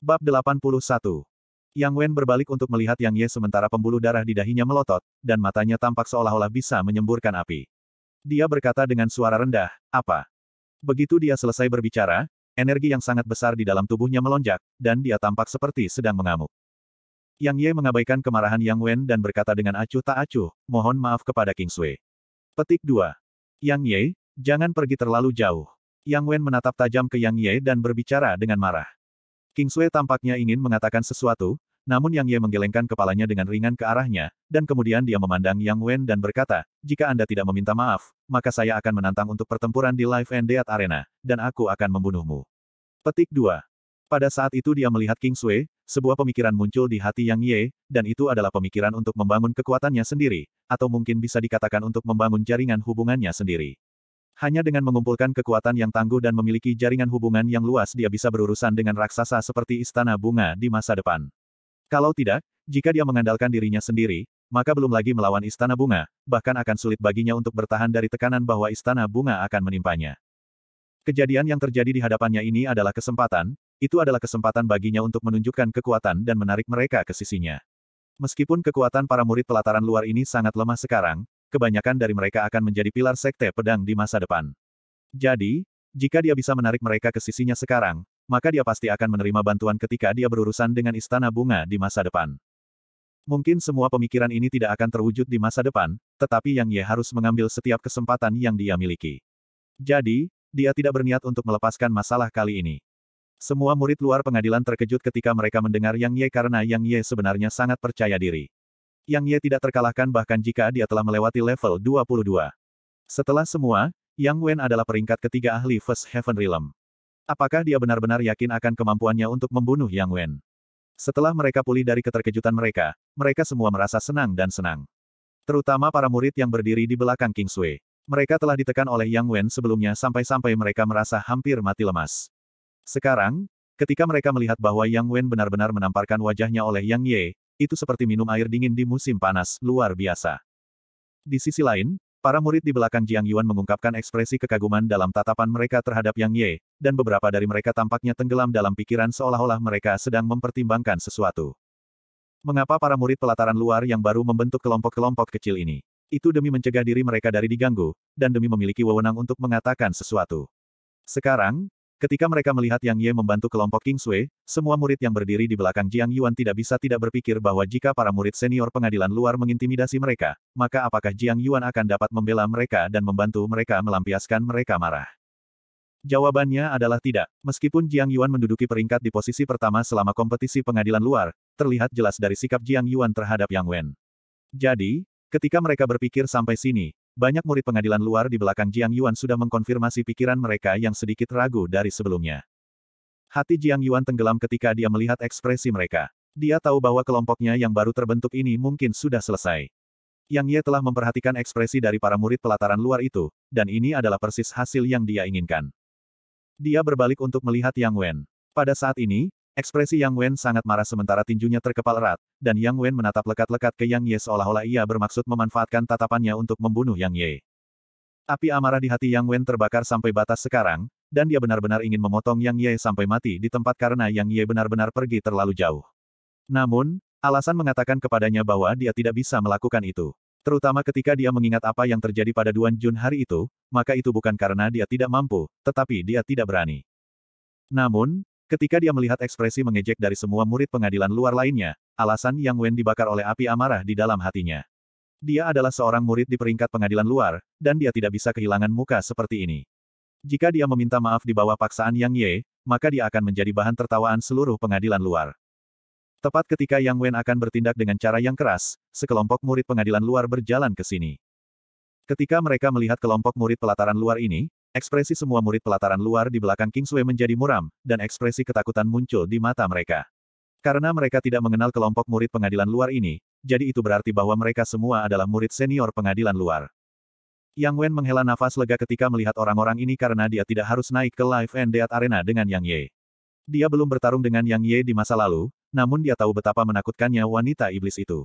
Bab 81. Yang Wen berbalik untuk melihat Yang Ye sementara pembuluh darah di dahinya melotot, dan matanya tampak seolah-olah bisa menyemburkan api. Dia berkata dengan suara rendah, apa? Begitu dia selesai berbicara, energi yang sangat besar di dalam tubuhnya melonjak, dan dia tampak seperti sedang mengamuk. Yang Ye mengabaikan kemarahan Yang Wen dan berkata dengan acuh tak acuh, mohon maaf kepada King Sui. Petik 2. Yang Ye, jangan pergi terlalu jauh. Yang Wen menatap tajam ke Yang Ye dan berbicara dengan marah. King Sui tampaknya ingin mengatakan sesuatu, namun Yang Ye menggelengkan kepalanya dengan ringan ke arahnya, dan kemudian dia memandang Yang Wen dan berkata, jika Anda tidak meminta maaf, maka saya akan menantang untuk pertempuran di Live and Death Arena, dan aku akan membunuhmu. Petik 2. Pada saat itu dia melihat King Sui, sebuah pemikiran muncul di hati Yang Ye, dan itu adalah pemikiran untuk membangun kekuatannya sendiri, atau mungkin bisa dikatakan untuk membangun jaringan hubungannya sendiri. Hanya dengan mengumpulkan kekuatan yang tangguh dan memiliki jaringan hubungan yang luas dia bisa berurusan dengan raksasa seperti Istana Bunga di masa depan. Kalau tidak, jika dia mengandalkan dirinya sendiri, maka belum lagi melawan Istana Bunga, bahkan akan sulit baginya untuk bertahan dari tekanan bahwa Istana Bunga akan menimpanya. Kejadian yang terjadi di hadapannya ini adalah kesempatan, itu adalah kesempatan baginya untuk menunjukkan kekuatan dan menarik mereka ke sisinya. Meskipun kekuatan para murid pelataran luar ini sangat lemah sekarang, kebanyakan dari mereka akan menjadi pilar sekte pedang di masa depan. Jadi, jika dia bisa menarik mereka ke sisinya sekarang, maka dia pasti akan menerima bantuan ketika dia berurusan dengan istana bunga di masa depan. Mungkin semua pemikiran ini tidak akan terwujud di masa depan, tetapi Yang Ye harus mengambil setiap kesempatan yang dia miliki. Jadi, dia tidak berniat untuk melepaskan masalah kali ini. Semua murid luar pengadilan terkejut ketika mereka mendengar Yang Ye karena Yang Ye sebenarnya sangat percaya diri. Yang Ye tidak terkalahkan bahkan jika dia telah melewati level 22. Setelah semua, Yang Wen adalah peringkat ketiga ahli First Heaven Realm. Apakah dia benar-benar yakin akan kemampuannya untuk membunuh Yang Wen? Setelah mereka pulih dari keterkejutan mereka, mereka semua merasa senang dan senang. Terutama para murid yang berdiri di belakang King Sui. Mereka telah ditekan oleh Yang Wen sebelumnya sampai-sampai mereka merasa hampir mati lemas. Sekarang, ketika mereka melihat bahwa Yang Wen benar-benar menamparkan wajahnya oleh Yang Ye, itu seperti minum air dingin di musim panas, luar biasa. Di sisi lain, para murid di belakang Jiang Yuan mengungkapkan ekspresi kekaguman dalam tatapan mereka terhadap Yang Ye, dan beberapa dari mereka tampaknya tenggelam dalam pikiran seolah-olah mereka sedang mempertimbangkan sesuatu. Mengapa para murid pelataran luar yang baru membentuk kelompok-kelompok kecil ini? Itu demi mencegah diri mereka dari diganggu, dan demi memiliki wewenang untuk mengatakan sesuatu. Sekarang, Ketika mereka melihat Yang Ye membantu kelompok King Sui, semua murid yang berdiri di belakang Jiang Yuan tidak bisa tidak berpikir bahwa jika para murid senior pengadilan luar mengintimidasi mereka, maka apakah Jiang Yuan akan dapat membela mereka dan membantu mereka melampiaskan mereka marah. Jawabannya adalah tidak. Meskipun Jiang Yuan menduduki peringkat di posisi pertama selama kompetisi pengadilan luar, terlihat jelas dari sikap Jiang Yuan terhadap Yang Wen. Jadi, ketika mereka berpikir sampai sini, banyak murid pengadilan luar di belakang Jiang Yuan sudah mengkonfirmasi pikiran mereka yang sedikit ragu dari sebelumnya. Hati Jiang Yuan tenggelam ketika dia melihat ekspresi mereka. Dia tahu bahwa kelompoknya yang baru terbentuk ini mungkin sudah selesai. Yang Ye telah memperhatikan ekspresi dari para murid pelataran luar itu, dan ini adalah persis hasil yang dia inginkan. Dia berbalik untuk melihat Yang Wen. Pada saat ini, Ekspresi Yang Wen sangat marah sementara tinjunya terkepal erat, dan Yang Wen menatap lekat-lekat ke Yang Ye seolah-olah ia bermaksud memanfaatkan tatapannya untuk membunuh Yang Ye. Api amarah di hati Yang Wen terbakar sampai batas sekarang, dan dia benar-benar ingin memotong Yang Ye sampai mati di tempat karena Yang Ye benar-benar pergi terlalu jauh. Namun, alasan mengatakan kepadanya bahwa dia tidak bisa melakukan itu. Terutama ketika dia mengingat apa yang terjadi pada Duan Jun hari itu, maka itu bukan karena dia tidak mampu, tetapi dia tidak berani. Namun, Ketika dia melihat ekspresi mengejek dari semua murid pengadilan luar lainnya, alasan Yang Wen dibakar oleh api amarah di dalam hatinya. Dia adalah seorang murid di peringkat pengadilan luar, dan dia tidak bisa kehilangan muka seperti ini. Jika dia meminta maaf di bawah paksaan Yang Ye, maka dia akan menjadi bahan tertawaan seluruh pengadilan luar. Tepat ketika Yang Wen akan bertindak dengan cara yang keras, sekelompok murid pengadilan luar berjalan ke sini. Ketika mereka melihat kelompok murid pelataran luar ini, Ekspresi semua murid pelataran luar di belakang Kingsway menjadi muram, dan ekspresi ketakutan muncul di mata mereka. Karena mereka tidak mengenal kelompok murid pengadilan luar ini, jadi itu berarti bahwa mereka semua adalah murid senior pengadilan luar. Yang Wen menghela nafas lega ketika melihat orang-orang ini karena dia tidak harus naik ke Live and Death Arena dengan Yang Ye. Dia belum bertarung dengan Yang Ye di masa lalu, namun dia tahu betapa menakutkannya wanita iblis itu.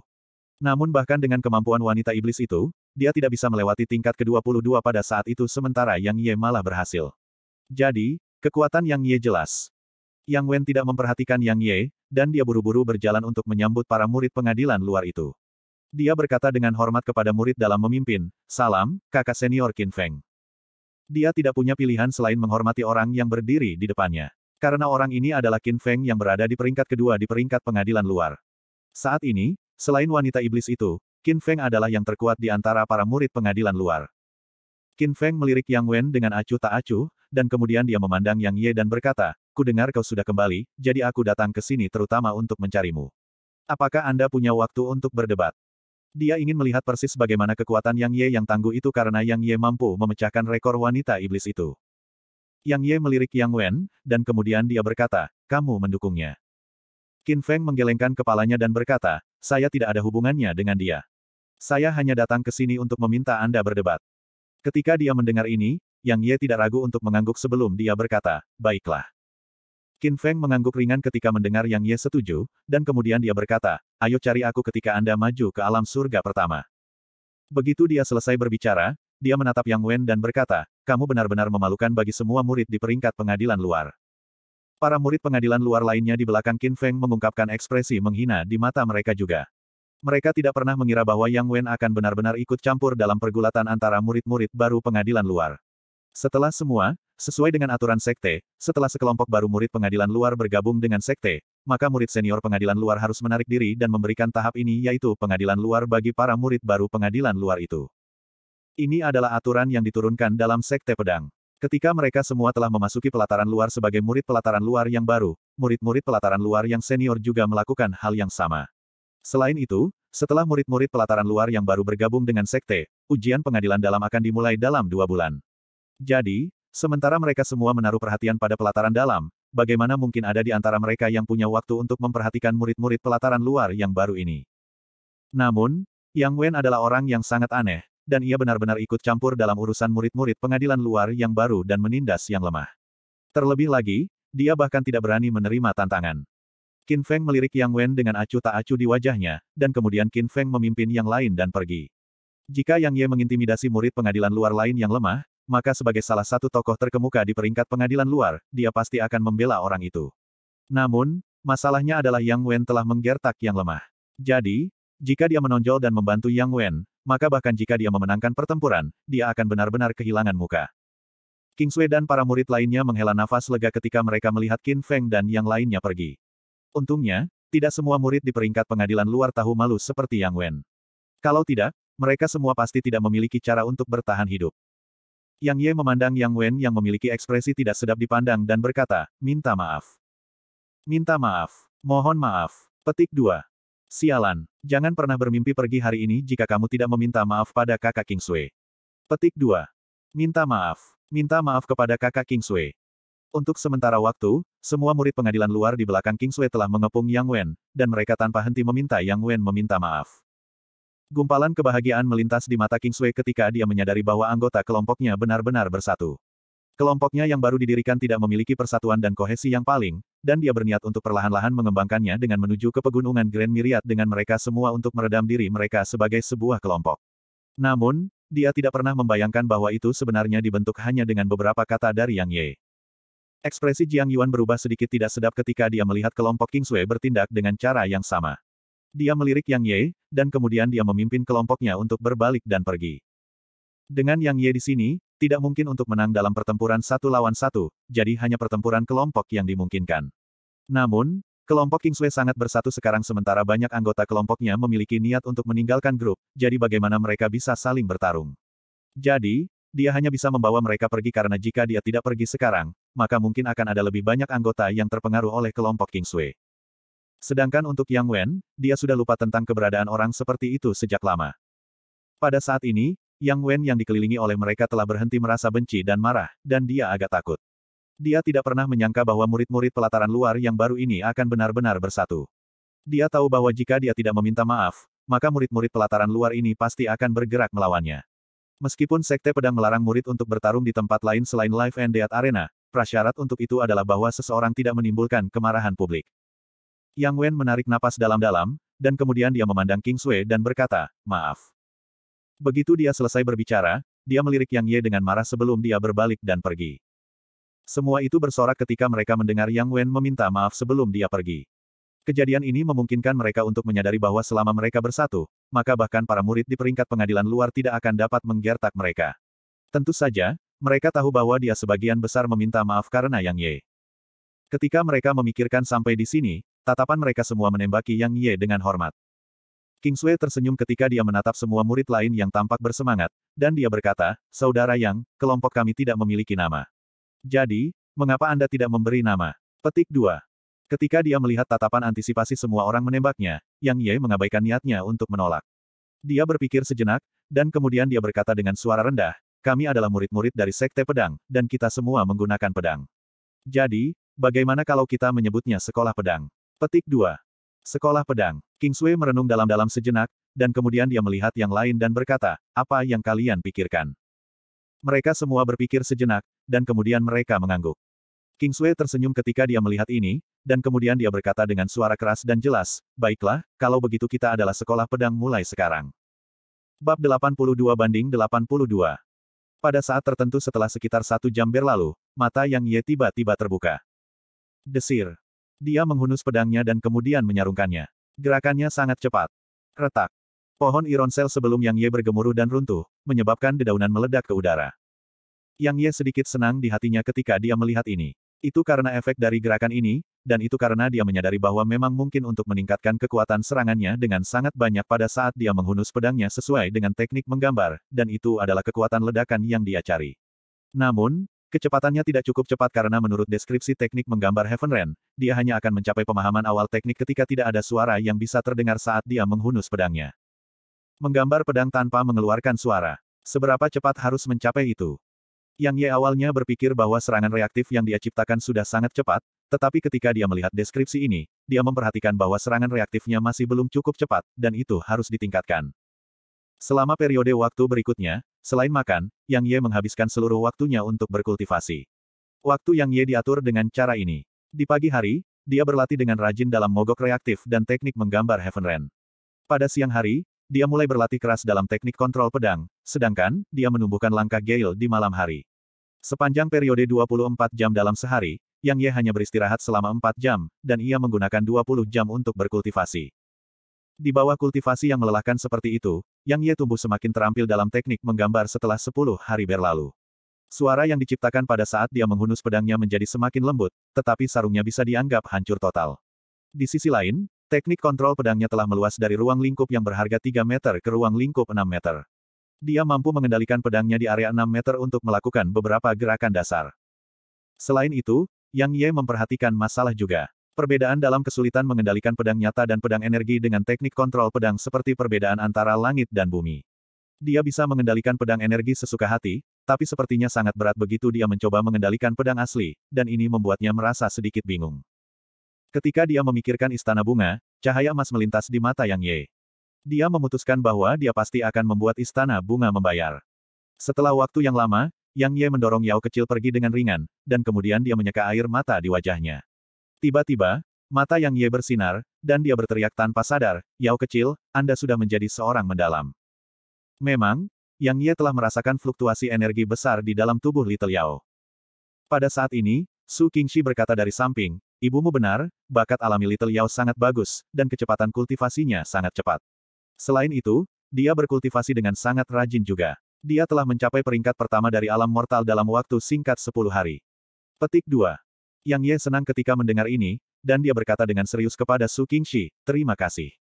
Namun bahkan dengan kemampuan wanita iblis itu, dia tidak bisa melewati tingkat ke-22 pada saat itu sementara Yang Ye malah berhasil. Jadi, kekuatan Yang Ye jelas. Yang Wen tidak memperhatikan Yang Ye, dan dia buru-buru berjalan untuk menyambut para murid pengadilan luar itu. Dia berkata dengan hormat kepada murid dalam memimpin, Salam, kakak senior Qin Feng. Dia tidak punya pilihan selain menghormati orang yang berdiri di depannya. Karena orang ini adalah Qin Feng yang berada di peringkat kedua di peringkat pengadilan luar. Saat ini, selain wanita iblis itu, Qin Feng adalah yang terkuat di antara para murid pengadilan luar. Qin Feng melirik Yang Wen dengan acuh tak acuh, dan kemudian dia memandang Yang Ye dan berkata, ku dengar kau sudah kembali, jadi aku datang ke sini terutama untuk mencarimu. Apakah Anda punya waktu untuk berdebat? Dia ingin melihat persis bagaimana kekuatan Yang Ye yang tangguh itu karena Yang Ye mampu memecahkan rekor wanita iblis itu. Yang Ye melirik Yang Wen, dan kemudian dia berkata, kamu mendukungnya. Qin Feng menggelengkan kepalanya dan berkata, saya tidak ada hubungannya dengan dia. Saya hanya datang ke sini untuk meminta Anda berdebat. Ketika dia mendengar ini, Yang Ye tidak ragu untuk mengangguk sebelum dia berkata, baiklah. Qin Feng mengangguk ringan ketika mendengar Yang Ye setuju, dan kemudian dia berkata, ayo cari aku ketika Anda maju ke alam surga pertama. Begitu dia selesai berbicara, dia menatap Yang Wen dan berkata, kamu benar-benar memalukan bagi semua murid di peringkat pengadilan luar. Para murid pengadilan luar lainnya di belakang Qin Feng mengungkapkan ekspresi menghina di mata mereka juga. Mereka tidak pernah mengira bahwa Yang Wen akan benar-benar ikut campur dalam pergulatan antara murid-murid baru pengadilan luar. Setelah semua, sesuai dengan aturan sekte, setelah sekelompok baru murid pengadilan luar bergabung dengan sekte, maka murid senior pengadilan luar harus menarik diri dan memberikan tahap ini yaitu pengadilan luar bagi para murid baru pengadilan luar itu. Ini adalah aturan yang diturunkan dalam sekte pedang. Ketika mereka semua telah memasuki pelataran luar sebagai murid pelataran luar yang baru, murid-murid pelataran luar yang senior juga melakukan hal yang sama. Selain itu, setelah murid-murid pelataran luar yang baru bergabung dengan sekte, ujian pengadilan dalam akan dimulai dalam dua bulan. Jadi, sementara mereka semua menaruh perhatian pada pelataran dalam, bagaimana mungkin ada di antara mereka yang punya waktu untuk memperhatikan murid-murid pelataran luar yang baru ini. Namun, Yang Wen adalah orang yang sangat aneh, dan ia benar-benar ikut campur dalam urusan murid-murid pengadilan luar yang baru dan menindas yang lemah. Terlebih lagi, dia bahkan tidak berani menerima tantangan. Qin Feng melirik Yang Wen dengan acuh tak acuh di wajahnya, dan kemudian Qin Feng memimpin yang lain dan pergi. Jika Yang Ye mengintimidasi murid pengadilan luar lain yang lemah, maka sebagai salah satu tokoh terkemuka di peringkat pengadilan luar, dia pasti akan membela orang itu. Namun, masalahnya adalah Yang Wen telah menggertak yang lemah. Jadi, jika dia menonjol dan membantu Yang Wen, maka bahkan jika dia memenangkan pertempuran, dia akan benar-benar kehilangan muka. King Sui dan para murid lainnya menghela nafas lega ketika mereka melihat Qin Feng dan yang lainnya pergi. Untungnya, tidak semua murid di peringkat pengadilan luar tahu malu seperti Yang Wen. Kalau tidak, mereka semua pasti tidak memiliki cara untuk bertahan hidup. Yang Ye memandang Yang Wen yang memiliki ekspresi tidak sedap dipandang dan berkata, minta maaf. Minta maaf. Mohon maaf. Petik 2. Sialan. Jangan pernah bermimpi pergi hari ini jika kamu tidak meminta maaf pada kakak King Sui. Petik 2. Minta maaf. Minta maaf kepada kakak King Sui. Untuk sementara waktu, semua murid pengadilan luar di belakang Kingsway telah mengepung Yang Wen, dan mereka tanpa henti meminta Yang Wen meminta maaf. Gumpalan kebahagiaan melintas di mata Kingsway ketika dia menyadari bahwa anggota kelompoknya benar-benar bersatu. Kelompoknya yang baru didirikan tidak memiliki persatuan dan kohesi yang paling, dan dia berniat untuk perlahan-lahan mengembangkannya dengan menuju ke pegunungan Grand Myriad dengan mereka semua untuk meredam diri mereka sebagai sebuah kelompok. Namun, dia tidak pernah membayangkan bahwa itu sebenarnya dibentuk hanya dengan beberapa kata dari Yang Ye. Ekspresi Jiang Yuan berubah sedikit tidak sedap ketika dia melihat kelompok King Sui bertindak dengan cara yang sama. Dia melirik Yang Ye, dan kemudian dia memimpin kelompoknya untuk berbalik dan pergi. Dengan Yang Ye di sini, tidak mungkin untuk menang dalam pertempuran satu lawan satu, jadi hanya pertempuran kelompok yang dimungkinkan. Namun, kelompok King Sui sangat bersatu sekarang sementara banyak anggota kelompoknya memiliki niat untuk meninggalkan grup, jadi bagaimana mereka bisa saling bertarung. Jadi, dia hanya bisa membawa mereka pergi karena jika dia tidak pergi sekarang, maka mungkin akan ada lebih banyak anggota yang terpengaruh oleh kelompok Kingsway. Sedangkan untuk Yang Wen, dia sudah lupa tentang keberadaan orang seperti itu sejak lama. Pada saat ini, Yang Wen yang dikelilingi oleh mereka telah berhenti merasa benci dan marah, dan dia agak takut. Dia tidak pernah menyangka bahwa murid-murid pelataran luar yang baru ini akan benar-benar bersatu. Dia tahu bahwa jika dia tidak meminta maaf, maka murid-murid pelataran luar ini pasti akan bergerak melawannya. Meskipun Sekte Pedang melarang murid untuk bertarung di tempat lain selain Live and Death Arena, prasyarat untuk itu adalah bahwa seseorang tidak menimbulkan kemarahan publik. Yang Wen menarik napas dalam-dalam, dan kemudian dia memandang King Sui dan berkata, maaf. Begitu dia selesai berbicara, dia melirik Yang Ye dengan marah sebelum dia berbalik dan pergi. Semua itu bersorak ketika mereka mendengar Yang Wen meminta maaf sebelum dia pergi. Kejadian ini memungkinkan mereka untuk menyadari bahwa selama mereka bersatu, maka bahkan para murid di peringkat pengadilan luar tidak akan dapat menggertak mereka. Tentu saja, mereka tahu bahwa dia sebagian besar meminta maaf karena Yang Ye. Ketika mereka memikirkan sampai di sini, tatapan mereka semua menembaki Yang Ye dengan hormat. King Sui tersenyum ketika dia menatap semua murid lain yang tampak bersemangat, dan dia berkata, Saudara Yang, kelompok kami tidak memiliki nama. Jadi, mengapa Anda tidak memberi nama? Petik 2. Ketika dia melihat tatapan antisipasi semua orang menembaknya, Yang Ye mengabaikan niatnya untuk menolak. Dia berpikir sejenak, dan kemudian dia berkata dengan suara rendah, kami adalah murid-murid dari Sekte Pedang, dan kita semua menggunakan pedang. Jadi, bagaimana kalau kita menyebutnya Sekolah Pedang? Petik 2. Sekolah Pedang. King Sui merenung dalam-dalam sejenak, dan kemudian dia melihat yang lain dan berkata, apa yang kalian pikirkan? Mereka semua berpikir sejenak, dan kemudian mereka mengangguk. King Sui tersenyum ketika dia melihat ini, dan kemudian dia berkata dengan suara keras dan jelas, baiklah, kalau begitu kita adalah sekolah pedang mulai sekarang. Bab 82 banding 82 pada saat tertentu setelah sekitar satu jam berlalu, mata Yang Ye tiba-tiba terbuka. Desir. Dia menghunus pedangnya dan kemudian menyarungkannya. Gerakannya sangat cepat. Retak. Pohon ironsel sebelum Yang Ye bergemuruh dan runtuh, menyebabkan dedaunan meledak ke udara. Yang Ye sedikit senang di hatinya ketika dia melihat ini. Itu karena efek dari gerakan ini, dan itu karena dia menyadari bahwa memang mungkin untuk meningkatkan kekuatan serangannya dengan sangat banyak pada saat dia menghunus pedangnya sesuai dengan teknik menggambar, dan itu adalah kekuatan ledakan yang dia cari. Namun, Kecepatannya tidak cukup cepat karena menurut deskripsi teknik menggambar Heavenren, dia hanya akan mencapai pemahaman awal teknik ketika tidak ada suara yang bisa terdengar saat dia menghunus pedangnya. Menggambar pedang tanpa mengeluarkan suara. Seberapa cepat harus mencapai itu? Yang Ye awalnya berpikir bahwa serangan reaktif yang dia ciptakan sudah sangat cepat, tetapi ketika dia melihat deskripsi ini, dia memperhatikan bahwa serangan reaktifnya masih belum cukup cepat, dan itu harus ditingkatkan. Selama periode waktu berikutnya, selain makan, Yang Ye menghabiskan seluruh waktunya untuk berkultivasi. Waktu Yang Ye diatur dengan cara ini. Di pagi hari, dia berlatih dengan rajin dalam mogok reaktif dan teknik menggambar Heaven Rain. Pada siang hari, dia mulai berlatih keras dalam teknik kontrol pedang, sedangkan, dia menumbuhkan langkah Gale di malam hari. Sepanjang periode 24 jam dalam sehari, Yang Ye hanya beristirahat selama 4 jam, dan ia menggunakan 20 jam untuk berkultivasi. Di bawah kultivasi yang melelahkan seperti itu, Yang Ye tumbuh semakin terampil dalam teknik menggambar setelah 10 hari berlalu. Suara yang diciptakan pada saat dia menghunus pedangnya menjadi semakin lembut, tetapi sarungnya bisa dianggap hancur total. Di sisi lain, Teknik kontrol pedangnya telah meluas dari ruang lingkup yang berharga 3 meter ke ruang lingkup 6 meter. Dia mampu mengendalikan pedangnya di area 6 meter untuk melakukan beberapa gerakan dasar. Selain itu, Yang Ye memperhatikan masalah juga. Perbedaan dalam kesulitan mengendalikan pedang nyata dan pedang energi dengan teknik kontrol pedang seperti perbedaan antara langit dan bumi. Dia bisa mengendalikan pedang energi sesuka hati, tapi sepertinya sangat berat begitu dia mencoba mengendalikan pedang asli, dan ini membuatnya merasa sedikit bingung. Ketika dia memikirkan istana bunga, cahaya emas melintas di mata Yang Ye. Dia memutuskan bahwa dia pasti akan membuat istana bunga membayar. Setelah waktu yang lama, Yang Ye mendorong Yao kecil pergi dengan ringan, dan kemudian dia menyeka air mata di wajahnya. Tiba-tiba, mata Yang Ye bersinar, dan dia berteriak tanpa sadar, Yao kecil, Anda sudah menjadi seorang mendalam. Memang, Yang Ye telah merasakan fluktuasi energi besar di dalam tubuh Little Yao. Pada saat ini, Su Qingxi berkata dari samping, Ibumu benar, bakat alami Little Yao sangat bagus, dan kecepatan kultivasinya sangat cepat. Selain itu, dia berkultivasi dengan sangat rajin juga. Dia telah mencapai peringkat pertama dari alam mortal dalam waktu singkat 10 hari. Petik 2. Yang Ye senang ketika mendengar ini, dan dia berkata dengan serius kepada Su Qingxi, terima kasih.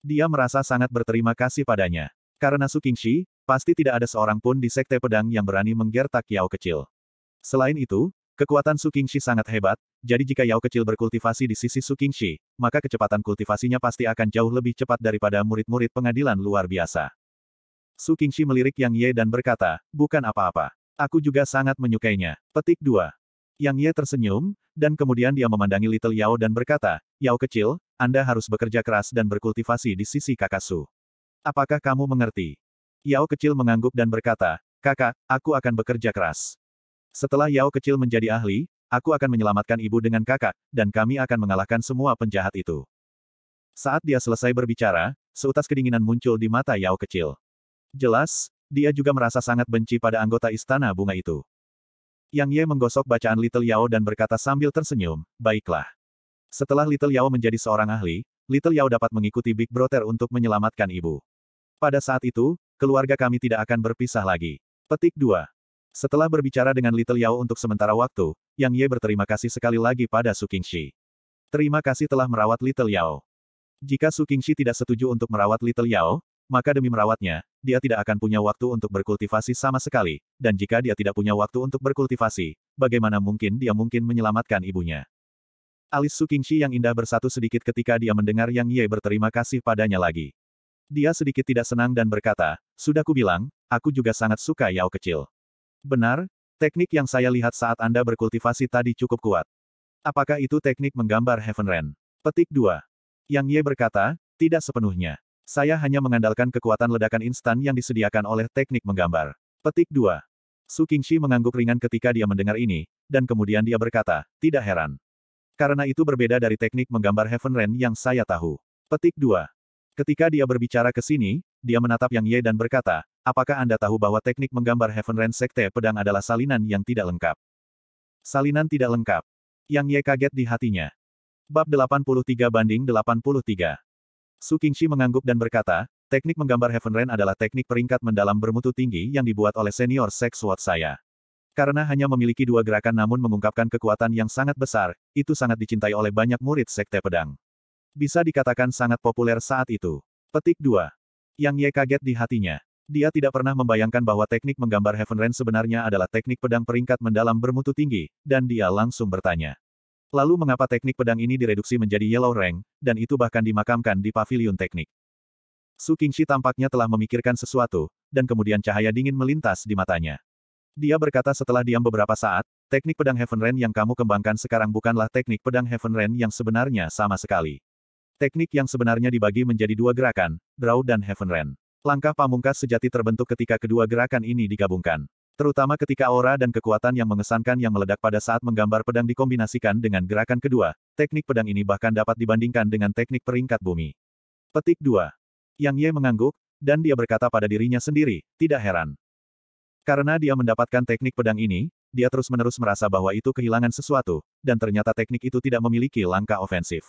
Dia merasa sangat berterima kasih padanya. Karena Su Qingxi, pasti tidak ada seorang pun di Sekte Pedang yang berani menggertak Yao kecil. Selain itu, Kekuatan Su Qingxi sangat hebat, jadi jika Yao kecil berkultivasi di sisi Su Qingxi, maka kecepatan kultivasinya pasti akan jauh lebih cepat daripada murid-murid pengadilan luar biasa. Su Qingxi melirik Yang Ye dan berkata, bukan apa-apa. Aku juga sangat menyukainya. Petik 2. Yang Ye tersenyum, dan kemudian dia memandangi Little Yao dan berkata, Yao kecil, Anda harus bekerja keras dan berkultivasi di sisi kakak Su. Apakah kamu mengerti? Yao kecil mengangguk dan berkata, kakak, aku akan bekerja keras. Setelah Yao kecil menjadi ahli, aku akan menyelamatkan ibu dengan kakak, dan kami akan mengalahkan semua penjahat itu. Saat dia selesai berbicara, seutas kedinginan muncul di mata Yao kecil. Jelas, dia juga merasa sangat benci pada anggota istana bunga itu. Yang Ye menggosok bacaan Little Yao dan berkata sambil tersenyum, baiklah. Setelah Little Yao menjadi seorang ahli, Little Yao dapat mengikuti Big Brother untuk menyelamatkan ibu. Pada saat itu, keluarga kami tidak akan berpisah lagi. Petik 2. Setelah berbicara dengan Little Yao untuk sementara waktu, Yang Ye berterima kasih sekali lagi pada Su Qingxi. Terima kasih telah merawat Little Yao. Jika Su Qingxi tidak setuju untuk merawat Little Yao, maka demi merawatnya, dia tidak akan punya waktu untuk berkultivasi sama sekali, dan jika dia tidak punya waktu untuk berkultivasi, bagaimana mungkin dia mungkin menyelamatkan ibunya. Alis Su Qingxi yang indah bersatu sedikit ketika dia mendengar Yang Ye berterima kasih padanya lagi. Dia sedikit tidak senang dan berkata, Sudah kubilang, aku juga sangat suka Yao kecil. Benar, teknik yang saya lihat saat Anda berkultivasi tadi cukup kuat. Apakah itu teknik menggambar Heaven Rain? Petik 2. Yang Ye berkata, tidak sepenuhnya. Saya hanya mengandalkan kekuatan ledakan instan yang disediakan oleh teknik menggambar. Petik 2. Su Qingxi mengangguk ringan ketika dia mendengar ini, dan kemudian dia berkata, tidak heran. Karena itu berbeda dari teknik menggambar Heaven Rain yang saya tahu. Petik 2. Ketika dia berbicara ke sini, dia menatap Yang Ye dan berkata, Apakah Anda tahu bahwa teknik menggambar Heaven Rain Sekte Pedang adalah salinan yang tidak lengkap? Salinan tidak lengkap. Yang Ye kaget di hatinya. Bab 83 banding 83. Su Qingxi mengangguk dan berkata, teknik menggambar Heaven Rain adalah teknik peringkat mendalam bermutu tinggi yang dibuat oleh senior seksuat saya. Karena hanya memiliki dua gerakan namun mengungkapkan kekuatan yang sangat besar, itu sangat dicintai oleh banyak murid Sekte Pedang. Bisa dikatakan sangat populer saat itu. Petik 2. Yang Ye kaget di hatinya. Dia tidak pernah membayangkan bahwa teknik menggambar Heaven Rain sebenarnya adalah teknik pedang peringkat mendalam bermutu tinggi, dan dia langsung bertanya. Lalu mengapa teknik pedang ini direduksi menjadi Yellow Rank, dan itu bahkan dimakamkan di pavilion teknik? Su Qingxi tampaknya telah memikirkan sesuatu, dan kemudian cahaya dingin melintas di matanya. Dia berkata setelah diam beberapa saat, teknik pedang Heaven Rain yang kamu kembangkan sekarang bukanlah teknik pedang Heaven Rain yang sebenarnya sama sekali. Teknik yang sebenarnya dibagi menjadi dua gerakan, Draw dan Heaven Rain. Langkah pamungkas sejati terbentuk ketika kedua gerakan ini digabungkan. Terutama ketika aura dan kekuatan yang mengesankan yang meledak pada saat menggambar pedang dikombinasikan dengan gerakan kedua, teknik pedang ini bahkan dapat dibandingkan dengan teknik peringkat bumi. Petik 2. Yang Ye mengangguk, dan dia berkata pada dirinya sendiri, tidak heran. Karena dia mendapatkan teknik pedang ini, dia terus-menerus merasa bahwa itu kehilangan sesuatu, dan ternyata teknik itu tidak memiliki langkah ofensif.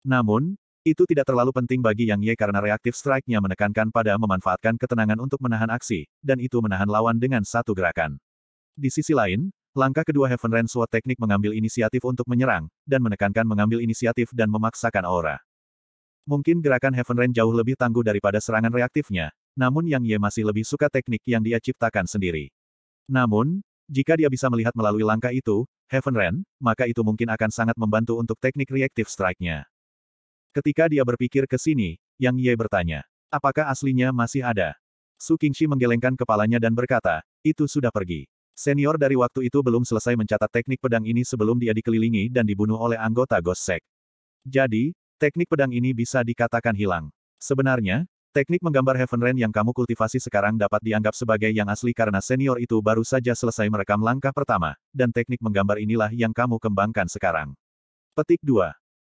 Namun, itu tidak terlalu penting bagi Yang Ye karena reaktif strike-nya menekankan pada memanfaatkan ketenangan untuk menahan aksi, dan itu menahan lawan dengan satu gerakan. Di sisi lain, langkah kedua Heaven Rain Sword teknik mengambil inisiatif untuk menyerang, dan menekankan mengambil inisiatif dan memaksakan aura. Mungkin gerakan Heaven Rain jauh lebih tangguh daripada serangan reaktifnya, namun Yang Ye masih lebih suka teknik yang dia ciptakan sendiri. Namun, jika dia bisa melihat melalui langkah itu, Heaven Rain, maka itu mungkin akan sangat membantu untuk teknik reaktif strike-nya. Ketika dia berpikir ke sini, Yang Ye bertanya, apakah aslinya masih ada? Su Qingxi menggelengkan kepalanya dan berkata, itu sudah pergi. Senior dari waktu itu belum selesai mencatat teknik pedang ini sebelum dia dikelilingi dan dibunuh oleh anggota Ghost Jadi, teknik pedang ini bisa dikatakan hilang. Sebenarnya, teknik menggambar Heaven Rain yang kamu kultivasi sekarang dapat dianggap sebagai yang asli karena senior itu baru saja selesai merekam langkah pertama, dan teknik menggambar inilah yang kamu kembangkan sekarang. Petik 2.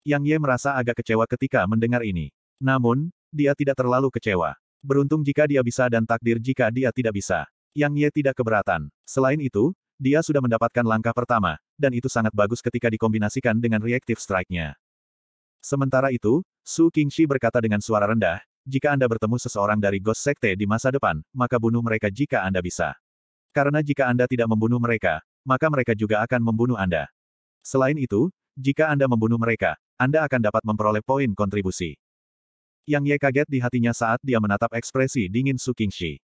Yang Ye merasa agak kecewa ketika mendengar ini. Namun, dia tidak terlalu kecewa. Beruntung jika dia bisa dan takdir jika dia tidak bisa. Yang Ye tidak keberatan. Selain itu, dia sudah mendapatkan langkah pertama, dan itu sangat bagus ketika dikombinasikan dengan reactive strike-nya. Sementara itu, Su Qingxi berkata dengan suara rendah, jika Anda bertemu seseorang dari Ghost Sekte di masa depan, maka bunuh mereka jika Anda bisa. Karena jika Anda tidak membunuh mereka, maka mereka juga akan membunuh Anda. Selain itu, jika Anda membunuh mereka, anda akan dapat memperoleh poin kontribusi. Yang Ye kaget di hatinya saat dia menatap ekspresi dingin Su Qingxi.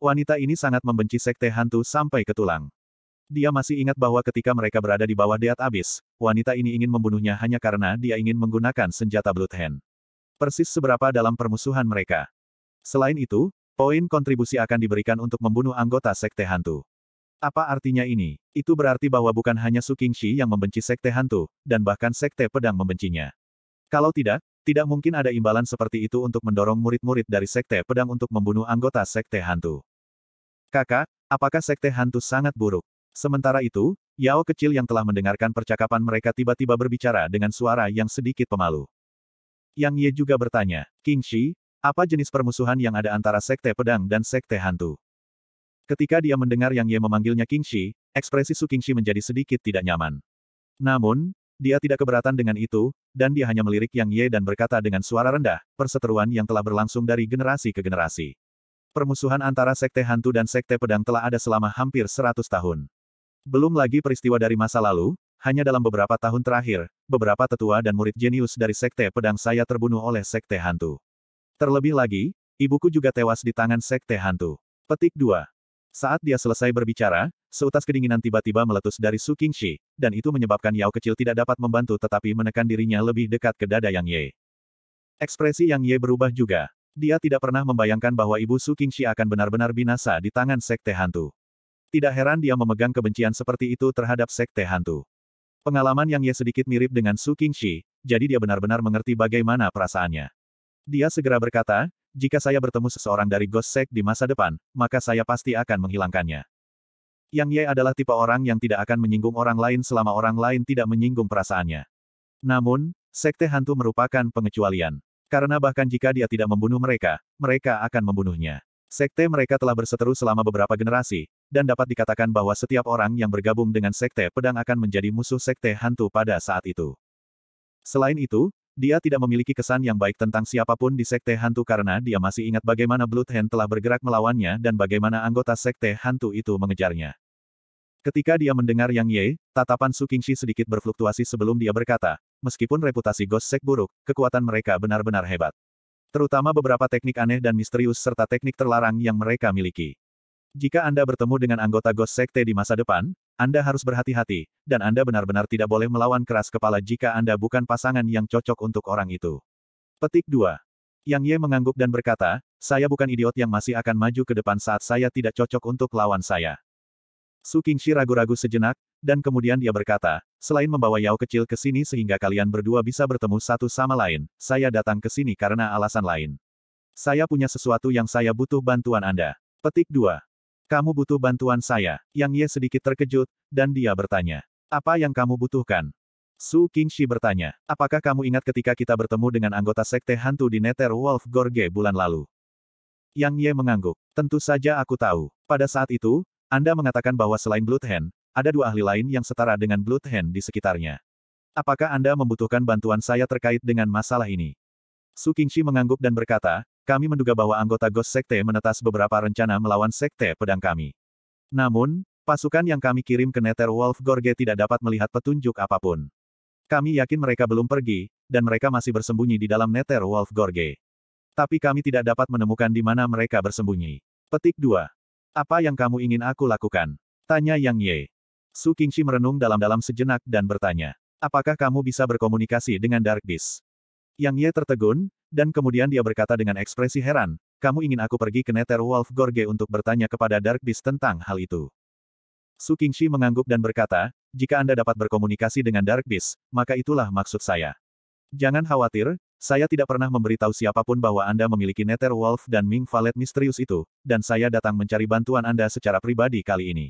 Wanita ini sangat membenci sekte hantu sampai ke tulang. Dia masih ingat bahwa ketika mereka berada di bawah Deat Abis, wanita ini ingin membunuhnya hanya karena dia ingin menggunakan senjata Blood Hand. Persis seberapa dalam permusuhan mereka. Selain itu, poin kontribusi akan diberikan untuk membunuh anggota sekte hantu. Apa artinya ini? Itu berarti bahwa bukan hanya Su Qingxi yang membenci sekte hantu, dan bahkan sekte pedang membencinya. Kalau tidak, tidak mungkin ada imbalan seperti itu untuk mendorong murid-murid dari sekte pedang untuk membunuh anggota sekte hantu. Kakak, apakah sekte hantu sangat buruk? Sementara itu, Yao kecil yang telah mendengarkan percakapan mereka tiba-tiba berbicara dengan suara yang sedikit pemalu. Yang Ye juga bertanya, King Shi, apa jenis permusuhan yang ada antara sekte pedang dan sekte hantu? Ketika dia mendengar Yang Ye memanggilnya Shi, ekspresi Su Shi menjadi sedikit tidak nyaman. Namun, dia tidak keberatan dengan itu, dan dia hanya melirik Yang Ye dan berkata dengan suara rendah, perseteruan yang telah berlangsung dari generasi ke generasi. Permusuhan antara Sekte Hantu dan Sekte Pedang telah ada selama hampir 100 tahun. Belum lagi peristiwa dari masa lalu, hanya dalam beberapa tahun terakhir, beberapa tetua dan murid jenius dari Sekte Pedang saya terbunuh oleh Sekte Hantu. Terlebih lagi, ibuku juga tewas di tangan Sekte Hantu. Petik 2. Saat dia selesai berbicara, seutas kedinginan tiba-tiba meletus dari Su Qingxi, dan itu menyebabkan Yao kecil tidak dapat membantu tetapi menekan dirinya lebih dekat ke dada Yang Ye. Ekspresi Yang Ye berubah juga. Dia tidak pernah membayangkan bahwa ibu Su Qingxi akan benar-benar binasa di tangan Sekte Hantu. Tidak heran dia memegang kebencian seperti itu terhadap Sekte Hantu. Pengalaman Yang Ye sedikit mirip dengan Su Qingxi, jadi dia benar-benar mengerti bagaimana perasaannya. Dia segera berkata, jika saya bertemu seseorang dari Ghost Sect di masa depan, maka saya pasti akan menghilangkannya. Yang Ye adalah tipe orang yang tidak akan menyinggung orang lain selama orang lain tidak menyinggung perasaannya. Namun, Sekte Hantu merupakan pengecualian. Karena bahkan jika dia tidak membunuh mereka, mereka akan membunuhnya. Sekte mereka telah berseteru selama beberapa generasi, dan dapat dikatakan bahwa setiap orang yang bergabung dengan Sekte Pedang akan menjadi musuh Sekte Hantu pada saat itu. Selain itu, dia tidak memiliki kesan yang baik tentang siapapun di Sekte Hantu karena dia masih ingat bagaimana Blood Hand telah bergerak melawannya dan bagaimana anggota Sekte Hantu itu mengejarnya. Ketika dia mendengar Yang Ye, tatapan Su Qingxi sedikit berfluktuasi sebelum dia berkata, meskipun reputasi Ghost Sek buruk, kekuatan mereka benar-benar hebat. Terutama beberapa teknik aneh dan misterius serta teknik terlarang yang mereka miliki. Jika Anda bertemu dengan anggota Ghost Sekte di masa depan, Anda harus berhati-hati, dan Anda benar-benar tidak boleh melawan keras kepala jika Anda bukan pasangan yang cocok untuk orang itu. Petik 2. Yang Ye mengangguk dan berkata, saya bukan idiot yang masih akan maju ke depan saat saya tidak cocok untuk lawan saya. Su Qingxi ragu-ragu sejenak, dan kemudian dia berkata, selain membawa Yao kecil ke sini sehingga kalian berdua bisa bertemu satu sama lain, saya datang ke sini karena alasan lain. Saya punya sesuatu yang saya butuh bantuan Anda. Petik 2. Kamu butuh bantuan saya, Yang Ye sedikit terkejut, dan dia bertanya. Apa yang kamu butuhkan? Su Qingxi bertanya, apakah kamu ingat ketika kita bertemu dengan anggota sekte hantu di Nether Wolf Gorge bulan lalu? Yang Ye mengangguk. Tentu saja aku tahu. Pada saat itu, Anda mengatakan bahwa selain Blood Bloodhand, ada dua ahli lain yang setara dengan Blood Bloodhand di sekitarnya. Apakah Anda membutuhkan bantuan saya terkait dengan masalah ini? Su Qingxi mengangguk dan berkata, kami menduga bahwa anggota Ghost Sekte menetas beberapa rencana melawan Sekte Pedang kami. Namun, pasukan yang kami kirim ke Nether Wolf Gorge tidak dapat melihat petunjuk apapun. Kami yakin mereka belum pergi, dan mereka masih bersembunyi di dalam Nether Wolf Gorge. Tapi kami tidak dapat menemukan di mana mereka bersembunyi. Petik 2. Apa yang kamu ingin aku lakukan? Tanya Yang Ye. Su Qingxi merenung dalam-dalam sejenak dan bertanya, apakah kamu bisa berkomunikasi dengan Dark Beast? Yang Ye tertegun, dan kemudian dia berkata dengan ekspresi heran, kamu ingin aku pergi ke Nether Wolf Gorge untuk bertanya kepada Dark Beast tentang hal itu. Su Qingxi mengangguk dan berkata, jika Anda dapat berkomunikasi dengan Dark Beast, maka itulah maksud saya. Jangan khawatir, saya tidak pernah memberitahu siapapun bahwa Anda memiliki Nether Wolf dan Ming Valet misterius itu, dan saya datang mencari bantuan Anda secara pribadi kali ini.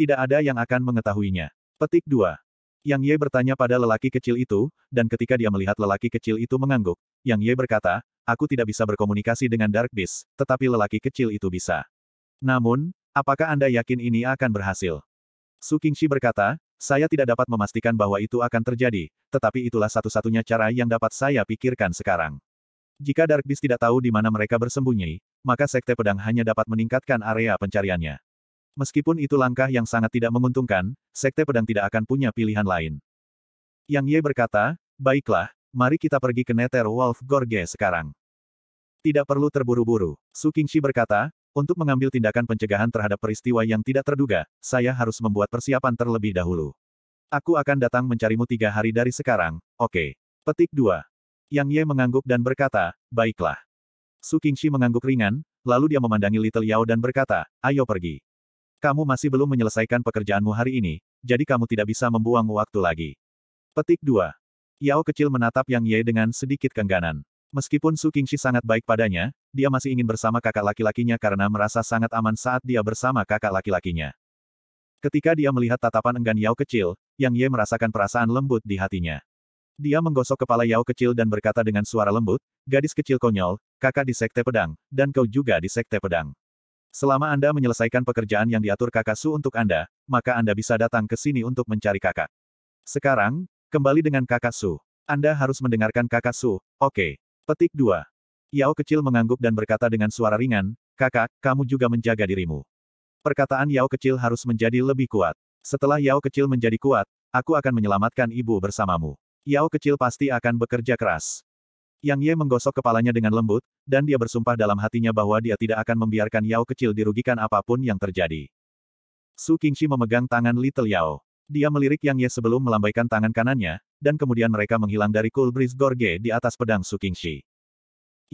Tidak ada yang akan mengetahuinya. Petik 2. Yang Ye bertanya pada lelaki kecil itu, dan ketika dia melihat lelaki kecil itu mengangguk, yang Ye berkata, aku tidak bisa berkomunikasi dengan Dark Beast, tetapi lelaki kecil itu bisa. Namun, apakah Anda yakin ini akan berhasil? Su Qingxi berkata, saya tidak dapat memastikan bahwa itu akan terjadi, tetapi itulah satu-satunya cara yang dapat saya pikirkan sekarang. Jika Dark Beast tidak tahu di mana mereka bersembunyi, maka Sekte Pedang hanya dapat meningkatkan area pencariannya. Meskipun itu langkah yang sangat tidak menguntungkan, Sekte Pedang tidak akan punya pilihan lain. Yang Ye berkata, baiklah, mari kita pergi ke Nether Wolf Gorge sekarang. Tidak perlu terburu-buru, Su Qingxi berkata, untuk mengambil tindakan pencegahan terhadap peristiwa yang tidak terduga, saya harus membuat persiapan terlebih dahulu. Aku akan datang mencarimu tiga hari dari sekarang, oke. Okay. Petik 2. Yang Ye mengangguk dan berkata, baiklah. Su Qingxi mengangguk ringan, lalu dia memandangi Little Yao dan berkata, ayo pergi. Kamu masih belum menyelesaikan pekerjaanmu hari ini, jadi kamu tidak bisa membuang waktu lagi. Petik 2. Yao kecil menatap Yang Ye dengan sedikit kengganan. Meskipun Su Qingxi sangat baik padanya, dia masih ingin bersama kakak laki-lakinya karena merasa sangat aman saat dia bersama kakak laki-lakinya. Ketika dia melihat tatapan enggan Yao kecil, Yang Ye merasakan perasaan lembut di hatinya. Dia menggosok kepala Yao kecil dan berkata dengan suara lembut, gadis kecil konyol, kakak di Sekte Pedang, dan kau juga di Sekte Pedang. Selama Anda menyelesaikan pekerjaan yang diatur kakak Su untuk Anda, maka Anda bisa datang ke sini untuk mencari kakak. Sekarang, Kembali dengan kakak Su. Anda harus mendengarkan kakak Su, oke. Okay. Petik 2. Yao kecil mengangguk dan berkata dengan suara ringan, kakak, kamu juga menjaga dirimu. Perkataan Yao kecil harus menjadi lebih kuat. Setelah Yao kecil menjadi kuat, aku akan menyelamatkan ibu bersamamu. Yao kecil pasti akan bekerja keras. Yang Ye menggosok kepalanya dengan lembut, dan dia bersumpah dalam hatinya bahwa dia tidak akan membiarkan Yao kecil dirugikan apapun yang terjadi. Su Qingxi memegang tangan Little Yao. Dia melirik Yang Ye sebelum melambaikan tangan kanannya, dan kemudian mereka menghilang dari Cool Breeze Gorge di atas pedang Su Qingxi.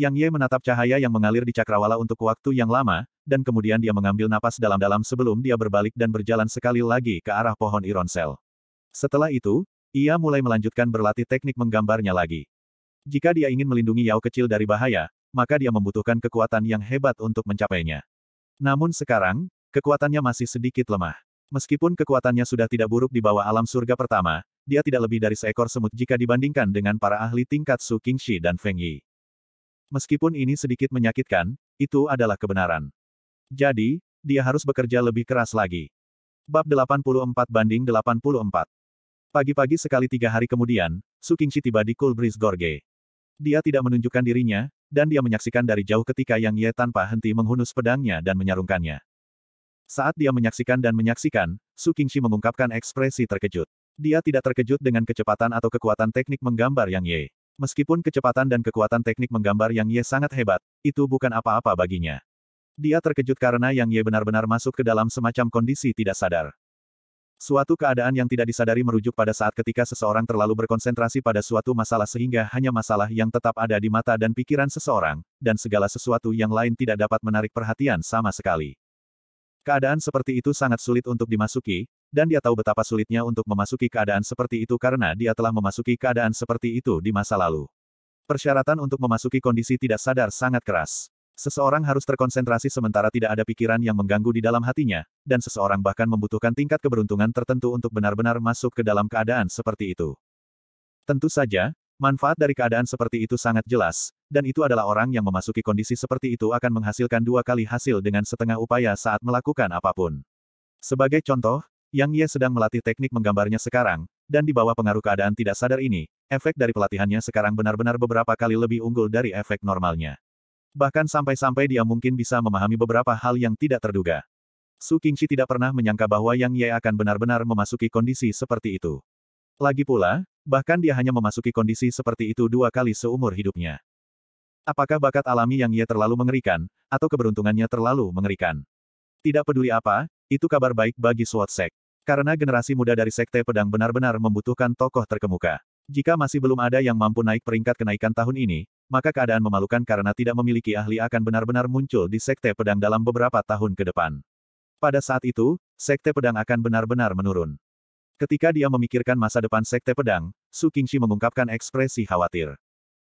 Yang Ye menatap cahaya yang mengalir di cakrawala untuk waktu yang lama, dan kemudian dia mengambil napas dalam-dalam sebelum dia berbalik dan berjalan sekali lagi ke arah pohon Ironsel. Setelah itu, ia mulai melanjutkan berlatih teknik menggambarnya lagi. Jika dia ingin melindungi Yao kecil dari bahaya, maka dia membutuhkan kekuatan yang hebat untuk mencapainya. Namun sekarang, kekuatannya masih sedikit lemah. Meskipun kekuatannya sudah tidak buruk di bawah alam surga pertama, dia tidak lebih dari seekor semut jika dibandingkan dengan para ahli tingkat Su Qingxi dan Feng Yi. Meskipun ini sedikit menyakitkan, itu adalah kebenaran. Jadi, dia harus bekerja lebih keras lagi. Bab 84 banding 84 Pagi-pagi sekali tiga hari kemudian, Su Qingxi tiba di Cool Breeze Gorge. Dia tidak menunjukkan dirinya, dan dia menyaksikan dari jauh ketika Yang Ye tanpa henti menghunus pedangnya dan menyarungkannya. Saat dia menyaksikan dan menyaksikan, Su Qingxi mengungkapkan ekspresi terkejut. Dia tidak terkejut dengan kecepatan atau kekuatan teknik menggambar Yang Ye. Meskipun kecepatan dan kekuatan teknik menggambar Yang Ye sangat hebat, itu bukan apa-apa baginya. Dia terkejut karena Yang Ye benar-benar masuk ke dalam semacam kondisi tidak sadar. Suatu keadaan yang tidak disadari merujuk pada saat ketika seseorang terlalu berkonsentrasi pada suatu masalah sehingga hanya masalah yang tetap ada di mata dan pikiran seseorang, dan segala sesuatu yang lain tidak dapat menarik perhatian sama sekali. Keadaan seperti itu sangat sulit untuk dimasuki, dan dia tahu betapa sulitnya untuk memasuki keadaan seperti itu karena dia telah memasuki keadaan seperti itu di masa lalu. Persyaratan untuk memasuki kondisi tidak sadar sangat keras. Seseorang harus terkonsentrasi sementara tidak ada pikiran yang mengganggu di dalam hatinya, dan seseorang bahkan membutuhkan tingkat keberuntungan tertentu untuk benar-benar masuk ke dalam keadaan seperti itu. Tentu saja, Manfaat dari keadaan seperti itu sangat jelas, dan itu adalah orang yang memasuki kondisi seperti itu akan menghasilkan dua kali hasil dengan setengah upaya saat melakukan apapun. Sebagai contoh, Yang Ye sedang melatih teknik menggambarnya sekarang, dan di bawah pengaruh keadaan tidak sadar ini, efek dari pelatihannya sekarang benar-benar beberapa kali lebih unggul dari efek normalnya. Bahkan sampai-sampai dia mungkin bisa memahami beberapa hal yang tidak terduga. Su Qingqi tidak pernah menyangka bahwa Yang Ye akan benar-benar memasuki kondisi seperti itu. Lagi pula, Bahkan dia hanya memasuki kondisi seperti itu dua kali seumur hidupnya. Apakah bakat alami yang ia terlalu mengerikan, atau keberuntungannya terlalu mengerikan? Tidak peduli apa, itu kabar baik bagi Swatsek. Karena generasi muda dari Sekte Pedang benar-benar membutuhkan tokoh terkemuka. Jika masih belum ada yang mampu naik peringkat kenaikan tahun ini, maka keadaan memalukan karena tidak memiliki ahli akan benar-benar muncul di Sekte Pedang dalam beberapa tahun ke depan. Pada saat itu, Sekte Pedang akan benar-benar menurun. Ketika dia memikirkan masa depan Sekte Pedang, Su Qingxi mengungkapkan ekspresi khawatir.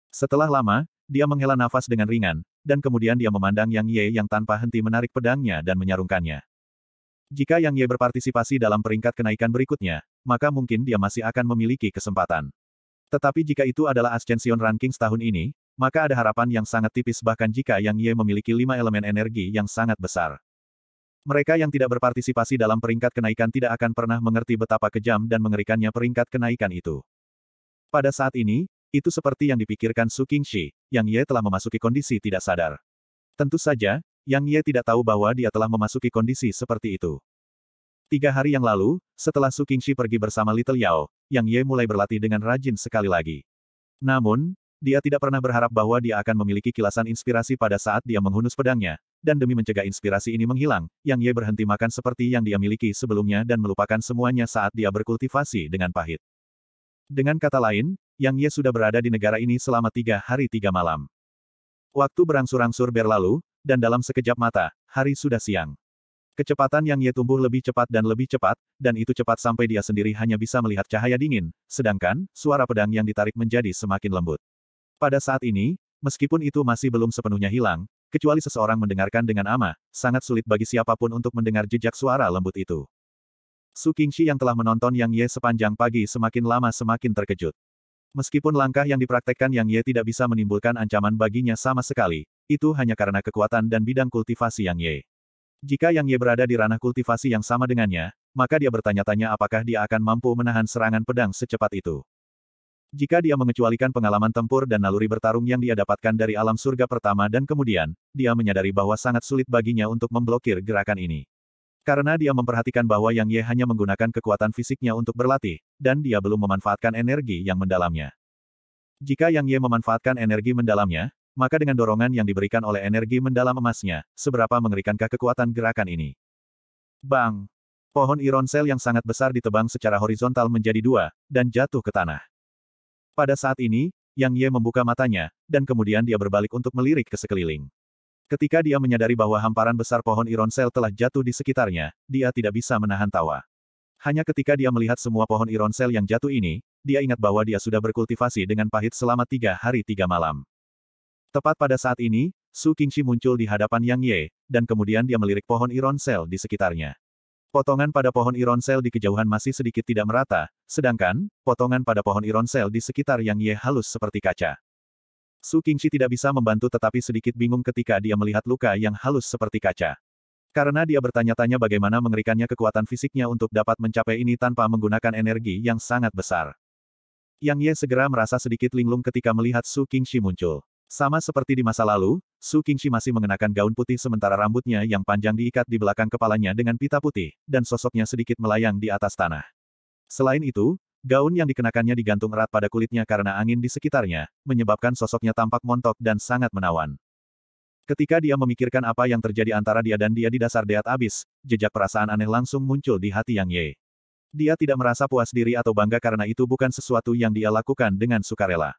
Setelah lama, dia menghela nafas dengan ringan, dan kemudian dia memandang Yang Ye yang tanpa henti menarik pedangnya dan menyarungkannya. Jika Yang Ye berpartisipasi dalam peringkat kenaikan berikutnya, maka mungkin dia masih akan memiliki kesempatan. Tetapi jika itu adalah Ascension rankings tahun ini, maka ada harapan yang sangat tipis bahkan jika Yang Ye memiliki lima elemen energi yang sangat besar. Mereka yang tidak berpartisipasi dalam peringkat kenaikan tidak akan pernah mengerti betapa kejam dan mengerikannya peringkat kenaikan itu. Pada saat ini, itu seperti yang dipikirkan Su Qingxi, Yang Ye telah memasuki kondisi tidak sadar. Tentu saja, Yang Ye tidak tahu bahwa dia telah memasuki kondisi seperti itu. Tiga hari yang lalu, setelah Su Qingxi pergi bersama Little Yao, Yang Ye mulai berlatih dengan rajin sekali lagi. Namun, dia tidak pernah berharap bahwa dia akan memiliki kilasan inspirasi pada saat dia menghunus pedangnya, dan demi mencegah inspirasi ini menghilang, Yang Ye berhenti makan seperti yang dia miliki sebelumnya dan melupakan semuanya saat dia berkultivasi dengan pahit. Dengan kata lain, Yang Ye sudah berada di negara ini selama tiga hari tiga malam. Waktu berangsur-angsur berlalu, dan dalam sekejap mata, hari sudah siang. Kecepatan Yang Ye tumbuh lebih cepat dan lebih cepat, dan itu cepat sampai dia sendiri hanya bisa melihat cahaya dingin, sedangkan, suara pedang yang ditarik menjadi semakin lembut. Pada saat ini, meskipun itu masih belum sepenuhnya hilang, Kecuali seseorang mendengarkan dengan ama, sangat sulit bagi siapapun untuk mendengar jejak suara lembut itu. Su Qingxi yang telah menonton Yang Ye sepanjang pagi semakin lama semakin terkejut. Meskipun langkah yang dipraktekkan Yang Ye tidak bisa menimbulkan ancaman baginya sama sekali, itu hanya karena kekuatan dan bidang kultivasi Yang Ye. Jika Yang Ye berada di ranah kultivasi yang sama dengannya, maka dia bertanya-tanya apakah dia akan mampu menahan serangan pedang secepat itu. Jika dia mengecualikan pengalaman tempur dan naluri bertarung yang dia dapatkan dari alam surga pertama dan kemudian, dia menyadari bahwa sangat sulit baginya untuk memblokir gerakan ini. Karena dia memperhatikan bahwa Yang Ye hanya menggunakan kekuatan fisiknya untuk berlatih, dan dia belum memanfaatkan energi yang mendalamnya. Jika Yang Ye memanfaatkan energi mendalamnya, maka dengan dorongan yang diberikan oleh energi mendalam emasnya, seberapa mengerikankah kekuatan gerakan ini? Bang! Pohon iron cell yang sangat besar ditebang secara horizontal menjadi dua, dan jatuh ke tanah. Pada saat ini, Yang Ye membuka matanya, dan kemudian dia berbalik untuk melirik ke sekeliling. Ketika dia menyadari bahwa hamparan besar pohon Ironsel telah jatuh di sekitarnya, dia tidak bisa menahan tawa. Hanya ketika dia melihat semua pohon Ironsel yang jatuh ini, dia ingat bahwa dia sudah berkultivasi dengan pahit selama tiga hari tiga malam. Tepat pada saat ini, Su Qingxi muncul di hadapan Yang Ye, dan kemudian dia melirik pohon Ironsel di sekitarnya. Potongan pada pohon ironsel di kejauhan masih sedikit tidak merata, sedangkan, potongan pada pohon ironsel di sekitar Yang Ye halus seperti kaca. Su Qingxi tidak bisa membantu tetapi sedikit bingung ketika dia melihat luka yang halus seperti kaca. Karena dia bertanya-tanya bagaimana mengerikannya kekuatan fisiknya untuk dapat mencapai ini tanpa menggunakan energi yang sangat besar. Yang Ye segera merasa sedikit linglung ketika melihat Su Qingxi muncul. Sama seperti di masa lalu, Su Qingxi masih mengenakan gaun putih sementara rambutnya yang panjang diikat di belakang kepalanya dengan pita putih, dan sosoknya sedikit melayang di atas tanah. Selain itu, gaun yang dikenakannya digantung erat pada kulitnya karena angin di sekitarnya, menyebabkan sosoknya tampak montok dan sangat menawan. Ketika dia memikirkan apa yang terjadi antara dia dan dia di dasar Deat Abis, jejak perasaan aneh langsung muncul di hati Yang Ye. Dia tidak merasa puas diri atau bangga karena itu bukan sesuatu yang dia lakukan dengan sukarela.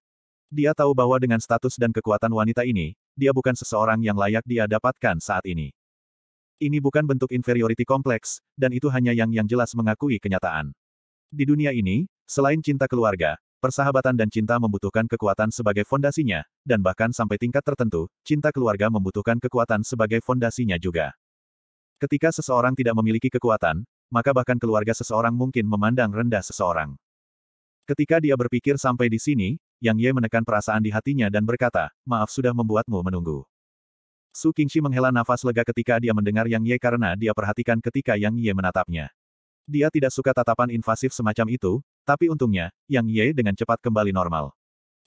Dia tahu bahwa dengan status dan kekuatan wanita ini, dia bukan seseorang yang layak dia dapatkan saat ini. Ini bukan bentuk inferiority kompleks, dan itu hanya yang yang jelas mengakui kenyataan. Di dunia ini, selain cinta keluarga, persahabatan dan cinta membutuhkan kekuatan sebagai fondasinya, dan bahkan sampai tingkat tertentu, cinta keluarga membutuhkan kekuatan sebagai fondasinya juga. Ketika seseorang tidak memiliki kekuatan, maka bahkan keluarga seseorang mungkin memandang rendah seseorang. Ketika dia berpikir sampai di sini, yang Ye menekan perasaan di hatinya dan berkata, maaf sudah membuatmu menunggu. Su Qingxi menghela nafas lega ketika dia mendengar Yang Ye karena dia perhatikan ketika Yang Ye menatapnya. Dia tidak suka tatapan invasif semacam itu, tapi untungnya, Yang Ye dengan cepat kembali normal.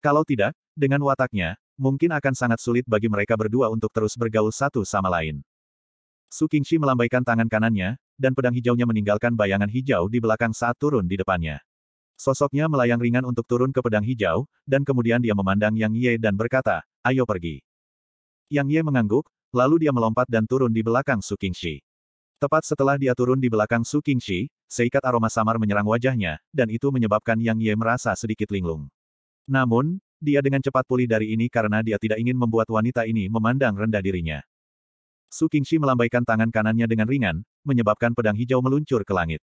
Kalau tidak, dengan wataknya, mungkin akan sangat sulit bagi mereka berdua untuk terus bergaul satu sama lain. Su Qingxi melambaikan tangan kanannya, dan pedang hijaunya meninggalkan bayangan hijau di belakang saat turun di depannya. Sosoknya melayang ringan untuk turun ke pedang hijau, dan kemudian dia memandang Yang Ye dan berkata, ayo pergi. Yang Ye mengangguk, lalu dia melompat dan turun di belakang Su Qingxi. Tepat setelah dia turun di belakang Su Qingxi, seikat aroma samar menyerang wajahnya, dan itu menyebabkan Yang Ye merasa sedikit linglung. Namun, dia dengan cepat pulih dari ini karena dia tidak ingin membuat wanita ini memandang rendah dirinya. Su Qingxi melambaikan tangan kanannya dengan ringan, menyebabkan pedang hijau meluncur ke langit.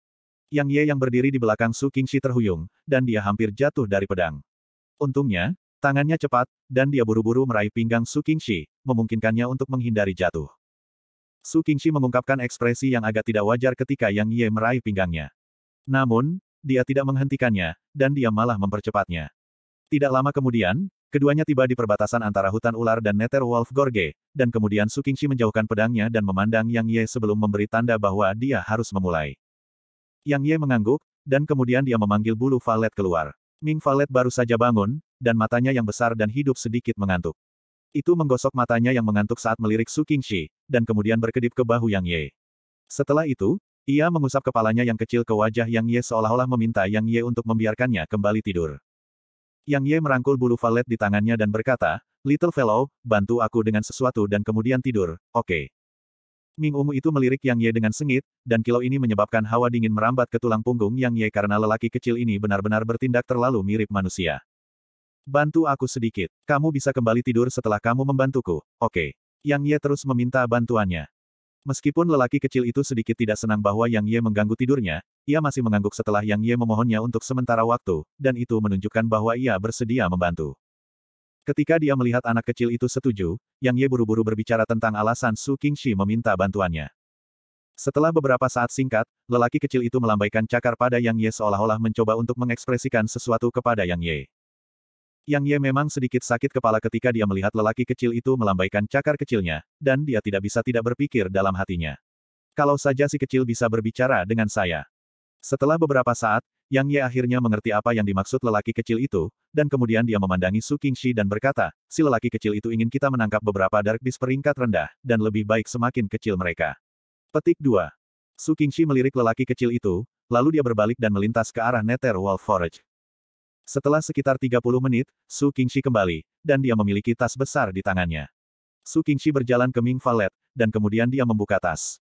Yang Ye yang berdiri di belakang Su Qingxi terhuyung, dan dia hampir jatuh dari pedang. Untungnya, tangannya cepat, dan dia buru-buru meraih pinggang Su Qingxi, memungkinkannya untuk menghindari jatuh. Su Qingxi mengungkapkan ekspresi yang agak tidak wajar ketika Yang Ye meraih pinggangnya. Namun, dia tidak menghentikannya, dan dia malah mempercepatnya. Tidak lama kemudian, keduanya tiba di perbatasan antara hutan ular dan Nether Wolf Gorge, dan kemudian Su Qingxi menjauhkan pedangnya dan memandang Yang Ye sebelum memberi tanda bahwa dia harus memulai. Yang Ye mengangguk, dan kemudian dia memanggil bulu Valet keluar. Ming Valet baru saja bangun, dan matanya yang besar dan hidup sedikit mengantuk. Itu menggosok matanya yang mengantuk saat melirik Su Qingxi, dan kemudian berkedip ke bahu Yang Ye. Setelah itu, ia mengusap kepalanya yang kecil ke wajah Yang Ye seolah-olah meminta Yang Ye untuk membiarkannya kembali tidur. Yang Ye merangkul bulu Valet di tangannya dan berkata, Little fellow, bantu aku dengan sesuatu dan kemudian tidur, oke. Okay. Ming Ungu itu melirik Yang Ye dengan sengit, dan kilau ini menyebabkan hawa dingin merambat ke tulang punggung Yang Ye karena lelaki kecil ini benar-benar bertindak terlalu mirip manusia. Bantu aku sedikit. Kamu bisa kembali tidur setelah kamu membantuku, oke. Yang Ye terus meminta bantuannya. Meskipun lelaki kecil itu sedikit tidak senang bahwa Yang Ye mengganggu tidurnya, ia masih mengangguk setelah Yang Ye memohonnya untuk sementara waktu, dan itu menunjukkan bahwa ia bersedia membantu. Ketika dia melihat anak kecil itu setuju, Yang Ye buru-buru berbicara tentang alasan Su Qingxi meminta bantuannya. Setelah beberapa saat singkat, lelaki kecil itu melambaikan cakar pada Yang Ye seolah-olah mencoba untuk mengekspresikan sesuatu kepada Yang Ye. Yang Ye memang sedikit sakit kepala ketika dia melihat lelaki kecil itu melambaikan cakar kecilnya, dan dia tidak bisa tidak berpikir dalam hatinya. Kalau saja si kecil bisa berbicara dengan saya. Setelah beberapa saat, yang Ye akhirnya mengerti apa yang dimaksud lelaki kecil itu, dan kemudian dia memandangi Su Qingxi dan berkata, si lelaki kecil itu ingin kita menangkap beberapa Dark Beast peringkat rendah, dan lebih baik semakin kecil mereka. Petik 2. Su Qingxi melirik lelaki kecil itu, lalu dia berbalik dan melintas ke arah Nether Wolf Forge. Setelah sekitar 30 menit, Su Qingxi kembali, dan dia memiliki tas besar di tangannya. Su Qingxi berjalan ke Ming Valet, dan kemudian dia membuka tas.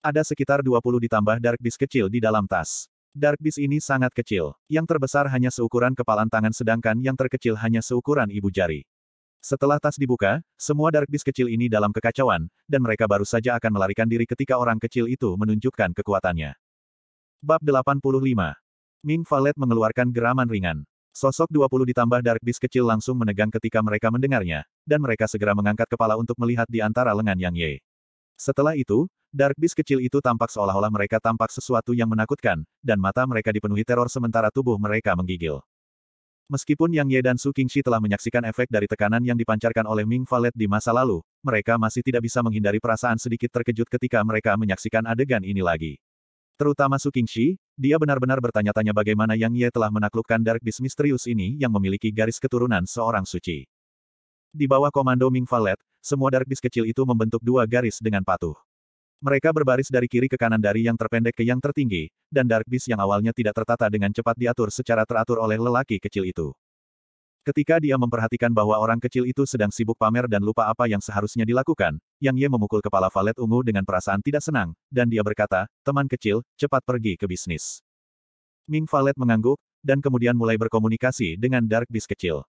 Ada sekitar 20 ditambah Dark Beast kecil di dalam tas. Dark Beast ini sangat kecil, yang terbesar hanya seukuran kepalan tangan sedangkan yang terkecil hanya seukuran ibu jari. Setelah tas dibuka, semua Dark Beast kecil ini dalam kekacauan, dan mereka baru saja akan melarikan diri ketika orang kecil itu menunjukkan kekuatannya. Bab 85 Ming Valet mengeluarkan geraman ringan. Sosok 20 ditambah Dark Beast kecil langsung menegang ketika mereka mendengarnya, dan mereka segera mengangkat kepala untuk melihat di antara lengan Yang Ye. Setelah itu, Dark Beast kecil itu tampak seolah-olah mereka tampak sesuatu yang menakutkan, dan mata mereka dipenuhi teror sementara tubuh mereka menggigil. Meskipun Yang Ye dan Su Qingxi telah menyaksikan efek dari tekanan yang dipancarkan oleh Ming Valet di masa lalu, mereka masih tidak bisa menghindari perasaan sedikit terkejut ketika mereka menyaksikan adegan ini lagi. Terutama Su Qingxi, dia benar-benar bertanya-tanya bagaimana Yang Ye telah menaklukkan Dark Beast misterius ini yang memiliki garis keturunan seorang suci. Di bawah komando Ming Valet, semua Dark Beast kecil itu membentuk dua garis dengan patuh. Mereka berbaris dari kiri ke kanan dari yang terpendek ke yang tertinggi, dan Dark Beast yang awalnya tidak tertata dengan cepat diatur secara teratur oleh lelaki kecil itu. Ketika dia memperhatikan bahwa orang kecil itu sedang sibuk pamer dan lupa apa yang seharusnya dilakukan, Yang Ye memukul kepala valet ungu dengan perasaan tidak senang, dan dia berkata, teman kecil, cepat pergi ke bisnis. Ming Valet mengangguk, dan kemudian mulai berkomunikasi dengan Dark Beast kecil.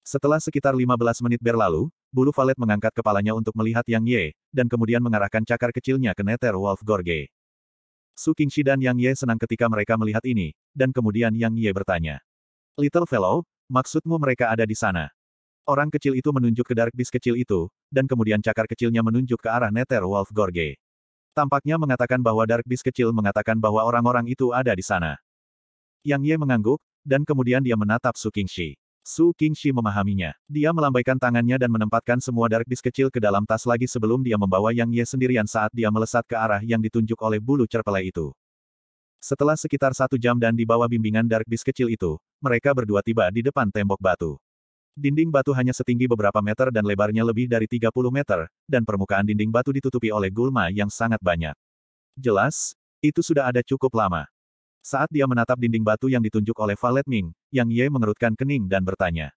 Setelah sekitar 15 menit berlalu, Bulu Valet mengangkat kepalanya untuk melihat Yang Ye, dan kemudian mengarahkan cakar kecilnya ke Nether Wolf Gorge. Su Qingxi dan Yang Ye senang ketika mereka melihat ini, dan kemudian Yang Ye bertanya. Little fellow, maksudmu mereka ada di sana? Orang kecil itu menunjuk ke Dark Beast kecil itu, dan kemudian cakar kecilnya menunjuk ke arah Nether Wolf Gorge. Tampaknya mengatakan bahwa Dark Beast kecil mengatakan bahwa orang-orang itu ada di sana. Yang Ye mengangguk, dan kemudian dia menatap Su Qingxi. Su Qingxi memahaminya. Dia melambaikan tangannya dan menempatkan semua dark disk kecil ke dalam tas lagi sebelum dia membawa Yang Ye sendirian saat dia melesat ke arah yang ditunjuk oleh bulu cerpelai itu. Setelah sekitar satu jam dan di bawah bimbingan dark disk kecil itu, mereka berdua tiba di depan tembok batu. Dinding batu hanya setinggi beberapa meter dan lebarnya lebih dari 30 meter, dan permukaan dinding batu ditutupi oleh gulma yang sangat banyak. Jelas, itu sudah ada cukup lama. Saat dia menatap dinding batu yang ditunjuk oleh Valet Ming, Yang Ye mengerutkan kening dan bertanya.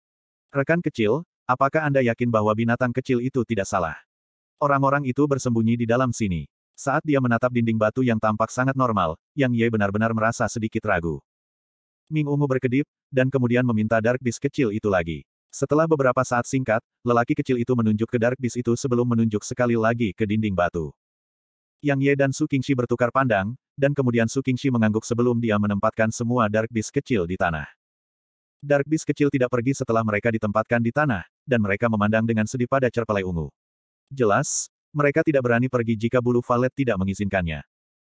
Rekan kecil, apakah Anda yakin bahwa binatang kecil itu tidak salah? Orang-orang itu bersembunyi di dalam sini. Saat dia menatap dinding batu yang tampak sangat normal, Yang Ye benar-benar merasa sedikit ragu. Ming Ungu berkedip, dan kemudian meminta Dark Beast kecil itu lagi. Setelah beberapa saat singkat, lelaki kecil itu menunjuk ke Dark Beast itu sebelum menunjuk sekali lagi ke dinding batu. Yang Ye dan Su Qingxi bertukar pandang, dan kemudian Su Qingxi mengangguk sebelum dia menempatkan semua Dark Beast kecil di tanah. Dark Beast kecil tidak pergi setelah mereka ditempatkan di tanah, dan mereka memandang dengan sedih pada cerpelai ungu. Jelas, mereka tidak berani pergi jika bulu valet tidak mengizinkannya.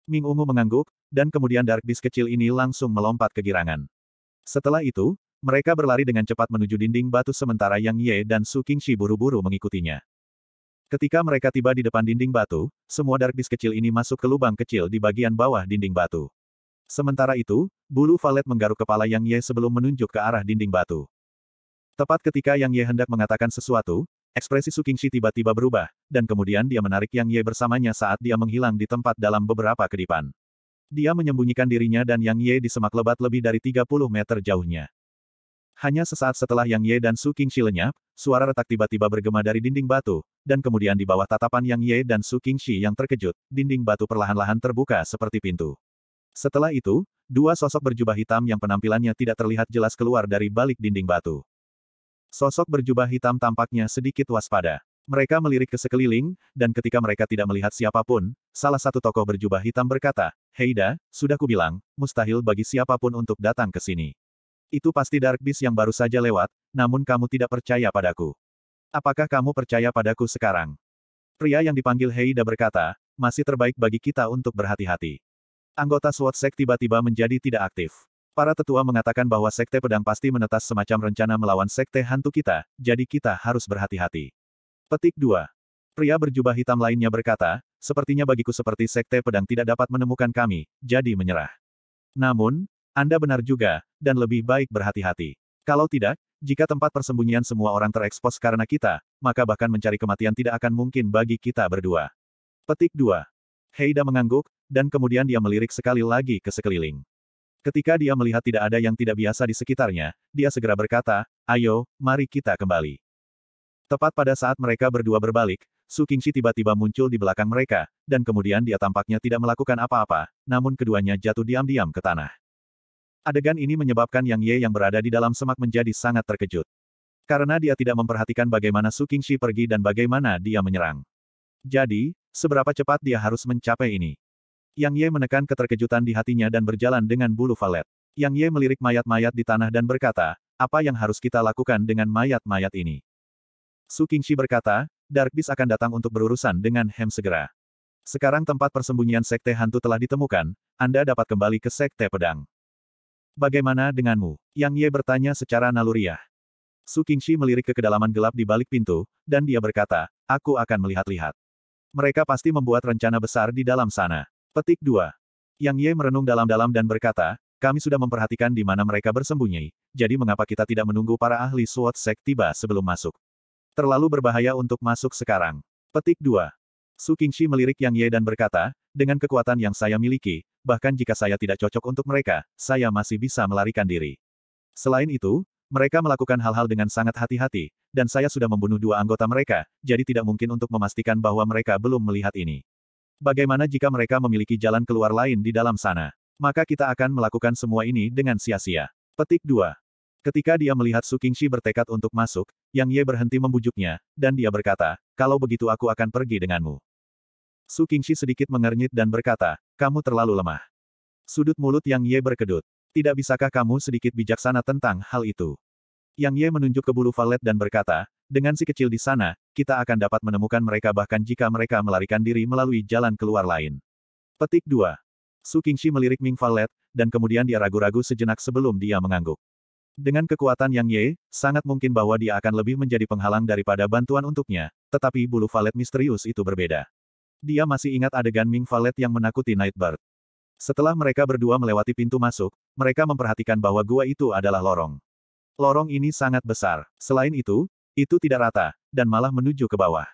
Ming Ungu mengangguk, dan kemudian Dark Beast kecil ini langsung melompat ke girangan. Setelah itu, mereka berlari dengan cepat menuju dinding batu sementara Yang Ye dan Su Qingxi buru-buru mengikutinya. Ketika mereka tiba di depan dinding batu, semua dark disk kecil ini masuk ke lubang kecil di bagian bawah dinding batu. Sementara itu, bulu valet menggaruk kepala Yang Ye sebelum menunjuk ke arah dinding batu. Tepat ketika Yang Ye hendak mengatakan sesuatu, ekspresi Su Qingxi tiba-tiba berubah, dan kemudian dia menarik Yang Ye bersamanya saat dia menghilang di tempat dalam beberapa kedipan. Dia menyembunyikan dirinya dan Yang Ye di semak lebat lebih dari 30 meter jauhnya. Hanya sesaat setelah Yang Ye dan Su Qingxi lenyap, suara retak tiba-tiba bergema dari dinding batu, dan kemudian di bawah tatapan Yang Ye dan Su Qingxi yang terkejut, dinding batu perlahan-lahan terbuka seperti pintu. Setelah itu, dua sosok berjubah hitam yang penampilannya tidak terlihat jelas keluar dari balik dinding batu. Sosok berjubah hitam tampaknya sedikit waspada. Mereka melirik ke sekeliling, dan ketika mereka tidak melihat siapapun, salah satu tokoh berjubah hitam berkata, Heida, sudah kubilang, mustahil bagi siapapun untuk datang ke sini. Itu pasti Dark Beast yang baru saja lewat, namun kamu tidak percaya padaku. Apakah kamu percaya padaku sekarang? Pria yang dipanggil Heida berkata, masih terbaik bagi kita untuk berhati-hati. Anggota SWAT Sek tiba-tiba menjadi tidak aktif. Para tetua mengatakan bahwa Sekte Pedang pasti menetas semacam rencana melawan Sekte Hantu kita, jadi kita harus berhati-hati. Petik 2. Pria berjubah hitam lainnya berkata, sepertinya bagiku seperti Sekte Pedang tidak dapat menemukan kami, jadi menyerah. Namun, anda benar juga, dan lebih baik berhati-hati. Kalau tidak, jika tempat persembunyian semua orang terekspos karena kita, maka bahkan mencari kematian tidak akan mungkin bagi kita berdua. Petik 2. Heida mengangguk, dan kemudian dia melirik sekali lagi ke sekeliling. Ketika dia melihat tidak ada yang tidak biasa di sekitarnya, dia segera berkata, ayo, mari kita kembali. Tepat pada saat mereka berdua berbalik, Su Qingxi tiba-tiba muncul di belakang mereka, dan kemudian dia tampaknya tidak melakukan apa-apa, namun keduanya jatuh diam-diam ke tanah. Adegan ini menyebabkan Yang Ye yang berada di dalam semak menjadi sangat terkejut. Karena dia tidak memperhatikan bagaimana Su Qingxi pergi dan bagaimana dia menyerang. Jadi, seberapa cepat dia harus mencapai ini? Yang Ye menekan keterkejutan di hatinya dan berjalan dengan bulu valet. Yang Ye melirik mayat-mayat di tanah dan berkata, apa yang harus kita lakukan dengan mayat-mayat ini? Su Qingxi berkata, Dark Beast akan datang untuk berurusan dengan Hem segera. Sekarang tempat persembunyian Sekte Hantu telah ditemukan, Anda dapat kembali ke Sekte Pedang. Bagaimana denganmu? Yang Ye bertanya secara naluriah. Su Qingxi melirik ke kedalaman gelap di balik pintu, dan dia berkata, aku akan melihat-lihat. Mereka pasti membuat rencana besar di dalam sana. Petik 2. Yang Ye merenung dalam-dalam dan berkata, kami sudah memperhatikan di mana mereka bersembunyi, jadi mengapa kita tidak menunggu para ahli SWAT Sek tiba sebelum masuk? Terlalu berbahaya untuk masuk sekarang. Petik 2. Su Qingxi melirik Yang Ye dan berkata, dengan kekuatan yang saya miliki, bahkan jika saya tidak cocok untuk mereka, saya masih bisa melarikan diri. Selain itu, mereka melakukan hal-hal dengan sangat hati-hati, dan saya sudah membunuh dua anggota mereka, jadi tidak mungkin untuk memastikan bahwa mereka belum melihat ini. Bagaimana jika mereka memiliki jalan keluar lain di dalam sana? Maka kita akan melakukan semua ini dengan sia-sia. Petik 2. Ketika dia melihat Su Qingxi bertekad untuk masuk, Yang Ye berhenti membujuknya, dan dia berkata, kalau begitu aku akan pergi denganmu. Su Qingxi sedikit mengernyit dan berkata, kamu terlalu lemah. Sudut mulut Yang Ye berkedut. Tidak bisakah kamu sedikit bijaksana tentang hal itu? Yang Ye menunjuk ke bulu valet dan berkata, dengan si kecil di sana, kita akan dapat menemukan mereka bahkan jika mereka melarikan diri melalui jalan keluar lain. Petik 2. Su Qingxi melirik Ming Valet, dan kemudian dia ragu-ragu sejenak sebelum dia mengangguk. Dengan kekuatan Yang Ye, sangat mungkin bahwa dia akan lebih menjadi penghalang daripada bantuan untuknya, tetapi bulu valet misterius itu berbeda. Dia masih ingat adegan Ming Valet yang menakuti Nightbird. Setelah mereka berdua melewati pintu masuk, mereka memperhatikan bahwa gua itu adalah lorong. Lorong ini sangat besar. Selain itu, itu tidak rata, dan malah menuju ke bawah.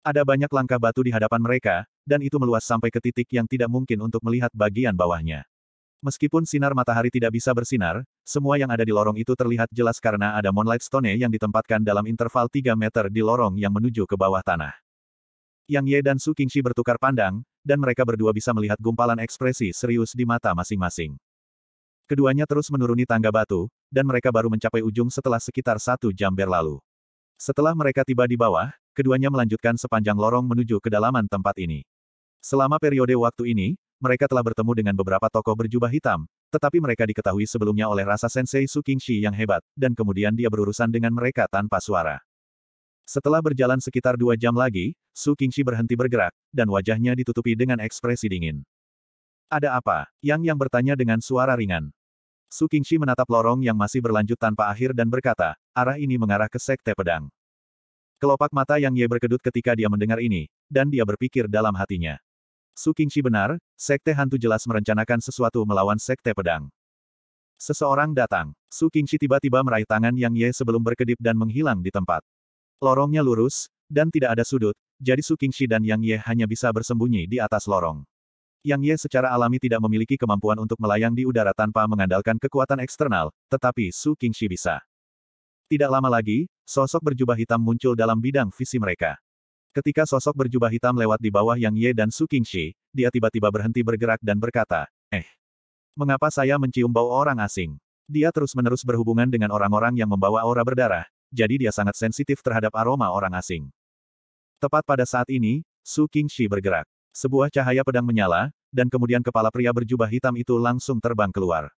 Ada banyak langkah batu di hadapan mereka, dan itu meluas sampai ke titik yang tidak mungkin untuk melihat bagian bawahnya. Meskipun sinar matahari tidak bisa bersinar, semua yang ada di lorong itu terlihat jelas karena ada Moonlight Stone yang ditempatkan dalam interval 3 meter di lorong yang menuju ke bawah tanah. Yang Ye dan Su Qingxi bertukar pandang, dan mereka berdua bisa melihat gumpalan ekspresi serius di mata masing-masing. Keduanya terus menuruni tangga batu, dan mereka baru mencapai ujung setelah sekitar satu jam berlalu. Setelah mereka tiba di bawah, keduanya melanjutkan sepanjang lorong menuju kedalaman tempat ini. Selama periode waktu ini, mereka telah bertemu dengan beberapa tokoh berjubah hitam, tetapi mereka diketahui sebelumnya oleh rasa sensei Su Qingxi yang hebat, dan kemudian dia berurusan dengan mereka tanpa suara. Setelah berjalan sekitar dua jam lagi, Su Qingxi berhenti bergerak, dan wajahnya ditutupi dengan ekspresi dingin. Ada apa? Yang Yang bertanya dengan suara ringan. Su Qingxi menatap lorong yang masih berlanjut tanpa akhir dan berkata, arah ini mengarah ke sekte pedang. Kelopak mata Yang Ye berkedut ketika dia mendengar ini, dan dia berpikir dalam hatinya. Su Qingxi benar, sekte hantu jelas merencanakan sesuatu melawan sekte pedang. Seseorang datang. Su Qingxi tiba-tiba meraih tangan Yang Ye sebelum berkedip dan menghilang di tempat. Lorongnya lurus, dan tidak ada sudut, jadi Su Qingxi dan Yang Ye hanya bisa bersembunyi di atas lorong. Yang Ye secara alami tidak memiliki kemampuan untuk melayang di udara tanpa mengandalkan kekuatan eksternal, tetapi Su Qingxi bisa. Tidak lama lagi, sosok berjubah hitam muncul dalam bidang visi mereka. Ketika sosok berjubah hitam lewat di bawah Yang Ye dan Su Qingxi, dia tiba-tiba berhenti bergerak dan berkata, Eh, mengapa saya mencium bau orang asing? Dia terus-menerus berhubungan dengan orang-orang yang membawa aura berdarah, jadi dia sangat sensitif terhadap aroma orang asing. Tepat pada saat ini, Su Qingxi bergerak. Sebuah cahaya pedang menyala, dan kemudian kepala pria berjubah hitam itu langsung terbang keluar.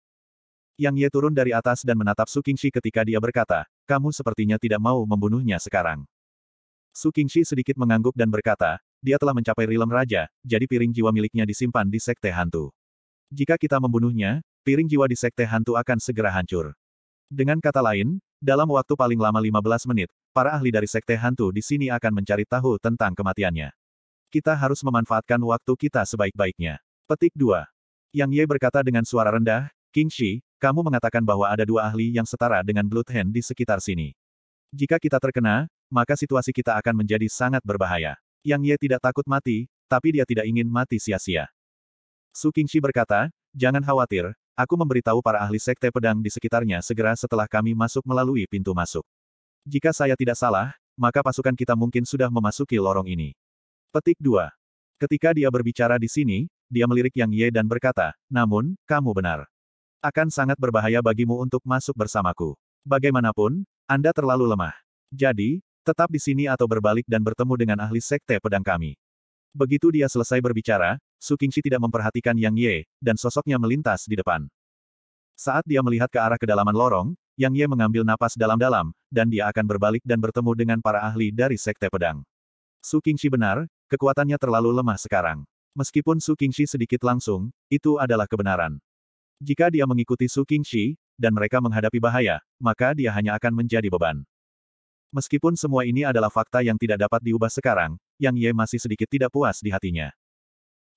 Yang Ye turun dari atas dan menatap Su Qingxi ketika dia berkata, kamu sepertinya tidak mau membunuhnya sekarang. Su Qingxi sedikit mengangguk dan berkata, dia telah mencapai rilem raja, jadi piring jiwa miliknya disimpan di sekte hantu. Jika kita membunuhnya, piring jiwa di sekte hantu akan segera hancur. Dengan kata lain, dalam waktu paling lama 15 menit, para ahli dari Sekte Hantu di sini akan mencari tahu tentang kematiannya. Kita harus memanfaatkan waktu kita sebaik-baiknya. Petik 2. Yang Ye berkata dengan suara rendah, King Shi, kamu mengatakan bahwa ada dua ahli yang setara dengan Blood Hand di sekitar sini. Jika kita terkena, maka situasi kita akan menjadi sangat berbahaya. Yang Ye tidak takut mati, tapi dia tidak ingin mati sia-sia. Su Qingxi berkata, jangan khawatir, Aku memberitahu para ahli sekte pedang di sekitarnya segera setelah kami masuk melalui pintu masuk. Jika saya tidak salah, maka pasukan kita mungkin sudah memasuki lorong ini. Petik 2. Ketika dia berbicara di sini, dia melirik Yang Ye dan berkata, namun, kamu benar. Akan sangat berbahaya bagimu untuk masuk bersamaku. Bagaimanapun, Anda terlalu lemah. Jadi, tetap di sini atau berbalik dan bertemu dengan ahli sekte pedang kami. Begitu dia selesai berbicara, Su Qingxi tidak memperhatikan Yang Ye, dan sosoknya melintas di depan. Saat dia melihat ke arah kedalaman lorong, Yang Ye mengambil napas dalam-dalam, dan dia akan berbalik dan bertemu dengan para ahli dari Sekte Pedang. Su Qingxi benar, kekuatannya terlalu lemah sekarang. Meskipun Su Qingxi sedikit langsung, itu adalah kebenaran. Jika dia mengikuti Su Qingxi, dan mereka menghadapi bahaya, maka dia hanya akan menjadi beban. Meskipun semua ini adalah fakta yang tidak dapat diubah sekarang, yang Ye masih sedikit tidak puas di hatinya.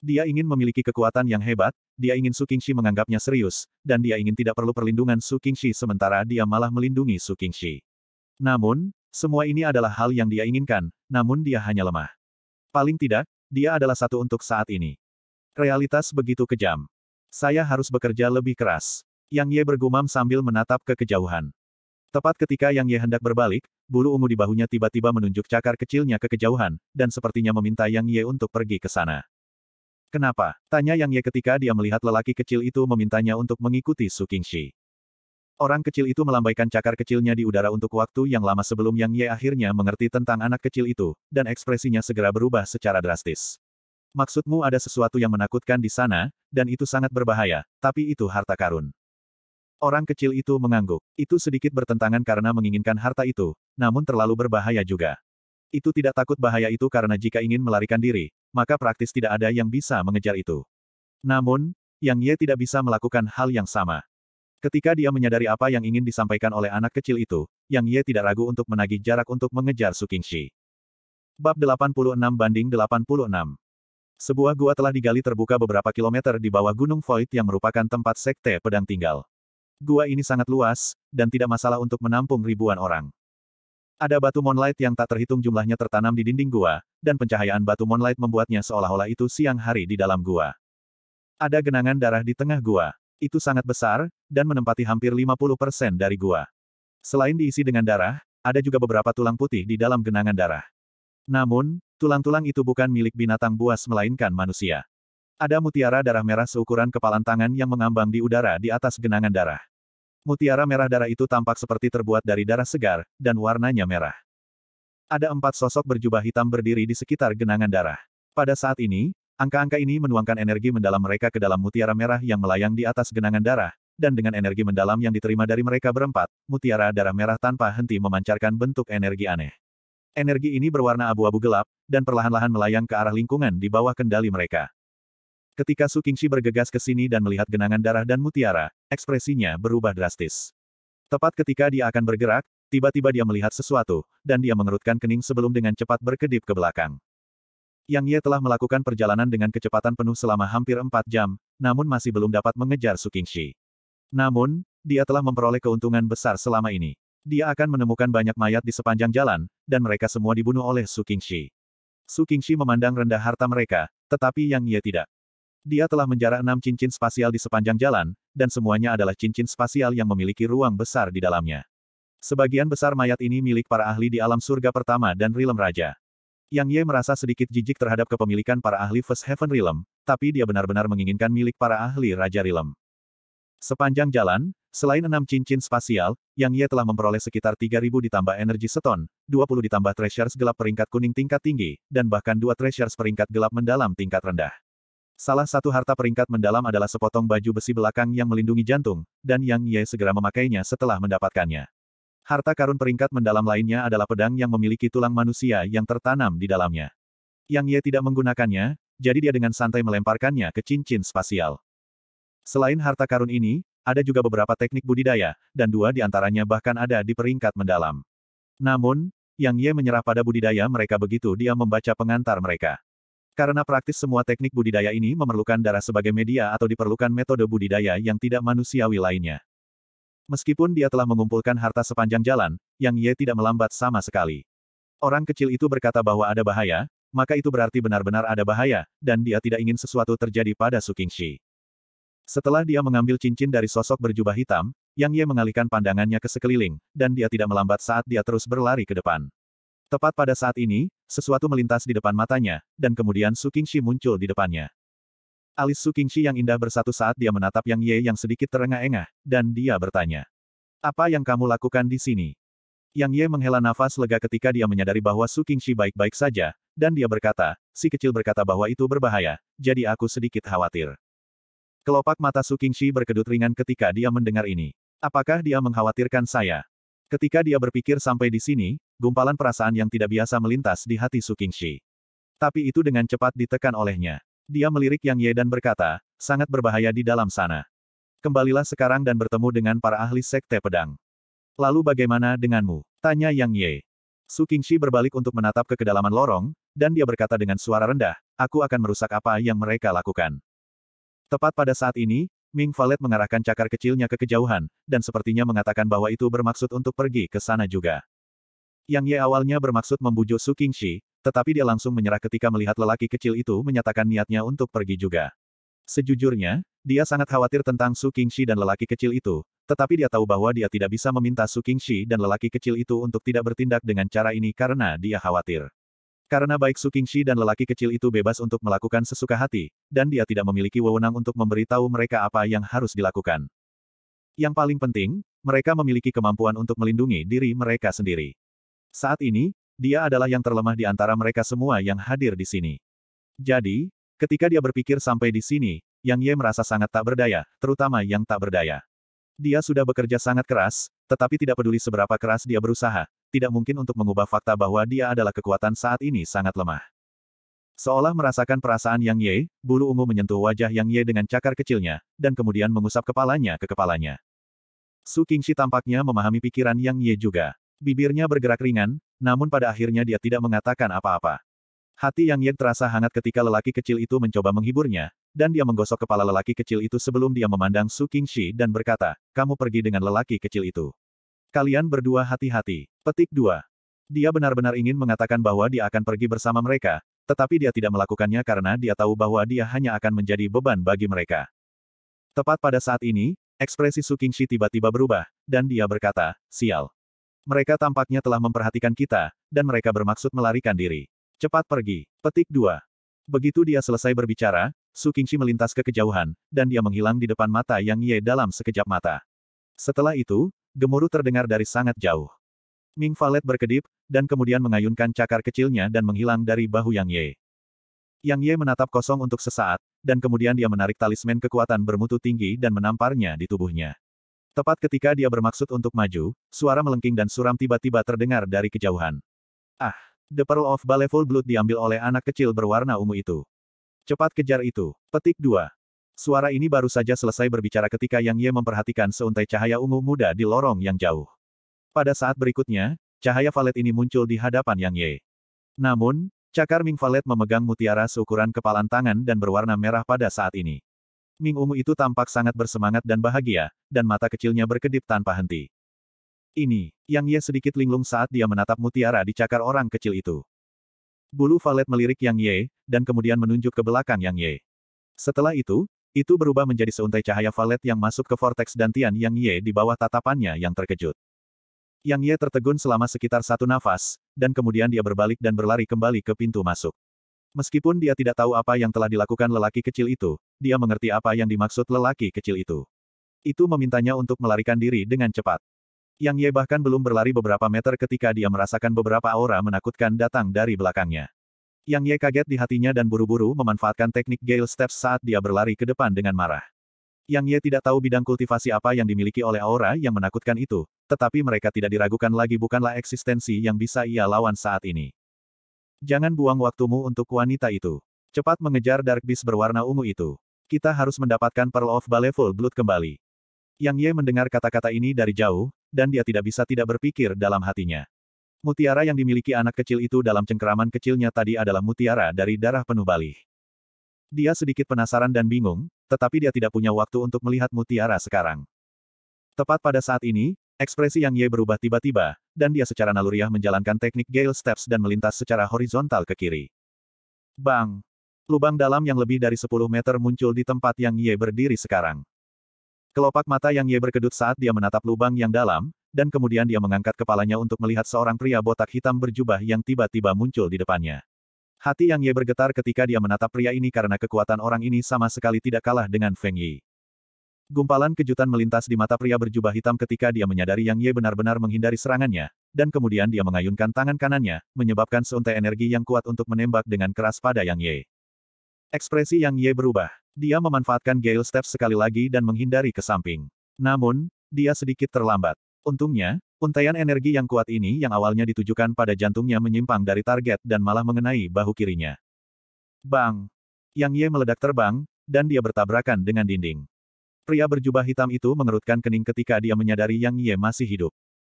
Dia ingin memiliki kekuatan yang hebat, dia ingin Su Qingxi menganggapnya serius, dan dia ingin tidak perlu perlindungan Su Qingxi sementara dia malah melindungi Su Qingxi. Namun, semua ini adalah hal yang dia inginkan, namun dia hanya lemah. Paling tidak, dia adalah satu untuk saat ini. Realitas begitu kejam. Saya harus bekerja lebih keras. Yang Ye bergumam sambil menatap ke kejauhan. Tepat ketika Yang Ye hendak berbalik, bulu ungu di bahunya tiba-tiba menunjuk cakar kecilnya ke kejauhan, dan sepertinya meminta Yang Ye untuk pergi ke sana. Kenapa? Tanya Yang Ye ketika dia melihat lelaki kecil itu memintanya untuk mengikuti Su Qingxi. Orang kecil itu melambaikan cakar kecilnya di udara untuk waktu yang lama sebelum Yang Ye akhirnya mengerti tentang anak kecil itu, dan ekspresinya segera berubah secara drastis. Maksudmu ada sesuatu yang menakutkan di sana, dan itu sangat berbahaya, tapi itu harta karun. Orang kecil itu mengangguk. Itu sedikit bertentangan karena menginginkan harta itu, namun terlalu berbahaya juga. Itu tidak takut bahaya itu karena jika ingin melarikan diri, maka praktis tidak ada yang bisa mengejar itu. Namun, Yang Ye tidak bisa melakukan hal yang sama. Ketika dia menyadari apa yang ingin disampaikan oleh anak kecil itu, Yang Ye tidak ragu untuk menagih jarak untuk mengejar Su Qingxi. Bab 86 banding 86 Sebuah gua telah digali terbuka beberapa kilometer di bawah Gunung Void yang merupakan tempat sekte pedang tinggal. Gua ini sangat luas, dan tidak masalah untuk menampung ribuan orang. Ada batu moonlight yang tak terhitung jumlahnya tertanam di dinding gua, dan pencahayaan batu moonlight membuatnya seolah-olah itu siang hari di dalam gua. Ada genangan darah di tengah gua. Itu sangat besar, dan menempati hampir 50% dari gua. Selain diisi dengan darah, ada juga beberapa tulang putih di dalam genangan darah. Namun, tulang-tulang itu bukan milik binatang buas melainkan manusia. Ada mutiara darah merah seukuran kepalan tangan yang mengambang di udara di atas genangan darah. Mutiara merah darah itu tampak seperti terbuat dari darah segar, dan warnanya merah. Ada empat sosok berjubah hitam berdiri di sekitar genangan darah. Pada saat ini, angka-angka ini menuangkan energi mendalam mereka ke dalam mutiara merah yang melayang di atas genangan darah, dan dengan energi mendalam yang diterima dari mereka berempat, mutiara darah merah tanpa henti memancarkan bentuk energi aneh. Energi ini berwarna abu-abu gelap, dan perlahan-lahan melayang ke arah lingkungan di bawah kendali mereka. Ketika Su Qingxi bergegas ke sini dan melihat genangan darah dan mutiara, ekspresinya berubah drastis. Tepat ketika dia akan bergerak, tiba-tiba dia melihat sesuatu, dan dia mengerutkan kening sebelum dengan cepat berkedip ke belakang. Yang Ye telah melakukan perjalanan dengan kecepatan penuh selama hampir empat jam, namun masih belum dapat mengejar Su Qingxi. Namun, dia telah memperoleh keuntungan besar selama ini. Dia akan menemukan banyak mayat di sepanjang jalan, dan mereka semua dibunuh oleh Su Qingxi. Su Qingxi memandang rendah harta mereka, tetapi Yang Ye tidak. Dia telah menjarah enam cincin spasial di sepanjang jalan, dan semuanya adalah cincin spasial yang memiliki ruang besar di dalamnya. Sebagian besar mayat ini milik para ahli di alam surga pertama dan Rilem Raja. Yang Ye merasa sedikit jijik terhadap kepemilikan para ahli First Heaven Rilem, tapi dia benar-benar menginginkan milik para ahli Raja Rilem. Sepanjang jalan, selain enam cincin spasial, Yang Ye telah memperoleh sekitar 3.000 ditambah energi seton, 20 ditambah treasures gelap peringkat kuning tingkat tinggi, dan bahkan dua treasures peringkat gelap mendalam tingkat rendah. Salah satu harta peringkat mendalam adalah sepotong baju besi belakang yang melindungi jantung, dan Yang Ye segera memakainya setelah mendapatkannya. Harta karun peringkat mendalam lainnya adalah pedang yang memiliki tulang manusia yang tertanam di dalamnya. Yang Ye tidak menggunakannya, jadi dia dengan santai melemparkannya ke cincin spasial. Selain harta karun ini, ada juga beberapa teknik budidaya, dan dua di antaranya bahkan ada di peringkat mendalam. Namun, Yang Ye menyerah pada budidaya mereka begitu dia membaca pengantar mereka. Karena praktis semua teknik budidaya ini memerlukan darah sebagai media atau diperlukan metode budidaya yang tidak manusiawi lainnya. Meskipun dia telah mengumpulkan harta sepanjang jalan, Yang Ye tidak melambat sama sekali. Orang kecil itu berkata bahwa ada bahaya, maka itu berarti benar-benar ada bahaya, dan dia tidak ingin sesuatu terjadi pada Su Qingxi. Setelah dia mengambil cincin dari sosok berjubah hitam, Yang Ye mengalihkan pandangannya ke sekeliling, dan dia tidak melambat saat dia terus berlari ke depan. Tepat pada saat ini, sesuatu melintas di depan matanya, dan kemudian Su Qingxi muncul di depannya. Alis Su Qingxi yang indah bersatu saat dia menatap Yang Ye yang sedikit terengah-engah, dan dia bertanya. Apa yang kamu lakukan di sini? Yang Ye menghela nafas lega ketika dia menyadari bahwa Su Qingxi baik-baik saja, dan dia berkata, si kecil berkata bahwa itu berbahaya, jadi aku sedikit khawatir. Kelopak mata Su Qingxi berkedut ringan ketika dia mendengar ini. Apakah dia mengkhawatirkan saya? Ketika dia berpikir sampai di sini, gumpalan perasaan yang tidak biasa melintas di hati Su Qingxi. Tapi itu dengan cepat ditekan olehnya. Dia melirik Yang Ye dan berkata, sangat berbahaya di dalam sana. Kembalilah sekarang dan bertemu dengan para ahli sekte pedang. Lalu bagaimana denganmu? Tanya Yang Ye. Su Qingxi berbalik untuk menatap ke kedalaman lorong, dan dia berkata dengan suara rendah, aku akan merusak apa yang mereka lakukan. Tepat pada saat ini, Ming Valet mengarahkan cakar kecilnya ke kejauhan, dan sepertinya mengatakan bahwa itu bermaksud untuk pergi ke sana juga. Yang Ye awalnya bermaksud membujuk Su Qingxi, tetapi dia langsung menyerah ketika melihat lelaki kecil itu menyatakan niatnya untuk pergi juga. Sejujurnya, dia sangat khawatir tentang Su Qingxi dan lelaki kecil itu, tetapi dia tahu bahwa dia tidak bisa meminta Su Qingxi dan lelaki kecil itu untuk tidak bertindak dengan cara ini karena dia khawatir. Karena baik Su Qingxi dan lelaki kecil itu bebas untuk melakukan sesuka hati, dan dia tidak memiliki wewenang untuk memberitahu mereka apa yang harus dilakukan. Yang paling penting, mereka memiliki kemampuan untuk melindungi diri mereka sendiri. Saat ini, dia adalah yang terlemah di antara mereka semua yang hadir di sini. Jadi, ketika dia berpikir sampai di sini, Yang Ye merasa sangat tak berdaya, terutama yang tak berdaya. Dia sudah bekerja sangat keras, tetapi tidak peduli seberapa keras dia berusaha, tidak mungkin untuk mengubah fakta bahwa dia adalah kekuatan saat ini sangat lemah. Seolah merasakan perasaan Yang Ye, bulu ungu menyentuh wajah Yang Ye dengan cakar kecilnya, dan kemudian mengusap kepalanya ke kepalanya. Su Qingxi tampaknya memahami pikiran Yang Ye juga. Bibirnya bergerak ringan, namun pada akhirnya dia tidak mengatakan apa-apa. Hati Yang Yen terasa hangat ketika lelaki kecil itu mencoba menghiburnya, dan dia menggosok kepala lelaki kecil itu sebelum dia memandang Su Qingxi dan berkata, kamu pergi dengan lelaki kecil itu. Kalian berdua hati-hati. Petik 2. Dia benar-benar ingin mengatakan bahwa dia akan pergi bersama mereka, tetapi dia tidak melakukannya karena dia tahu bahwa dia hanya akan menjadi beban bagi mereka. Tepat pada saat ini, ekspresi Su Qingxi tiba-tiba berubah, dan dia berkata, sial. Mereka tampaknya telah memperhatikan kita, dan mereka bermaksud melarikan diri. Cepat pergi. Petik 2. Begitu dia selesai berbicara, Su Qingxi melintas ke kejauhan, dan dia menghilang di depan mata Yang Ye dalam sekejap mata. Setelah itu, gemuruh terdengar dari sangat jauh. Ming Valet berkedip, dan kemudian mengayunkan cakar kecilnya dan menghilang dari bahu Yang Ye. Yang Ye menatap kosong untuk sesaat, dan kemudian dia menarik talisman kekuatan bermutu tinggi dan menamparnya di tubuhnya. Tepat ketika dia bermaksud untuk maju, suara melengking dan suram tiba-tiba terdengar dari kejauhan. Ah! The Pearl of Baleful Blood diambil oleh anak kecil berwarna ungu itu. Cepat kejar itu. Petik dua. Suara ini baru saja selesai berbicara ketika Yang Ye memperhatikan seuntai cahaya ungu muda di lorong yang jauh. Pada saat berikutnya, cahaya valet ini muncul di hadapan Yang Ye. Namun, cakar Ming Valet memegang mutiara seukuran kepalan tangan dan berwarna merah pada saat ini. Ming Ungu itu tampak sangat bersemangat dan bahagia, dan mata kecilnya berkedip tanpa henti. Ini, Yang Ye sedikit linglung saat dia menatap mutiara di cakar orang kecil itu. Bulu valet melirik Yang Ye, dan kemudian menunjuk ke belakang Yang Ye. Setelah itu, itu berubah menjadi seuntai cahaya valet yang masuk ke vortex dan Tian Yang Ye di bawah tatapannya yang terkejut. Yang Ye tertegun selama sekitar satu nafas, dan kemudian dia berbalik dan berlari kembali ke pintu masuk. Meskipun dia tidak tahu apa yang telah dilakukan lelaki kecil itu, dia mengerti apa yang dimaksud lelaki kecil itu. Itu memintanya untuk melarikan diri dengan cepat. Yang Ye bahkan belum berlari beberapa meter ketika dia merasakan beberapa aura menakutkan datang dari belakangnya. Yang Ye kaget di hatinya dan buru-buru memanfaatkan teknik Gale Steps saat dia berlari ke depan dengan marah. Yang Ye tidak tahu bidang kultivasi apa yang dimiliki oleh aura yang menakutkan itu, tetapi mereka tidak diragukan lagi bukanlah eksistensi yang bisa ia lawan saat ini. Jangan buang waktumu untuk wanita itu. Cepat mengejar Dark Beast berwarna ungu itu. Kita harus mendapatkan Pearl of Baleful Blood kembali. Yang Ye mendengar kata-kata ini dari jauh, dan dia tidak bisa tidak berpikir dalam hatinya. Mutiara yang dimiliki anak kecil itu dalam cengkeraman kecilnya tadi adalah mutiara dari darah penuh Bali. Dia sedikit penasaran dan bingung, tetapi dia tidak punya waktu untuk melihat mutiara sekarang. Tepat pada saat ini, Ekspresi Yang Ye berubah tiba-tiba, dan dia secara naluriah menjalankan teknik Gale Steps dan melintas secara horizontal ke kiri. Bang! Lubang dalam yang lebih dari 10 meter muncul di tempat Yang Ye berdiri sekarang. Kelopak mata Yang Ye berkedut saat dia menatap lubang yang dalam, dan kemudian dia mengangkat kepalanya untuk melihat seorang pria botak hitam berjubah yang tiba-tiba muncul di depannya. Hati Yang Ye bergetar ketika dia menatap pria ini karena kekuatan orang ini sama sekali tidak kalah dengan Feng Yi. Gumpalan kejutan melintas di mata pria berjubah hitam ketika dia menyadari Yang Ye benar-benar menghindari serangannya, dan kemudian dia mengayunkan tangan kanannya, menyebabkan seuntai energi yang kuat untuk menembak dengan keras pada Yang Ye. Ekspresi Yang Ye berubah. Dia memanfaatkan Gale Step sekali lagi dan menghindari ke samping. Namun, dia sedikit terlambat. Untungnya, untaian energi yang kuat ini yang awalnya ditujukan pada jantungnya menyimpang dari target dan malah mengenai bahu kirinya. Bang! Yang Ye meledak terbang, dan dia bertabrakan dengan dinding. Pria berjubah hitam itu mengerutkan kening ketika dia menyadari Yang Ye masih hidup.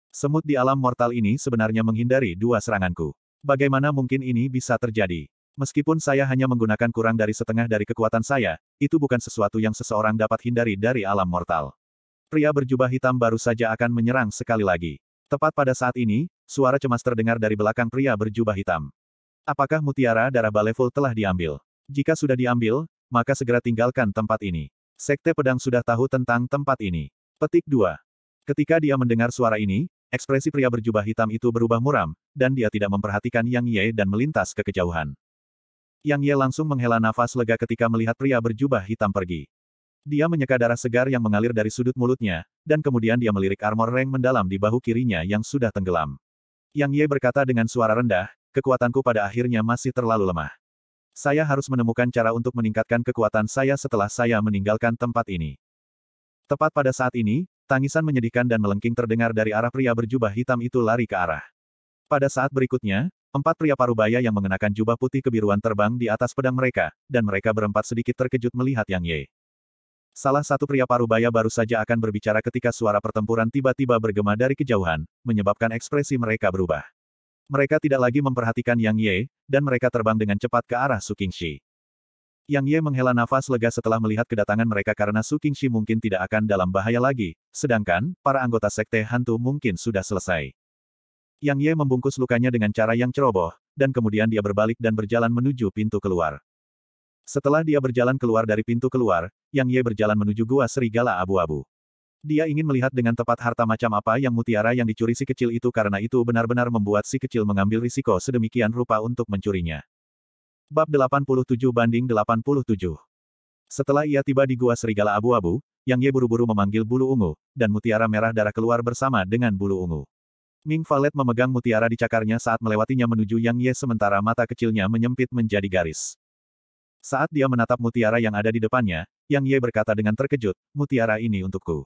Semut di alam mortal ini sebenarnya menghindari dua seranganku. Bagaimana mungkin ini bisa terjadi? Meskipun saya hanya menggunakan kurang dari setengah dari kekuatan saya, itu bukan sesuatu yang seseorang dapat hindari dari alam mortal. Pria berjubah hitam baru saja akan menyerang sekali lagi. Tepat pada saat ini, suara cemas terdengar dari belakang pria berjubah hitam. Apakah mutiara darah baleful telah diambil? Jika sudah diambil, maka segera tinggalkan tempat ini. Sekte pedang sudah tahu tentang tempat ini. Petik 2. Ketika dia mendengar suara ini, ekspresi pria berjubah hitam itu berubah muram, dan dia tidak memperhatikan Yang Ye dan melintas ke kejauhan. Yang Ye langsung menghela nafas lega ketika melihat pria berjubah hitam pergi. Dia menyeka darah segar yang mengalir dari sudut mulutnya, dan kemudian dia melirik armor reng mendalam di bahu kirinya yang sudah tenggelam. Yang Ye berkata dengan suara rendah, kekuatanku pada akhirnya masih terlalu lemah. Saya harus menemukan cara untuk meningkatkan kekuatan saya setelah saya meninggalkan tempat ini. Tepat pada saat ini, tangisan menyedihkan dan melengking terdengar dari arah pria berjubah hitam itu lari ke arah. Pada saat berikutnya, empat pria parubaya yang mengenakan jubah putih kebiruan terbang di atas pedang mereka, dan mereka berempat sedikit terkejut melihat Yang Ye. Salah satu pria parubaya baru saja akan berbicara ketika suara pertempuran tiba-tiba bergema dari kejauhan, menyebabkan ekspresi mereka berubah. Mereka tidak lagi memperhatikan Yang Ye, dan mereka terbang dengan cepat ke arah Su Qingxi. Yang Ye menghela nafas lega setelah melihat kedatangan mereka karena Su Qingxi mungkin tidak akan dalam bahaya lagi, sedangkan, para anggota sekte hantu mungkin sudah selesai. Yang Ye membungkus lukanya dengan cara yang ceroboh, dan kemudian dia berbalik dan berjalan menuju pintu keluar. Setelah dia berjalan keluar dari pintu keluar, Yang Ye berjalan menuju gua serigala abu-abu. Dia ingin melihat dengan tepat harta macam apa yang mutiara yang dicuri si kecil itu karena itu benar-benar membuat si kecil mengambil risiko sedemikian rupa untuk mencurinya. Bab 87 banding 87 Setelah ia tiba di Gua Serigala Abu-Abu, Yang Ye buru-buru memanggil bulu ungu, dan mutiara merah darah keluar bersama dengan bulu ungu. Ming Valet memegang mutiara di cakarnya saat melewatinya menuju Yang Ye sementara mata kecilnya menyempit menjadi garis. Saat dia menatap mutiara yang ada di depannya, Yang Ye berkata dengan terkejut, mutiara ini untukku.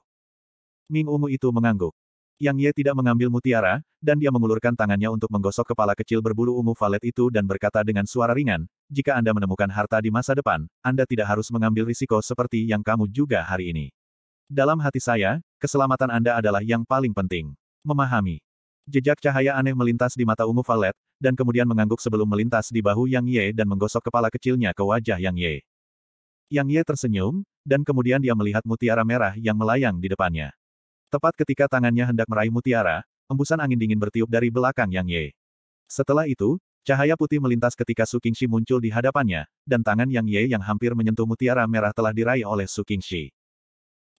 Ming Ungu itu mengangguk. Yang Ye tidak mengambil mutiara, dan dia mengulurkan tangannya untuk menggosok kepala kecil berbulu ungu valet itu dan berkata dengan suara ringan, jika Anda menemukan harta di masa depan, Anda tidak harus mengambil risiko seperti yang kamu juga hari ini. Dalam hati saya, keselamatan Anda adalah yang paling penting. Memahami. Jejak cahaya aneh melintas di mata ungu valet, dan kemudian mengangguk sebelum melintas di bahu Yang Ye dan menggosok kepala kecilnya ke wajah Yang Ye. Yang Ye tersenyum, dan kemudian dia melihat mutiara merah yang melayang di depannya. Tepat ketika tangannya hendak meraih mutiara, embusan angin dingin bertiup dari belakang Yang Ye. Setelah itu, cahaya putih melintas ketika Su Qingxi muncul di hadapannya, dan tangan Yang Ye yang hampir menyentuh mutiara merah telah diraih oleh Su Qingxi.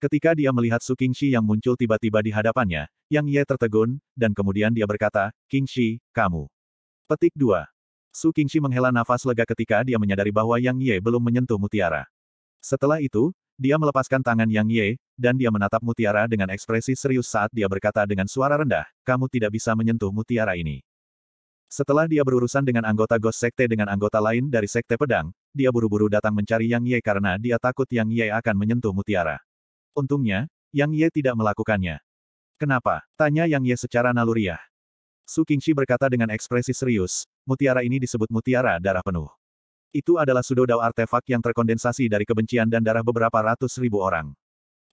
Ketika dia melihat Su Qingxi yang muncul tiba-tiba di hadapannya, Yang Ye tertegun, dan kemudian dia berkata, Qingxi, kamu. Petik 2. Su Qingxi menghela nafas lega ketika dia menyadari bahwa Yang Ye belum menyentuh mutiara. Setelah itu, dia melepaskan tangan Yang Ye, dan dia menatap mutiara dengan ekspresi serius saat dia berkata dengan suara rendah, kamu tidak bisa menyentuh mutiara ini. Setelah dia berurusan dengan anggota Ghost Sekte dengan anggota lain dari Sekte Pedang, dia buru-buru datang mencari Yang Ye karena dia takut Yang Ye akan menyentuh mutiara. Untungnya, Yang Ye tidak melakukannya. Kenapa? Tanya Yang Ye secara naluriah. Su Qingxi berkata dengan ekspresi serius, mutiara ini disebut mutiara darah penuh. Itu adalah sudodao artefak yang terkondensasi dari kebencian dan darah beberapa ratus ribu orang.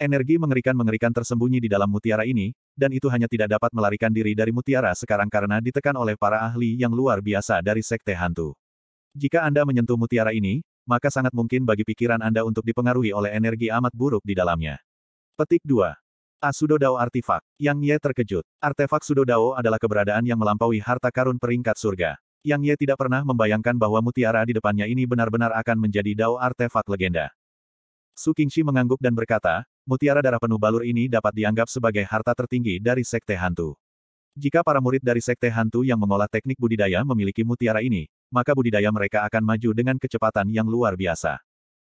Energi mengerikan-mengerikan tersembunyi di dalam mutiara ini, dan itu hanya tidak dapat melarikan diri dari mutiara sekarang karena ditekan oleh para ahli yang luar biasa dari sekte hantu. Jika Anda menyentuh mutiara ini, maka sangat mungkin bagi pikiran Anda untuk dipengaruhi oleh energi amat buruk di dalamnya. Petik 2. Asudodao Artifak, Yang Ye terkejut. Artefak Sudodao adalah keberadaan yang melampaui harta karun peringkat surga. Yang Ye tidak pernah membayangkan bahwa mutiara di depannya ini benar-benar akan menjadi dao artefak legenda. Su Qingxi mengangguk dan berkata, mutiara darah penuh balur ini dapat dianggap sebagai harta tertinggi dari Sekte Hantu. Jika para murid dari Sekte Hantu yang mengolah teknik budidaya memiliki mutiara ini, maka budidaya mereka akan maju dengan kecepatan yang luar biasa.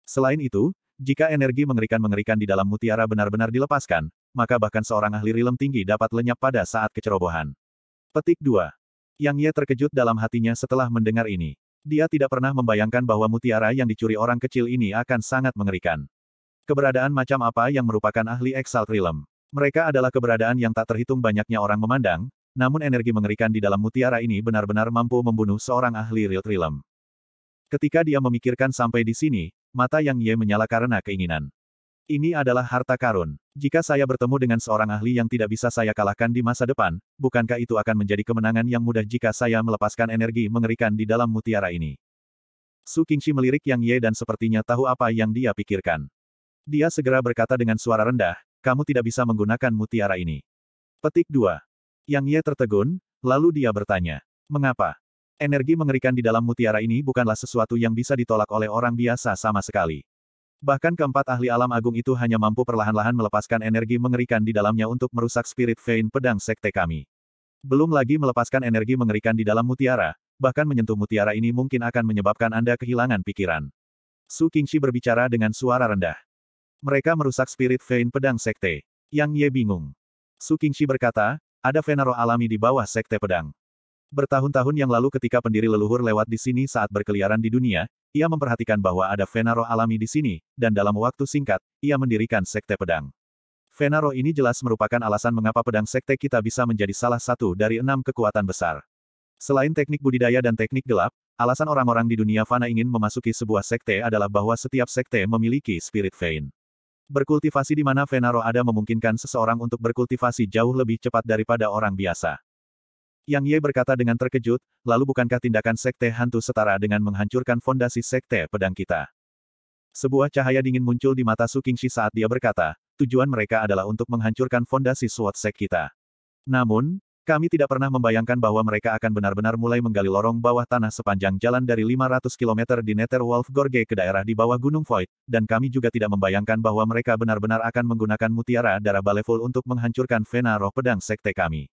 Selain itu, jika energi mengerikan-mengerikan di dalam mutiara benar-benar dilepaskan, maka bahkan seorang ahli rilem tinggi dapat lenyap pada saat kecerobohan. Petik 2. Yang Ye terkejut dalam hatinya setelah mendengar ini. Dia tidak pernah membayangkan bahwa mutiara yang dicuri orang kecil ini akan sangat mengerikan. Keberadaan macam apa yang merupakan ahli Exalt Realm. Mereka adalah keberadaan yang tak terhitung banyaknya orang memandang, namun energi mengerikan di dalam mutiara ini benar-benar mampu membunuh seorang ahli Real Realm. Ketika dia memikirkan sampai di sini, mata Yang Ye menyala karena keinginan. Ini adalah harta karun. Jika saya bertemu dengan seorang ahli yang tidak bisa saya kalahkan di masa depan, bukankah itu akan menjadi kemenangan yang mudah jika saya melepaskan energi mengerikan di dalam mutiara ini? Su Qingxi melirik Yang Ye dan sepertinya tahu apa yang dia pikirkan. Dia segera berkata dengan suara rendah, kamu tidak bisa menggunakan mutiara ini. Petik 2. Yang Ye tertegun, lalu dia bertanya, mengapa? Energi mengerikan di dalam mutiara ini bukanlah sesuatu yang bisa ditolak oleh orang biasa sama sekali. Bahkan keempat ahli alam agung itu hanya mampu perlahan-lahan melepaskan energi mengerikan di dalamnya untuk merusak spirit vein pedang sekte kami. Belum lagi melepaskan energi mengerikan di dalam mutiara, bahkan menyentuh mutiara ini mungkin akan menyebabkan Anda kehilangan pikiran. Su Qingxi berbicara dengan suara rendah. Mereka merusak spirit vein pedang sekte. Yang Ye bingung. Su Qingxi berkata, ada fenaro alami di bawah sekte pedang. Bertahun-tahun yang lalu ketika pendiri leluhur lewat di sini saat berkeliaran di dunia, ia memperhatikan bahwa ada Fenaro alami di sini, dan dalam waktu singkat, ia mendirikan Sekte Pedang. Fenaro ini jelas merupakan alasan mengapa pedang Sekte kita bisa menjadi salah satu dari enam kekuatan besar. Selain teknik budidaya dan teknik gelap, alasan orang-orang di dunia Fana ingin memasuki sebuah sekte adalah bahwa setiap sekte memiliki spirit vein. Berkultivasi di mana Fenaro ada memungkinkan seseorang untuk berkultivasi jauh lebih cepat daripada orang biasa. Yang Ye berkata dengan terkejut, lalu bukankah tindakan sekte hantu setara dengan menghancurkan fondasi sekte pedang kita? Sebuah cahaya dingin muncul di mata Su Qingxi saat dia berkata, tujuan mereka adalah untuk menghancurkan fondasi Swat Sek kita. Namun, kami tidak pernah membayangkan bahwa mereka akan benar-benar mulai menggali lorong bawah tanah sepanjang jalan dari 500 km di Nether Wolf Gorge ke daerah di bawah Gunung Void, dan kami juga tidak membayangkan bahwa mereka benar-benar akan menggunakan mutiara darah Baleful untuk menghancurkan Vena roh pedang sekte kami.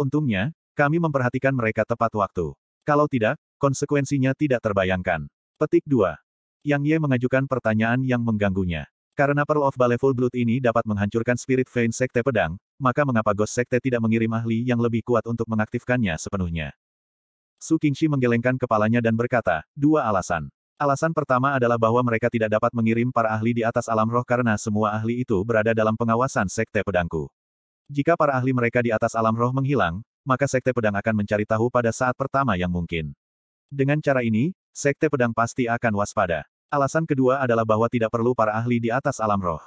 Untungnya, kami memperhatikan mereka tepat waktu. Kalau tidak, konsekuensinya tidak terbayangkan. Petik 2. Yang Ye mengajukan pertanyaan yang mengganggunya. Karena Pearl of Baleful Blood ini dapat menghancurkan Spirit Vein Sekte Pedang, maka mengapa Ghost Sekte tidak mengirim ahli yang lebih kuat untuk mengaktifkannya sepenuhnya? Su Qingxi menggelengkan kepalanya dan berkata, dua alasan. Alasan pertama adalah bahwa mereka tidak dapat mengirim para ahli di atas alam roh karena semua ahli itu berada dalam pengawasan sekte pedangku. Jika para ahli mereka di atas alam roh menghilang, maka Sekte Pedang akan mencari tahu pada saat pertama yang mungkin. Dengan cara ini, Sekte Pedang pasti akan waspada. Alasan kedua adalah bahwa tidak perlu para ahli di atas alam roh.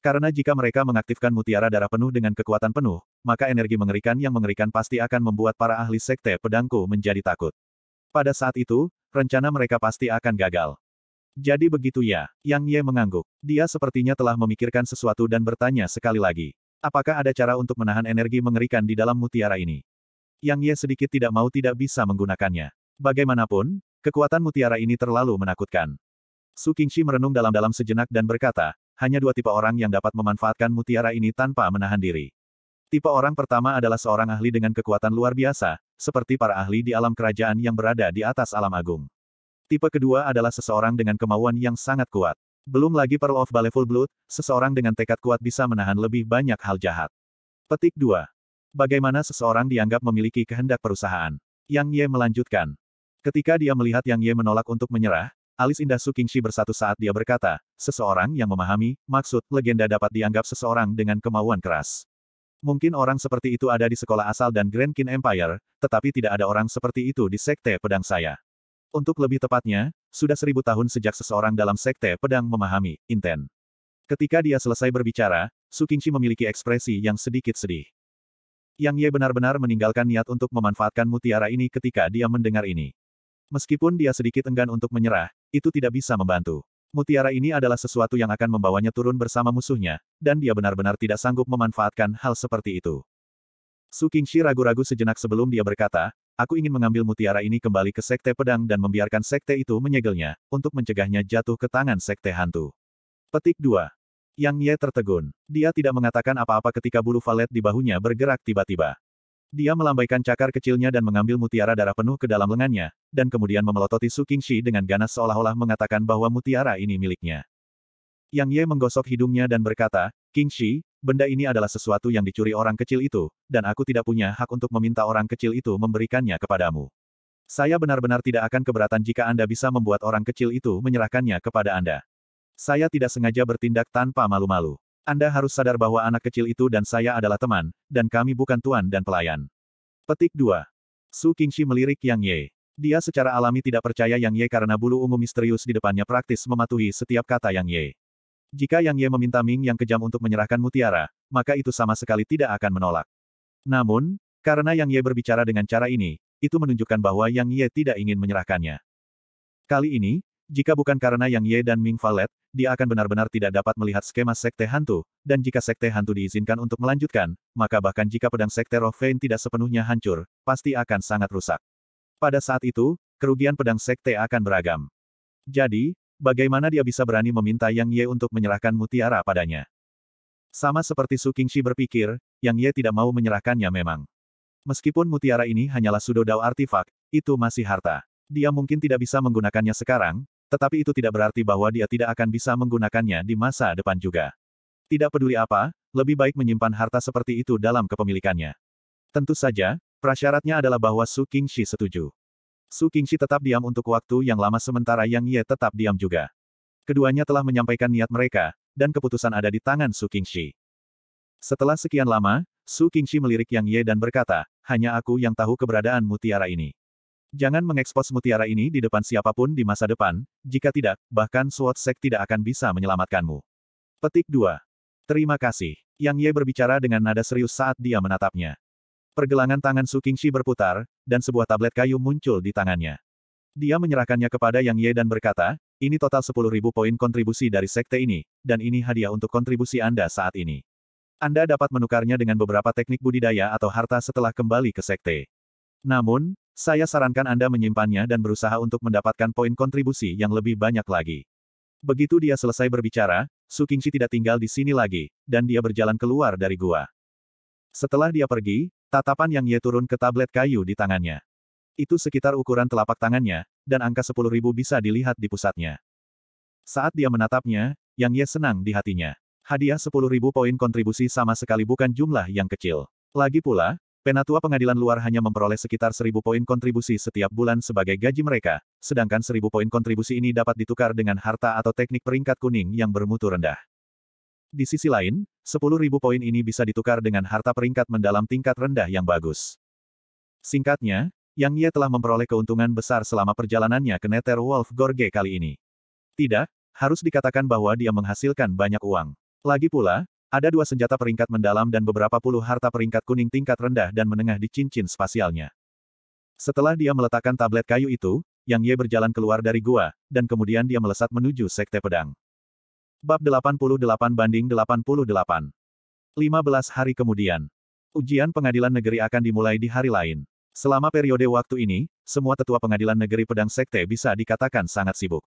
Karena jika mereka mengaktifkan mutiara darah penuh dengan kekuatan penuh, maka energi mengerikan yang mengerikan pasti akan membuat para ahli sekte pedangku menjadi takut. Pada saat itu, rencana mereka pasti akan gagal. Jadi begitu ya, Yang Ye mengangguk. Dia sepertinya telah memikirkan sesuatu dan bertanya sekali lagi. Apakah ada cara untuk menahan energi mengerikan di dalam mutiara ini? Yang Ye sedikit tidak mau tidak bisa menggunakannya. Bagaimanapun, kekuatan mutiara ini terlalu menakutkan. Su Qingxi merenung dalam-dalam sejenak dan berkata, hanya dua tipe orang yang dapat memanfaatkan mutiara ini tanpa menahan diri. Tipe orang pertama adalah seorang ahli dengan kekuatan luar biasa, seperti para ahli di alam kerajaan yang berada di atas alam agung. Tipe kedua adalah seseorang dengan kemauan yang sangat kuat. Belum lagi Pearl of Baleful Blood, seseorang dengan tekad kuat bisa menahan lebih banyak hal jahat. Petik 2. Bagaimana seseorang dianggap memiliki kehendak perusahaan? Yang Ye melanjutkan. Ketika dia melihat Yang Ye menolak untuk menyerah, alis indah Su Qingxi bersatu saat dia berkata, seseorang yang memahami, maksud, legenda dapat dianggap seseorang dengan kemauan keras. Mungkin orang seperti itu ada di sekolah asal dan Grand King Empire, tetapi tidak ada orang seperti itu di Sekte Pedang saya. Untuk lebih tepatnya, sudah seribu tahun sejak seseorang dalam sekte pedang memahami, inten. Ketika dia selesai berbicara, Sukingshi memiliki ekspresi yang sedikit sedih. Yang Ye benar-benar meninggalkan niat untuk memanfaatkan mutiara ini ketika dia mendengar ini. Meskipun dia sedikit enggan untuk menyerah, itu tidak bisa membantu. Mutiara ini adalah sesuatu yang akan membawanya turun bersama musuhnya, dan dia benar-benar tidak sanggup memanfaatkan hal seperti itu. Su Qingxi ragu-ragu sejenak sebelum dia berkata, Aku ingin mengambil mutiara ini kembali ke sekte pedang dan membiarkan sekte itu menyegelnya, untuk mencegahnya jatuh ke tangan sekte hantu. Petik 2. Yang Ye tertegun. Dia tidak mengatakan apa-apa ketika bulu valet di bahunya bergerak tiba-tiba. Dia melambaikan cakar kecilnya dan mengambil mutiara darah penuh ke dalam lengannya, dan kemudian memelototi Su King Shi dengan ganas seolah-olah mengatakan bahwa mutiara ini miliknya. Yang Ye menggosok hidungnya dan berkata, King Shi benda ini adalah sesuatu yang dicuri orang kecil itu, dan aku tidak punya hak untuk meminta orang kecil itu memberikannya kepadamu. Saya benar-benar tidak akan keberatan jika Anda bisa membuat orang kecil itu menyerahkannya kepada Anda. Saya tidak sengaja bertindak tanpa malu-malu. Anda harus sadar bahwa anak kecil itu dan saya adalah teman, dan kami bukan tuan dan pelayan. Petik 2. Su Qingxi melirik Yang Ye. Dia secara alami tidak percaya Yang Ye karena bulu ungu misterius di depannya praktis mematuhi setiap kata Yang Ye. Jika Yang Ye meminta Ming Yang kejam untuk menyerahkan mutiara, maka itu sama sekali tidak akan menolak. Namun, karena Yang Ye berbicara dengan cara ini, itu menunjukkan bahwa Yang Ye tidak ingin menyerahkannya. Kali ini, jika bukan karena Yang Ye dan Ming Valet, dia akan benar-benar tidak dapat melihat skema sekte hantu, dan jika sekte hantu diizinkan untuk melanjutkan, maka bahkan jika pedang sekte Roh Vein tidak sepenuhnya hancur, pasti akan sangat rusak. Pada saat itu, kerugian pedang sekte akan beragam. Jadi, bagaimana dia bisa berani meminta Yang Ye untuk menyerahkan mutiara padanya? Sama seperti Su Qingxi berpikir, Yang Ye tidak mau menyerahkannya memang. Meskipun mutiara ini hanyalah sudodao artifak, itu masih harta. Dia mungkin tidak bisa menggunakannya sekarang, tetapi itu tidak berarti bahwa dia tidak akan bisa menggunakannya di masa depan juga. Tidak peduli apa, lebih baik menyimpan harta seperti itu dalam kepemilikannya. Tentu saja, prasyaratnya adalah bahwa Su Qingxi setuju. Su Qingxi tetap diam untuk waktu yang lama sementara Yang Ye tetap diam juga. Keduanya telah menyampaikan niat mereka, dan keputusan ada di tangan Su Qingxi. Setelah sekian lama, Su Qingxi melirik Yang Ye dan berkata, hanya aku yang tahu keberadaan mutiara ini. Jangan mengekspos mutiara ini di depan siapapun di masa depan, jika tidak, bahkan SWOT Sek tidak akan bisa menyelamatkanmu. Petik 2. Terima kasih. Yang Ye berbicara dengan nada serius saat dia menatapnya. Pergelangan tangan Su Qingxi berputar, dan sebuah tablet kayu muncul di tangannya. Dia menyerahkannya kepada Yang Ye dan berkata, ini total 10.000 poin kontribusi dari sekte ini, dan ini hadiah untuk kontribusi Anda saat ini. Anda dapat menukarnya dengan beberapa teknik budidaya atau harta setelah kembali ke sekte. Namun, saya sarankan Anda menyimpannya dan berusaha untuk mendapatkan poin kontribusi yang lebih banyak lagi. Begitu dia selesai berbicara, Su Qingxi tidak tinggal di sini lagi, dan dia berjalan keluar dari gua. Setelah dia pergi, Tatapan Yang Ye turun ke tablet kayu di tangannya. Itu sekitar ukuran telapak tangannya, dan angka 10.000 bisa dilihat di pusatnya. Saat dia menatapnya, Yang Ye senang di hatinya. Hadiah 10.000 poin kontribusi sama sekali bukan jumlah yang kecil. Lagi pula, penatua pengadilan luar hanya memperoleh sekitar 1.000 poin kontribusi setiap bulan sebagai gaji mereka, sedangkan 1.000 poin kontribusi ini dapat ditukar dengan harta atau teknik peringkat kuning yang bermutu rendah. Di sisi lain, 10.000 poin ini bisa ditukar dengan harta peringkat mendalam tingkat rendah yang bagus. Singkatnya, Yang Ye telah memperoleh keuntungan besar selama perjalanannya ke Nether Wolf Gorge kali ini. Tidak, harus dikatakan bahwa dia menghasilkan banyak uang. Lagi pula, ada dua senjata peringkat mendalam dan beberapa puluh harta peringkat kuning tingkat rendah dan menengah di cincin spasialnya. Setelah dia meletakkan tablet kayu itu, Yang Ye berjalan keluar dari gua, dan kemudian dia melesat menuju Sekte Pedang. Bab 88 banding 88. 15 hari kemudian. Ujian pengadilan negeri akan dimulai di hari lain. Selama periode waktu ini, semua tetua pengadilan negeri pedang sekte bisa dikatakan sangat sibuk.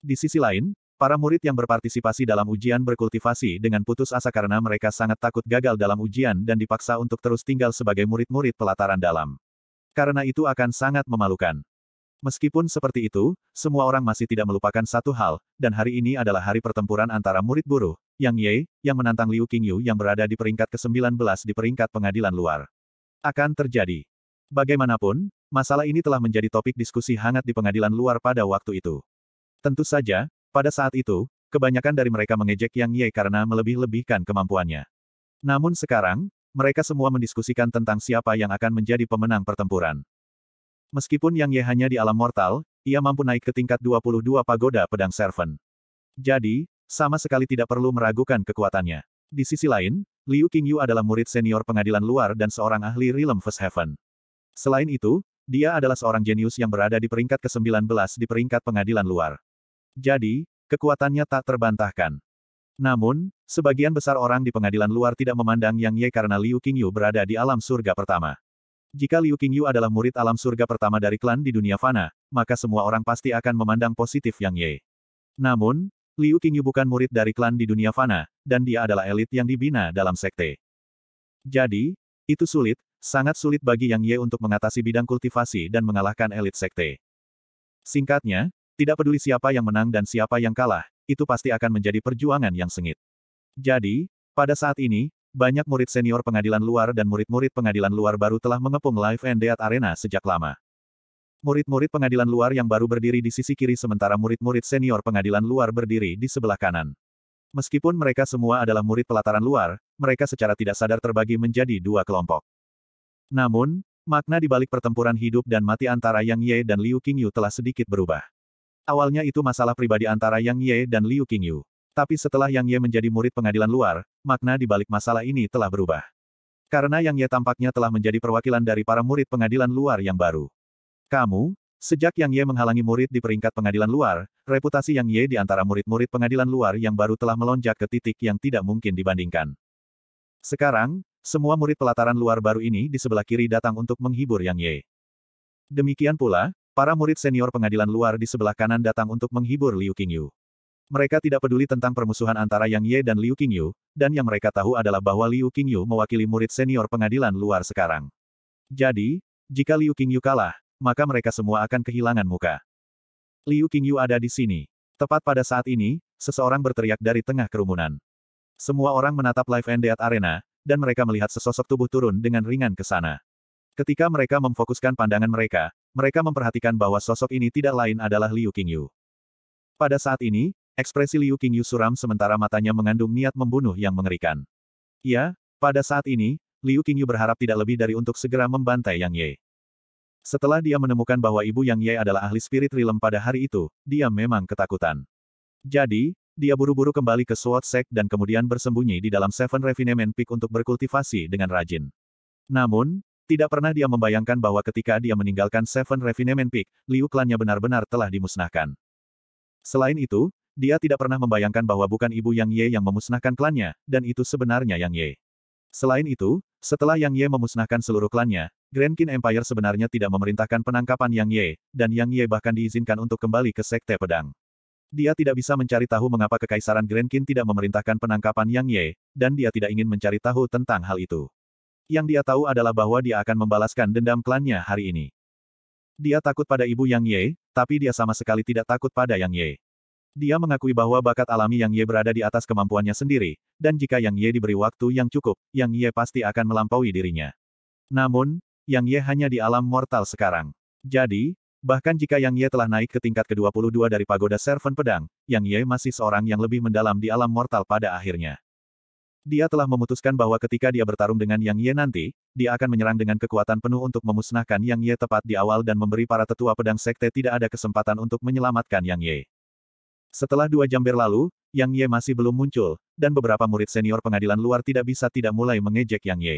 Di sisi lain, para murid yang berpartisipasi dalam ujian berkultivasi dengan putus asa karena mereka sangat takut gagal dalam ujian dan dipaksa untuk terus tinggal sebagai murid-murid pelataran dalam. Karena itu akan sangat memalukan. Meskipun seperti itu, semua orang masih tidak melupakan satu hal, dan hari ini adalah hari pertempuran antara murid buruh, Yang Ye, yang menantang Liu Qingyu yang berada di peringkat ke-19 di peringkat pengadilan luar. Akan terjadi. Bagaimanapun, masalah ini telah menjadi topik diskusi hangat di pengadilan luar pada waktu itu. Tentu saja, pada saat itu, kebanyakan dari mereka mengejek Yang Ye karena melebih-lebihkan kemampuannya. Namun sekarang, mereka semua mendiskusikan tentang siapa yang akan menjadi pemenang pertempuran. Meskipun Yang Ye hanya di alam mortal, ia mampu naik ke tingkat 22 pagoda pedang servant. Jadi, sama sekali tidak perlu meragukan kekuatannya. Di sisi lain, Liu Qingyu adalah murid senior pengadilan luar dan seorang ahli Realm First Heaven. Selain itu, dia adalah seorang jenius yang berada di peringkat ke-19 di peringkat pengadilan luar. Jadi, kekuatannya tak terbantahkan. Namun, sebagian besar orang di pengadilan luar tidak memandang Yang Ye karena Liu Qingyu berada di alam surga pertama. Jika Liu Qingyu adalah murid alam surga pertama dari klan di dunia fana, maka semua orang pasti akan memandang positif Yang Ye. Namun, Liu Qingyu bukan murid dari klan di dunia fana, dan dia adalah elit yang dibina dalam sekte. Jadi, itu sulit, sangat sulit bagi Yang Ye untuk mengatasi bidang kultivasi dan mengalahkan elit sekte. Singkatnya, tidak peduli siapa yang menang dan siapa yang kalah, itu pasti akan menjadi perjuangan yang sengit. Jadi, pada saat ini, banyak murid senior pengadilan luar dan murid-murid pengadilan luar baru telah mengepung Live and Death Arena sejak lama. Murid-murid pengadilan luar yang baru berdiri di sisi kiri sementara murid-murid senior pengadilan luar berdiri di sebelah kanan. Meskipun mereka semua adalah murid pelataran luar, mereka secara tidak sadar terbagi menjadi dua kelompok. Namun, makna di balik pertempuran hidup dan mati antara Yang Ye dan Liu Qingyu telah sedikit berubah. Awalnya itu masalah pribadi antara Yang Ye dan Liu Qingyu. Tapi setelah Yang Ye menjadi murid pengadilan luar, makna di balik masalah ini telah berubah. Karena Yang Ye tampaknya telah menjadi perwakilan dari para murid pengadilan luar yang baru. Kamu, sejak Yang Ye menghalangi murid di peringkat pengadilan luar, reputasi Yang Ye di antara murid-murid pengadilan luar yang baru telah melonjak ke titik yang tidak mungkin dibandingkan. Sekarang, semua murid pelataran luar baru ini di sebelah kiri datang untuk menghibur Yang Ye. Demikian pula, para murid senior pengadilan luar di sebelah kanan datang untuk menghibur Liu Qingyu. Mereka tidak peduli tentang permusuhan antara Yang Ye dan Liu Qingyu, dan yang mereka tahu adalah bahwa Liu Qingyu mewakili murid senior pengadilan luar sekarang. Jadi, jika Liu Qingyu kalah, maka mereka semua akan kehilangan muka. Liu Qingyu ada di sini. Tepat pada saat ini, seseorang berteriak dari tengah kerumunan. Semua orang menatap live and at arena, dan mereka melihat sesosok tubuh turun dengan ringan ke sana. Ketika mereka memfokuskan pandangan mereka, mereka memperhatikan bahwa sosok ini tidak lain adalah Liu Qingyu. Pada saat ini, Ekspresi Liu Qingyu suram sementara matanya mengandung niat membunuh yang mengerikan. Ya, pada saat ini, Liu Qingyu berharap tidak lebih dari untuk segera membantai Yang Ye. Setelah dia menemukan bahwa ibu Yang Ye adalah ahli spirit realm pada hari itu, dia memang ketakutan. Jadi, dia buru-buru kembali ke Sword Sect dan kemudian bersembunyi di dalam Seven Refinement Peak untuk berkultivasi dengan rajin. Namun, tidak pernah dia membayangkan bahwa ketika dia meninggalkan Seven Refinement Peak, Liu klannya benar-benar telah dimusnahkan. Selain itu, dia tidak pernah membayangkan bahwa bukan ibu Yang Ye yang memusnahkan klannya, dan itu sebenarnya Yang Ye. Selain itu, setelah Yang Ye memusnahkan seluruh klannya, Grand King Empire sebenarnya tidak memerintahkan penangkapan Yang Ye, dan Yang Ye bahkan diizinkan untuk kembali ke Sekte Pedang. Dia tidak bisa mencari tahu mengapa Kekaisaran Grand King tidak memerintahkan penangkapan Yang Ye, dan dia tidak ingin mencari tahu tentang hal itu. Yang dia tahu adalah bahwa dia akan membalaskan dendam klannya hari ini. Dia takut pada ibu Yang Ye, tapi dia sama sekali tidak takut pada Yang Ye. Dia mengakui bahwa bakat alami Yang Ye berada di atas kemampuannya sendiri, dan jika Yang Ye diberi waktu yang cukup, Yang Ye pasti akan melampaui dirinya. Namun, Yang Ye hanya di alam mortal sekarang. Jadi, bahkan jika Yang Ye telah naik ke tingkat ke-22 dari pagoda Servant Pedang, Yang Ye masih seorang yang lebih mendalam di alam mortal pada akhirnya. Dia telah memutuskan bahwa ketika dia bertarung dengan Yang Ye nanti, dia akan menyerang dengan kekuatan penuh untuk memusnahkan Yang Ye tepat di awal dan memberi para tetua pedang sekte tidak ada kesempatan untuk menyelamatkan Yang Ye. Setelah dua jam berlalu, Yang Ye masih belum muncul, dan beberapa murid senior pengadilan luar tidak bisa tidak mulai mengejek Yang Ye.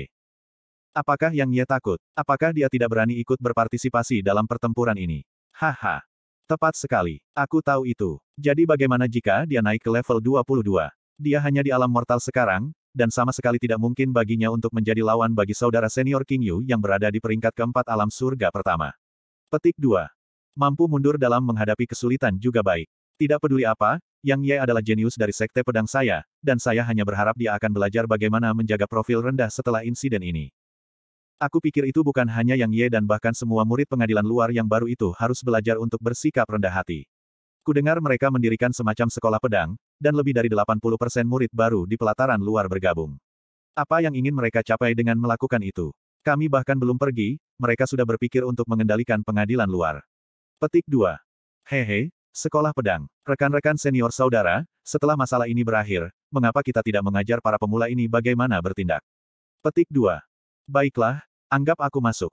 Apakah Yang Ye takut? Apakah dia tidak berani ikut berpartisipasi dalam pertempuran ini? Haha. Tepat sekali. Aku tahu itu. Jadi bagaimana jika dia naik ke level 22? Dia hanya di alam mortal sekarang, dan sama sekali tidak mungkin baginya untuk menjadi lawan bagi saudara senior King Yu yang berada di peringkat keempat alam surga pertama. Petik 2. Mampu mundur dalam menghadapi kesulitan juga baik. Tidak peduli apa, Yang Ye adalah jenius dari sekte pedang saya, dan saya hanya berharap dia akan belajar bagaimana menjaga profil rendah setelah insiden ini. Aku pikir itu bukan hanya Yang Ye dan bahkan semua murid pengadilan luar yang baru itu harus belajar untuk bersikap rendah hati. Kudengar mereka mendirikan semacam sekolah pedang, dan lebih dari 80% murid baru di pelataran luar bergabung. Apa yang ingin mereka capai dengan melakukan itu? Kami bahkan belum pergi, mereka sudah berpikir untuk mengendalikan pengadilan luar. Petik 2. Hehe, Sekolah Pedang. Rekan-rekan senior saudara, setelah masalah ini berakhir, mengapa kita tidak mengajar para pemula ini bagaimana bertindak? Petik 2. Baiklah, anggap aku masuk.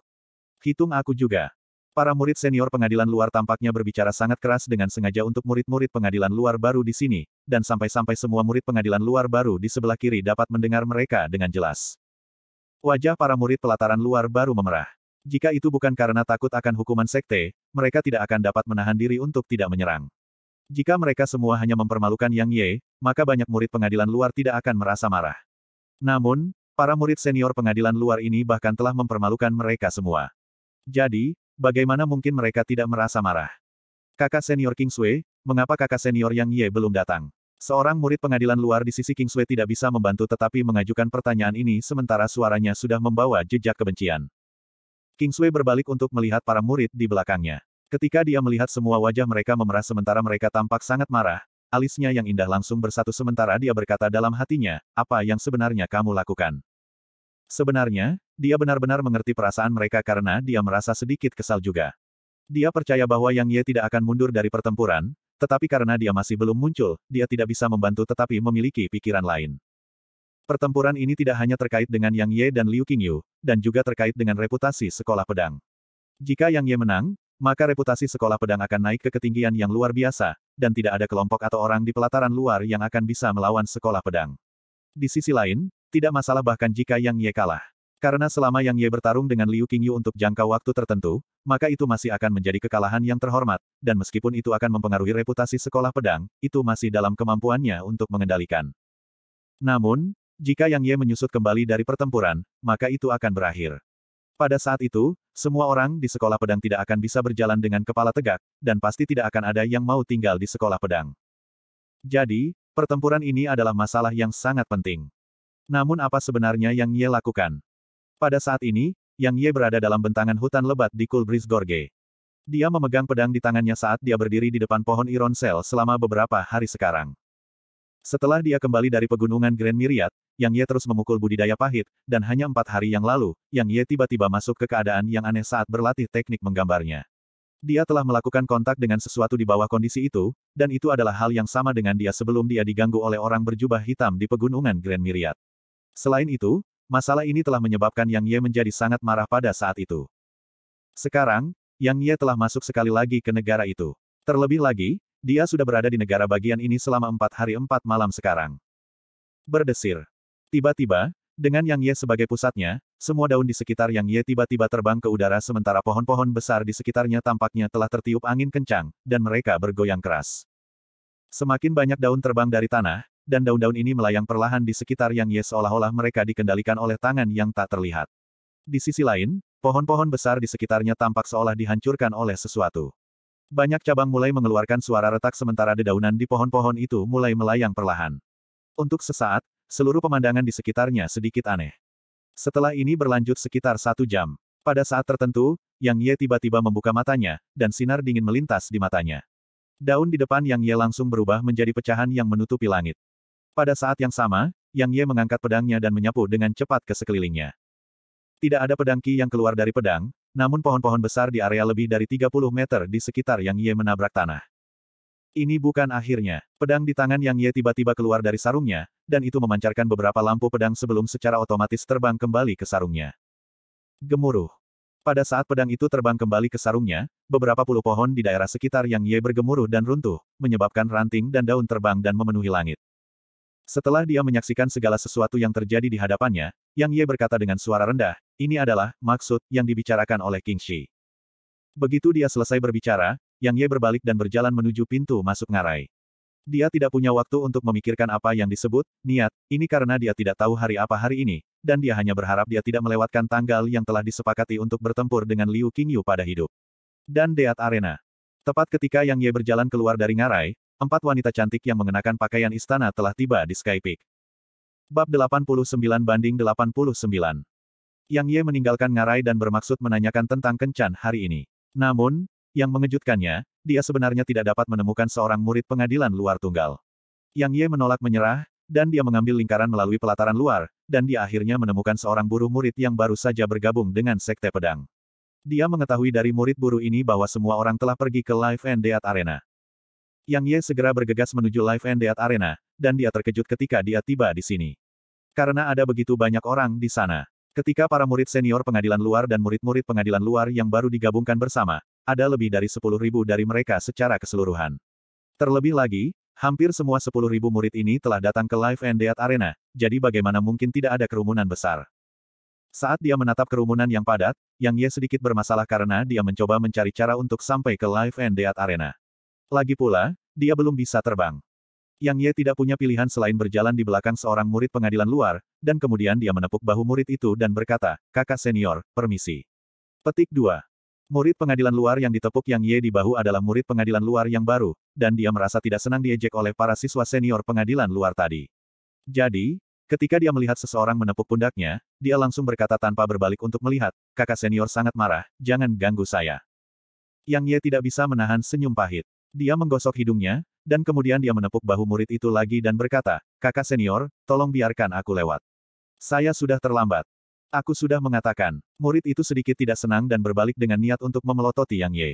Hitung aku juga. Para murid senior pengadilan luar tampaknya berbicara sangat keras dengan sengaja untuk murid-murid pengadilan luar baru di sini, dan sampai-sampai semua murid pengadilan luar baru di sebelah kiri dapat mendengar mereka dengan jelas. Wajah para murid pelataran luar baru memerah. Jika itu bukan karena takut akan hukuman sekte, mereka tidak akan dapat menahan diri untuk tidak menyerang. Jika mereka semua hanya mempermalukan Yang Ye, maka banyak murid pengadilan luar tidak akan merasa marah. Namun, para murid senior pengadilan luar ini bahkan telah mempermalukan mereka semua. Jadi, bagaimana mungkin mereka tidak merasa marah? Kakak senior King Sui, mengapa kakak senior Yang Ye belum datang? Seorang murid pengadilan luar di sisi King Sui tidak bisa membantu tetapi mengajukan pertanyaan ini sementara suaranya sudah membawa jejak kebencian. King Sui berbalik untuk melihat para murid di belakangnya. Ketika dia melihat semua wajah mereka memerah sementara mereka tampak sangat marah, alisnya yang indah langsung bersatu sementara dia berkata dalam hatinya, apa yang sebenarnya kamu lakukan. Sebenarnya, dia benar-benar mengerti perasaan mereka karena dia merasa sedikit kesal juga. Dia percaya bahwa Yang Ye tidak akan mundur dari pertempuran, tetapi karena dia masih belum muncul, dia tidak bisa membantu tetapi memiliki pikiran lain. Pertempuran ini tidak hanya terkait dengan Yang Ye dan Liu Qingyu, dan juga terkait dengan reputasi sekolah pedang. Jika Yang Ye menang, maka reputasi sekolah pedang akan naik ke ketinggian yang luar biasa, dan tidak ada kelompok atau orang di pelataran luar yang akan bisa melawan sekolah pedang. Di sisi lain, tidak masalah bahkan jika Yang Ye kalah. Karena selama Yang Ye bertarung dengan Liu Qingyu untuk jangka waktu tertentu, maka itu masih akan menjadi kekalahan yang terhormat, dan meskipun itu akan mempengaruhi reputasi sekolah pedang, itu masih dalam kemampuannya untuk mengendalikan. Namun, jika Yang Ye menyusut kembali dari pertempuran, maka itu akan berakhir. Pada saat itu, semua orang di sekolah pedang tidak akan bisa berjalan dengan kepala tegak, dan pasti tidak akan ada yang mau tinggal di sekolah pedang. Jadi, pertempuran ini adalah masalah yang sangat penting. Namun apa sebenarnya yang Ye lakukan? Pada saat ini, Yang Ye berada dalam bentangan hutan lebat di Kulbris Gorge. Dia memegang pedang di tangannya saat dia berdiri di depan pohon Iron Cell selama beberapa hari sekarang. Setelah dia kembali dari pegunungan Grand Myriad, Yang Ye terus memukul budidaya pahit, dan hanya empat hari yang lalu, Yang Ye tiba-tiba masuk ke keadaan yang aneh saat berlatih teknik menggambarnya. Dia telah melakukan kontak dengan sesuatu di bawah kondisi itu, dan itu adalah hal yang sama dengan dia sebelum dia diganggu oleh orang berjubah hitam di pegunungan Grand Myriad. Selain itu, masalah ini telah menyebabkan Yang Ye menjadi sangat marah pada saat itu. Sekarang, Yang Ye telah masuk sekali lagi ke negara itu. Terlebih lagi, dia sudah berada di negara bagian ini selama empat hari empat malam sekarang. Berdesir. Tiba-tiba, dengan Yang Ye sebagai pusatnya, semua daun di sekitar Yang Ye tiba-tiba terbang ke udara sementara pohon-pohon besar di sekitarnya tampaknya telah tertiup angin kencang, dan mereka bergoyang keras. Semakin banyak daun terbang dari tanah, dan daun-daun ini melayang perlahan di sekitar Yang Ye seolah-olah mereka dikendalikan oleh tangan yang tak terlihat. Di sisi lain, pohon-pohon besar di sekitarnya tampak seolah dihancurkan oleh sesuatu. Banyak cabang mulai mengeluarkan suara retak sementara dedaunan di pohon-pohon itu mulai melayang perlahan. Untuk sesaat, seluruh pemandangan di sekitarnya sedikit aneh. Setelah ini berlanjut sekitar satu jam. Pada saat tertentu, Yang Ye tiba-tiba membuka matanya, dan sinar dingin melintas di matanya. Daun di depan Yang Ye langsung berubah menjadi pecahan yang menutupi langit. Pada saat yang sama, Yang Ye mengangkat pedangnya dan menyapu dengan cepat ke sekelilingnya. Tidak ada pedang Ki yang keluar dari pedang, namun pohon-pohon besar di area lebih dari 30 meter di sekitar Yang Ye menabrak tanah. Ini bukan akhirnya. Pedang di tangan Yang Ye tiba-tiba keluar dari sarungnya, dan itu memancarkan beberapa lampu pedang sebelum secara otomatis terbang kembali ke sarungnya. Gemuruh. Pada saat pedang itu terbang kembali ke sarungnya, beberapa puluh pohon di daerah sekitar Yang Ye bergemuruh dan runtuh, menyebabkan ranting dan daun terbang dan memenuhi langit. Setelah dia menyaksikan segala sesuatu yang terjadi di hadapannya, Yang Ye berkata dengan suara rendah, ini adalah maksud yang dibicarakan oleh King Shi. Begitu dia selesai berbicara, Yang Ye berbalik dan berjalan menuju pintu masuk ngarai. Dia tidak punya waktu untuk memikirkan apa yang disebut niat, ini karena dia tidak tahu hari apa hari ini, dan dia hanya berharap dia tidak melewatkan tanggal yang telah disepakati untuk bertempur dengan Liu Qingyu pada hidup. Dan Deat Arena. Tepat ketika Yang Ye berjalan keluar dari ngarai, Empat wanita cantik yang mengenakan pakaian istana telah tiba di Sky Peak. Bab 89 banding 89. Yang Ye meninggalkan ngarai dan bermaksud menanyakan tentang kencan hari ini. Namun, yang mengejutkannya, dia sebenarnya tidak dapat menemukan seorang murid pengadilan luar tunggal. Yang Ye menolak menyerah, dan dia mengambil lingkaran melalui pelataran luar, dan dia akhirnya menemukan seorang buruh murid yang baru saja bergabung dengan Sekte Pedang. Dia mengetahui dari murid buruh ini bahwa semua orang telah pergi ke Live and Death Arena. Yang Ye segera bergegas menuju Live and Death Arena, dan dia terkejut ketika dia tiba di sini. Karena ada begitu banyak orang di sana. Ketika para murid senior pengadilan luar dan murid-murid pengadilan luar yang baru digabungkan bersama, ada lebih dari ribu dari mereka secara keseluruhan. Terlebih lagi, hampir semua ribu murid ini telah datang ke Live and Death Arena, jadi bagaimana mungkin tidak ada kerumunan besar. Saat dia menatap kerumunan yang padat, Yang Ye sedikit bermasalah karena dia mencoba mencari cara untuk sampai ke Live and Death Arena. Lagi pula, dia belum bisa terbang. Yang Ye tidak punya pilihan selain berjalan di belakang seorang murid pengadilan luar, dan kemudian dia menepuk bahu murid itu dan berkata, kakak senior, permisi. Petik 2. Murid pengadilan luar yang ditepuk Yang Ye di bahu adalah murid pengadilan luar yang baru, dan dia merasa tidak senang diejek oleh para siswa senior pengadilan luar tadi. Jadi, ketika dia melihat seseorang menepuk pundaknya, dia langsung berkata tanpa berbalik untuk melihat, kakak senior sangat marah, jangan ganggu saya. Yang Ye tidak bisa menahan senyum pahit. Dia menggosok hidungnya, dan kemudian dia menepuk bahu murid itu lagi dan berkata, kakak senior, tolong biarkan aku lewat. Saya sudah terlambat. Aku sudah mengatakan, murid itu sedikit tidak senang dan berbalik dengan niat untuk memelototi Yang Ye.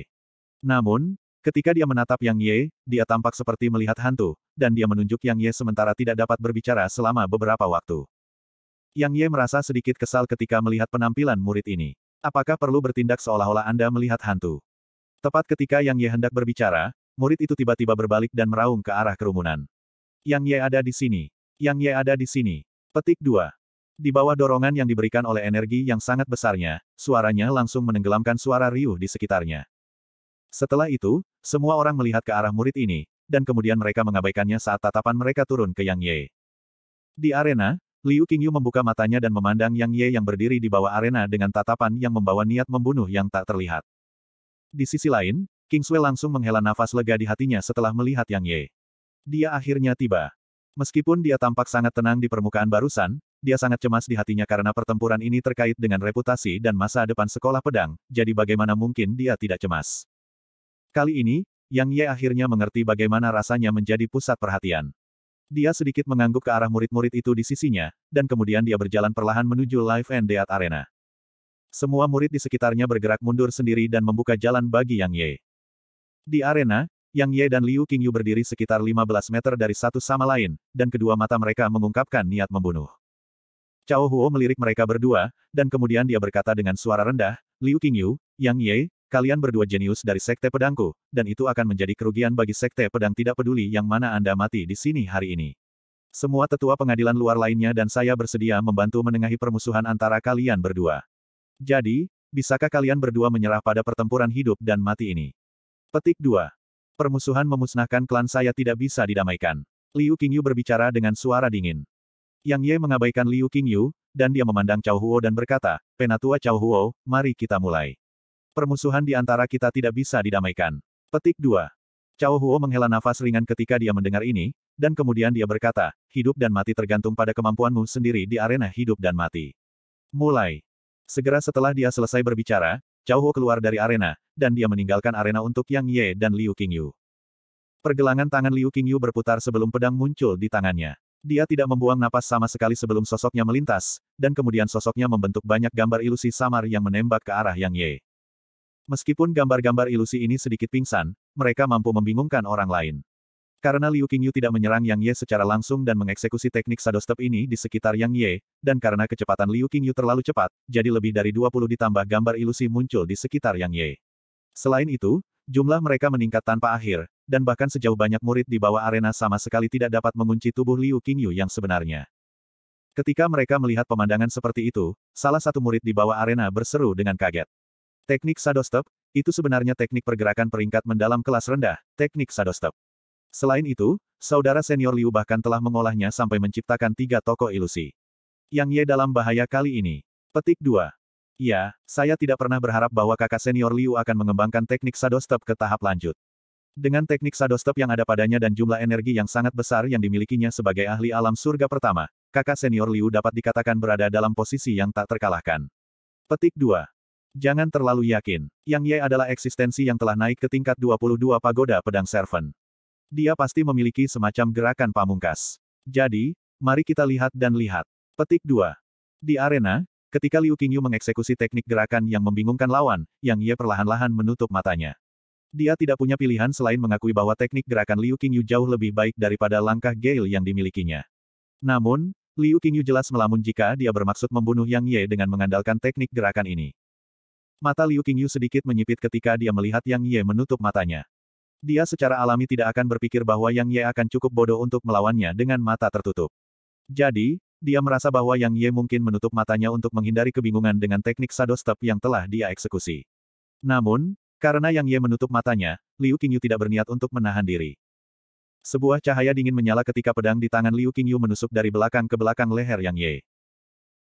Namun, ketika dia menatap Yang Ye, dia tampak seperti melihat hantu, dan dia menunjuk Yang Ye sementara tidak dapat berbicara selama beberapa waktu. Yang Ye merasa sedikit kesal ketika melihat penampilan murid ini. Apakah perlu bertindak seolah-olah Anda melihat hantu? Tepat ketika Yang Ye hendak berbicara, murid itu tiba-tiba berbalik dan meraung ke arah kerumunan. Yang Ye ada di sini. Yang Ye ada di sini. Petik 2. Di bawah dorongan yang diberikan oleh energi yang sangat besarnya, suaranya langsung menenggelamkan suara riuh di sekitarnya. Setelah itu, semua orang melihat ke arah murid ini, dan kemudian mereka mengabaikannya saat tatapan mereka turun ke Yang Ye. Di arena, Liu Qingyu membuka matanya dan memandang Yang Ye yang berdiri di bawah arena dengan tatapan yang membawa niat membunuh yang tak terlihat. Di sisi lain, King Sui langsung menghela nafas lega di hatinya setelah melihat Yang Ye. Dia akhirnya tiba. Meskipun dia tampak sangat tenang di permukaan barusan, dia sangat cemas di hatinya karena pertempuran ini terkait dengan reputasi dan masa depan sekolah pedang, jadi bagaimana mungkin dia tidak cemas. Kali ini, Yang Ye akhirnya mengerti bagaimana rasanya menjadi pusat perhatian. Dia sedikit mengangguk ke arah murid-murid itu di sisinya, dan kemudian dia berjalan perlahan menuju Live and Death Arena. Semua murid di sekitarnya bergerak mundur sendiri dan membuka jalan bagi Yang Ye. Di arena, yang Ye dan Liu Qingyu berdiri sekitar 15 meter dari satu sama lain, dan kedua mata mereka mengungkapkan niat membunuh. Cao Huo melirik mereka berdua, dan kemudian dia berkata dengan suara rendah, Liu Qingyu, Yang Ye, kalian berdua jenius dari Sekte Pedangku, dan itu akan menjadi kerugian bagi Sekte Pedang tidak peduli yang mana Anda mati di sini hari ini. Semua tetua pengadilan luar lainnya dan saya bersedia membantu menengahi permusuhan antara kalian berdua. Jadi, bisakah kalian berdua menyerah pada pertempuran hidup dan mati ini? Petik 2. Permusuhan memusnahkan klan saya tidak bisa didamaikan. Liu Qingyu berbicara dengan suara dingin. Yang Ye mengabaikan Liu Qingyu, dan dia memandang Cao Huo dan berkata, Penatua Cao Huo, mari kita mulai. Permusuhan di antara kita tidak bisa didamaikan. Petik 2. Cao Huo menghela nafas ringan ketika dia mendengar ini, dan kemudian dia berkata, hidup dan mati tergantung pada kemampuanmu sendiri di arena hidup dan mati. Mulai. Segera setelah dia selesai berbicara, Cao Huo keluar dari arena, dan dia meninggalkan arena untuk Yang Ye dan Liu Qingyu. Pergelangan tangan Liu Qingyu berputar sebelum pedang muncul di tangannya. Dia tidak membuang napas sama sekali sebelum sosoknya melintas, dan kemudian sosoknya membentuk banyak gambar ilusi samar yang menembak ke arah Yang Ye. Meskipun gambar-gambar ilusi ini sedikit pingsan, mereka mampu membingungkan orang lain. Karena Liu Qingyu tidak menyerang Yang Ye secara langsung dan mengeksekusi teknik Sadostep ini di sekitar Yang Ye, dan karena kecepatan Liu Qingyu terlalu cepat, jadi lebih dari 20 ditambah gambar ilusi muncul di sekitar Yang Ye. Selain itu, jumlah mereka meningkat tanpa akhir, dan bahkan sejauh banyak murid di bawah arena sama sekali tidak dapat mengunci tubuh Liu Qingyu yang sebenarnya. Ketika mereka melihat pemandangan seperti itu, salah satu murid di bawah arena berseru dengan kaget. Teknik Sadostep? itu sebenarnya teknik pergerakan peringkat mendalam kelas rendah, teknik Sadostep. Selain itu, saudara senior Liu bahkan telah mengolahnya sampai menciptakan tiga tokoh ilusi. Yang Ye dalam bahaya kali ini. Petik 2. Ya, saya tidak pernah berharap bahwa kakak senior Liu akan mengembangkan teknik Sadostep ke tahap lanjut. Dengan teknik Sadostep yang ada padanya dan jumlah energi yang sangat besar yang dimilikinya sebagai ahli alam surga pertama, kakak senior Liu dapat dikatakan berada dalam posisi yang tak terkalahkan. Petik 2. Jangan terlalu yakin. Yang Ye adalah eksistensi yang telah naik ke tingkat 22 pagoda pedang servant. Dia pasti memiliki semacam gerakan pamungkas. Jadi, mari kita lihat dan lihat. Petik 2. Di arena, ketika Liu Qingyu mengeksekusi teknik gerakan yang membingungkan lawan, Yang Ye perlahan-lahan menutup matanya. Dia tidak punya pilihan selain mengakui bahwa teknik gerakan Liu Qingyu jauh lebih baik daripada langkah Gale yang dimilikinya. Namun, Liu Qingyu jelas melamun jika dia bermaksud membunuh Yang Ye dengan mengandalkan teknik gerakan ini. Mata Liu Qingyu sedikit menyipit ketika dia melihat Yang Ye menutup matanya. Dia secara alami tidak akan berpikir bahwa Yang Ye akan cukup bodoh untuk melawannya dengan mata tertutup. Jadi, dia merasa bahwa Yang Ye mungkin menutup matanya untuk menghindari kebingungan dengan teknik Sadostep step yang telah dia eksekusi. Namun, karena Yang Ye menutup matanya, Liu Qingyu tidak berniat untuk menahan diri. Sebuah cahaya dingin menyala ketika pedang di tangan Liu Qingyu menusuk dari belakang ke belakang leher Yang Ye.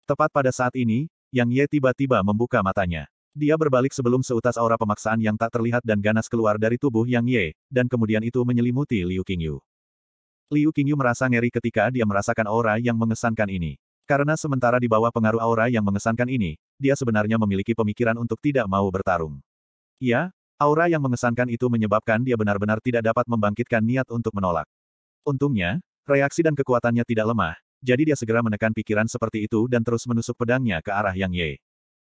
Tepat pada saat ini, Yang Ye tiba-tiba membuka matanya. Dia berbalik sebelum seutas aura pemaksaan yang tak terlihat dan ganas keluar dari tubuh Yang Ye, dan kemudian itu menyelimuti Liu Qingyu. Liu Qingyu merasa ngeri ketika dia merasakan aura yang mengesankan ini. Karena sementara di bawah pengaruh aura yang mengesankan ini, dia sebenarnya memiliki pemikiran untuk tidak mau bertarung. Ya, aura yang mengesankan itu menyebabkan dia benar-benar tidak dapat membangkitkan niat untuk menolak. Untungnya, reaksi dan kekuatannya tidak lemah, jadi dia segera menekan pikiran seperti itu dan terus menusuk pedangnya ke arah Yang Ye.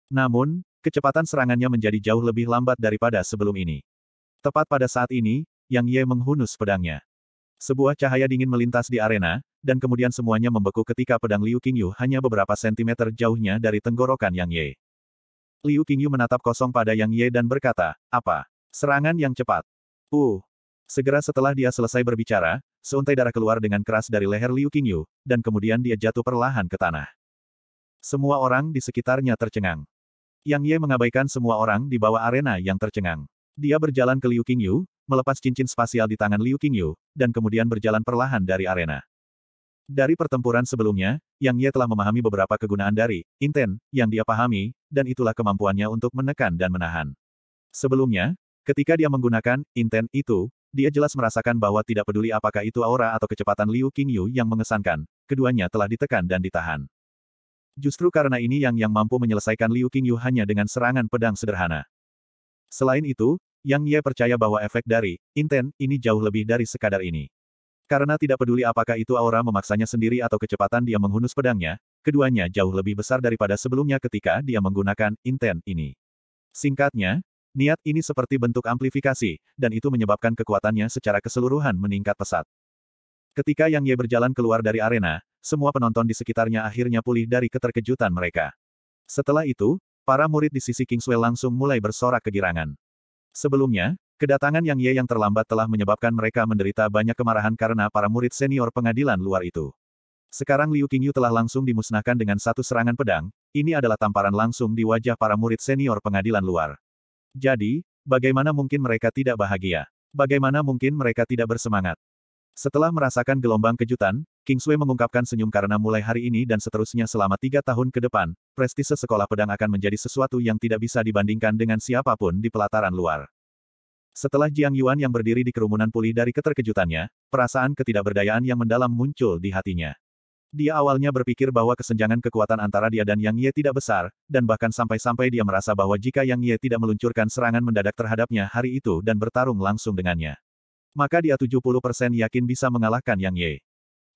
Namun, Kecepatan serangannya menjadi jauh lebih lambat daripada sebelum ini. Tepat pada saat ini, Yang Ye menghunus pedangnya. Sebuah cahaya dingin melintas di arena, dan kemudian semuanya membeku ketika pedang Liu Qingyu hanya beberapa sentimeter jauhnya dari tenggorokan Yang Ye. Liu Qingyu menatap kosong pada Yang Ye dan berkata, apa? Serangan yang cepat. Uh. Segera setelah dia selesai berbicara, seuntai darah keluar dengan keras dari leher Liu Qingyu, dan kemudian dia jatuh perlahan ke tanah. Semua orang di sekitarnya tercengang. Yang Ye mengabaikan semua orang di bawah arena yang tercengang. Dia berjalan ke Liu Qingyu, melepas cincin spasial di tangan Liu Qingyu, dan kemudian berjalan perlahan dari arena. Dari pertempuran sebelumnya, Yang Ye telah memahami beberapa kegunaan dari Inten yang dia pahami, dan itulah kemampuannya untuk menekan dan menahan. Sebelumnya, ketika dia menggunakan Inten itu, dia jelas merasakan bahwa tidak peduli apakah itu aura atau kecepatan Liu Qingyu yang mengesankan, keduanya telah ditekan dan ditahan. Justru karena ini Yang Yang mampu menyelesaikan Liu Qingyu hanya dengan serangan pedang sederhana. Selain itu, Yang Ye percaya bahwa efek dari Inten ini jauh lebih dari sekadar ini. Karena tidak peduli apakah itu aura memaksanya sendiri atau kecepatan dia menghunus pedangnya, keduanya jauh lebih besar daripada sebelumnya ketika dia menggunakan Inten ini. Singkatnya, niat ini seperti bentuk amplifikasi, dan itu menyebabkan kekuatannya secara keseluruhan meningkat pesat. Ketika Yang Ye berjalan keluar dari arena, semua penonton di sekitarnya akhirnya pulih dari keterkejutan mereka. Setelah itu, para murid di sisi Kingswell langsung mulai bersorak kegirangan. Sebelumnya, kedatangan Yang Ye yang terlambat telah menyebabkan mereka menderita banyak kemarahan karena para murid senior pengadilan luar itu. Sekarang Liu Qingyu telah langsung dimusnahkan dengan satu serangan pedang, ini adalah tamparan langsung di wajah para murid senior pengadilan luar. Jadi, bagaimana mungkin mereka tidak bahagia? Bagaimana mungkin mereka tidak bersemangat? Setelah merasakan gelombang kejutan, King Sui mengungkapkan senyum karena mulai hari ini dan seterusnya selama tiga tahun ke depan, prestise sekolah pedang akan menjadi sesuatu yang tidak bisa dibandingkan dengan siapapun di pelataran luar. Setelah Jiang Yuan yang berdiri di kerumunan pulih dari keterkejutannya, perasaan ketidakberdayaan yang mendalam muncul di hatinya. Dia awalnya berpikir bahwa kesenjangan kekuatan antara dia dan Yang Ye tidak besar, dan bahkan sampai-sampai dia merasa bahwa jika Yang Ye tidak meluncurkan serangan mendadak terhadapnya hari itu dan bertarung langsung dengannya maka dia 70% yakin bisa mengalahkan Yang Ye.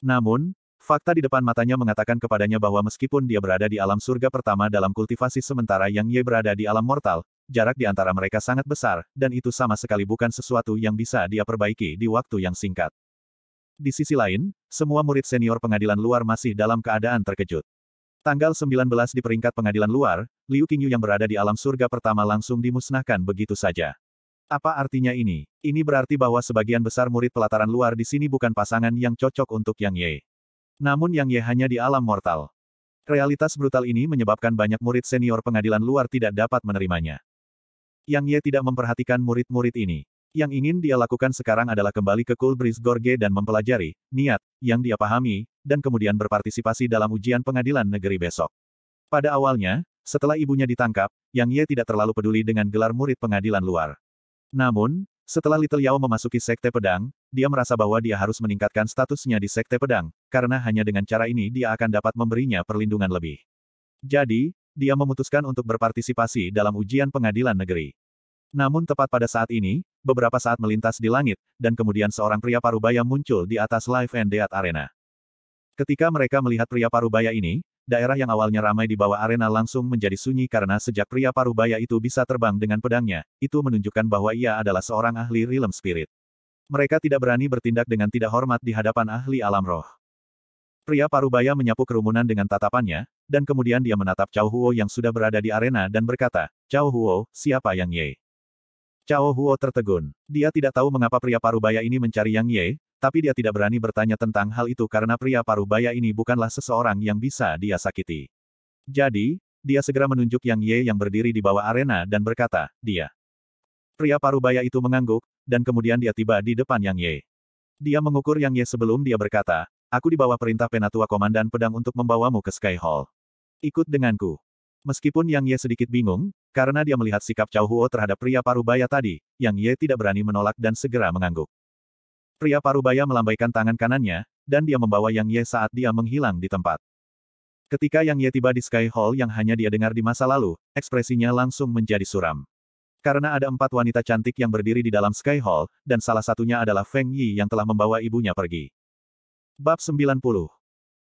Namun, fakta di depan matanya mengatakan kepadanya bahwa meskipun dia berada di alam surga pertama dalam kultivasi sementara Yang Ye berada di alam mortal, jarak di antara mereka sangat besar, dan itu sama sekali bukan sesuatu yang bisa dia perbaiki di waktu yang singkat. Di sisi lain, semua murid senior pengadilan luar masih dalam keadaan terkejut. Tanggal 19 di peringkat pengadilan luar, Liu Qingyu yang berada di alam surga pertama langsung dimusnahkan begitu saja. Apa artinya ini? Ini berarti bahwa sebagian besar murid pelataran luar di sini bukan pasangan yang cocok untuk Yang Ye. Namun Yang Ye hanya di alam mortal. Realitas brutal ini menyebabkan banyak murid senior pengadilan luar tidak dapat menerimanya. Yang Ye tidak memperhatikan murid-murid ini. Yang ingin dia lakukan sekarang adalah kembali ke Cool Gorge dan mempelajari, niat, yang dia pahami, dan kemudian berpartisipasi dalam ujian pengadilan negeri besok. Pada awalnya, setelah ibunya ditangkap, Yang Ye tidak terlalu peduli dengan gelar murid pengadilan luar. Namun, setelah Little Yao memasuki Sekte Pedang, dia merasa bahwa dia harus meningkatkan statusnya di Sekte Pedang, karena hanya dengan cara ini dia akan dapat memberinya perlindungan lebih. Jadi, dia memutuskan untuk berpartisipasi dalam ujian pengadilan negeri. Namun tepat pada saat ini, beberapa saat melintas di langit, dan kemudian seorang pria parubaya muncul di atas Live and Death Arena. Ketika mereka melihat pria parubaya ini, daerah yang awalnya ramai di bawah arena langsung menjadi sunyi karena sejak pria Parubaya itu bisa terbang dengan pedangnya, itu menunjukkan bahwa ia adalah seorang ahli realm spirit. Mereka tidak berani bertindak dengan tidak hormat di hadapan ahli alam roh. Pria Parubaya menyapu kerumunan dengan tatapannya, dan kemudian dia menatap Cao Huo yang sudah berada di arena dan berkata, Cao Huo, siapa Yang Ye? Cao Huo tertegun. Dia tidak tahu mengapa pria Parubaya ini mencari Yang Ye, tapi dia tidak berani bertanya tentang hal itu karena pria paruh baya ini bukanlah seseorang yang bisa dia sakiti. Jadi, dia segera menunjuk Yang Ye yang berdiri di bawah arena dan berkata, dia. Pria paruh baya itu mengangguk, dan kemudian dia tiba di depan Yang Ye. Dia mengukur Yang Ye sebelum dia berkata, aku di bawah perintah penatua komandan pedang untuk membawamu ke Sky Hall. Ikut denganku. Meskipun Yang Ye sedikit bingung, karena dia melihat sikap Cao Huo terhadap pria paruh baya tadi, Yang Ye tidak berani menolak dan segera mengangguk. Pria parubaya melambaikan tangan kanannya, dan dia membawa Yang Ye saat dia menghilang di tempat. Ketika Yang Ye tiba di Sky Hall yang hanya dia dengar di masa lalu, ekspresinya langsung menjadi suram. Karena ada empat wanita cantik yang berdiri di dalam Sky Hall, dan salah satunya adalah Feng Yi yang telah membawa ibunya pergi. Bab 90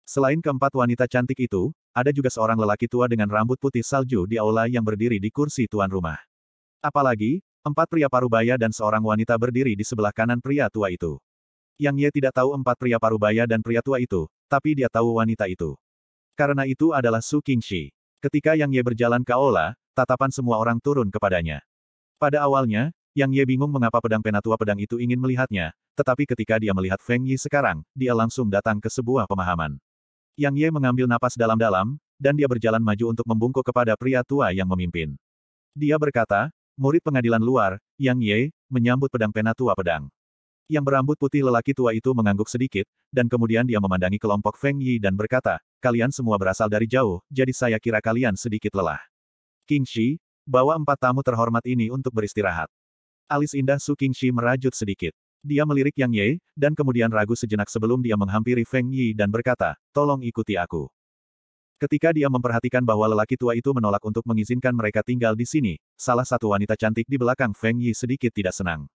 Selain keempat wanita cantik itu, ada juga seorang lelaki tua dengan rambut putih salju di aula yang berdiri di kursi tuan rumah. Apalagi, empat pria parubaya dan seorang wanita berdiri di sebelah kanan pria tua itu. Yang Ye tidak tahu empat pria parubaya dan pria tua itu, tapi dia tahu wanita itu. Karena itu adalah Su Qingxi. Ketika Yang Ye berjalan ke aula, tatapan semua orang turun kepadanya. Pada awalnya, Yang Ye bingung mengapa pedang penatua pedang itu ingin melihatnya, tetapi ketika dia melihat Feng Yi sekarang, dia langsung datang ke sebuah pemahaman. Yang Ye mengambil napas dalam-dalam, dan dia berjalan maju untuk membungkuk kepada pria tua yang memimpin. Dia berkata, murid pengadilan luar, Yang Ye, menyambut pedang penatua pedang yang berambut putih lelaki tua itu mengangguk sedikit, dan kemudian dia memandangi kelompok Feng Yi dan berkata, kalian semua berasal dari jauh, jadi saya kira kalian sedikit lelah. King Shi, bawa empat tamu terhormat ini untuk beristirahat. Alis indah Su King Shi merajut sedikit. Dia melirik Yang Ye, dan kemudian ragu sejenak sebelum dia menghampiri Feng Yi dan berkata, tolong ikuti aku. Ketika dia memperhatikan bahwa lelaki tua itu menolak untuk mengizinkan mereka tinggal di sini, salah satu wanita cantik di belakang Feng Yi sedikit tidak senang.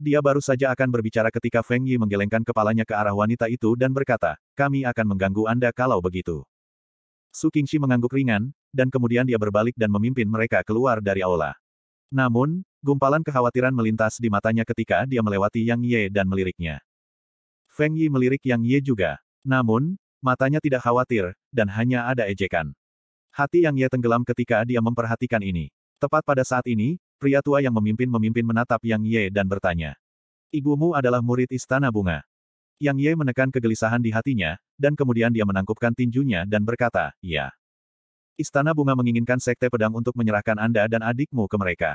Dia baru saja akan berbicara ketika Feng Yi menggelengkan kepalanya ke arah wanita itu dan berkata, kami akan mengganggu Anda kalau begitu. Su Qingxi mengangguk ringan, dan kemudian dia berbalik dan memimpin mereka keluar dari aula. Namun, gumpalan kekhawatiran melintas di matanya ketika dia melewati Yang Ye dan meliriknya. Feng Yi melirik Yang Ye juga. Namun, matanya tidak khawatir, dan hanya ada ejekan. Hati Yang Ye tenggelam ketika dia memperhatikan ini. Tepat pada saat ini, Pria tua yang memimpin-memimpin menatap Yang Ye dan bertanya. Ibumu adalah murid istana bunga. Yang Ye menekan kegelisahan di hatinya, dan kemudian dia menangkupkan tinjunya dan berkata, Ya. Istana bunga menginginkan sekte pedang untuk menyerahkan Anda dan adikmu ke mereka.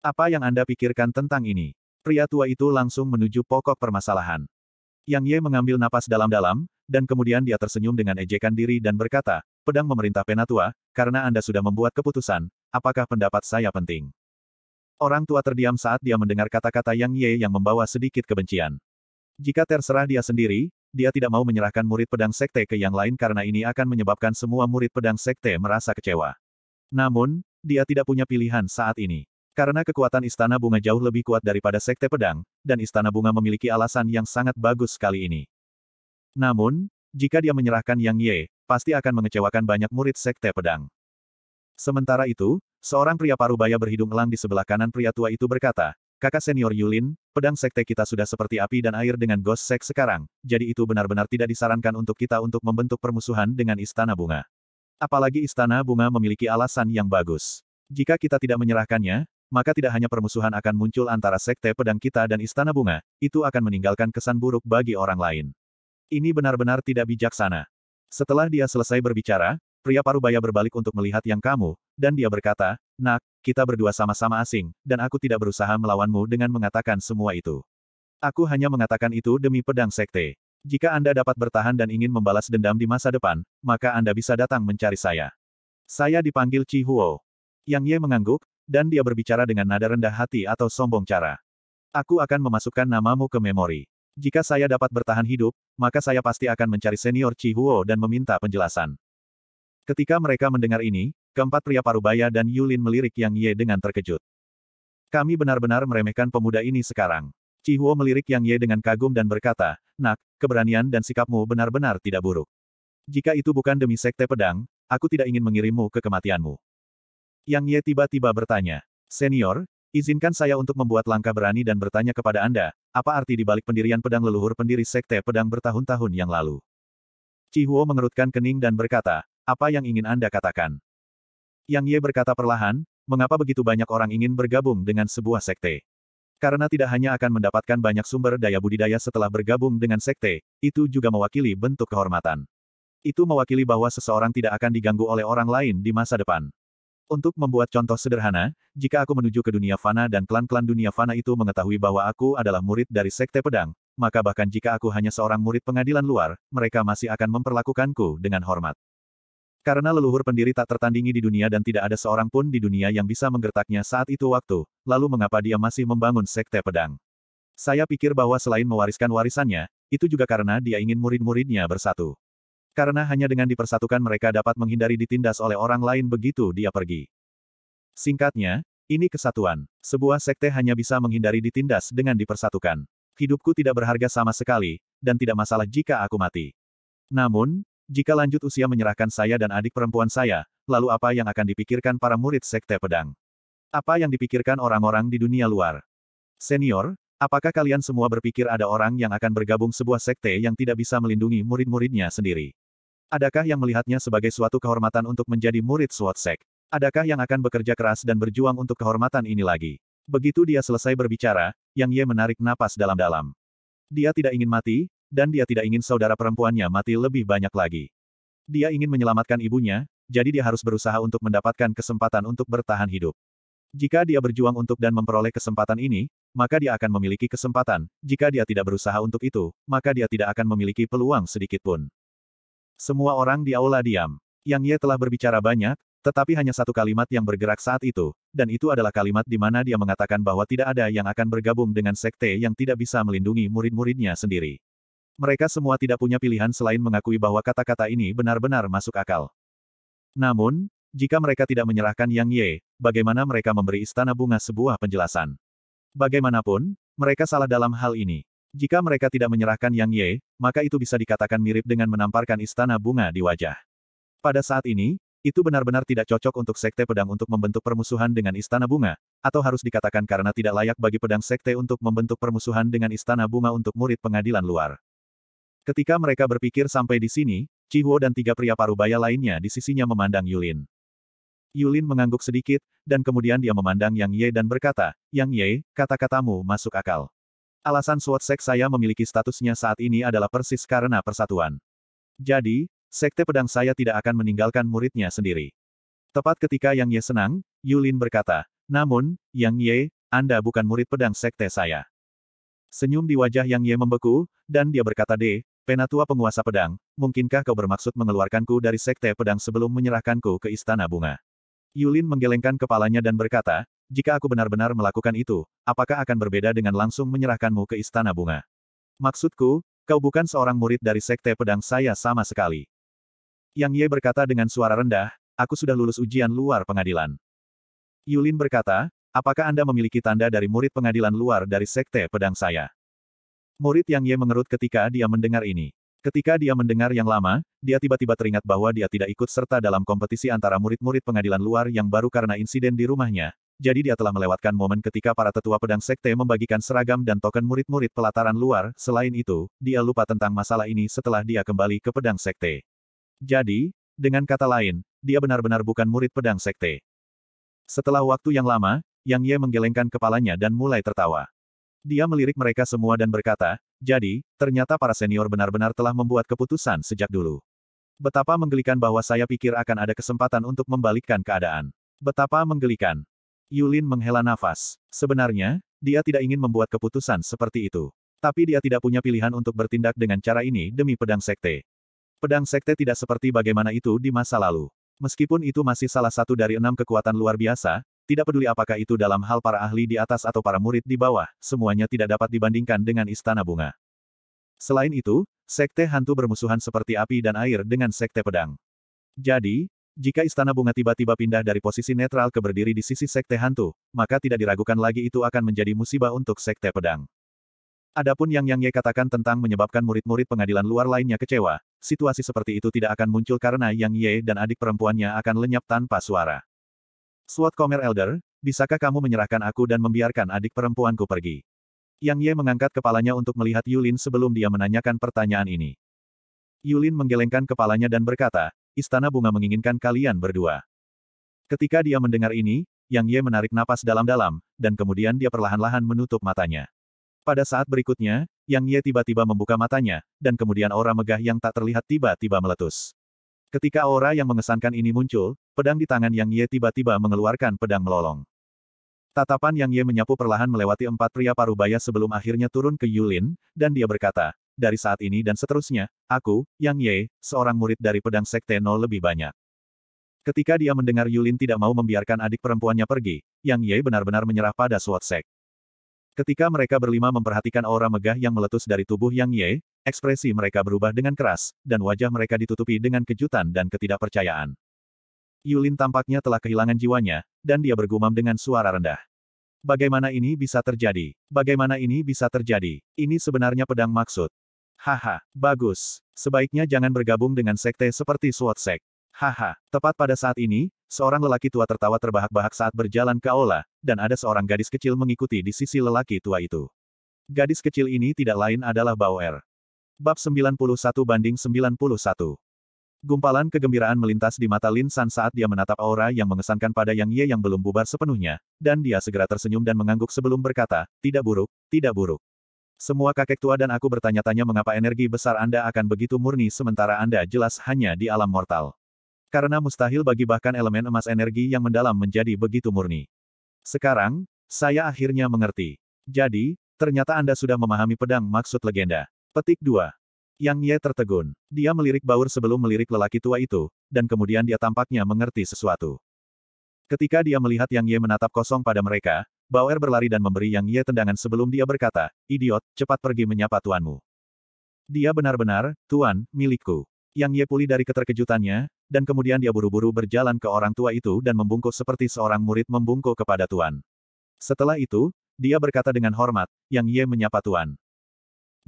Apa yang Anda pikirkan tentang ini? Pria tua itu langsung menuju pokok permasalahan. Yang Ye mengambil napas dalam-dalam, dan kemudian dia tersenyum dengan ejekan diri dan berkata, pedang memerintah Penatua, karena Anda sudah membuat keputusan, apakah pendapat saya penting? Orang tua terdiam saat dia mendengar kata-kata Yang Ye yang membawa sedikit kebencian. Jika terserah dia sendiri, dia tidak mau menyerahkan murid pedang sekte ke yang lain karena ini akan menyebabkan semua murid pedang sekte merasa kecewa. Namun, dia tidak punya pilihan saat ini. Karena kekuatan Istana Bunga jauh lebih kuat daripada sekte pedang, dan Istana Bunga memiliki alasan yang sangat bagus kali ini. Namun, jika dia menyerahkan Yang Ye, pasti akan mengecewakan banyak murid sekte pedang. Sementara itu, Seorang pria parubaya berhidung elang di sebelah kanan pria tua itu berkata, kakak senior Yulin, pedang sekte kita sudah seperti api dan air dengan ghost sek sekarang, jadi itu benar-benar tidak disarankan untuk kita untuk membentuk permusuhan dengan istana bunga. Apalagi istana bunga memiliki alasan yang bagus. Jika kita tidak menyerahkannya, maka tidak hanya permusuhan akan muncul antara sekte pedang kita dan istana bunga, itu akan meninggalkan kesan buruk bagi orang lain. Ini benar-benar tidak bijaksana. Setelah dia selesai berbicara, Pria parubaya berbalik untuk melihat yang kamu, dan dia berkata, Nak, kita berdua sama-sama asing, dan aku tidak berusaha melawanmu dengan mengatakan semua itu. Aku hanya mengatakan itu demi pedang sekte. Jika Anda dapat bertahan dan ingin membalas dendam di masa depan, maka Anda bisa datang mencari saya. Saya dipanggil Chi Huo. Yang Ye mengangguk, dan dia berbicara dengan nada rendah hati atau sombong cara. Aku akan memasukkan namamu ke memori. Jika saya dapat bertahan hidup, maka saya pasti akan mencari senior Chi Huo dan meminta penjelasan. Ketika mereka mendengar ini, keempat pria parubaya dan Yulin melirik Yang Ye dengan terkejut. Kami benar-benar meremehkan pemuda ini sekarang. Cihuo melirik Yang Ye dengan kagum dan berkata, Nak, keberanian dan sikapmu benar-benar tidak buruk. Jika itu bukan demi sekte pedang, aku tidak ingin mengirimmu ke kematianmu. Yang Ye tiba-tiba bertanya, Senior, izinkan saya untuk membuat langkah berani dan bertanya kepada Anda, apa arti dibalik pendirian pedang leluhur pendiri sekte pedang bertahun-tahun yang lalu? Cihuo mengerutkan kening dan berkata, apa yang ingin Anda katakan? Yang Ye berkata perlahan, mengapa begitu banyak orang ingin bergabung dengan sebuah sekte? Karena tidak hanya akan mendapatkan banyak sumber daya budidaya setelah bergabung dengan sekte, itu juga mewakili bentuk kehormatan. Itu mewakili bahwa seseorang tidak akan diganggu oleh orang lain di masa depan. Untuk membuat contoh sederhana, jika aku menuju ke dunia fana dan klan-klan dunia fana itu mengetahui bahwa aku adalah murid dari sekte pedang, maka bahkan jika aku hanya seorang murid pengadilan luar, mereka masih akan memperlakukanku dengan hormat. Karena leluhur pendiri tak tertandingi di dunia dan tidak ada seorang pun di dunia yang bisa menggertaknya saat itu waktu, lalu mengapa dia masih membangun sekte pedang? Saya pikir bahwa selain mewariskan warisannya, itu juga karena dia ingin murid-muridnya bersatu. Karena hanya dengan dipersatukan mereka dapat menghindari ditindas oleh orang lain begitu dia pergi. Singkatnya, ini kesatuan. Sebuah sekte hanya bisa menghindari ditindas dengan dipersatukan. Hidupku tidak berharga sama sekali, dan tidak masalah jika aku mati. Namun, jika lanjut usia menyerahkan saya dan adik perempuan saya, lalu apa yang akan dipikirkan para murid Sekte Pedang? Apa yang dipikirkan orang-orang di dunia luar? Senior, apakah kalian semua berpikir ada orang yang akan bergabung sebuah sekte yang tidak bisa melindungi murid-muridnya sendiri? Adakah yang melihatnya sebagai suatu kehormatan untuk menjadi murid SWAT Sek? Adakah yang akan bekerja keras dan berjuang untuk kehormatan ini lagi? Begitu dia selesai berbicara, Yang Ye menarik napas dalam-dalam. Dia tidak ingin mati, dan dia tidak ingin saudara perempuannya mati lebih banyak lagi. Dia ingin menyelamatkan ibunya, jadi dia harus berusaha untuk mendapatkan kesempatan untuk bertahan hidup. Jika dia berjuang untuk dan memperoleh kesempatan ini, maka dia akan memiliki kesempatan. Jika dia tidak berusaha untuk itu, maka dia tidak akan memiliki peluang sedikit pun. Semua orang di aula diam. Yang Ye telah berbicara banyak, tetapi hanya satu kalimat yang bergerak saat itu, dan itu adalah kalimat di mana dia mengatakan bahwa tidak ada yang akan bergabung dengan sekte yang tidak bisa melindungi murid-muridnya sendiri. Mereka semua tidak punya pilihan selain mengakui bahwa kata-kata ini benar-benar masuk akal. Namun, jika mereka tidak menyerahkan Yang Ye, bagaimana mereka memberi istana bunga sebuah penjelasan? Bagaimanapun, mereka salah dalam hal ini. Jika mereka tidak menyerahkan Yang Ye, maka itu bisa dikatakan mirip dengan menamparkan istana bunga di wajah. Pada saat ini, itu benar-benar tidak cocok untuk sekte pedang untuk membentuk permusuhan dengan istana bunga, atau harus dikatakan karena tidak layak bagi pedang sekte untuk membentuk permusuhan dengan istana bunga untuk murid pengadilan luar. Ketika mereka berpikir sampai di sini, Chihuo dan tiga pria parubaya lainnya di sisinya memandang Yulin. Yulin mengangguk sedikit, dan kemudian dia memandang Yang Ye dan berkata, Yang Ye, kata-katamu masuk akal. Alasan suat Sek saya memiliki statusnya saat ini adalah persis karena persatuan. Jadi, sekte pedang saya tidak akan meninggalkan muridnya sendiri. Tepat ketika Yang Ye senang, Yulin berkata, namun, Yang Ye, Anda bukan murid pedang sekte saya. Senyum di wajah Yang Ye membeku, dan dia berkata D, Penatua penguasa pedang, mungkinkah kau bermaksud mengeluarkanku dari sekte pedang sebelum menyerahkanku ke istana bunga? Yulin menggelengkan kepalanya dan berkata, jika aku benar-benar melakukan itu, apakah akan berbeda dengan langsung menyerahkanmu ke istana bunga? Maksudku, kau bukan seorang murid dari sekte pedang saya sama sekali. Yang Ye berkata dengan suara rendah, aku sudah lulus ujian luar pengadilan. Yulin berkata, apakah Anda memiliki tanda dari murid pengadilan luar dari sekte pedang saya? Murid Yang Ye mengerut ketika dia mendengar ini. Ketika dia mendengar yang lama, dia tiba-tiba teringat bahwa dia tidak ikut serta dalam kompetisi antara murid-murid pengadilan luar yang baru karena insiden di rumahnya. Jadi dia telah melewatkan momen ketika para tetua pedang sekte membagikan seragam dan token murid-murid pelataran luar. Selain itu, dia lupa tentang masalah ini setelah dia kembali ke pedang sekte. Jadi, dengan kata lain, dia benar-benar bukan murid pedang sekte. Setelah waktu yang lama, Yang Ye menggelengkan kepalanya dan mulai tertawa. Dia melirik mereka semua dan berkata, jadi, ternyata para senior benar-benar telah membuat keputusan sejak dulu. Betapa menggelikan bahwa saya pikir akan ada kesempatan untuk membalikkan keadaan. Betapa menggelikan. Yulin menghela nafas. Sebenarnya, dia tidak ingin membuat keputusan seperti itu. Tapi dia tidak punya pilihan untuk bertindak dengan cara ini demi pedang sekte. Pedang sekte tidak seperti bagaimana itu di masa lalu. Meskipun itu masih salah satu dari enam kekuatan luar biasa, tidak peduli apakah itu dalam hal para ahli di atas atau para murid di bawah, semuanya tidak dapat dibandingkan dengan istana bunga. Selain itu, sekte hantu bermusuhan seperti api dan air dengan sekte pedang. Jadi, jika istana bunga tiba-tiba pindah dari posisi netral ke berdiri di sisi sekte hantu, maka tidak diragukan lagi itu akan menjadi musibah untuk sekte pedang. Adapun yang Yang Ye katakan tentang menyebabkan murid-murid pengadilan luar lainnya kecewa, situasi seperti itu tidak akan muncul karena Yang Ye dan adik perempuannya akan lenyap tanpa suara. Sword komer Elder, bisakah kamu menyerahkan aku dan membiarkan adik perempuanku pergi? Yang Ye mengangkat kepalanya untuk melihat Yulin sebelum dia menanyakan pertanyaan ini. Yulin menggelengkan kepalanya dan berkata, Istana Bunga menginginkan kalian berdua. Ketika dia mendengar ini, Yang Ye menarik napas dalam-dalam, dan kemudian dia perlahan-lahan menutup matanya. Pada saat berikutnya, Yang Ye tiba-tiba membuka matanya, dan kemudian aura megah yang tak terlihat tiba-tiba meletus. Ketika aura yang mengesankan ini muncul, pedang di tangan Yang Ye tiba-tiba mengeluarkan pedang melolong. Tatapan Yang Ye menyapu perlahan melewati empat pria parubaya sebelum akhirnya turun ke Yulin, dan dia berkata, dari saat ini dan seterusnya, aku, Yang Ye, seorang murid dari pedang sekte no lebih banyak. Ketika dia mendengar Yulin tidak mau membiarkan adik perempuannya pergi, Yang Ye benar-benar menyerah pada Sword Sek. Ketika mereka berlima memperhatikan aura megah yang meletus dari tubuh Yang Ye, ekspresi mereka berubah dengan keras, dan wajah mereka ditutupi dengan kejutan dan ketidakpercayaan. Yulin tampaknya telah kehilangan jiwanya, dan dia bergumam dengan suara rendah. Bagaimana ini bisa terjadi? Bagaimana ini bisa terjadi? Ini sebenarnya pedang maksud. Haha, bagus. Sebaiknya jangan bergabung dengan sekte seperti SWAT Sek." Haha, tepat pada saat ini, seorang lelaki tua tertawa terbahak-bahak saat berjalan ke aula, dan ada seorang gadis kecil mengikuti di sisi lelaki tua itu. Gadis kecil ini tidak lain adalah Bauer. Bab 91 banding 91. Gumpalan kegembiraan melintas di mata Lin San saat dia menatap aura yang mengesankan pada Yang Ye yang belum bubar sepenuhnya, dan dia segera tersenyum dan mengangguk sebelum berkata, tidak buruk, tidak buruk. Semua kakek tua dan aku bertanya-tanya mengapa energi besar Anda akan begitu murni sementara Anda jelas hanya di alam mortal. Karena mustahil bagi bahkan elemen emas energi yang mendalam menjadi begitu murni. Sekarang, saya akhirnya mengerti. Jadi, ternyata Anda sudah memahami pedang maksud legenda. Petik 2. Yang Ye tertegun. Dia melirik Baur sebelum melirik lelaki tua itu, dan kemudian dia tampaknya mengerti sesuatu. Ketika dia melihat Yang Ye menatap kosong pada mereka, Bauer berlari dan memberi Yang Ye tendangan sebelum dia berkata, Idiot, cepat pergi menyapa tuanmu. Dia benar-benar, tuan, milikku. Yang Ye pulih dari keterkejutannya, dan kemudian dia buru-buru berjalan ke orang tua itu dan membungkuk seperti seorang murid membungkuk kepada Tuan. Setelah itu, dia berkata dengan hormat, Yang Ye menyapa Tuan.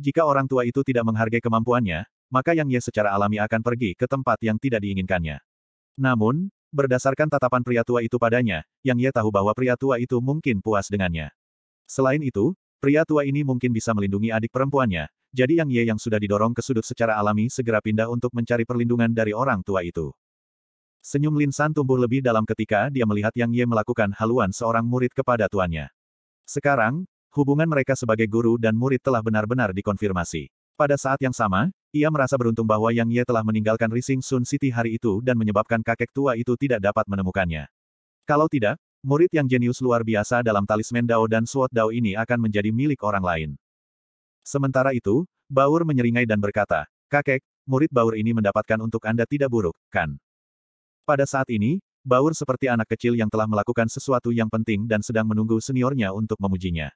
Jika orang tua itu tidak menghargai kemampuannya, maka Yang Ye secara alami akan pergi ke tempat yang tidak diinginkannya. Namun, berdasarkan tatapan pria tua itu padanya, Yang Ye tahu bahwa pria tua itu mungkin puas dengannya. Selain itu, Pria tua ini mungkin bisa melindungi adik perempuannya, jadi Yang Ye yang sudah didorong ke sudut secara alami segera pindah untuk mencari perlindungan dari orang tua itu. Senyum Lin San tumbuh lebih dalam ketika dia melihat Yang Ye melakukan haluan seorang murid kepada tuannya. Sekarang, hubungan mereka sebagai guru dan murid telah benar-benar dikonfirmasi. Pada saat yang sama, ia merasa beruntung bahwa Yang Ye telah meninggalkan Rising Sun City hari itu dan menyebabkan kakek tua itu tidak dapat menemukannya. Kalau tidak, Murid yang jenius luar biasa dalam talisman Dao dan Suot Dao ini akan menjadi milik orang lain. Sementara itu, Baur menyeringai dan berkata, Kakek, murid Baur ini mendapatkan untuk Anda tidak buruk, kan? Pada saat ini, Baur seperti anak kecil yang telah melakukan sesuatu yang penting dan sedang menunggu seniornya untuk memujinya.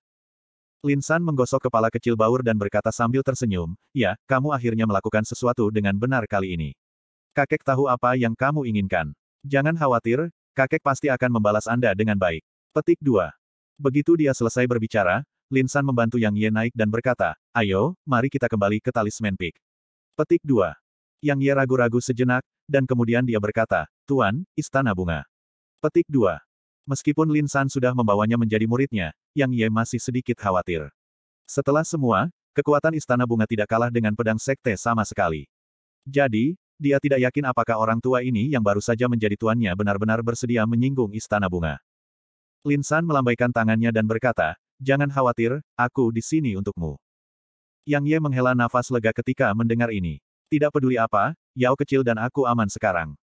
Linsan menggosok kepala kecil Baur dan berkata sambil tersenyum, "Ya, kamu akhirnya melakukan sesuatu dengan benar kali ini. Kakek tahu apa yang kamu inginkan. Jangan khawatir, Kakek pasti akan membalas Anda dengan baik. Petik 2. Begitu dia selesai berbicara, Lin San membantu Yang Ye naik dan berkata, Ayo, mari kita kembali ke talisman pik. Petik 2. Yang Ye ragu-ragu sejenak, dan kemudian dia berkata, Tuan, Istana Bunga. Petik 2. Meskipun Lin San sudah membawanya menjadi muridnya, Yang Ye masih sedikit khawatir. Setelah semua, kekuatan Istana Bunga tidak kalah dengan pedang sekte sama sekali. Jadi, dia tidak yakin apakah orang tua ini yang baru saja menjadi tuannya benar-benar bersedia menyinggung istana bunga. Linsan melambaikan tangannya dan berkata, Jangan khawatir, aku di sini untukmu. Yang Ye menghela nafas lega ketika mendengar ini. Tidak peduli apa, Yao kecil dan aku aman sekarang.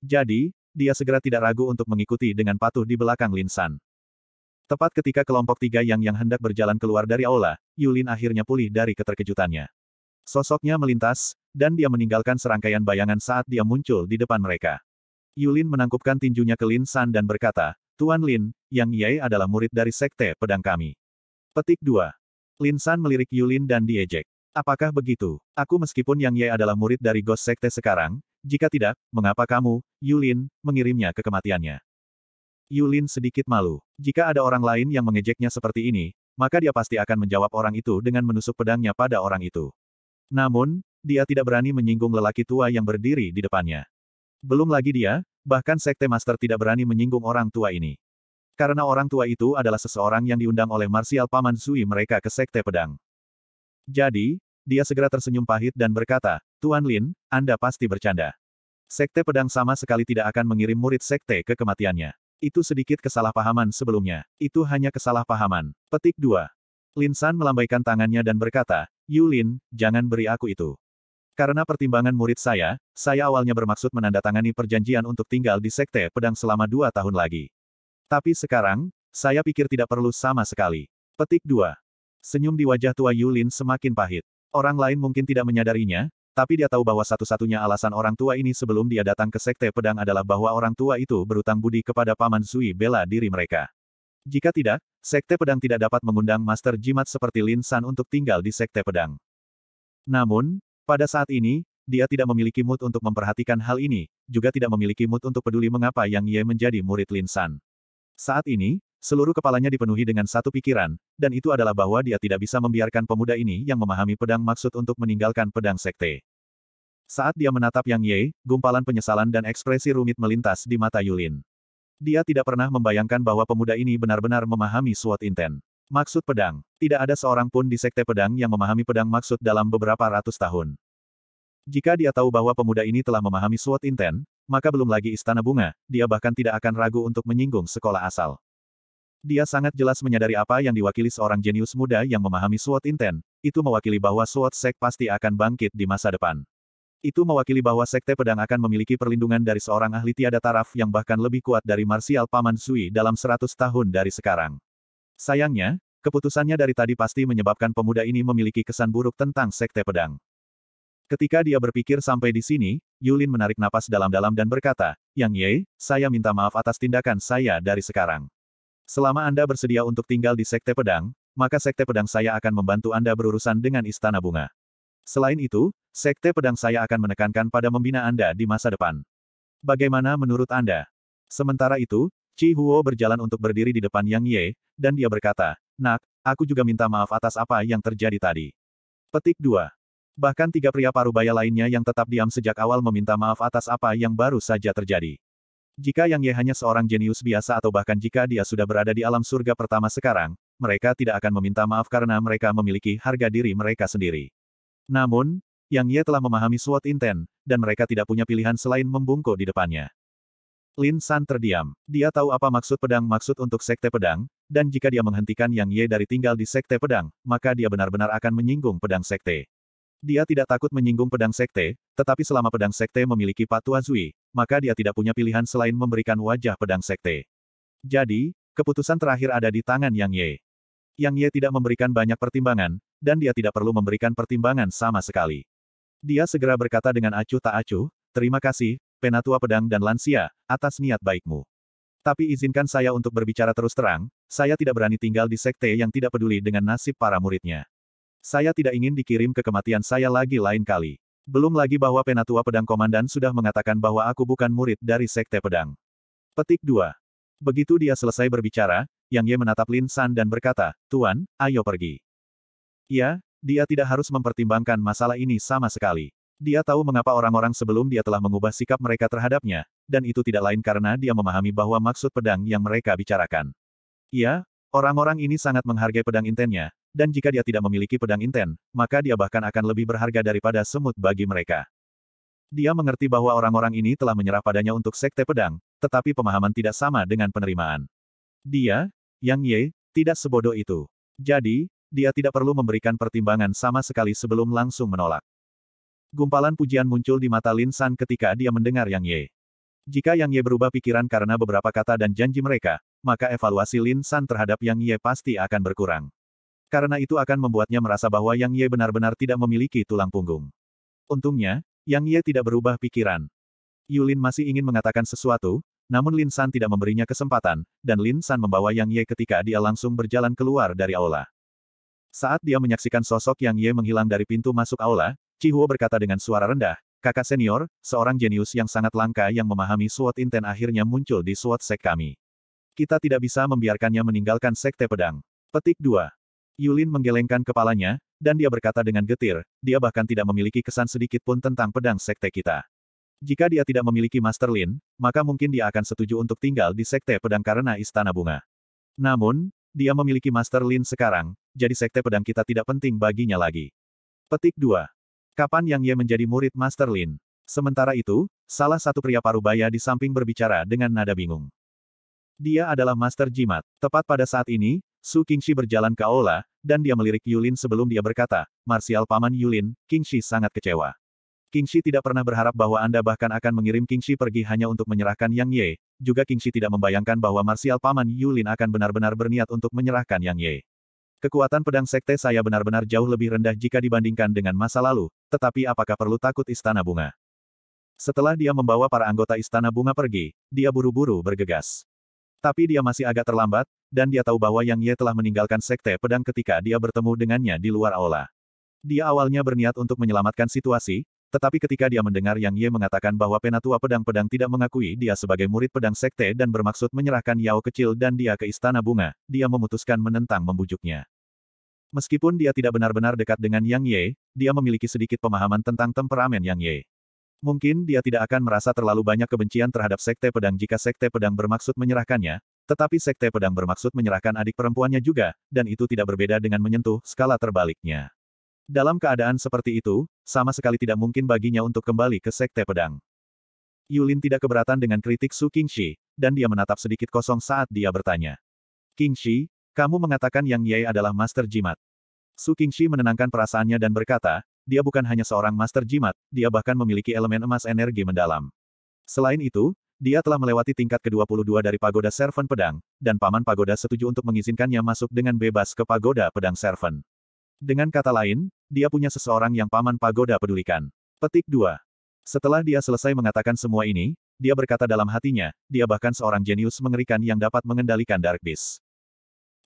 Jadi, dia segera tidak ragu untuk mengikuti dengan patuh di belakang Linsan. Tepat ketika kelompok tiga yang yang hendak berjalan keluar dari aula, Yulin akhirnya pulih dari keterkejutannya. Sosoknya melintas, dan dia meninggalkan serangkaian bayangan saat dia muncul di depan mereka. Yulin menangkupkan tinjunya ke Lin San dan berkata, Tuan Lin, Yang Ye adalah murid dari Sekte Pedang kami. Petik 2. Lin San melirik Yulin dan diejek. Apakah begitu? Aku meskipun Yang Ye adalah murid dari Ghost Sekte sekarang, jika tidak, mengapa kamu, Yulin, mengirimnya ke kematiannya? Yulin sedikit malu. Jika ada orang lain yang mengejeknya seperti ini, maka dia pasti akan menjawab orang itu dengan menusuk pedangnya pada orang itu. Namun, dia tidak berani menyinggung lelaki tua yang berdiri di depannya. Belum lagi dia, bahkan Sekte Master tidak berani menyinggung orang tua ini. Karena orang tua itu adalah seseorang yang diundang oleh Marsial Paman Sui mereka ke Sekte Pedang. Jadi, dia segera tersenyum pahit dan berkata, Tuan Lin, Anda pasti bercanda. Sekte Pedang sama sekali tidak akan mengirim murid Sekte ke kematiannya. Itu sedikit kesalahpahaman sebelumnya. Itu hanya kesalahpahaman. Petik 2. Lin San melambaikan tangannya dan berkata, Yulin, jangan beri aku itu. Karena pertimbangan murid saya, saya awalnya bermaksud menandatangani perjanjian untuk tinggal di Sekte Pedang selama dua tahun lagi. Tapi sekarang, saya pikir tidak perlu sama sekali. Petik 2. Senyum di wajah tua Yulin semakin pahit. Orang lain mungkin tidak menyadarinya, tapi dia tahu bahwa satu-satunya alasan orang tua ini sebelum dia datang ke Sekte Pedang adalah bahwa orang tua itu berutang budi kepada Paman Sui bela diri mereka. Jika tidak, Sekte Pedang tidak dapat mengundang Master Jimat seperti Lin San untuk tinggal di Sekte Pedang. Namun, pada saat ini, dia tidak memiliki mood untuk memperhatikan hal ini, juga tidak memiliki mood untuk peduli mengapa Yang Ye menjadi murid Lin San. Saat ini, seluruh kepalanya dipenuhi dengan satu pikiran, dan itu adalah bahwa dia tidak bisa membiarkan pemuda ini yang memahami pedang maksud untuk meninggalkan pedang sekte. Saat dia menatap Yang Ye, gumpalan penyesalan dan ekspresi rumit melintas di mata Yulin. Dia tidak pernah membayangkan bahwa pemuda ini benar-benar memahami SWOT Inten. Maksud pedang. Tidak ada seorang pun di sekte pedang yang memahami pedang maksud dalam beberapa ratus tahun. Jika dia tahu bahwa pemuda ini telah memahami SWOT Inten, maka belum lagi istana bunga, dia bahkan tidak akan ragu untuk menyinggung sekolah asal. Dia sangat jelas menyadari apa yang diwakili seorang jenius muda yang memahami SWOT Inten, itu mewakili bahwa SWOT Sek pasti akan bangkit di masa depan. Itu mewakili bahwa Sekte Pedang akan memiliki perlindungan dari seorang ahli tiada taraf yang bahkan lebih kuat dari Marsial Paman Sui dalam seratus tahun dari sekarang. Sayangnya, keputusannya dari tadi pasti menyebabkan pemuda ini memiliki kesan buruk tentang Sekte Pedang. Ketika dia berpikir sampai di sini, Yulin menarik napas dalam-dalam dan berkata, Yang Ye, saya minta maaf atas tindakan saya dari sekarang. Selama Anda bersedia untuk tinggal di Sekte Pedang, maka Sekte Pedang saya akan membantu Anda berurusan dengan Istana Bunga. Selain itu, Sekte Pedang saya akan menekankan pada membina Anda di masa depan. Bagaimana menurut Anda? Sementara itu, Chi Huo berjalan untuk berdiri di depan Yang Ye, dan dia berkata, Nak, aku juga minta maaf atas apa yang terjadi tadi. Petik 2. Bahkan tiga pria parubaya lainnya yang tetap diam sejak awal meminta maaf atas apa yang baru saja terjadi. Jika Yang Ye hanya seorang jenius biasa atau bahkan jika dia sudah berada di alam surga pertama sekarang, mereka tidak akan meminta maaf karena mereka memiliki harga diri mereka sendiri. Namun, Yang Ye telah memahami SWOT Inten, dan mereka tidak punya pilihan selain membungkuk di depannya. Lin San terdiam. Dia tahu apa maksud pedang maksud untuk sekte pedang, dan jika dia menghentikan Yang Ye dari tinggal di sekte pedang, maka dia benar-benar akan menyinggung pedang sekte. Dia tidak takut menyinggung pedang sekte, tetapi selama pedang sekte memiliki Patua Zui, maka dia tidak punya pilihan selain memberikan wajah pedang sekte. Jadi, keputusan terakhir ada di tangan Yang Ye. Yang Ye tidak memberikan banyak pertimbangan, dan dia tidak perlu memberikan pertimbangan sama sekali. Dia segera berkata dengan acuh tak acuh, terima kasih, Penatua Pedang dan Lansia, atas niat baikmu. Tapi izinkan saya untuk berbicara terus terang, saya tidak berani tinggal di sekte yang tidak peduli dengan nasib para muridnya. Saya tidak ingin dikirim ke kematian saya lagi lain kali. Belum lagi bahwa Penatua Pedang Komandan sudah mengatakan bahwa aku bukan murid dari sekte pedang. Petik 2. Begitu dia selesai berbicara, yang Ye menatap Lin San dan berkata, Tuan, ayo pergi. Ya, dia tidak harus mempertimbangkan masalah ini sama sekali. Dia tahu mengapa orang-orang sebelum dia telah mengubah sikap mereka terhadapnya, dan itu tidak lain karena dia memahami bahwa maksud pedang yang mereka bicarakan. Ya, orang-orang ini sangat menghargai pedang intennya, dan jika dia tidak memiliki pedang inten, maka dia bahkan akan lebih berharga daripada semut bagi mereka. Dia mengerti bahwa orang-orang ini telah menyerah padanya untuk sekte pedang, tetapi pemahaman tidak sama dengan penerimaan. Dia, yang Ye, tidak sebodoh itu. Jadi, dia tidak perlu memberikan pertimbangan sama sekali sebelum langsung menolak. Gumpalan pujian muncul di mata Lin San ketika dia mendengar Yang Ye. Jika Yang Ye berubah pikiran karena beberapa kata dan janji mereka, maka evaluasi Lin San terhadap Yang Ye pasti akan berkurang. Karena itu akan membuatnya merasa bahwa Yang Ye benar-benar tidak memiliki tulang punggung. Untungnya, Yang Ye tidak berubah pikiran. Yulin masih ingin mengatakan sesuatu, namun Lin San tidak memberinya kesempatan, dan Lin San membawa Yang Ye ketika dia langsung berjalan keluar dari aula. Saat dia menyaksikan sosok Yang Ye menghilang dari pintu masuk aula, Chi Huo berkata dengan suara rendah, kakak senior, seorang jenius yang sangat langka yang memahami suat Inten akhirnya muncul di suat Sek kami. Kita tidak bisa membiarkannya meninggalkan Sekte Pedang. Petik 2. Yulin menggelengkan kepalanya, dan dia berkata dengan getir, dia bahkan tidak memiliki kesan sedikit pun tentang pedang Sekte kita. Jika dia tidak memiliki Master Lin, maka mungkin dia akan setuju untuk tinggal di Sekte Pedang karena Istana Bunga. Namun, dia memiliki Master Lin sekarang, jadi Sekte Pedang kita tidak penting baginya lagi. Petik 2. Kapan Yang Ye menjadi murid Master Lin? Sementara itu, salah satu pria parubaya di samping berbicara dengan nada bingung. Dia adalah Master Jimat. Tepat pada saat ini, Su Kingshi berjalan ke aula, dan dia melirik Yulin sebelum dia berkata, Marsial Paman Yulin, Kingshi sangat kecewa. Shi tidak pernah berharap bahwa Anda bahkan akan mengirim Shi pergi hanya untuk menyerahkan Yang Ye, juga Shi tidak membayangkan bahwa Marsial Paman Yulin akan benar-benar berniat untuk menyerahkan Yang Ye. Kekuatan pedang sekte saya benar-benar jauh lebih rendah jika dibandingkan dengan masa lalu, tetapi apakah perlu takut Istana Bunga? Setelah dia membawa para anggota Istana Bunga pergi, dia buru-buru bergegas. Tapi dia masih agak terlambat, dan dia tahu bahwa Yang Ye telah meninggalkan sekte pedang ketika dia bertemu dengannya di luar aula. Dia awalnya berniat untuk menyelamatkan situasi, tetapi ketika dia mendengar Yang Ye mengatakan bahwa penatua pedang-pedang tidak mengakui dia sebagai murid pedang sekte dan bermaksud menyerahkan Yao kecil dan dia ke istana bunga, dia memutuskan menentang membujuknya. Meskipun dia tidak benar-benar dekat dengan Yang Ye, dia memiliki sedikit pemahaman tentang temperamen Yang Ye. Mungkin dia tidak akan merasa terlalu banyak kebencian terhadap sekte pedang jika sekte pedang bermaksud menyerahkannya, tetapi sekte pedang bermaksud menyerahkan adik perempuannya juga, dan itu tidak berbeda dengan menyentuh skala terbaliknya. Dalam keadaan seperti itu, sama sekali tidak mungkin baginya untuk kembali ke Sekte Pedang. Yulin tidak keberatan dengan kritik Su Qingxi, dan dia menatap sedikit kosong saat dia bertanya. Qingxi, kamu mengatakan Yang Ye adalah Master Jimat. Su Qingxi menenangkan perasaannya dan berkata, dia bukan hanya seorang master jimat, dia bahkan memiliki elemen emas energi mendalam. Selain itu, dia telah melewati tingkat ke-22 dari pagoda Servant Pedang, dan Paman Pagoda setuju untuk mengizinkannya masuk dengan bebas ke pagoda Pedang Servant. Dengan kata lain, dia punya seseorang yang Paman Pagoda pedulikan. Petik 2. Setelah dia selesai mengatakan semua ini, dia berkata dalam hatinya, dia bahkan seorang jenius mengerikan yang dapat mengendalikan Dark Beast.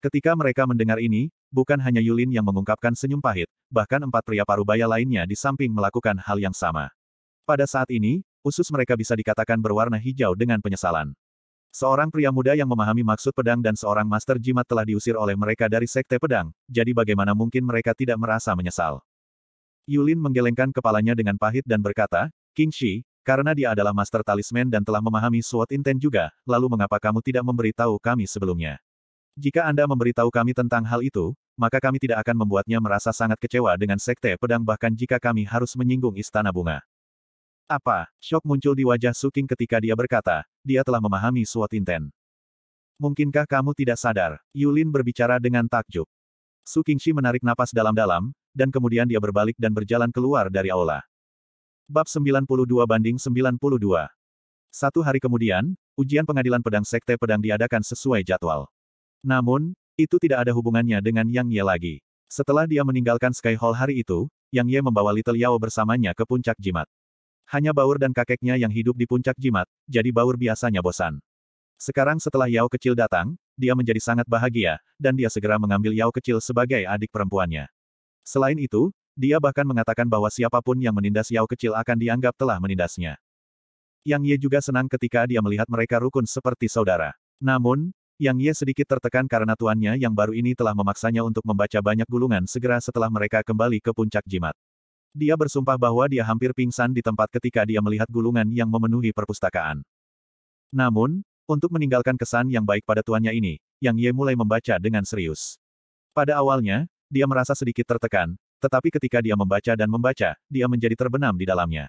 Ketika mereka mendengar ini, bukan hanya Yulin yang mengungkapkan senyum pahit, bahkan empat pria parubaya lainnya di samping melakukan hal yang sama. Pada saat ini, usus mereka bisa dikatakan berwarna hijau dengan penyesalan. Seorang pria muda yang memahami maksud pedang dan seorang master jimat telah diusir oleh mereka dari sekte pedang, jadi bagaimana mungkin mereka tidak merasa menyesal. Yulin menggelengkan kepalanya dengan pahit dan berkata, King Shi, karena dia adalah master talisman dan telah memahami SWOT intent juga, lalu mengapa kamu tidak memberitahu kami sebelumnya? Jika Anda memberitahu kami tentang hal itu, maka kami tidak akan membuatnya merasa sangat kecewa dengan sekte pedang bahkan jika kami harus menyinggung istana bunga. Apa? Shock muncul di wajah Suking ketika dia berkata, dia telah memahami suatu intent. Mungkinkah kamu tidak sadar? Yulin berbicara dengan takjub. Su Qingxi menarik napas dalam-dalam, dan kemudian dia berbalik dan berjalan keluar dari aula. Bab 92 banding 92. Satu hari kemudian, ujian pengadilan pedang sekte pedang diadakan sesuai jadwal. Namun, itu tidak ada hubungannya dengan Yang Ye lagi. Setelah dia meninggalkan Sky Hall hari itu, Yang Ye membawa Little Yao bersamanya ke puncak jimat. Hanya Baur dan kakeknya yang hidup di puncak jimat, jadi Baur biasanya bosan. Sekarang setelah Yao kecil datang, dia menjadi sangat bahagia, dan dia segera mengambil Yao kecil sebagai adik perempuannya. Selain itu, dia bahkan mengatakan bahwa siapapun yang menindas Yao kecil akan dianggap telah menindasnya. Yang Ye juga senang ketika dia melihat mereka rukun seperti saudara. Namun, Yang Ye sedikit tertekan karena tuannya yang baru ini telah memaksanya untuk membaca banyak gulungan segera setelah mereka kembali ke puncak jimat. Dia bersumpah bahwa dia hampir pingsan di tempat ketika dia melihat gulungan yang memenuhi perpustakaan. Namun, untuk meninggalkan kesan yang baik pada tuannya ini, Yang Ye mulai membaca dengan serius. Pada awalnya, dia merasa sedikit tertekan, tetapi ketika dia membaca dan membaca, dia menjadi terbenam di dalamnya.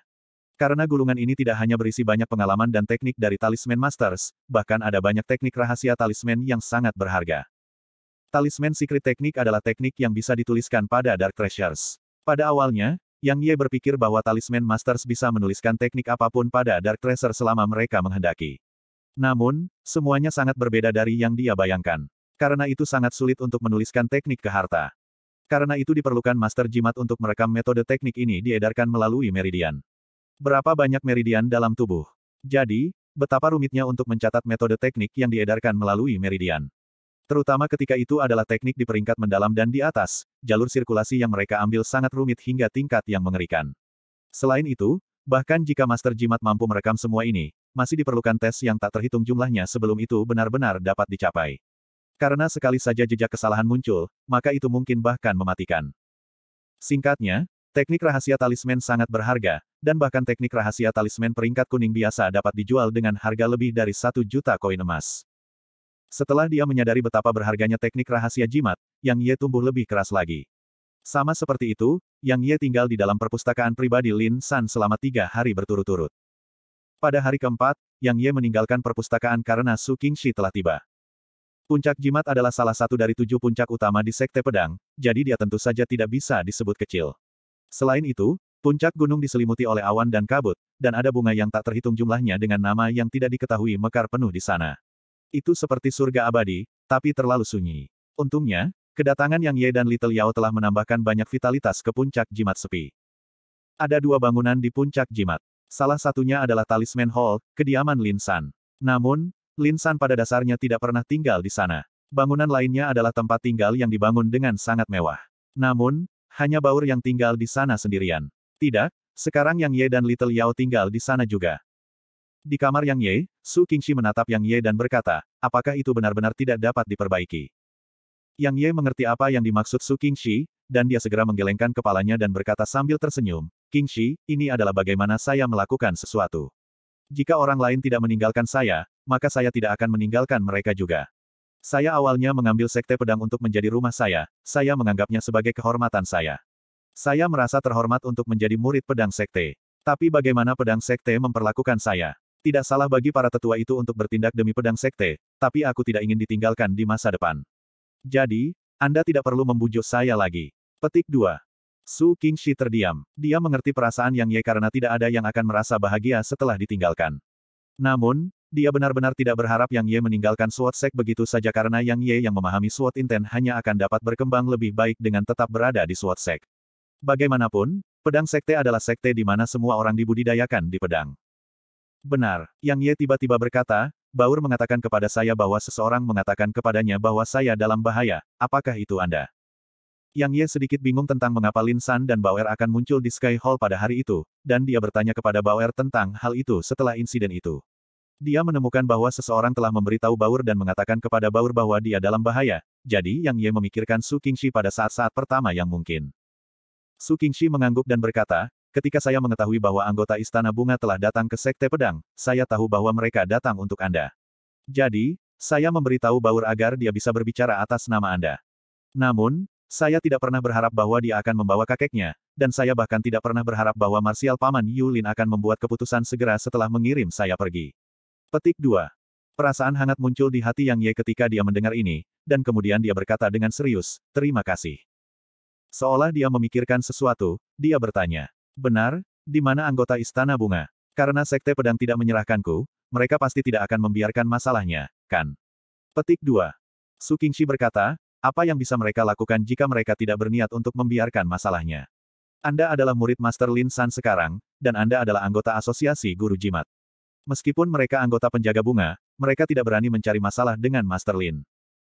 Karena gulungan ini tidak hanya berisi banyak pengalaman dan teknik dari talisman masters, bahkan ada banyak teknik rahasia talisman yang sangat berharga. Talisman secret teknik adalah teknik yang bisa dituliskan pada Dark Treasures. Pada awalnya, yang Ye berpikir bahwa talisman Masters bisa menuliskan teknik apapun pada Dark Tracer selama mereka menghendaki. Namun, semuanya sangat berbeda dari yang dia bayangkan. Karena itu sangat sulit untuk menuliskan teknik ke harta. Karena itu diperlukan Master Jimat untuk merekam metode teknik ini diedarkan melalui meridian. Berapa banyak meridian dalam tubuh? Jadi, betapa rumitnya untuk mencatat metode teknik yang diedarkan melalui meridian. Terutama ketika itu adalah teknik di peringkat mendalam dan di atas, jalur sirkulasi yang mereka ambil sangat rumit hingga tingkat yang mengerikan. Selain itu, bahkan jika Master Jimat mampu merekam semua ini, masih diperlukan tes yang tak terhitung jumlahnya sebelum itu benar-benar dapat dicapai. Karena sekali saja jejak kesalahan muncul, maka itu mungkin bahkan mematikan. Singkatnya, Teknik rahasia talisman sangat berharga, dan bahkan teknik rahasia talisman peringkat kuning biasa dapat dijual dengan harga lebih dari satu juta koin emas. Setelah dia menyadari betapa berharganya teknik rahasia jimat, Yang Ye tumbuh lebih keras lagi. Sama seperti itu, Yang Ye tinggal di dalam perpustakaan pribadi Lin San selama tiga hari berturut-turut. Pada hari keempat, Yang Ye meninggalkan perpustakaan karena Su Qingxi telah tiba. Puncak jimat adalah salah satu dari tujuh puncak utama di Sekte Pedang, jadi dia tentu saja tidak bisa disebut kecil. Selain itu, puncak gunung diselimuti oleh awan dan kabut, dan ada bunga yang tak terhitung jumlahnya dengan nama yang tidak diketahui mekar penuh di sana. Itu seperti surga abadi, tapi terlalu sunyi. Untungnya, kedatangan Yang Ye dan Little Yao telah menambahkan banyak vitalitas ke puncak jimat sepi. Ada dua bangunan di puncak jimat. Salah satunya adalah Talisman Hall, kediaman Lin San. Namun, Lin San pada dasarnya tidak pernah tinggal di sana. Bangunan lainnya adalah tempat tinggal yang dibangun dengan sangat mewah. Namun, hanya Baur yang tinggal di sana sendirian. Tidak, sekarang Yang Ye dan Little Yao tinggal di sana juga. Di kamar Yang Ye, Su Qingxi menatap Yang Ye dan berkata, apakah itu benar-benar tidak dapat diperbaiki? Yang Ye mengerti apa yang dimaksud Su Qingxi, dan dia segera menggelengkan kepalanya dan berkata sambil tersenyum, Qingxi, ini adalah bagaimana saya melakukan sesuatu. Jika orang lain tidak meninggalkan saya, maka saya tidak akan meninggalkan mereka juga. Saya awalnya mengambil sekte pedang untuk menjadi rumah saya, saya menganggapnya sebagai kehormatan saya. Saya merasa terhormat untuk menjadi murid pedang sekte. Tapi bagaimana pedang sekte memperlakukan saya? Tidak salah bagi para tetua itu untuk bertindak demi pedang sekte, tapi aku tidak ingin ditinggalkan di masa depan. Jadi, Anda tidak perlu membujuk saya lagi. Petik 2. Su Qingxi terdiam. Dia mengerti perasaan Yang Ye karena tidak ada yang akan merasa bahagia setelah ditinggalkan. Namun, dia benar-benar tidak berharap Yang Ye meninggalkan SWOT Sek begitu saja karena Yang Ye yang memahami SWOT Inten hanya akan dapat berkembang lebih baik dengan tetap berada di SWOT Sek. Bagaimanapun, pedang sekte adalah sekte di mana semua orang dibudidayakan di pedang. Benar, Yang Ye tiba-tiba berkata, Baur mengatakan kepada saya bahwa seseorang mengatakan kepadanya bahwa saya dalam bahaya, apakah itu Anda? Yang Ye sedikit bingung tentang mengapa Lin San dan Bauer akan muncul di Sky Hall pada hari itu, dan dia bertanya kepada Bauer tentang hal itu setelah insiden itu. Dia menemukan bahwa seseorang telah memberitahu Baur dan mengatakan kepada Baur bahwa dia dalam bahaya, jadi Yang Ye memikirkan Su Qingxi pada saat-saat pertama yang mungkin. Su Qingxi mengangguk dan berkata, Ketika saya mengetahui bahwa anggota Istana Bunga telah datang ke Sekte Pedang, saya tahu bahwa mereka datang untuk Anda. Jadi, saya memberitahu Baur agar dia bisa berbicara atas nama Anda. Namun, saya tidak pernah berharap bahwa dia akan membawa kakeknya, dan saya bahkan tidak pernah berharap bahwa Marsial Paman Yulin akan membuat keputusan segera setelah mengirim saya pergi. Petik 2. Perasaan hangat muncul di hati Yang Ye ketika dia mendengar ini, dan kemudian dia berkata dengan serius, terima kasih. Seolah dia memikirkan sesuatu, dia bertanya. Benar, di mana anggota Istana Bunga? Karena Sekte Pedang tidak menyerahkanku, mereka pasti tidak akan membiarkan masalahnya, kan? Petik 2. Su Qingxi berkata, apa yang bisa mereka lakukan jika mereka tidak berniat untuk membiarkan masalahnya? Anda adalah murid Master Lin San sekarang, dan Anda adalah anggota asosiasi guru jimat. Meskipun mereka anggota penjaga bunga, mereka tidak berani mencari masalah dengan Master Lin.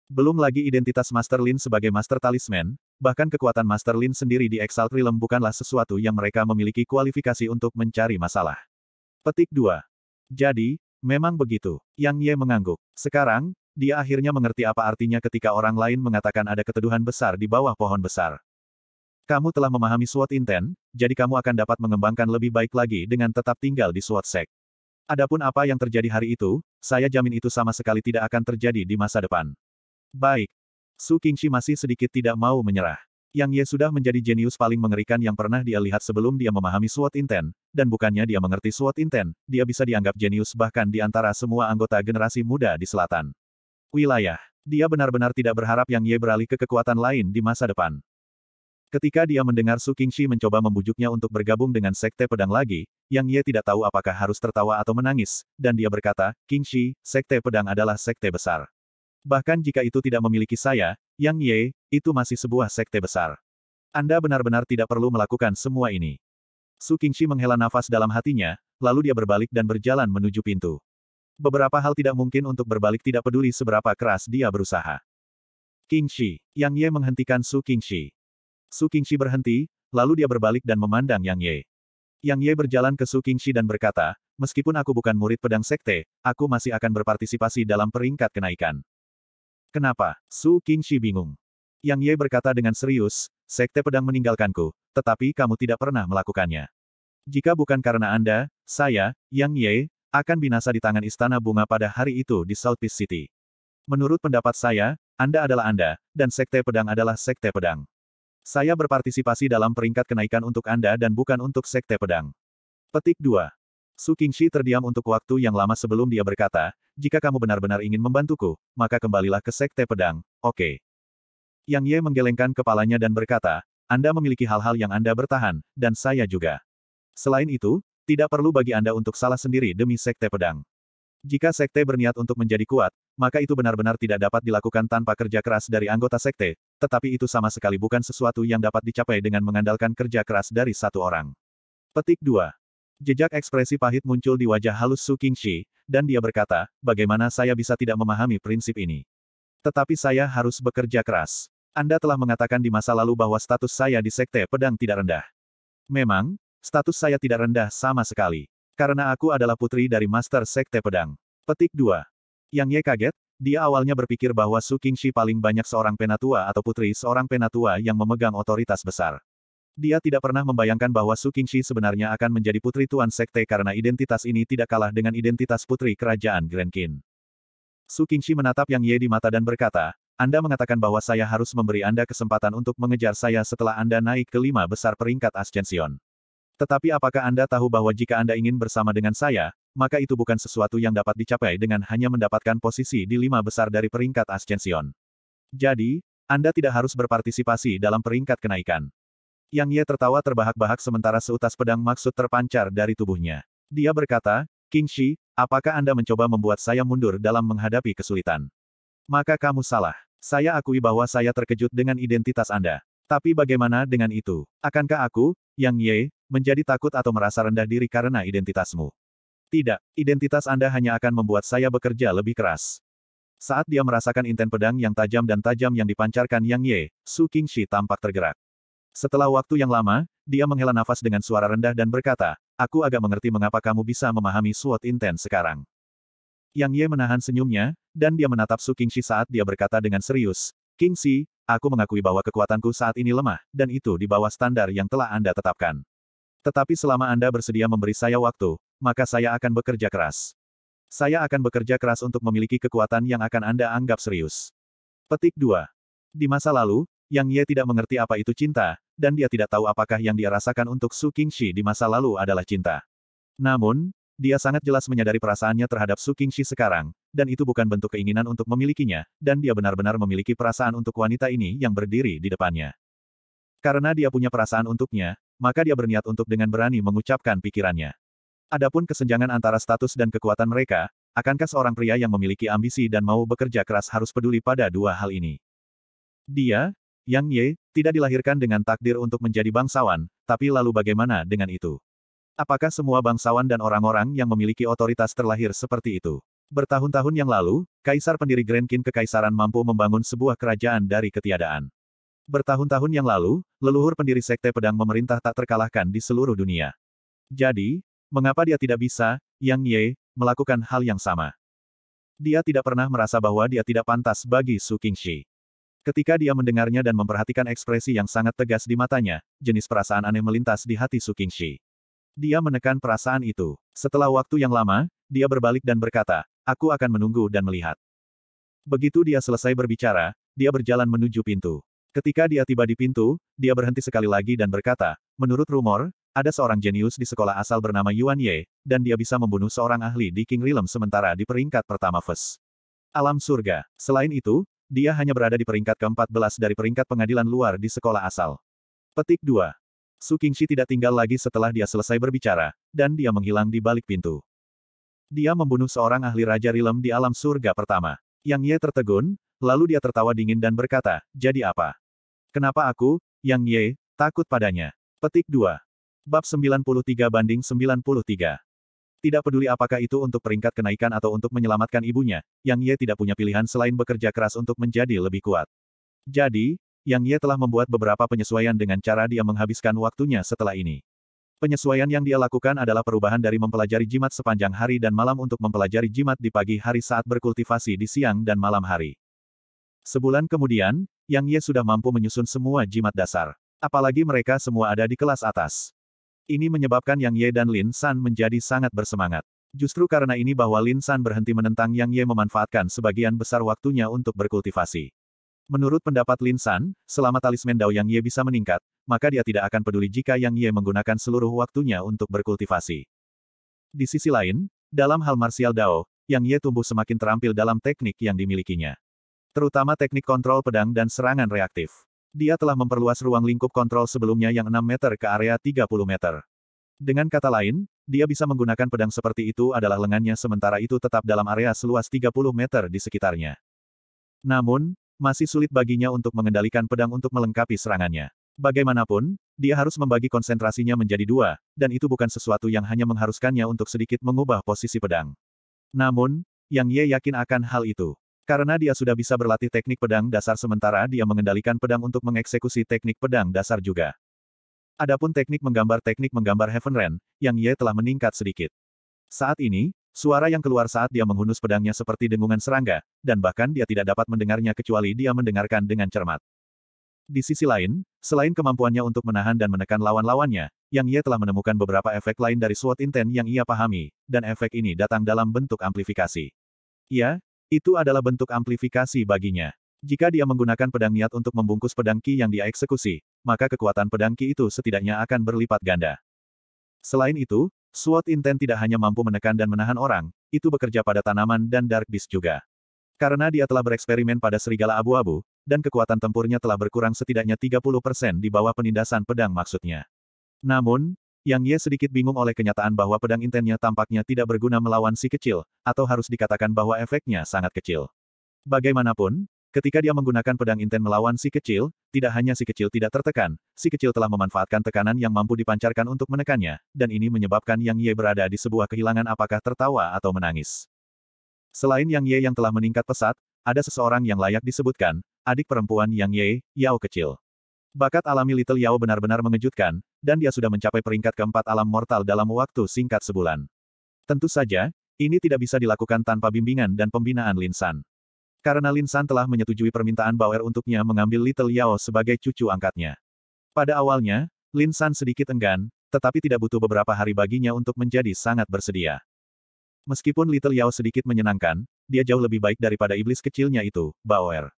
Belum lagi identitas Master Lin sebagai Master Talisman, bahkan kekuatan Master Lin sendiri di Exalt Realm bukanlah sesuatu yang mereka memiliki kualifikasi untuk mencari masalah. Petik 2. Jadi, memang begitu. Yang Ye mengangguk. Sekarang, dia akhirnya mengerti apa artinya ketika orang lain mengatakan ada keteduhan besar di bawah pohon besar. Kamu telah memahami SWOT intent, jadi kamu akan dapat mengembangkan lebih baik lagi dengan tetap tinggal di SWOT Sek. Adapun apa yang terjadi hari itu, saya jamin itu sama sekali tidak akan terjadi di masa depan. Baik, Su Qingxi masih sedikit tidak mau menyerah. Yang Ye sudah menjadi jenius paling mengerikan yang pernah dia lihat sebelum dia memahami SWOT inten, dan bukannya dia mengerti SWOT inten, dia bisa dianggap jenius bahkan di antara semua anggota generasi muda di selatan. Wilayah. Dia benar-benar tidak berharap Yang Ye beralih ke kekuatan lain di masa depan. Ketika dia mendengar Su Qingxi mencoba membujuknya untuk bergabung dengan Sekte Pedang lagi, Yang Ye tidak tahu apakah harus tertawa atau menangis, dan dia berkata, Qingxi, Sekte Pedang adalah Sekte besar. Bahkan jika itu tidak memiliki saya, Yang Ye, itu masih sebuah sekte besar. Anda benar-benar tidak perlu melakukan semua ini. Su Qingxi menghela nafas dalam hatinya, lalu dia berbalik dan berjalan menuju pintu. Beberapa hal tidak mungkin untuk berbalik tidak peduli seberapa keras dia berusaha. Qingxi, Yang Ye menghentikan Su Qingxi. Su Qingxi berhenti, lalu dia berbalik dan memandang Yang Ye. Yang Ye berjalan ke Su Qingxi dan berkata, meskipun aku bukan murid pedang sekte, aku masih akan berpartisipasi dalam peringkat kenaikan. Kenapa? Su Qingxi bingung. Yang Ye berkata dengan serius, Sekte Pedang meninggalkanku, tetapi kamu tidak pernah melakukannya. Jika bukan karena Anda, saya, Yang Ye, akan binasa di tangan Istana Bunga pada hari itu di South Peace City. Menurut pendapat saya, Anda adalah Anda, dan Sekte Pedang adalah Sekte Pedang. Saya berpartisipasi dalam peringkat kenaikan untuk Anda dan bukan untuk Sekte Pedang. Petik 2. Su Qingxi terdiam untuk waktu yang lama sebelum dia berkata, jika kamu benar-benar ingin membantuku, maka kembalilah ke Sekte Pedang, oke. Okay. Yang Ye menggelengkan kepalanya dan berkata, Anda memiliki hal-hal yang Anda bertahan, dan saya juga. Selain itu, tidak perlu bagi Anda untuk salah sendiri demi Sekte Pedang. Jika Sekte berniat untuk menjadi kuat, maka itu benar-benar tidak dapat dilakukan tanpa kerja keras dari anggota Sekte, tetapi itu sama sekali bukan sesuatu yang dapat dicapai dengan mengandalkan kerja keras dari satu orang. Petik 2. Jejak ekspresi pahit muncul di wajah halus Su Qingxi, dan dia berkata, bagaimana saya bisa tidak memahami prinsip ini? Tetapi saya harus bekerja keras. Anda telah mengatakan di masa lalu bahwa status saya di Sekte Pedang tidak rendah. Memang, status saya tidak rendah sama sekali. Karena aku adalah putri dari Master Sekte Pedang. Petik 2. Yang Ye kaget, dia awalnya berpikir bahwa Su Qingxi paling banyak seorang penatua atau putri seorang penatua yang memegang otoritas besar. Dia tidak pernah membayangkan bahwa Su Qingxi sebenarnya akan menjadi putri Tuan Sekte karena identitas ini tidak kalah dengan identitas putri kerajaan Grand Qin. Su Qingxi menatap Yang Ye di mata dan berkata, Anda mengatakan bahwa saya harus memberi Anda kesempatan untuk mengejar saya setelah Anda naik ke lima besar peringkat ascension. Tetapi apakah Anda tahu bahwa jika Anda ingin bersama dengan saya, maka itu bukan sesuatu yang dapat dicapai dengan hanya mendapatkan posisi di lima besar dari peringkat ascension. Jadi, Anda tidak harus berpartisipasi dalam peringkat kenaikan. Yang Ye tertawa terbahak-bahak sementara seutas pedang maksud terpancar dari tubuhnya. Dia berkata, King Shi, apakah Anda mencoba membuat saya mundur dalam menghadapi kesulitan? Maka kamu salah. Saya akui bahwa saya terkejut dengan identitas Anda. Tapi bagaimana dengan itu? Akankah aku, Yang Ye, menjadi takut atau merasa rendah diri karena identitasmu? Tidak, identitas Anda hanya akan membuat saya bekerja lebih keras. Saat dia merasakan inten pedang yang tajam dan tajam yang dipancarkan Yang Ye, Su Qingxi tampak tergerak. Setelah waktu yang lama, dia menghela nafas dengan suara rendah dan berkata, aku agak mengerti mengapa kamu bisa memahami SWOT intens sekarang. Yang Ye menahan senyumnya, dan dia menatap Su Shi saat dia berkata dengan serius, "King Shi, aku mengakui bahwa kekuatanku saat ini lemah, dan itu di bawah standar yang telah Anda tetapkan. Tetapi selama Anda bersedia memberi saya waktu, maka saya akan bekerja keras. Saya akan bekerja keras untuk memiliki kekuatan yang akan Anda anggap serius. Petik 2. Di masa lalu, Yang Ye tidak mengerti apa itu cinta, dan dia tidak tahu apakah yang dia rasakan untuk Su Qingxi di masa lalu adalah cinta. Namun, dia sangat jelas menyadari perasaannya terhadap Su Qingxi sekarang, dan itu bukan bentuk keinginan untuk memilikinya, dan dia benar-benar memiliki perasaan untuk wanita ini yang berdiri di depannya. Karena dia punya perasaan untuknya, maka dia berniat untuk dengan berani mengucapkan pikirannya. Adapun kesenjangan antara status dan kekuatan mereka, akankah seorang pria yang memiliki ambisi dan mau bekerja keras harus peduli pada dua hal ini? Dia, yang Ye, tidak dilahirkan dengan takdir untuk menjadi bangsawan, tapi lalu bagaimana dengan itu? Apakah semua bangsawan dan orang-orang yang memiliki otoritas terlahir seperti itu? Bertahun-tahun yang lalu, Kaisar pendiri Grand King Kekaisaran mampu membangun sebuah kerajaan dari ketiadaan. Bertahun-tahun yang lalu, leluhur pendiri Sekte Pedang memerintah tak terkalahkan di seluruh dunia. Jadi, mengapa dia tidak bisa, Yang Ye, melakukan hal yang sama? Dia tidak pernah merasa bahwa dia tidak pantas bagi Su Qingxi. Ketika dia mendengarnya dan memperhatikan ekspresi yang sangat tegas di matanya, jenis perasaan aneh melintas di hati Su Qingxi. Dia menekan perasaan itu. Setelah waktu yang lama, dia berbalik dan berkata, aku akan menunggu dan melihat. Begitu dia selesai berbicara, dia berjalan menuju pintu. Ketika dia tiba di pintu, dia berhenti sekali lagi dan berkata, menurut rumor, ada seorang jenius di sekolah asal bernama Yuan Ye, dan dia bisa membunuh seorang ahli di King Realm sementara di peringkat pertama Fes alam surga. Selain itu, dia hanya berada di peringkat ke-14 dari peringkat pengadilan luar di sekolah asal. Petik 2. Su Qingxi tidak tinggal lagi setelah dia selesai berbicara, dan dia menghilang di balik pintu. Dia membunuh seorang ahli Raja Rilem di alam surga pertama. Yang Ye tertegun, lalu dia tertawa dingin dan berkata, jadi apa? Kenapa aku, Yang Ye, takut padanya? Petik 2. Bab 93 banding 93. Tidak peduli apakah itu untuk peringkat kenaikan atau untuk menyelamatkan ibunya, Yang Ye tidak punya pilihan selain bekerja keras untuk menjadi lebih kuat. Jadi, Yang Ye telah membuat beberapa penyesuaian dengan cara dia menghabiskan waktunya setelah ini. Penyesuaian yang dia lakukan adalah perubahan dari mempelajari jimat sepanjang hari dan malam untuk mempelajari jimat di pagi hari saat berkultivasi di siang dan malam hari. Sebulan kemudian, Yang Ye sudah mampu menyusun semua jimat dasar. Apalagi mereka semua ada di kelas atas. Ini menyebabkan Yang Ye dan Lin San menjadi sangat bersemangat. Justru karena ini bahwa Lin San berhenti menentang Yang Ye memanfaatkan sebagian besar waktunya untuk berkultivasi. Menurut pendapat Lin San, selama talisman Dao Yang Ye bisa meningkat, maka dia tidak akan peduli jika Yang Ye menggunakan seluruh waktunya untuk berkultivasi. Di sisi lain, dalam hal martial Dao, Yang Ye tumbuh semakin terampil dalam teknik yang dimilikinya. Terutama teknik kontrol pedang dan serangan reaktif dia telah memperluas ruang lingkup kontrol sebelumnya yang 6 meter ke area 30 meter. Dengan kata lain, dia bisa menggunakan pedang seperti itu adalah lengannya sementara itu tetap dalam area seluas 30 meter di sekitarnya. Namun, masih sulit baginya untuk mengendalikan pedang untuk melengkapi serangannya. Bagaimanapun, dia harus membagi konsentrasinya menjadi dua, dan itu bukan sesuatu yang hanya mengharuskannya untuk sedikit mengubah posisi pedang. Namun, Yang Ye yakin akan hal itu. Karena dia sudah bisa berlatih teknik pedang dasar sementara dia mengendalikan pedang untuk mengeksekusi teknik pedang dasar juga. Adapun teknik menggambar teknik menggambar Heaven Ren, yang Ye telah meningkat sedikit. Saat ini, suara yang keluar saat dia menghunus pedangnya seperti dengungan serangga, dan bahkan dia tidak dapat mendengarnya kecuali dia mendengarkan dengan cermat. Di sisi lain, selain kemampuannya untuk menahan dan menekan lawan-lawannya, Yang Ye telah menemukan beberapa efek lain dari SWOT Intent yang ia pahami, dan efek ini datang dalam bentuk amplifikasi. Ya. Itu adalah bentuk amplifikasi baginya. Jika dia menggunakan pedang niat untuk membungkus pedang Ki yang dia eksekusi, maka kekuatan pedang Ki itu setidaknya akan berlipat ganda. Selain itu, SWOT Intent tidak hanya mampu menekan dan menahan orang, itu bekerja pada tanaman dan Dark Beast juga. Karena dia telah bereksperimen pada serigala abu-abu, dan kekuatan tempurnya telah berkurang setidaknya 30% di bawah penindasan pedang maksudnya. Namun, yang Ye sedikit bingung oleh kenyataan bahwa pedang intennya tampaknya tidak berguna melawan si kecil, atau harus dikatakan bahwa efeknya sangat kecil. Bagaimanapun, ketika dia menggunakan pedang inten melawan si kecil, tidak hanya si kecil tidak tertekan, si kecil telah memanfaatkan tekanan yang mampu dipancarkan untuk menekannya, dan ini menyebabkan Yang Ye berada di sebuah kehilangan apakah tertawa atau menangis. Selain Yang Ye yang telah meningkat pesat, ada seseorang yang layak disebutkan, adik perempuan Yang Ye, Yao kecil. Bakat alami Little Yao benar-benar mengejutkan, dan dia sudah mencapai peringkat keempat alam mortal dalam waktu singkat sebulan. Tentu saja, ini tidak bisa dilakukan tanpa bimbingan dan pembinaan Linsan. Karena Linsan telah menyetujui permintaan Bauer untuknya mengambil Little Yao sebagai cucu angkatnya. Pada awalnya, Linsan sedikit enggan, tetapi tidak butuh beberapa hari baginya untuk menjadi sangat bersedia. Meskipun Little Yao sedikit menyenangkan, dia jauh lebih baik daripada iblis kecilnya itu, Bauer.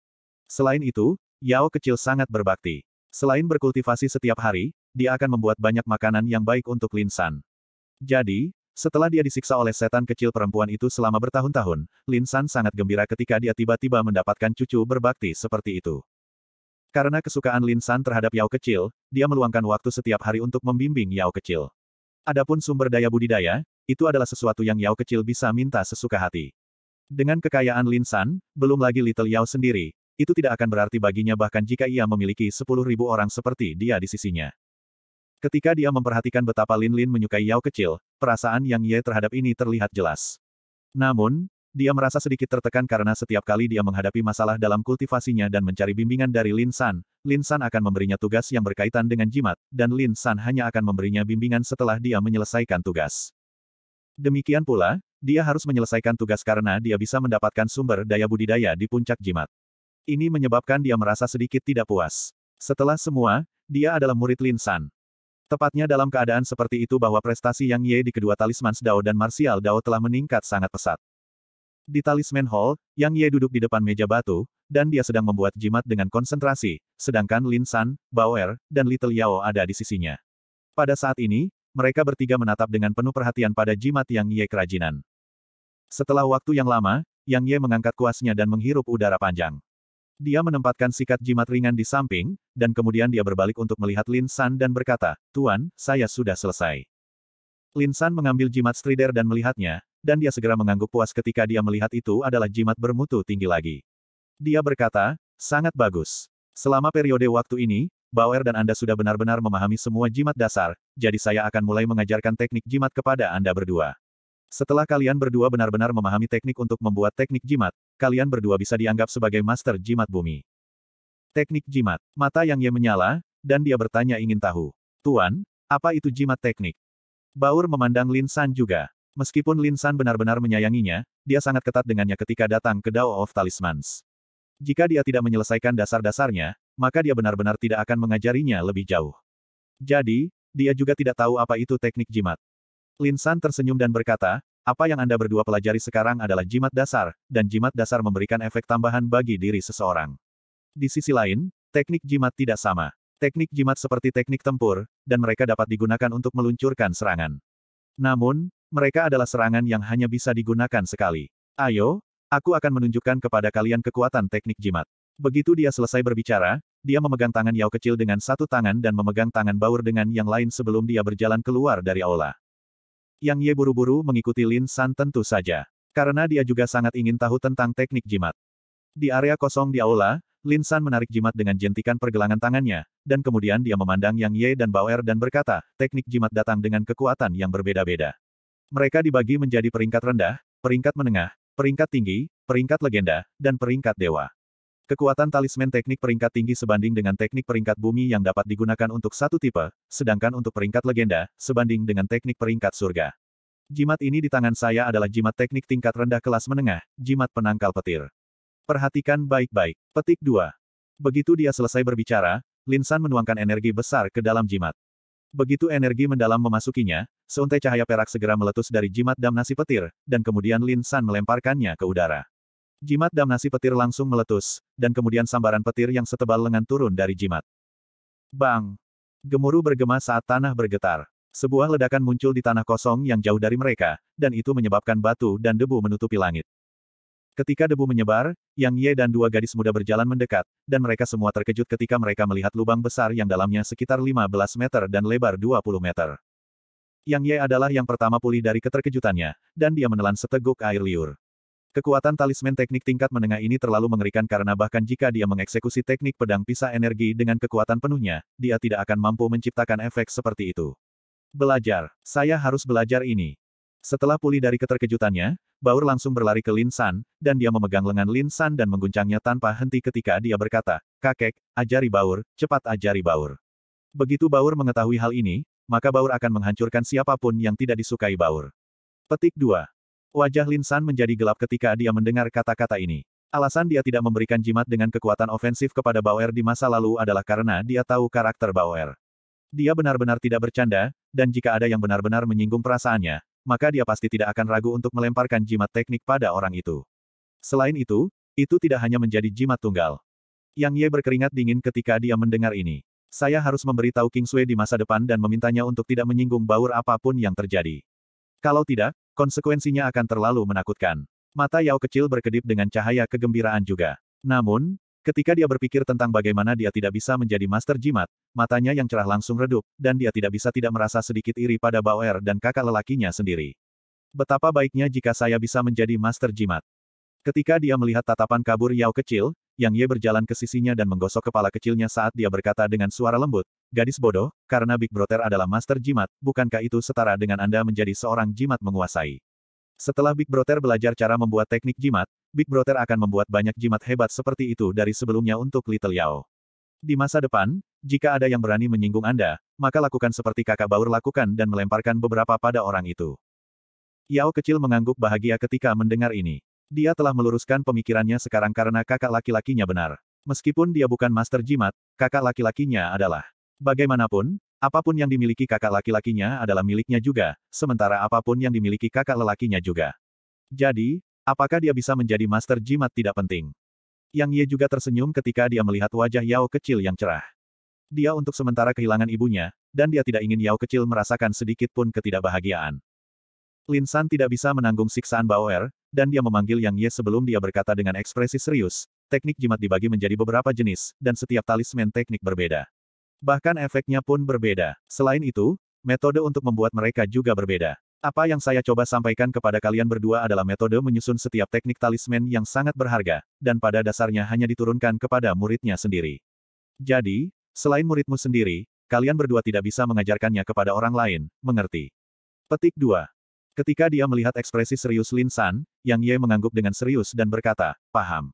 Selain itu, Yao kecil sangat berbakti. Selain berkultivasi setiap hari, dia akan membuat banyak makanan yang baik untuk Lin San. Jadi, setelah dia disiksa oleh setan kecil perempuan itu selama bertahun-tahun, Lin San sangat gembira ketika dia tiba-tiba mendapatkan cucu berbakti seperti itu. Karena kesukaan Lin San terhadap Yao kecil, dia meluangkan waktu setiap hari untuk membimbing Yao kecil. Adapun sumber daya budidaya, itu adalah sesuatu yang Yao kecil bisa minta sesuka hati. Dengan kekayaan Lin San, belum lagi Little Yao sendiri, itu tidak akan berarti baginya bahkan jika ia memiliki sepuluh ribu orang seperti dia di sisinya. Ketika dia memperhatikan betapa Lin Lin menyukai Yao kecil, perasaan Yang Ye terhadap ini terlihat jelas. Namun, dia merasa sedikit tertekan karena setiap kali dia menghadapi masalah dalam kultivasinya dan mencari bimbingan dari Lin San, Lin San akan memberinya tugas yang berkaitan dengan jimat, dan Lin San hanya akan memberinya bimbingan setelah dia menyelesaikan tugas. Demikian pula, dia harus menyelesaikan tugas karena dia bisa mendapatkan sumber daya budidaya di puncak jimat. Ini menyebabkan dia merasa sedikit tidak puas. Setelah semua, dia adalah murid Lin San. Tepatnya dalam keadaan seperti itu bahwa prestasi Yang Ye di kedua talisman Dao dan Martial Dao telah meningkat sangat pesat. Di talisman hall, Yang Ye duduk di depan meja batu, dan dia sedang membuat jimat dengan konsentrasi, sedangkan Lin San, Bao Er, dan Little Yao ada di sisinya. Pada saat ini, mereka bertiga menatap dengan penuh perhatian pada jimat Yang Ye kerajinan. Setelah waktu yang lama, Yang Ye mengangkat kuasnya dan menghirup udara panjang. Dia menempatkan sikat jimat ringan di samping, dan kemudian dia berbalik untuk melihat Lin San dan berkata, Tuan, saya sudah selesai. Lin San mengambil jimat strider dan melihatnya, dan dia segera mengangguk puas ketika dia melihat itu adalah jimat bermutu tinggi lagi. Dia berkata, sangat bagus. Selama periode waktu ini, Bauer dan Anda sudah benar-benar memahami semua jimat dasar, jadi saya akan mulai mengajarkan teknik jimat kepada Anda berdua. Setelah kalian berdua benar-benar memahami teknik untuk membuat teknik jimat, kalian berdua bisa dianggap sebagai master jimat bumi. Teknik jimat. Mata Yang Ye menyala, dan dia bertanya ingin tahu. Tuan, apa itu jimat teknik? Baur memandang Lin San juga. Meskipun Lin San benar-benar menyayanginya, dia sangat ketat dengannya ketika datang ke Dao of Talismans. Jika dia tidak menyelesaikan dasar-dasarnya, maka dia benar-benar tidak akan mengajarinya lebih jauh. Jadi, dia juga tidak tahu apa itu teknik jimat. Lin San tersenyum dan berkata, apa yang Anda berdua pelajari sekarang adalah jimat dasar, dan jimat dasar memberikan efek tambahan bagi diri seseorang. Di sisi lain, teknik jimat tidak sama. Teknik jimat seperti teknik tempur, dan mereka dapat digunakan untuk meluncurkan serangan. Namun, mereka adalah serangan yang hanya bisa digunakan sekali. Ayo, aku akan menunjukkan kepada kalian kekuatan teknik jimat. Begitu dia selesai berbicara, dia memegang tangan Yao kecil dengan satu tangan dan memegang tangan Baur dengan yang lain sebelum dia berjalan keluar dari aula. Yang Ye buru-buru mengikuti Lin San tentu saja. Karena dia juga sangat ingin tahu tentang teknik jimat. Di area kosong di aula, Lin San menarik jimat dengan jentikan pergelangan tangannya, dan kemudian dia memandang Yang Ye dan Bauer dan berkata, teknik jimat datang dengan kekuatan yang berbeda-beda. Mereka dibagi menjadi peringkat rendah, peringkat menengah, peringkat tinggi, peringkat legenda, dan peringkat dewa. Kekuatan talisman teknik peringkat tinggi sebanding dengan teknik peringkat bumi yang dapat digunakan untuk satu tipe, sedangkan untuk peringkat legenda, sebanding dengan teknik peringkat surga. Jimat ini di tangan saya adalah jimat teknik tingkat rendah kelas menengah, jimat penangkal petir. Perhatikan baik-baik. Petik 2. Begitu dia selesai berbicara, Linsan menuangkan energi besar ke dalam jimat. Begitu energi mendalam memasukinya, seuntai cahaya perak segera meletus dari jimat damnasi petir, dan kemudian Linsan melemparkannya ke udara. Jimat damnasi petir langsung meletus, dan kemudian sambaran petir yang setebal lengan turun dari jimat. Bang! Gemuruh bergema saat tanah bergetar. Sebuah ledakan muncul di tanah kosong yang jauh dari mereka, dan itu menyebabkan batu dan debu menutupi langit. Ketika debu menyebar, Yang Ye dan dua gadis muda berjalan mendekat, dan mereka semua terkejut ketika mereka melihat lubang besar yang dalamnya sekitar 15 meter dan lebar 20 meter. Yang Ye adalah yang pertama pulih dari keterkejutannya, dan dia menelan seteguk air liur. Kekuatan talisman teknik tingkat menengah ini terlalu mengerikan karena bahkan jika dia mengeksekusi teknik pedang pisah energi dengan kekuatan penuhnya, dia tidak akan mampu menciptakan efek seperti itu. Belajar. Saya harus belajar ini. Setelah pulih dari keterkejutannya, Baur langsung berlari ke Lin San, dan dia memegang lengan Lin San dan mengguncangnya tanpa henti ketika dia berkata, Kakek, ajari Baur, cepat ajari Baur. Begitu Baur mengetahui hal ini, maka Baur akan menghancurkan siapapun yang tidak disukai Baur. Petik 2. Wajah Lin San menjadi gelap ketika dia mendengar kata-kata ini. Alasan dia tidak memberikan jimat dengan kekuatan ofensif kepada Bauer di masa lalu adalah karena dia tahu karakter Bauer. Dia benar-benar tidak bercanda, dan jika ada yang benar-benar menyinggung perasaannya, maka dia pasti tidak akan ragu untuk melemparkan jimat teknik pada orang itu. Selain itu, itu tidak hanya menjadi jimat tunggal. Yang Ye berkeringat dingin ketika dia mendengar ini. Saya harus memberitahu King Sui di masa depan dan memintanya untuk tidak menyinggung baur apapun yang terjadi. Kalau tidak, konsekuensinya akan terlalu menakutkan. Mata Yao kecil berkedip dengan cahaya kegembiraan juga. Namun, ketika dia berpikir tentang bagaimana dia tidak bisa menjadi master jimat, matanya yang cerah langsung redup, dan dia tidak bisa tidak merasa sedikit iri pada Bauer dan kakak lelakinya sendiri. Betapa baiknya jika saya bisa menjadi master jimat. Ketika dia melihat tatapan kabur Yao kecil, yang Ye berjalan ke sisinya dan menggosok kepala kecilnya saat dia berkata dengan suara lembut, Gadis bodoh, karena Big Brother adalah master jimat, bukankah itu setara dengan Anda menjadi seorang jimat menguasai? Setelah Big Brother belajar cara membuat teknik jimat, Big Brother akan membuat banyak jimat hebat seperti itu dari sebelumnya untuk Little Yao. Di masa depan, jika ada yang berani menyinggung Anda, maka lakukan seperti kakak baur lakukan dan melemparkan beberapa pada orang itu. Yao kecil mengangguk bahagia ketika mendengar ini. Dia telah meluruskan pemikirannya sekarang karena kakak laki-lakinya benar. Meskipun dia bukan master jimat, kakak laki-lakinya adalah. Bagaimanapun, apapun yang dimiliki kakak laki-lakinya adalah miliknya juga, sementara apapun yang dimiliki kakak lelakinya juga. Jadi, apakah dia bisa menjadi master jimat tidak penting. Yang Ye juga tersenyum ketika dia melihat wajah Yao kecil yang cerah. Dia untuk sementara kehilangan ibunya, dan dia tidak ingin Yao kecil merasakan sedikit pun ketidakbahagiaan. Lin San tidak bisa menanggung siksaan Baoer, dan dia memanggil Yang Ye sebelum dia berkata dengan ekspresi serius, teknik jimat dibagi menjadi beberapa jenis, dan setiap talisman teknik berbeda. Bahkan efeknya pun berbeda. Selain itu, metode untuk membuat mereka juga berbeda. Apa yang saya coba sampaikan kepada kalian berdua adalah metode menyusun setiap teknik talisman yang sangat berharga, dan pada dasarnya hanya diturunkan kepada muridnya sendiri. Jadi, selain muridmu sendiri, kalian berdua tidak bisa mengajarkannya kepada orang lain, mengerti? Petik 2. Ketika dia melihat ekspresi serius Lin San, Yang Ye mengangguk dengan serius dan berkata, paham.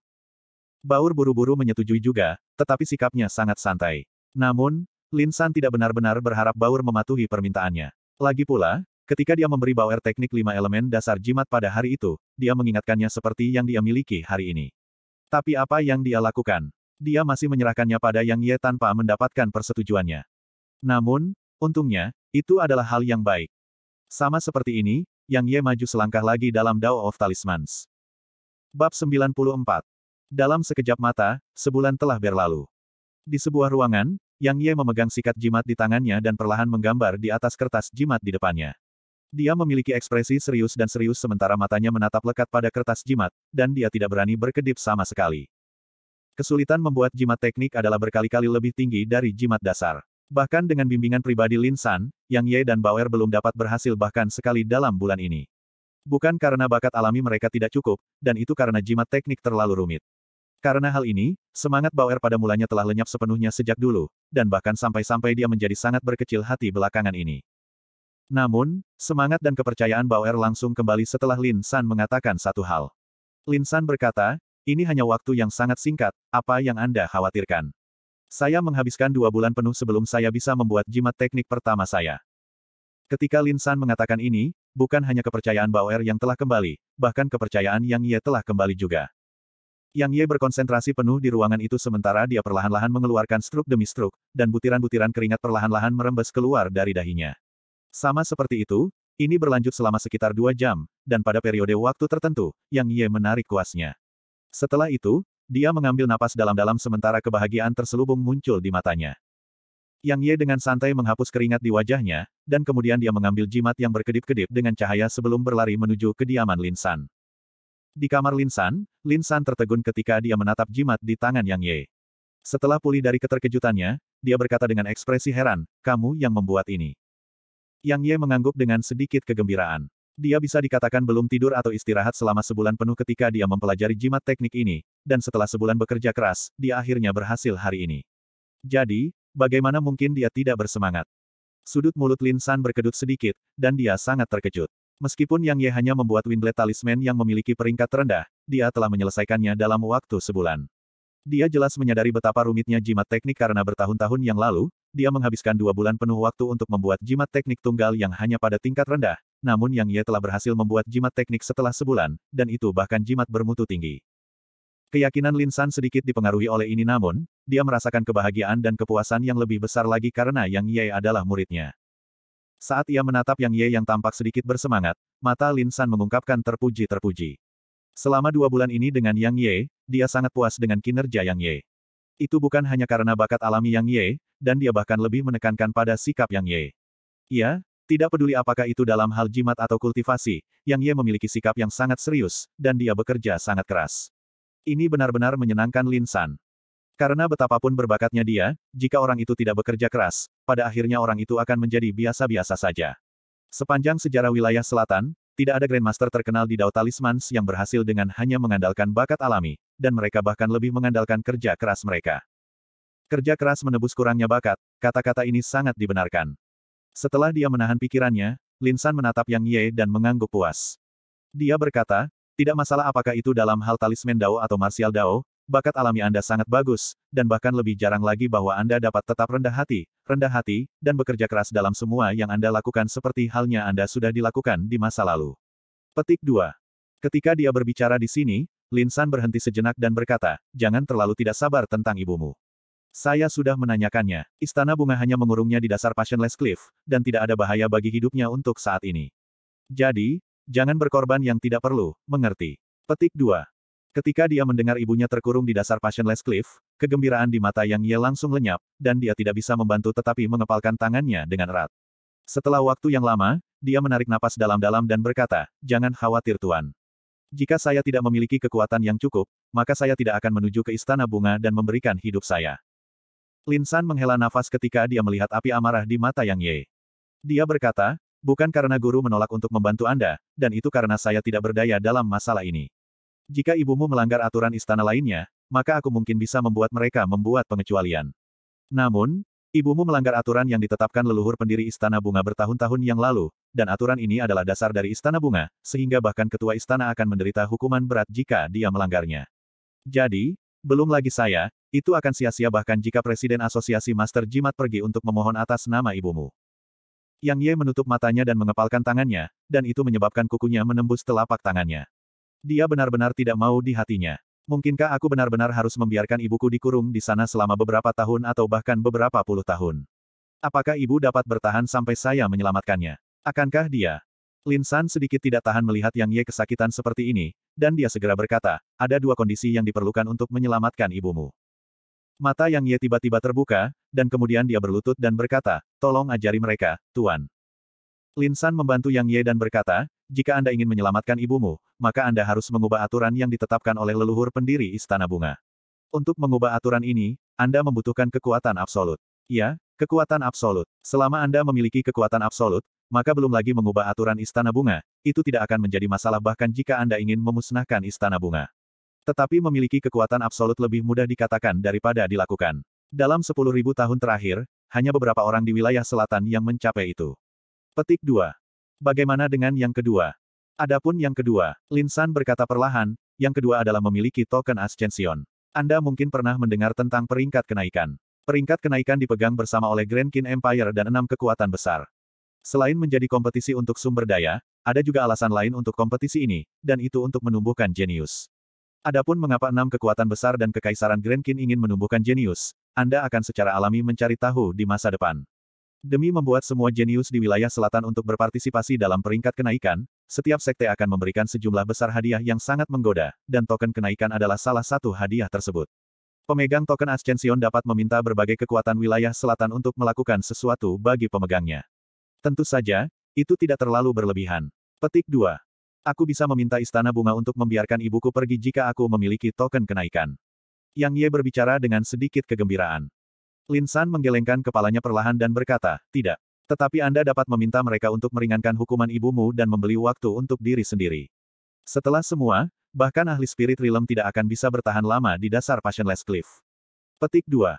Baur buru-buru menyetujui juga, tetapi sikapnya sangat santai. Namun, Lin San tidak benar-benar berharap Baur mematuhi permintaannya. Lagi pula, ketika dia memberi Baur teknik lima elemen dasar jimat pada hari itu, dia mengingatkannya seperti yang dia miliki hari ini. Tapi apa yang dia lakukan? Dia masih menyerahkannya pada Yang Ye tanpa mendapatkan persetujuannya. Namun, untungnya, itu adalah hal yang baik. Sama seperti ini, yang Ye maju selangkah lagi dalam Dao of Talismans. Bab 94. Dalam sekejap mata, sebulan telah berlalu. Di sebuah ruangan, Yang Ye memegang sikat jimat di tangannya dan perlahan menggambar di atas kertas jimat di depannya. Dia memiliki ekspresi serius dan serius sementara matanya menatap lekat pada kertas jimat, dan dia tidak berani berkedip sama sekali. Kesulitan membuat jimat teknik adalah berkali-kali lebih tinggi dari jimat dasar. Bahkan dengan bimbingan pribadi Lin San, Yang Ye dan Bauer belum dapat berhasil bahkan sekali dalam bulan ini. Bukan karena bakat alami mereka tidak cukup, dan itu karena jimat teknik terlalu rumit. Karena hal ini, semangat Bauer pada mulanya telah lenyap sepenuhnya sejak dulu, dan bahkan sampai-sampai dia menjadi sangat berkecil hati belakangan ini. Namun, semangat dan kepercayaan Bauer langsung kembali setelah Lin San mengatakan satu hal. Lin San berkata, ini hanya waktu yang sangat singkat, apa yang Anda khawatirkan. Saya menghabiskan dua bulan penuh sebelum saya bisa membuat jimat teknik pertama saya. Ketika Lin San mengatakan ini, bukan hanya kepercayaan Bao Er yang telah kembali, bahkan kepercayaan Yang Ye telah kembali juga. Yang Ye berkonsentrasi penuh di ruangan itu sementara dia perlahan-lahan mengeluarkan struk demi struk, dan butiran-butiran keringat perlahan-lahan merembes keluar dari dahinya. Sama seperti itu, ini berlanjut selama sekitar dua jam, dan pada periode waktu tertentu, Yang Ye menarik kuasnya. Setelah itu, dia mengambil napas dalam-dalam sementara kebahagiaan terselubung muncul di matanya. Yang Ye dengan santai menghapus keringat di wajahnya, dan kemudian dia mengambil jimat yang berkedip-kedip dengan cahaya sebelum berlari menuju kediaman Linsan. Di kamar Linsan, Linsan tertegun ketika dia menatap jimat di tangan Yang Ye. Setelah pulih dari keterkejutannya, dia berkata dengan ekspresi heran, kamu yang membuat ini. Yang Ye mengangguk dengan sedikit kegembiraan. Dia bisa dikatakan belum tidur atau istirahat selama sebulan penuh ketika dia mempelajari jimat teknik ini, dan setelah sebulan bekerja keras, dia akhirnya berhasil hari ini. Jadi, bagaimana mungkin dia tidak bersemangat? Sudut mulut Lin San berkedut sedikit, dan dia sangat terkejut. Meskipun Yang Ye hanya membuat windlet talisman yang memiliki peringkat rendah, dia telah menyelesaikannya dalam waktu sebulan. Dia jelas menyadari betapa rumitnya jimat teknik karena bertahun-tahun yang lalu, dia menghabiskan dua bulan penuh waktu untuk membuat jimat teknik tunggal yang hanya pada tingkat rendah, namun Yang Ye telah berhasil membuat jimat teknik setelah sebulan, dan itu bahkan jimat bermutu tinggi. Keyakinan Lin San sedikit dipengaruhi oleh ini namun, dia merasakan kebahagiaan dan kepuasan yang lebih besar lagi karena Yang Ye adalah muridnya. Saat ia menatap Yang Ye yang tampak sedikit bersemangat, mata Lin San mengungkapkan terpuji-terpuji. Selama dua bulan ini dengan Yang Ye, dia sangat puas dengan kinerja Yang Ye. Itu bukan hanya karena bakat alami Yang Ye, dan dia bahkan lebih menekankan pada sikap Yang Ye. Ia, tidak peduli apakah itu dalam hal jimat atau kultivasi, Yang Ye memiliki sikap yang sangat serius, dan dia bekerja sangat keras. Ini benar-benar menyenangkan Lin San. Karena betapapun berbakatnya dia, jika orang itu tidak bekerja keras, pada akhirnya orang itu akan menjadi biasa-biasa saja. Sepanjang sejarah wilayah selatan, tidak ada Grandmaster terkenal di Dao Talismans yang berhasil dengan hanya mengandalkan bakat alami, dan mereka bahkan lebih mengandalkan kerja keras mereka. Kerja keras menebus kurangnya bakat, kata-kata ini sangat dibenarkan. Setelah dia menahan pikirannya, Linsan menatap Yang Ye dan mengangguk puas. Dia berkata, tidak masalah apakah itu dalam hal talisman Dao atau martial Dao, bakat alami Anda sangat bagus, dan bahkan lebih jarang lagi bahwa Anda dapat tetap rendah hati, rendah hati, dan bekerja keras dalam semua yang Anda lakukan seperti halnya Anda sudah dilakukan di masa lalu. Petik 2. Ketika dia berbicara di sini, Linsan berhenti sejenak dan berkata, jangan terlalu tidak sabar tentang ibumu. Saya sudah menanyakannya. Istana bunga hanya mengurungnya di dasar passionless cliff, dan tidak ada bahaya bagi hidupnya untuk saat ini. Jadi, jangan berkorban yang tidak perlu, mengerti. Petik 2. Ketika dia mendengar ibunya terkurung di dasar passionless cliff, kegembiraan di mata Yang Ye langsung lenyap, dan dia tidak bisa membantu tetapi mengepalkan tangannya dengan erat. Setelah waktu yang lama, dia menarik napas dalam-dalam dan berkata, Jangan khawatir Tuan. Jika saya tidak memiliki kekuatan yang cukup, maka saya tidak akan menuju ke istana bunga dan memberikan hidup saya. Lin San menghela nafas ketika dia melihat api amarah di mata Yang Ye. Dia berkata, bukan karena guru menolak untuk membantu Anda, dan itu karena saya tidak berdaya dalam masalah ini. Jika ibumu melanggar aturan istana lainnya, maka aku mungkin bisa membuat mereka membuat pengecualian. Namun, ibumu melanggar aturan yang ditetapkan leluhur pendiri istana bunga bertahun-tahun yang lalu, dan aturan ini adalah dasar dari istana bunga, sehingga bahkan ketua istana akan menderita hukuman berat jika dia melanggarnya. Jadi, belum lagi saya, itu akan sia-sia bahkan jika Presiden Asosiasi Master Jimat pergi untuk memohon atas nama ibumu. Yang Ye menutup matanya dan mengepalkan tangannya, dan itu menyebabkan kukunya menembus telapak tangannya. Dia benar-benar tidak mau di hatinya. Mungkinkah aku benar-benar harus membiarkan ibuku dikurung di sana selama beberapa tahun atau bahkan beberapa puluh tahun? Apakah ibu dapat bertahan sampai saya menyelamatkannya? Akankah dia? Lin San sedikit tidak tahan melihat Yang Ye kesakitan seperti ini, dan dia segera berkata, ada dua kondisi yang diperlukan untuk menyelamatkan ibumu. Mata Yang Ye tiba-tiba terbuka, dan kemudian dia berlutut dan berkata, tolong ajari mereka, Tuan. Lin San membantu Yang Ye dan berkata, jika Anda ingin menyelamatkan ibumu, maka Anda harus mengubah aturan yang ditetapkan oleh leluhur pendiri Istana Bunga. Untuk mengubah aturan ini, Anda membutuhkan kekuatan absolut. Ya, kekuatan absolut. Selama Anda memiliki kekuatan absolut, maka belum lagi mengubah aturan Istana Bunga, itu tidak akan menjadi masalah bahkan jika Anda ingin memusnahkan Istana Bunga. Tetapi memiliki kekuatan absolut lebih mudah dikatakan daripada dilakukan. Dalam 10.000 tahun terakhir, hanya beberapa orang di wilayah selatan yang mencapai itu. Petik 2. Bagaimana dengan yang kedua? Adapun yang kedua, Lin San berkata perlahan, yang kedua adalah memiliki token Ascension. Anda mungkin pernah mendengar tentang peringkat kenaikan. Peringkat kenaikan dipegang bersama oleh Grand King Empire dan enam kekuatan besar. Selain menjadi kompetisi untuk sumber daya, ada juga alasan lain untuk kompetisi ini, dan itu untuk menumbuhkan jenius. Adapun mengapa enam kekuatan besar dan kekaisaran Grand King ingin menumbuhkan jenius, Anda akan secara alami mencari tahu di masa depan. Demi membuat semua jenius di wilayah selatan untuk berpartisipasi dalam peringkat kenaikan, setiap sekte akan memberikan sejumlah besar hadiah yang sangat menggoda, dan token kenaikan adalah salah satu hadiah tersebut. Pemegang token Ascension dapat meminta berbagai kekuatan wilayah selatan untuk melakukan sesuatu bagi pemegangnya. Tentu saja, itu tidak terlalu berlebihan. Petik 2. Aku bisa meminta istana bunga untuk membiarkan ibuku pergi jika aku memiliki token kenaikan. Yang Ye berbicara dengan sedikit kegembiraan. Lin San menggelengkan kepalanya perlahan dan berkata, tidak. Tetapi Anda dapat meminta mereka untuk meringankan hukuman ibumu dan membeli waktu untuk diri sendiri. Setelah semua, bahkan ahli spirit realm tidak akan bisa bertahan lama di dasar passionless cliff. Petik 2.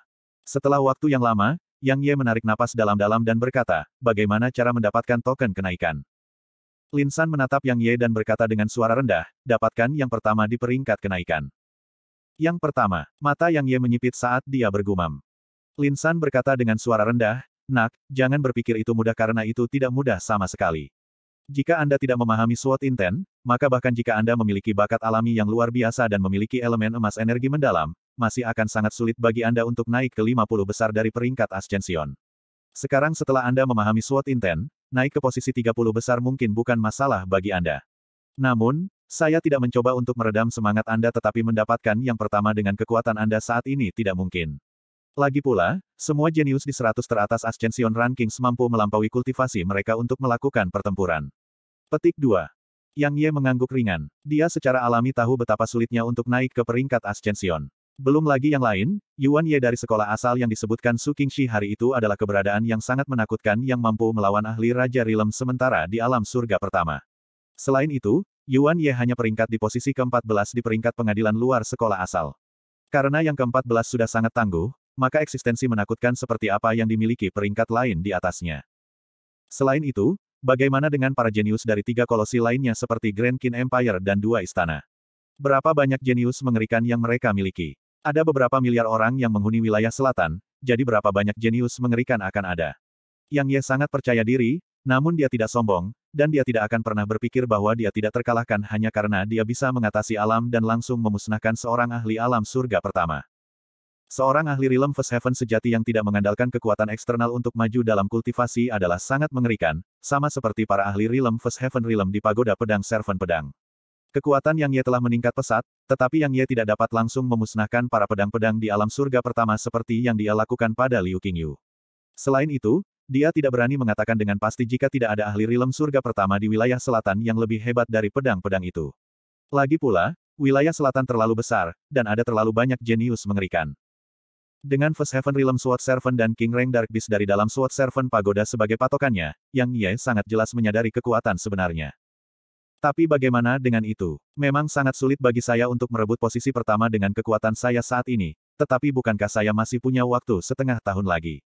Setelah waktu yang lama, yang Ye menarik napas dalam-dalam dan berkata, bagaimana cara mendapatkan token kenaikan? Lin San menatap Yang Ye dan berkata dengan suara rendah, dapatkan yang pertama di peringkat kenaikan. Yang pertama, mata Yang Ye menyipit saat dia bergumam. Lin San berkata dengan suara rendah, Nak, jangan berpikir itu mudah karena itu tidak mudah sama sekali. Jika Anda tidak memahami SWOT intent, maka bahkan jika Anda memiliki bakat alami yang luar biasa dan memiliki elemen emas energi mendalam, masih akan sangat sulit bagi Anda untuk naik ke 50 besar dari peringkat Ascension. Sekarang setelah Anda memahami SWOT Intent, naik ke posisi 30 besar mungkin bukan masalah bagi Anda. Namun, saya tidak mencoba untuk meredam semangat Anda tetapi mendapatkan yang pertama dengan kekuatan Anda saat ini tidak mungkin. Lagi pula, semua jenius di 100 teratas Ascension Rankings mampu melampaui kultivasi mereka untuk melakukan pertempuran. Petik 2. Yang Ye mengangguk ringan. Dia secara alami tahu betapa sulitnya untuk naik ke peringkat Ascension. Belum lagi yang lain, Yuan Ye dari sekolah asal yang disebutkan Su Qingxi hari itu adalah keberadaan yang sangat menakutkan yang mampu melawan ahli Raja Rilem sementara di alam surga pertama. Selain itu, Yuan Ye hanya peringkat di posisi ke-14 di peringkat pengadilan luar sekolah asal. Karena yang ke-14 sudah sangat tangguh, maka eksistensi menakutkan seperti apa yang dimiliki peringkat lain di atasnya. Selain itu, bagaimana dengan para jenius dari tiga kolosi lainnya seperti Grand King Empire dan dua istana? Berapa banyak jenius mengerikan yang mereka miliki? Ada beberapa miliar orang yang menghuni wilayah selatan, jadi berapa banyak jenius mengerikan akan ada. Yang Ye sangat percaya diri, namun dia tidak sombong, dan dia tidak akan pernah berpikir bahwa dia tidak terkalahkan hanya karena dia bisa mengatasi alam dan langsung memusnahkan seorang ahli alam surga pertama. Seorang ahli realm First Heaven sejati yang tidak mengandalkan kekuatan eksternal untuk maju dalam kultivasi adalah sangat mengerikan, sama seperti para ahli realm First Heaven realm di pagoda pedang servan Pedang. Kekuatan Yang Ye telah meningkat pesat, tetapi Yang Ye tidak dapat langsung memusnahkan para pedang-pedang di alam surga pertama seperti yang dia lakukan pada Liu Qingyu. Selain itu, dia tidak berani mengatakan dengan pasti jika tidak ada ahli rilem surga pertama di wilayah selatan yang lebih hebat dari pedang-pedang itu. Lagi pula, wilayah selatan terlalu besar, dan ada terlalu banyak jenius mengerikan. Dengan First Heaven Realm Sword Servant dan King Reng Dark Beast dari dalam Sword Servant Pagoda sebagai patokannya, Yang Ye sangat jelas menyadari kekuatan sebenarnya. Tapi bagaimana dengan itu? Memang sangat sulit bagi saya untuk merebut posisi pertama dengan kekuatan saya saat ini, tetapi bukankah saya masih punya waktu setengah tahun lagi?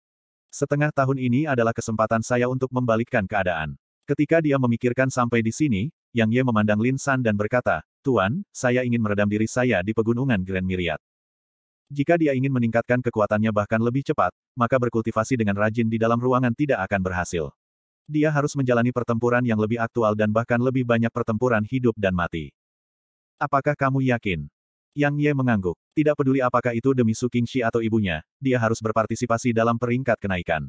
Setengah tahun ini adalah kesempatan saya untuk membalikkan keadaan. Ketika dia memikirkan sampai di sini, Yang Ye memandang Lin San dan berkata, Tuan, saya ingin meredam diri saya di pegunungan Grand Myriad. Jika dia ingin meningkatkan kekuatannya bahkan lebih cepat, maka berkultivasi dengan rajin di dalam ruangan tidak akan berhasil dia harus menjalani pertempuran yang lebih aktual dan bahkan lebih banyak pertempuran hidup dan mati. Apakah kamu yakin? Yang Ye mengangguk. Tidak peduli apakah itu demi Su Qingxi atau ibunya, dia harus berpartisipasi dalam peringkat kenaikan.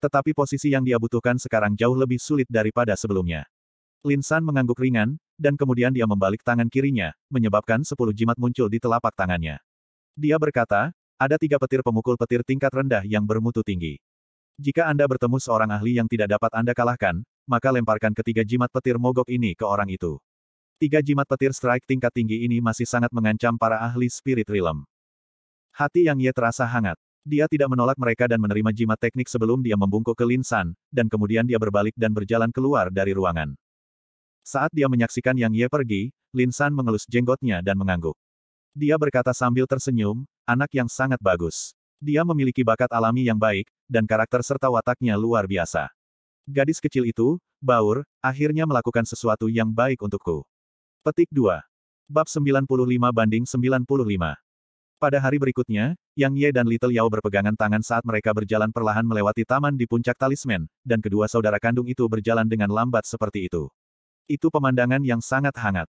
Tetapi posisi yang dia butuhkan sekarang jauh lebih sulit daripada sebelumnya. Lin San mengangguk ringan, dan kemudian dia membalik tangan kirinya, menyebabkan sepuluh jimat muncul di telapak tangannya. Dia berkata, ada tiga petir pemukul petir tingkat rendah yang bermutu tinggi. Jika Anda bertemu seorang ahli yang tidak dapat Anda kalahkan, maka lemparkan ketiga jimat petir mogok ini ke orang itu. Tiga jimat petir strike tingkat tinggi ini masih sangat mengancam para ahli spirit realm. Hati Yang ia terasa hangat. Dia tidak menolak mereka dan menerima jimat teknik sebelum dia membungkuk ke Lin San, dan kemudian dia berbalik dan berjalan keluar dari ruangan. Saat dia menyaksikan Yang Ye pergi, Lin San mengelus jenggotnya dan mengangguk. Dia berkata sambil tersenyum, anak yang sangat bagus. Dia memiliki bakat alami yang baik, dan karakter serta wataknya luar biasa. Gadis kecil itu, Baur, akhirnya melakukan sesuatu yang baik untukku. Petik 2. Bab 95 banding 95. Pada hari berikutnya, Yang Ye dan Little Yao berpegangan tangan saat mereka berjalan perlahan melewati taman di puncak talisman, dan kedua saudara kandung itu berjalan dengan lambat seperti itu. Itu pemandangan yang sangat hangat.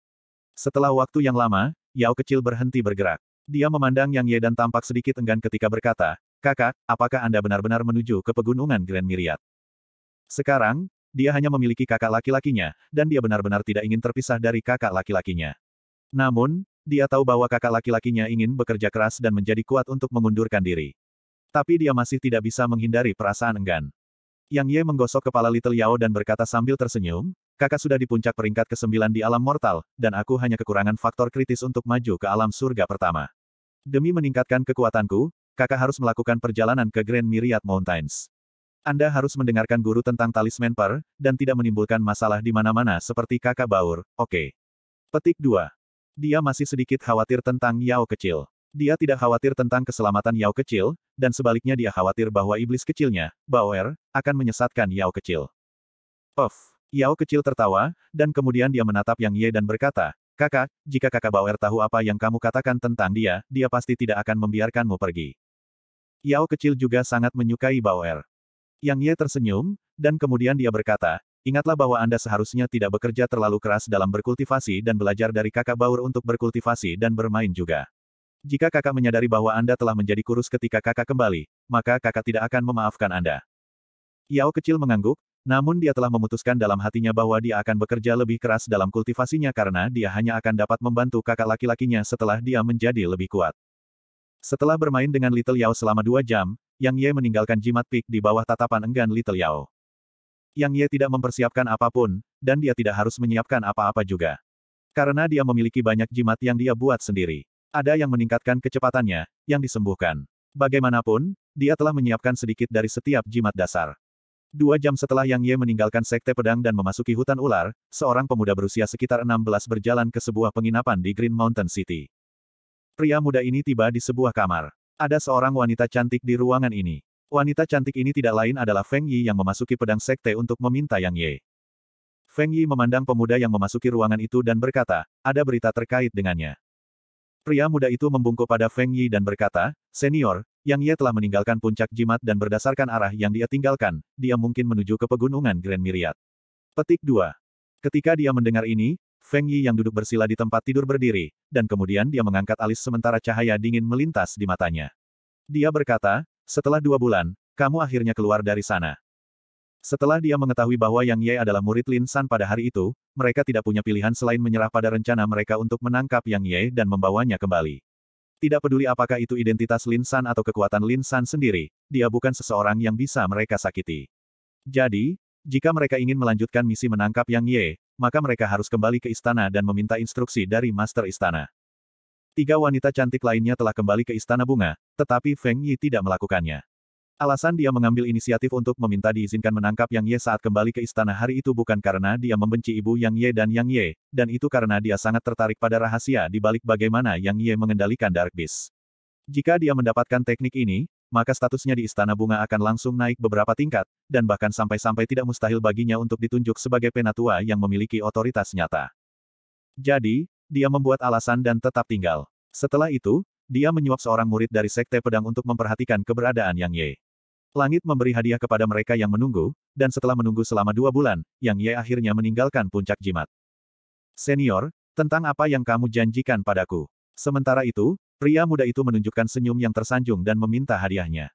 Setelah waktu yang lama, Yao kecil berhenti bergerak. Dia memandang Yang Ye dan tampak sedikit enggan ketika berkata, Kakak, apakah Anda benar-benar menuju ke pegunungan Grand Myriad? Sekarang, dia hanya memiliki kakak laki-lakinya, dan dia benar-benar tidak ingin terpisah dari kakak laki-lakinya. Namun, dia tahu bahwa kakak laki-lakinya ingin bekerja keras dan menjadi kuat untuk mengundurkan diri. Tapi dia masih tidak bisa menghindari perasaan enggan. Yang Ye menggosok kepala Little Yao dan berkata sambil tersenyum, kakak sudah di puncak peringkat ke-9 di alam mortal, dan aku hanya kekurangan faktor kritis untuk maju ke alam surga pertama. Demi meningkatkan kekuatanku, kakak harus melakukan perjalanan ke Grand Myriad Mountains. Anda harus mendengarkan guru tentang talisman per, dan tidak menimbulkan masalah di mana-mana seperti kakak baur, oke. Okay. Petik 2. Dia masih sedikit khawatir tentang Yao kecil. Dia tidak khawatir tentang keselamatan Yao kecil, dan sebaliknya dia khawatir bahwa iblis kecilnya, Bauer, akan menyesatkan Yao kecil. Puff. Yao kecil tertawa, dan kemudian dia menatap Yang Ye dan berkata, Kakak, jika kakak Bauer tahu apa yang kamu katakan tentang dia, dia pasti tidak akan membiarkanmu pergi. Yao kecil juga sangat menyukai Bauer. Yang Ye tersenyum, dan kemudian dia berkata, Ingatlah bahwa Anda seharusnya tidak bekerja terlalu keras dalam berkultivasi dan belajar dari kakak Bauer untuk berkultivasi dan bermain juga. Jika kakak menyadari bahwa Anda telah menjadi kurus ketika kakak kembali, maka kakak tidak akan memaafkan Anda. Yao kecil mengangguk, namun dia telah memutuskan dalam hatinya bahwa dia akan bekerja lebih keras dalam kultivasinya karena dia hanya akan dapat membantu kakak laki-lakinya setelah dia menjadi lebih kuat. Setelah bermain dengan Little Yao selama dua jam, Yang Ye meninggalkan jimat pik di bawah tatapan enggan Little Yao. Yang Ye tidak mempersiapkan apapun, dan dia tidak harus menyiapkan apa-apa juga. Karena dia memiliki banyak jimat yang dia buat sendiri. Ada yang meningkatkan kecepatannya, yang disembuhkan. Bagaimanapun, dia telah menyiapkan sedikit dari setiap jimat dasar. Dua jam setelah Yang Ye meninggalkan Sekte Pedang dan memasuki hutan ular, seorang pemuda berusia sekitar 16 berjalan ke sebuah penginapan di Green Mountain City. Pria muda ini tiba di sebuah kamar. Ada seorang wanita cantik di ruangan ini. Wanita cantik ini tidak lain adalah Feng Yi yang memasuki pedang sekte untuk meminta Yang Ye. Feng Yi memandang pemuda yang memasuki ruangan itu dan berkata, ada berita terkait dengannya. Pria muda itu membungkuk pada Feng Yi dan berkata, Senior, yang Ye telah meninggalkan puncak jimat dan berdasarkan arah yang dia tinggalkan, dia mungkin menuju ke pegunungan Grand Myriad. Petik 2. Ketika dia mendengar ini, Feng Yi yang duduk bersila di tempat tidur berdiri, dan kemudian dia mengangkat alis sementara cahaya dingin melintas di matanya. Dia berkata, setelah dua bulan, kamu akhirnya keluar dari sana. Setelah dia mengetahui bahwa Yang Ye adalah murid Lin San pada hari itu, mereka tidak punya pilihan selain menyerah pada rencana mereka untuk menangkap Yang Ye dan membawanya kembali. Tidak peduli apakah itu identitas Lin San atau kekuatan Lin San sendiri, dia bukan seseorang yang bisa mereka sakiti. Jadi, jika mereka ingin melanjutkan misi menangkap Yang Ye, maka mereka harus kembali ke istana dan meminta instruksi dari Master Istana. Tiga wanita cantik lainnya telah kembali ke Istana Bunga, tetapi Feng Yi tidak melakukannya. Alasan dia mengambil inisiatif untuk meminta diizinkan menangkap Yang Ye saat kembali ke istana hari itu bukan karena dia membenci ibu Yang Ye dan Yang Ye, dan itu karena dia sangat tertarik pada rahasia di balik bagaimana Yang Ye mengendalikan Dark Beast. Jika dia mendapatkan teknik ini, maka statusnya di Istana Bunga akan langsung naik beberapa tingkat, dan bahkan sampai-sampai tidak mustahil baginya untuk ditunjuk sebagai penatua yang memiliki otoritas nyata. Jadi, dia membuat alasan dan tetap tinggal. Setelah itu, dia menyuap seorang murid dari Sekte Pedang untuk memperhatikan keberadaan Yang Ye. Langit memberi hadiah kepada mereka yang menunggu, dan setelah menunggu selama dua bulan, Yang Ye akhirnya meninggalkan puncak jimat. Senior, tentang apa yang kamu janjikan padaku. Sementara itu, pria muda itu menunjukkan senyum yang tersanjung dan meminta hadiahnya.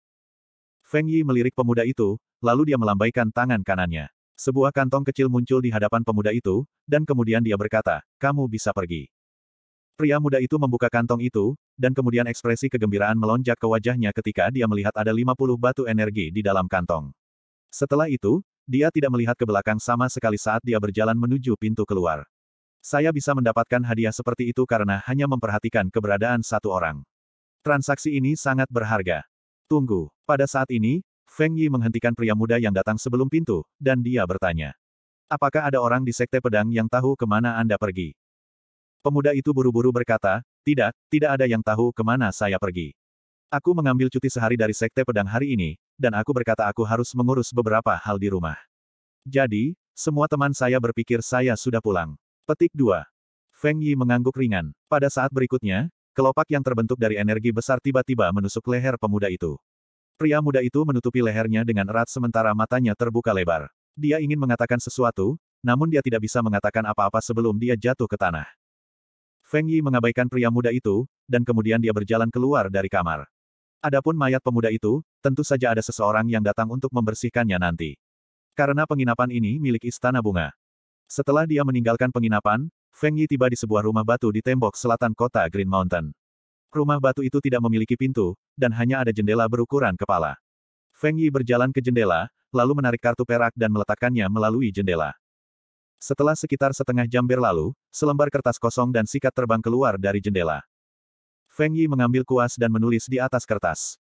Feng Yi melirik pemuda itu, lalu dia melambaikan tangan kanannya. Sebuah kantong kecil muncul di hadapan pemuda itu, dan kemudian dia berkata, kamu bisa pergi. Pria muda itu membuka kantong itu, dan kemudian ekspresi kegembiraan melonjak ke wajahnya ketika dia melihat ada 50 batu energi di dalam kantong. Setelah itu, dia tidak melihat ke belakang sama sekali saat dia berjalan menuju pintu keluar. Saya bisa mendapatkan hadiah seperti itu karena hanya memperhatikan keberadaan satu orang. Transaksi ini sangat berharga. Tunggu. Pada saat ini, Feng Yi menghentikan pria muda yang datang sebelum pintu, dan dia bertanya. Apakah ada orang di Sekte Pedang yang tahu kemana Anda pergi? Pemuda itu buru-buru berkata, tidak, tidak ada yang tahu kemana saya pergi. Aku mengambil cuti sehari dari Sekte Pedang hari ini, dan aku berkata aku harus mengurus beberapa hal di rumah. Jadi, semua teman saya berpikir saya sudah pulang. Petik 2. Feng Yi mengangguk ringan. Pada saat berikutnya, kelopak yang terbentuk dari energi besar tiba-tiba menusuk leher pemuda itu. Pria muda itu menutupi lehernya dengan erat sementara matanya terbuka lebar. Dia ingin mengatakan sesuatu, namun dia tidak bisa mengatakan apa-apa sebelum dia jatuh ke tanah. Feng Yi mengabaikan pria muda itu, dan kemudian dia berjalan keluar dari kamar. Adapun mayat pemuda itu, tentu saja ada seseorang yang datang untuk membersihkannya nanti. Karena penginapan ini milik Istana Bunga. Setelah dia meninggalkan penginapan, Feng Yi tiba di sebuah rumah batu di tembok selatan kota Green Mountain. Rumah batu itu tidak memiliki pintu, dan hanya ada jendela berukuran kepala. Feng Yi berjalan ke jendela, lalu menarik kartu perak dan meletakkannya melalui jendela. Setelah sekitar setengah jam berlalu, selembar kertas kosong dan sikat terbang keluar dari jendela. Feng Yi mengambil kuas dan menulis di atas kertas.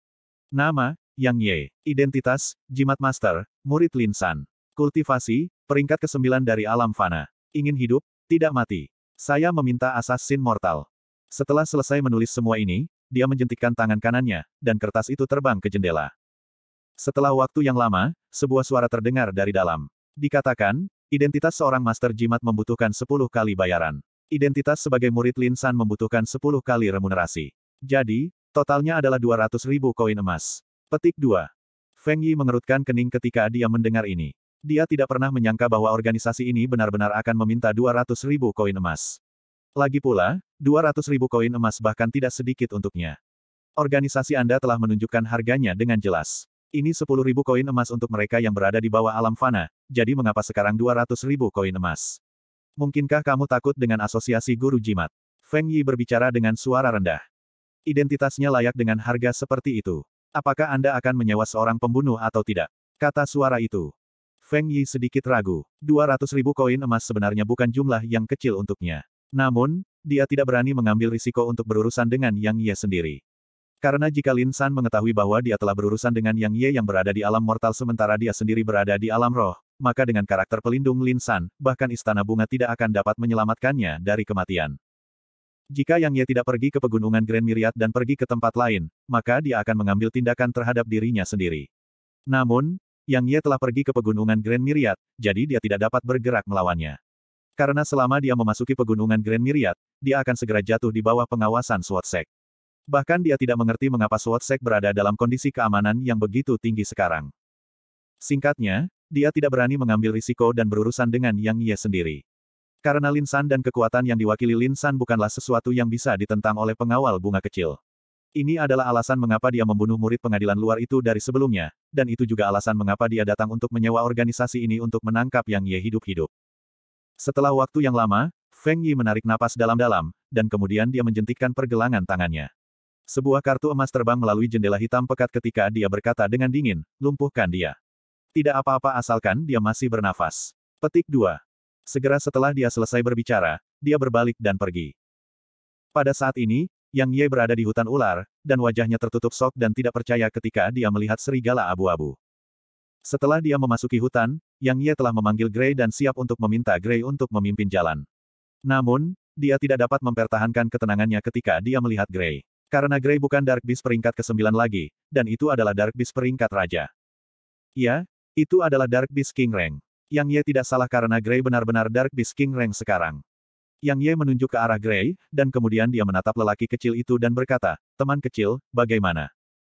Nama, Yang Ye. Identitas, Jimat Master, Murid Lin San. Kultivasi, peringkat ke-9 dari alam fana. Ingin hidup, tidak mati. Saya meminta asas Mortal. Setelah selesai menulis semua ini, dia menjentikkan tangan kanannya, dan kertas itu terbang ke jendela. Setelah waktu yang lama, sebuah suara terdengar dari dalam. Dikatakan, Identitas seorang master jimat membutuhkan 10 kali bayaran. Identitas sebagai murid Linsan membutuhkan 10 kali remunerasi. Jadi, totalnya adalah 200 ribu koin emas. Petik 2. Feng Yi mengerutkan kening ketika dia mendengar ini. Dia tidak pernah menyangka bahwa organisasi ini benar-benar akan meminta 200 ribu koin emas. Lagi pula, 200 ribu koin emas bahkan tidak sedikit untuknya. Organisasi Anda telah menunjukkan harganya dengan jelas. Ini ribu koin emas untuk mereka yang berada di bawah alam fana, jadi mengapa sekarang ribu koin emas? Mungkinkah kamu takut dengan asosiasi guru jimat? Feng Yi berbicara dengan suara rendah. Identitasnya layak dengan harga seperti itu. Apakah Anda akan menyewa seorang pembunuh atau tidak? Kata suara itu. Feng Yi sedikit ragu. ribu koin emas sebenarnya bukan jumlah yang kecil untuknya. Namun, dia tidak berani mengambil risiko untuk berurusan dengan Yang Ye sendiri. Karena jika Lin San mengetahui bahwa dia telah berurusan dengan Yang Ye yang berada di alam mortal sementara dia sendiri berada di alam roh, maka dengan karakter pelindung Lin San, bahkan istana bunga tidak akan dapat menyelamatkannya dari kematian. Jika Yang Ye tidak pergi ke pegunungan Grand Myriad dan pergi ke tempat lain, maka dia akan mengambil tindakan terhadap dirinya sendiri. Namun, Yang Ye telah pergi ke pegunungan Grand Myriad, jadi dia tidak dapat bergerak melawannya. Karena selama dia memasuki pegunungan Grand Myriad, dia akan segera jatuh di bawah pengawasan SWAT Bahkan dia tidak mengerti mengapa Swatsek berada dalam kondisi keamanan yang begitu tinggi sekarang. Singkatnya, dia tidak berani mengambil risiko dan berurusan dengan Yang Ye sendiri. Karena Linsan dan kekuatan yang diwakili Linsan bukanlah sesuatu yang bisa ditentang oleh pengawal bunga kecil. Ini adalah alasan mengapa dia membunuh murid pengadilan luar itu dari sebelumnya, dan itu juga alasan mengapa dia datang untuk menyewa organisasi ini untuk menangkap Yang Ye hidup-hidup. Setelah waktu yang lama, Feng Yi menarik napas dalam-dalam, dan kemudian dia menjentikkan pergelangan tangannya. Sebuah kartu emas terbang melalui jendela hitam pekat ketika dia berkata dengan dingin, lumpuhkan dia. Tidak apa-apa asalkan dia masih bernafas. Petik 2. Segera setelah dia selesai berbicara, dia berbalik dan pergi. Pada saat ini, yang Ye berada di hutan ular, dan wajahnya tertutup sok dan tidak percaya ketika dia melihat serigala abu-abu. Setelah dia memasuki hutan, Yang Ye telah memanggil Grey dan siap untuk meminta Grey untuk memimpin jalan. Namun, dia tidak dapat mempertahankan ketenangannya ketika dia melihat Grey. Karena Grey bukan Dark Beast peringkat ke-9 lagi, dan itu adalah Dark Beast peringkat Raja. Ya, itu adalah Dark Beast King Rank. Yang Ye tidak salah karena Grey benar-benar Dark Beast King Rank sekarang. Yang Ye menunjuk ke arah Grey, dan kemudian dia menatap lelaki kecil itu dan berkata, teman kecil, bagaimana?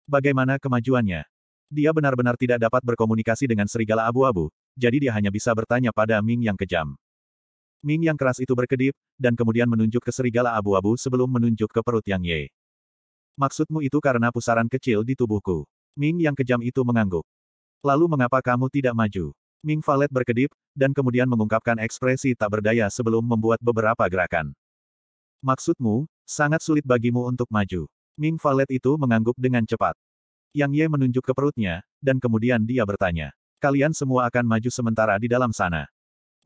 Bagaimana kemajuannya? Dia benar-benar tidak dapat berkomunikasi dengan serigala abu-abu, jadi dia hanya bisa bertanya pada Ming yang kejam. Ming yang keras itu berkedip, dan kemudian menunjuk ke serigala abu-abu sebelum menunjuk ke perut Yang Ye. Maksudmu itu karena pusaran kecil di tubuhku. Ming yang kejam itu mengangguk. Lalu mengapa kamu tidak maju? Ming Valet berkedip, dan kemudian mengungkapkan ekspresi tak berdaya sebelum membuat beberapa gerakan. Maksudmu, sangat sulit bagimu untuk maju. Ming Valet itu mengangguk dengan cepat. Yang Ye menunjuk ke perutnya, dan kemudian dia bertanya. Kalian semua akan maju sementara di dalam sana.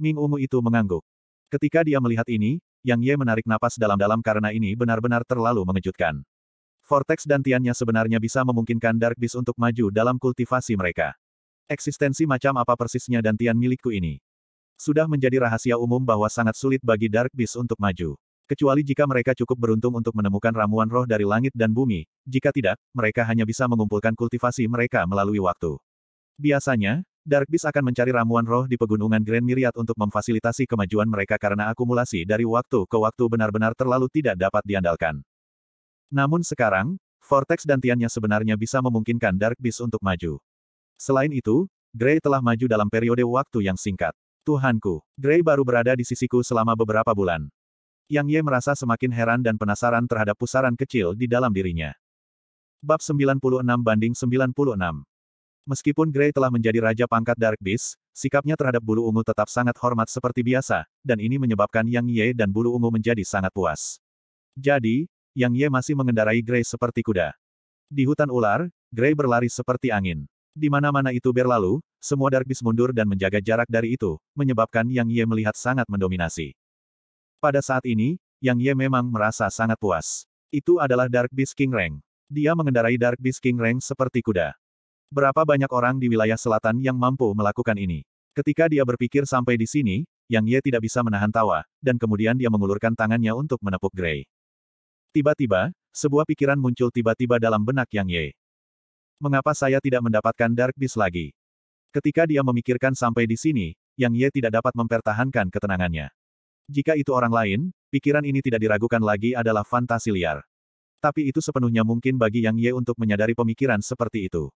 Ming Ungu itu mengangguk. Ketika dia melihat ini, Yang Ye menarik napas dalam-dalam karena ini benar-benar terlalu mengejutkan. Vortex dan tiannya sebenarnya bisa memungkinkan Dark Beast untuk maju dalam kultivasi mereka. Eksistensi macam apa persisnya dan tian milikku ini? Sudah menjadi rahasia umum bahwa sangat sulit bagi Dark Beast untuk maju. Kecuali jika mereka cukup beruntung untuk menemukan ramuan roh dari langit dan bumi, jika tidak, mereka hanya bisa mengumpulkan kultivasi mereka melalui waktu. Biasanya, Dark Beast akan mencari ramuan roh di pegunungan Grand Myriad untuk memfasilitasi kemajuan mereka karena akumulasi dari waktu ke waktu benar-benar terlalu tidak dapat diandalkan. Namun sekarang, Vortex dan Tiannya sebenarnya bisa memungkinkan Dark Beast untuk maju. Selain itu, Grey telah maju dalam periode waktu yang singkat. Tuhanku, Grey baru berada di sisiku selama beberapa bulan. Yang Ye merasa semakin heran dan penasaran terhadap pusaran kecil di dalam dirinya. Bab 96 banding 96 Meskipun Grey telah menjadi raja pangkat Dark Beast, sikapnya terhadap bulu ungu tetap sangat hormat seperti biasa, dan ini menyebabkan Yang Ye dan bulu ungu menjadi sangat puas. Jadi, yang Ye masih mengendarai Grey seperti kuda. Di hutan ular, Grey berlari seperti angin. Di mana-mana itu berlalu, semua Dark mundur dan menjaga jarak dari itu, menyebabkan Yang Ye melihat sangat mendominasi. Pada saat ini, Yang Ye memang merasa sangat puas. Itu adalah Dark Beast King Rank. Dia mengendarai Dark Beast King Rank seperti kuda. Berapa banyak orang di wilayah selatan yang mampu melakukan ini? Ketika dia berpikir sampai di sini, Yang Ye tidak bisa menahan tawa, dan kemudian dia mengulurkan tangannya untuk menepuk Grey. Tiba-tiba, sebuah pikiran muncul tiba-tiba dalam benak Yang Ye. Mengapa saya tidak mendapatkan Dark Beast lagi? Ketika dia memikirkan sampai di sini, Yang Ye tidak dapat mempertahankan ketenangannya. Jika itu orang lain, pikiran ini tidak diragukan lagi adalah fantasi liar. Tapi itu sepenuhnya mungkin bagi Yang Ye untuk menyadari pemikiran seperti itu.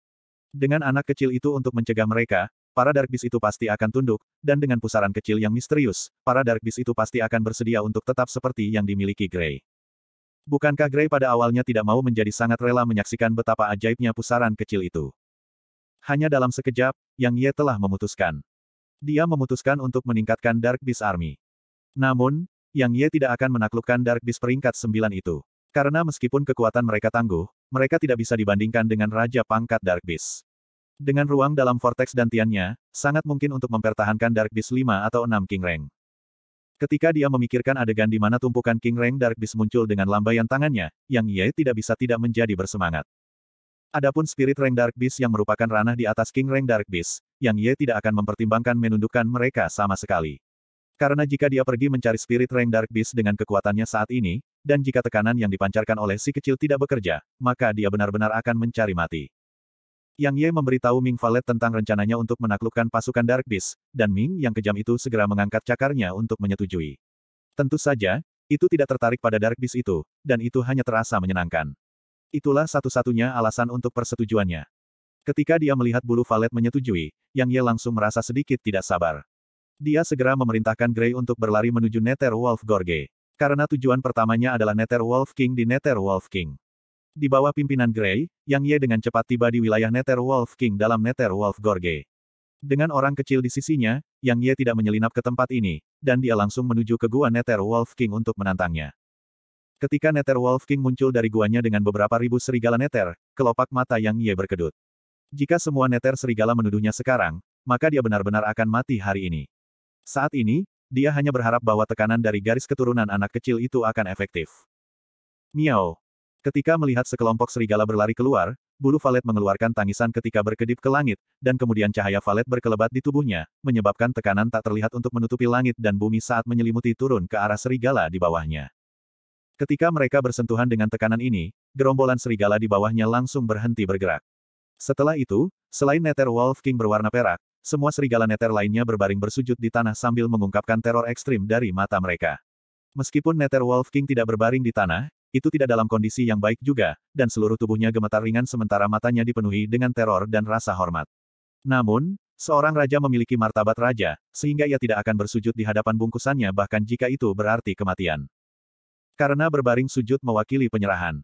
Dengan anak kecil itu untuk mencegah mereka, para Dark Beast itu pasti akan tunduk, dan dengan pusaran kecil yang misterius, para Dark Beast itu pasti akan bersedia untuk tetap seperti yang dimiliki Grey. Bukankah Gray pada awalnya tidak mau menjadi sangat rela menyaksikan betapa ajaibnya pusaran kecil itu? Hanya dalam sekejap, Yang Ye telah memutuskan. Dia memutuskan untuk meningkatkan Dark Beast Army. Namun, Yang Ye tidak akan menaklukkan Dark Beast peringkat sembilan itu. Karena meskipun kekuatan mereka tangguh, mereka tidak bisa dibandingkan dengan Raja Pangkat Dark Beast. Dengan ruang dalam vortex dan tiannya, sangat mungkin untuk mempertahankan Dark Beast 5 atau 6 King Rank. Ketika dia memikirkan adegan di mana tumpukan King Rank Dark Beast muncul dengan lambaian tangannya, Yang Ye tidak bisa tidak menjadi bersemangat. Adapun spirit Rank Dark Beast yang merupakan ranah di atas King Rank Dark Beast, Yang Ye tidak akan mempertimbangkan menundukkan mereka sama sekali. Karena jika dia pergi mencari spirit Rank Dark Beast dengan kekuatannya saat ini, dan jika tekanan yang dipancarkan oleh si kecil tidak bekerja, maka dia benar-benar akan mencari mati. Yang Ye memberitahu Ming Valet tentang rencananya untuk menaklukkan pasukan Dark Beast, dan Ming yang kejam itu segera mengangkat cakarnya untuk menyetujui. Tentu saja, itu tidak tertarik pada Dark Beast itu, dan itu hanya terasa menyenangkan. Itulah satu-satunya alasan untuk persetujuannya. Ketika dia melihat bulu Valet menyetujui, Yang Ye langsung merasa sedikit tidak sabar. Dia segera memerintahkan Grey untuk berlari menuju Nether Wolf Gorge. Karena tujuan pertamanya adalah Nether Wolf King di Nether Wolf King. Di bawah pimpinan Grey, Yang Ye dengan cepat tiba di wilayah Nether Wolf King dalam Nether Wolf Gorge. Dengan orang kecil di sisinya, Yang Ye tidak menyelinap ke tempat ini, dan dia langsung menuju ke gua Nether Wolf King untuk menantangnya. Ketika Nether Wolf King muncul dari guanya dengan beberapa ribu serigala Nether, kelopak mata Yang Ye berkedut. Jika semua Nether serigala menuduhnya sekarang, maka dia benar-benar akan mati hari ini. Saat ini, dia hanya berharap bahwa tekanan dari garis keturunan anak kecil itu akan efektif. Miao, Ketika melihat sekelompok serigala berlari keluar, bulu Valet mengeluarkan tangisan ketika berkedip ke langit, dan kemudian cahaya Valet berkelebat di tubuhnya, menyebabkan tekanan tak terlihat untuk menutupi langit dan bumi saat menyelimuti turun ke arah serigala di bawahnya. Ketika mereka bersentuhan dengan tekanan ini, gerombolan serigala di bawahnya langsung berhenti bergerak. Setelah itu, selain Nether Wolf King berwarna perak, semua serigala Nether lainnya berbaring bersujud di tanah sambil mengungkapkan teror ekstrim dari mata mereka. Meskipun Nether Wolf King tidak berbaring di tanah, itu tidak dalam kondisi yang baik juga, dan seluruh tubuhnya gemetar ringan sementara matanya dipenuhi dengan teror dan rasa hormat. Namun, seorang raja memiliki martabat raja, sehingga ia tidak akan bersujud di hadapan bungkusannya bahkan jika itu berarti kematian. Karena berbaring sujud mewakili penyerahan.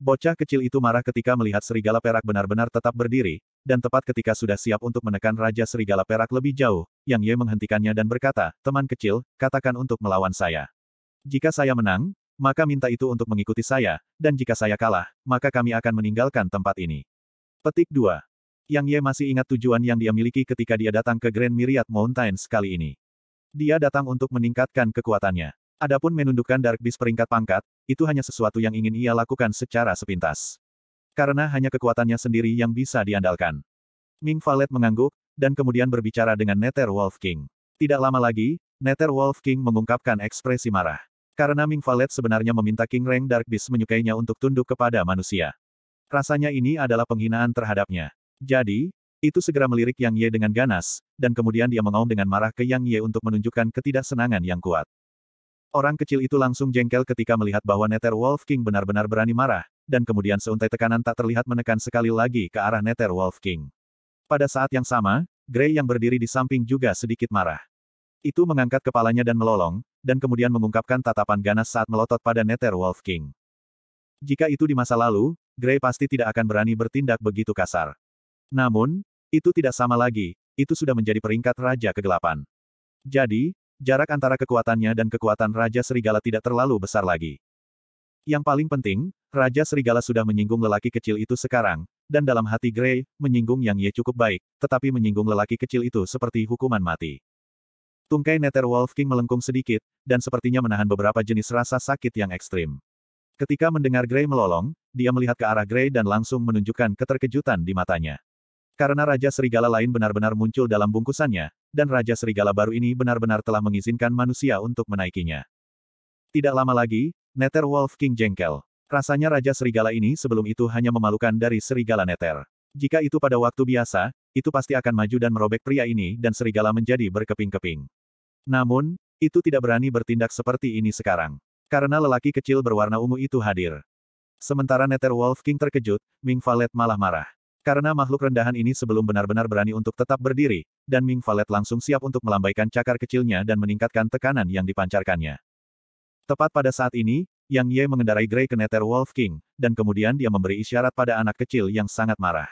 Bocah kecil itu marah ketika melihat serigala perak benar-benar tetap berdiri, dan tepat ketika sudah siap untuk menekan Raja Serigala Perak lebih jauh, Yang Ye menghentikannya dan berkata, Teman kecil, katakan untuk melawan saya. Jika saya menang, maka minta itu untuk mengikuti saya, dan jika saya kalah, maka kami akan meninggalkan tempat ini. Petik 2. Yang Ye masih ingat tujuan yang dia miliki ketika dia datang ke Grand Myriad Mountains kali ini. Dia datang untuk meningkatkan kekuatannya. Adapun menundukkan Dark Beast peringkat pangkat, itu hanya sesuatu yang ingin ia lakukan secara sepintas. Karena hanya kekuatannya sendiri yang bisa diandalkan. Ming Valet mengangguk, dan kemudian berbicara dengan Nether Wolf King. Tidak lama lagi, Nether Wolf King mengungkapkan ekspresi marah. Karena Ming Valet sebenarnya meminta King Reng Dark Beast menyukainya untuk tunduk kepada manusia. Rasanya ini adalah penghinaan terhadapnya. Jadi, itu segera melirik Yang Ye dengan ganas, dan kemudian dia mengaum dengan marah ke Yang Ye untuk menunjukkan ketidaksenangan yang kuat. Orang kecil itu langsung jengkel ketika melihat bahwa Nether Wolf King benar-benar berani marah, dan kemudian seuntai tekanan tak terlihat menekan sekali lagi ke arah Nether Wolf King. Pada saat yang sama, Grey yang berdiri di samping juga sedikit marah. Itu mengangkat kepalanya dan melolong, dan kemudian mengungkapkan tatapan ganas saat melotot pada Nether Wolf King. Jika itu di masa lalu, Grey pasti tidak akan berani bertindak begitu kasar. Namun, itu tidak sama lagi, itu sudah menjadi peringkat Raja Kegelapan. Jadi, jarak antara kekuatannya dan kekuatan Raja Serigala tidak terlalu besar lagi. Yang paling penting, Raja Serigala sudah menyinggung lelaki kecil itu sekarang, dan dalam hati Grey, menyinggung Yang Ye cukup baik, tetapi menyinggung lelaki kecil itu seperti hukuman mati. Tungkai Nether Wolf King melengkung sedikit, dan sepertinya menahan beberapa jenis rasa sakit yang ekstrim. Ketika mendengar Grey melolong, dia melihat ke arah Grey dan langsung menunjukkan keterkejutan di matanya. Karena Raja Serigala lain benar-benar muncul dalam bungkusannya, dan Raja Serigala baru ini benar-benar telah mengizinkan manusia untuk menaikinya. Tidak lama lagi, Nether Wolf King jengkel. Rasanya Raja Serigala ini sebelum itu hanya memalukan dari Serigala Nether. Jika itu pada waktu biasa, itu pasti akan maju dan merobek pria ini dan Serigala menjadi berkeping-keping. Namun, itu tidak berani bertindak seperti ini sekarang. Karena lelaki kecil berwarna ungu itu hadir. Sementara Nether Wolf King terkejut, Ming Valet malah marah. Karena makhluk rendahan ini sebelum benar-benar berani untuk tetap berdiri, dan Ming Valet langsung siap untuk melambaikan cakar kecilnya dan meningkatkan tekanan yang dipancarkannya. Tepat pada saat ini, Yang Ye mengendarai Grey ke Nether Wolf King, dan kemudian dia memberi isyarat pada anak kecil yang sangat marah.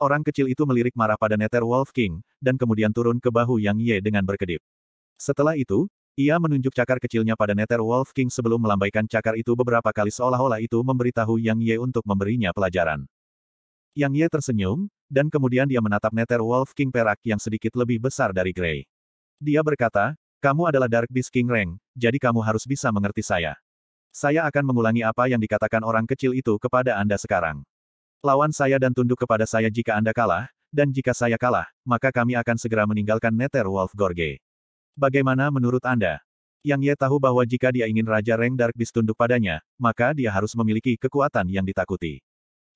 Orang kecil itu melirik marah pada Nether Wolf King, dan kemudian turun ke bahu Yang Ye dengan berkedip. Setelah itu, ia menunjuk cakar kecilnya pada Nether Wolf King sebelum melambaikan cakar itu beberapa kali seolah-olah itu memberitahu Yang Ye untuk memberinya pelajaran. Yang Ye tersenyum, dan kemudian dia menatap Nether Wolf King perak yang sedikit lebih besar dari Grey. Dia berkata, kamu adalah Dark Beast King Reng, jadi kamu harus bisa mengerti saya. Saya akan mengulangi apa yang dikatakan orang kecil itu kepada Anda sekarang. Lawan saya dan tunduk kepada saya jika Anda kalah, dan jika saya kalah, maka kami akan segera meninggalkan Nether Wolf Gorge. Bagaimana menurut Anda? Yang Ye tahu bahwa jika dia ingin Raja Reng Dark Beast tunduk padanya, maka dia harus memiliki kekuatan yang ditakuti.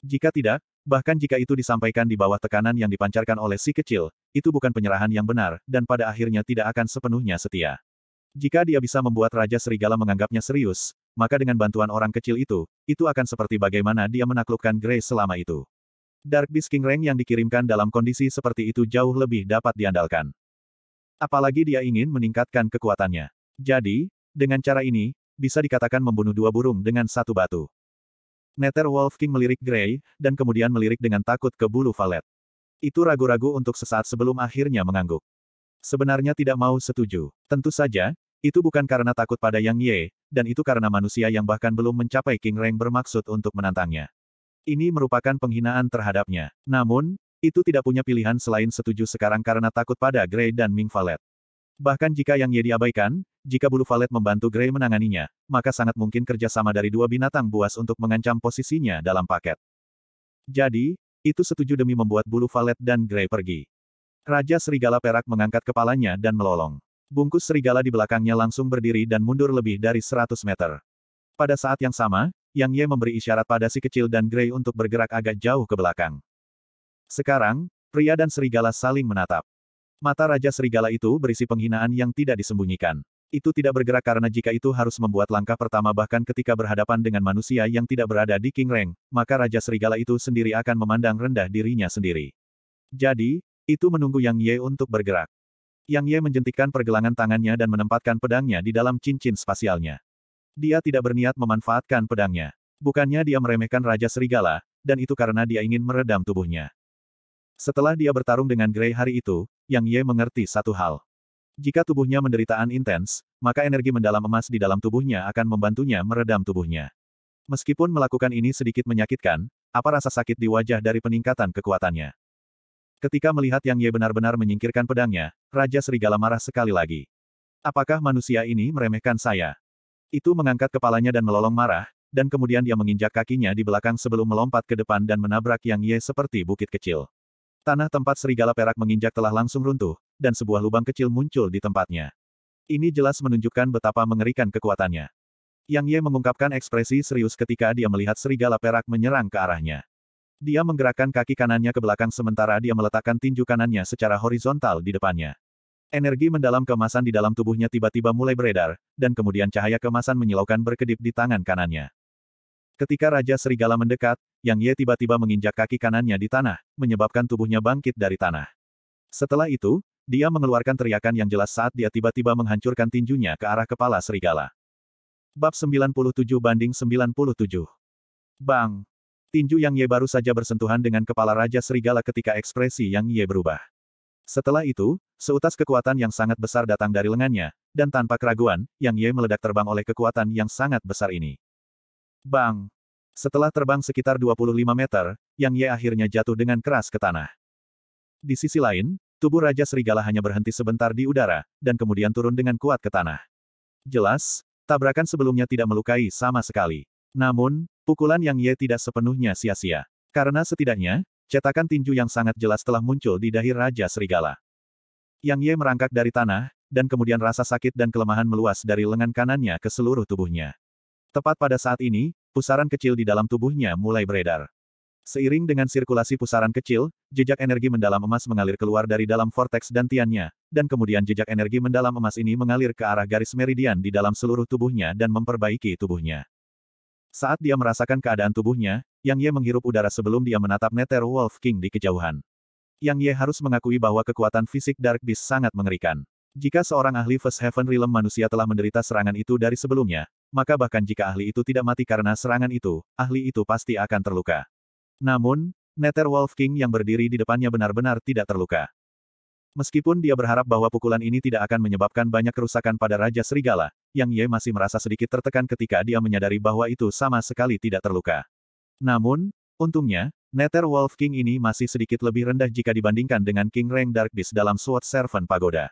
Jika tidak, bahkan jika itu disampaikan di bawah tekanan yang dipancarkan oleh si kecil, itu bukan penyerahan yang benar, dan pada akhirnya tidak akan sepenuhnya setia. Jika dia bisa membuat Raja Serigala menganggapnya serius, maka dengan bantuan orang kecil itu, itu akan seperti bagaimana dia menaklukkan Grey selama itu. Dark Beast King Reng yang dikirimkan dalam kondisi seperti itu jauh lebih dapat diandalkan. Apalagi dia ingin meningkatkan kekuatannya. Jadi, dengan cara ini, bisa dikatakan membunuh dua burung dengan satu batu. Nether Wolf King melirik Grey, dan kemudian melirik dengan takut ke bulu Valet. Itu ragu-ragu untuk sesaat sebelum akhirnya mengangguk. Sebenarnya tidak mau setuju. Tentu saja, itu bukan karena takut pada Yang Ye, dan itu karena manusia yang bahkan belum mencapai King Rank bermaksud untuk menantangnya. Ini merupakan penghinaan terhadapnya. Namun, itu tidak punya pilihan selain setuju sekarang karena takut pada Grey dan Ming Valet. Bahkan jika Yang Ye diabaikan, jika bulu Valet membantu Grey menanganinya, maka sangat mungkin kerjasama dari dua binatang buas untuk mengancam posisinya dalam paket. Jadi, itu setuju demi membuat bulu Valet dan Grey pergi. Raja Serigala Perak mengangkat kepalanya dan melolong. Bungkus serigala di belakangnya langsung berdiri dan mundur lebih dari 100 meter. Pada saat yang sama, Yang Ye memberi isyarat pada si kecil dan Grey untuk bergerak agak jauh ke belakang. Sekarang, pria dan serigala saling menatap. Mata Raja Serigala itu berisi penghinaan yang tidak disembunyikan. Itu tidak bergerak karena jika itu harus membuat langkah pertama bahkan ketika berhadapan dengan manusia yang tidak berada di King Reng, maka Raja Serigala itu sendiri akan memandang rendah dirinya sendiri. Jadi, itu menunggu Yang Ye untuk bergerak. Yang Ye menjentikkan pergelangan tangannya dan menempatkan pedangnya di dalam cincin spasialnya. Dia tidak berniat memanfaatkan pedangnya. Bukannya dia meremehkan Raja Serigala, dan itu karena dia ingin meredam tubuhnya. Setelah dia bertarung dengan Grey hari itu, Yang Ye mengerti satu hal. Jika tubuhnya menderitaan intens, maka energi mendalam emas di dalam tubuhnya akan membantunya meredam tubuhnya. Meskipun melakukan ini sedikit menyakitkan, apa rasa sakit di wajah dari peningkatan kekuatannya. Ketika melihat Yang Ye benar-benar menyingkirkan pedangnya, Raja Serigala marah sekali lagi. Apakah manusia ini meremehkan saya? Itu mengangkat kepalanya dan melolong marah, dan kemudian dia menginjak kakinya di belakang sebelum melompat ke depan dan menabrak Yang Ye seperti bukit kecil. Tanah tempat serigala perak menginjak telah langsung runtuh, dan sebuah lubang kecil muncul di tempatnya. Ini jelas menunjukkan betapa mengerikan kekuatannya. Yang Ye mengungkapkan ekspresi serius ketika dia melihat serigala perak menyerang ke arahnya. Dia menggerakkan kaki kanannya ke belakang sementara dia meletakkan tinju kanannya secara horizontal di depannya. Energi mendalam kemasan di dalam tubuhnya tiba-tiba mulai beredar, dan kemudian cahaya kemasan menyilaukan berkedip di tangan kanannya. Ketika Raja Serigala mendekat, yang Ye tiba-tiba menginjak kaki kanannya di tanah, menyebabkan tubuhnya bangkit dari tanah. Setelah itu, dia mengeluarkan teriakan yang jelas saat dia tiba-tiba menghancurkan tinjunya ke arah kepala serigala. Bab 97 banding 97. Bang! Tinju Yang Ye baru saja bersentuhan dengan kepala Raja Serigala ketika ekspresi Yang Ye berubah. Setelah itu, seutas kekuatan yang sangat besar datang dari lengannya, dan tanpa keraguan, Yang Ye meledak terbang oleh kekuatan yang sangat besar ini. Bang! Setelah terbang sekitar 25 meter, Yang Ye akhirnya jatuh dengan keras ke tanah. Di sisi lain, tubuh Raja Serigala hanya berhenti sebentar di udara, dan kemudian turun dengan kuat ke tanah. Jelas, tabrakan sebelumnya tidak melukai sama sekali. Namun, pukulan Yang Ye tidak sepenuhnya sia-sia. Karena setidaknya, cetakan tinju yang sangat jelas telah muncul di dahi Raja Serigala. Yang Ye merangkak dari tanah, dan kemudian rasa sakit dan kelemahan meluas dari lengan kanannya ke seluruh tubuhnya. Tepat pada saat ini, pusaran kecil di dalam tubuhnya mulai beredar. Seiring dengan sirkulasi pusaran kecil, jejak energi mendalam emas mengalir keluar dari dalam vortex dan tiannya, dan kemudian jejak energi mendalam emas ini mengalir ke arah garis meridian di dalam seluruh tubuhnya dan memperbaiki tubuhnya. Saat dia merasakan keadaan tubuhnya, Yang Ye menghirup udara sebelum dia menatap Nether Wolf King di kejauhan. Yang Ye harus mengakui bahwa kekuatan fisik Dark Beast sangat mengerikan. Jika seorang ahli First Heaven Realm manusia telah menderita serangan itu dari sebelumnya, maka bahkan jika ahli itu tidak mati karena serangan itu, ahli itu pasti akan terluka. Namun, Nether Wolf King yang berdiri di depannya benar-benar tidak terluka. Meskipun dia berharap bahwa pukulan ini tidak akan menyebabkan banyak kerusakan pada Raja Serigala, Yang Ye masih merasa sedikit tertekan ketika dia menyadari bahwa itu sama sekali tidak terluka. Namun, untungnya, Nether Wolf King ini masih sedikit lebih rendah jika dibandingkan dengan King Reng Dark Beast dalam Sword Servant Pagoda.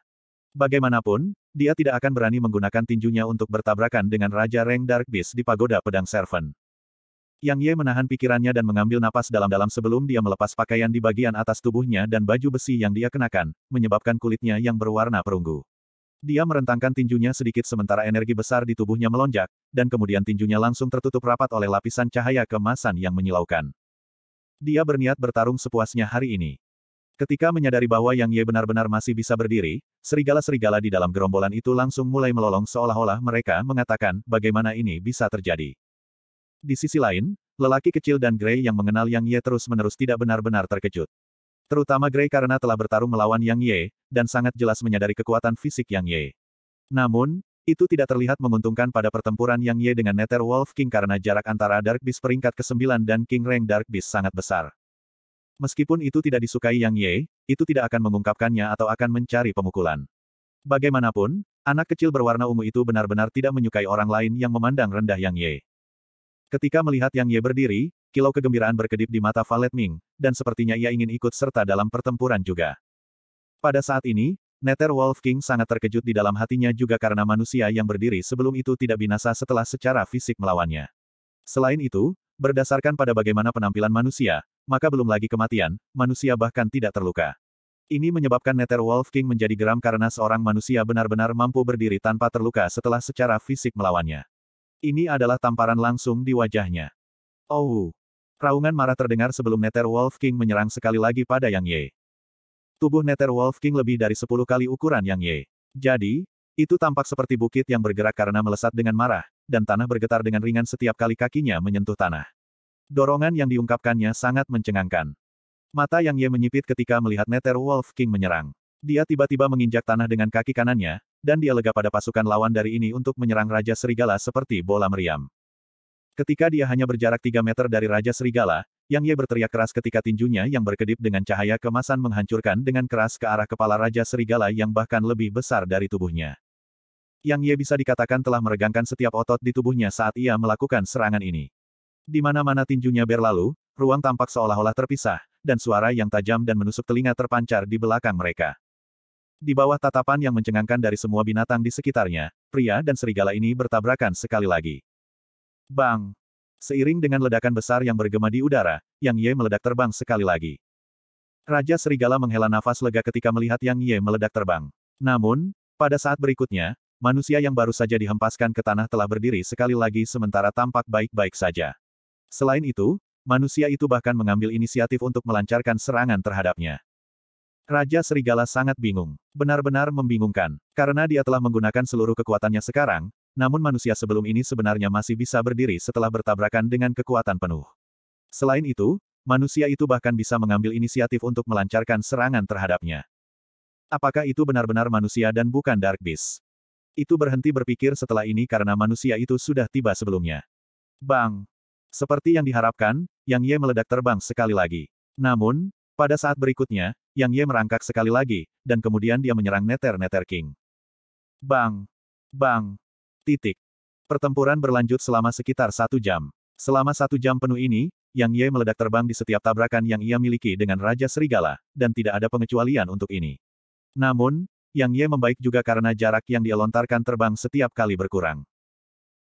Bagaimanapun, dia tidak akan berani menggunakan tinjunya untuk bertabrakan dengan Raja Reng Dark Beast di Pagoda Pedang Servant. Yang Ye menahan pikirannya dan mengambil napas dalam-dalam sebelum dia melepas pakaian di bagian atas tubuhnya dan baju besi yang dia kenakan, menyebabkan kulitnya yang berwarna perunggu. Dia merentangkan tinjunya sedikit sementara energi besar di tubuhnya melonjak, dan kemudian tinjunya langsung tertutup rapat oleh lapisan cahaya kemasan yang menyilaukan. Dia berniat bertarung sepuasnya hari ini. Ketika menyadari bahwa Yang Ye benar-benar masih bisa berdiri, serigala-serigala di dalam gerombolan itu langsung mulai melolong seolah-olah mereka mengatakan bagaimana ini bisa terjadi. Di sisi lain, lelaki kecil dan Grey yang mengenal Yang Ye terus-menerus tidak benar-benar terkejut. Terutama Grey karena telah bertarung melawan Yang Ye, dan sangat jelas menyadari kekuatan fisik Yang Ye. Namun, itu tidak terlihat menguntungkan pada pertempuran Yang Ye dengan Nether Wolf King karena jarak antara Dark Beast peringkat ke-9 dan King Rank Dark Beast sangat besar. Meskipun itu tidak disukai Yang Ye, itu tidak akan mengungkapkannya atau akan mencari pemukulan. Bagaimanapun, anak kecil berwarna ungu itu benar-benar tidak menyukai orang lain yang memandang rendah Yang Ye. Ketika melihat Yang Ye berdiri, kilau kegembiraan berkedip di mata Valet Ming, dan sepertinya ia ingin ikut serta dalam pertempuran juga. Pada saat ini, Nether Wolf King sangat terkejut di dalam hatinya juga karena manusia yang berdiri sebelum itu tidak binasa setelah secara fisik melawannya. Selain itu, Berdasarkan pada bagaimana penampilan manusia, maka belum lagi kematian, manusia bahkan tidak terluka. Ini menyebabkan Nether Wolf King menjadi geram karena seorang manusia benar-benar mampu berdiri tanpa terluka setelah secara fisik melawannya. Ini adalah tamparan langsung di wajahnya. Oh! Raungan marah terdengar sebelum Nether Wolf King menyerang sekali lagi pada Yang Ye. Tubuh Nether Wolf King lebih dari 10 kali ukuran Yang Ye. Jadi, itu tampak seperti bukit yang bergerak karena melesat dengan marah, dan tanah bergetar dengan ringan setiap kali kakinya menyentuh tanah. Dorongan yang diungkapkannya sangat mencengangkan. Mata Yang Ye menyipit ketika melihat Nether Wolf King menyerang. Dia tiba-tiba menginjak tanah dengan kaki kanannya, dan dia lega pada pasukan lawan dari ini untuk menyerang Raja Serigala seperti bola meriam. Ketika dia hanya berjarak 3 meter dari Raja Serigala, Yang Ye berteriak keras ketika tinjunya yang berkedip dengan cahaya kemasan menghancurkan dengan keras ke arah kepala Raja Serigala yang bahkan lebih besar dari tubuhnya. Yang Ye bisa dikatakan telah meregangkan setiap otot di tubuhnya saat ia melakukan serangan ini. Di mana-mana tinjunya berlalu, ruang tampak seolah-olah terpisah, dan suara yang tajam dan menusuk telinga terpancar di belakang mereka. Di bawah tatapan yang mencengangkan dari semua binatang di sekitarnya, pria dan serigala ini bertabrakan sekali lagi. Bang! Seiring dengan ledakan besar yang bergema di udara, Yang Ye meledak terbang sekali lagi. Raja Serigala menghela nafas lega ketika melihat Yang Ye meledak terbang. Namun, pada saat berikutnya, Manusia yang baru saja dihempaskan ke tanah telah berdiri sekali lagi sementara tampak baik-baik saja. Selain itu, manusia itu bahkan mengambil inisiatif untuk melancarkan serangan terhadapnya. Raja Serigala sangat bingung. Benar-benar membingungkan. Karena dia telah menggunakan seluruh kekuatannya sekarang, namun manusia sebelum ini sebenarnya masih bisa berdiri setelah bertabrakan dengan kekuatan penuh. Selain itu, manusia itu bahkan bisa mengambil inisiatif untuk melancarkan serangan terhadapnya. Apakah itu benar-benar manusia dan bukan Dark Beast? itu berhenti berpikir setelah ini karena manusia itu sudah tiba sebelumnya. Bang! Seperti yang diharapkan, Yang Ye meledak terbang sekali lagi. Namun, pada saat berikutnya, Yang Ye merangkak sekali lagi, dan kemudian dia menyerang Neter-Neter King. Bang! Bang! Titik. Pertempuran berlanjut selama sekitar satu jam. Selama satu jam penuh ini, Yang Ye meledak terbang di setiap tabrakan yang ia miliki dengan Raja Serigala, dan tidak ada pengecualian untuk ini. Namun, yang Ye membaik juga karena jarak yang dia lontarkan terbang setiap kali berkurang.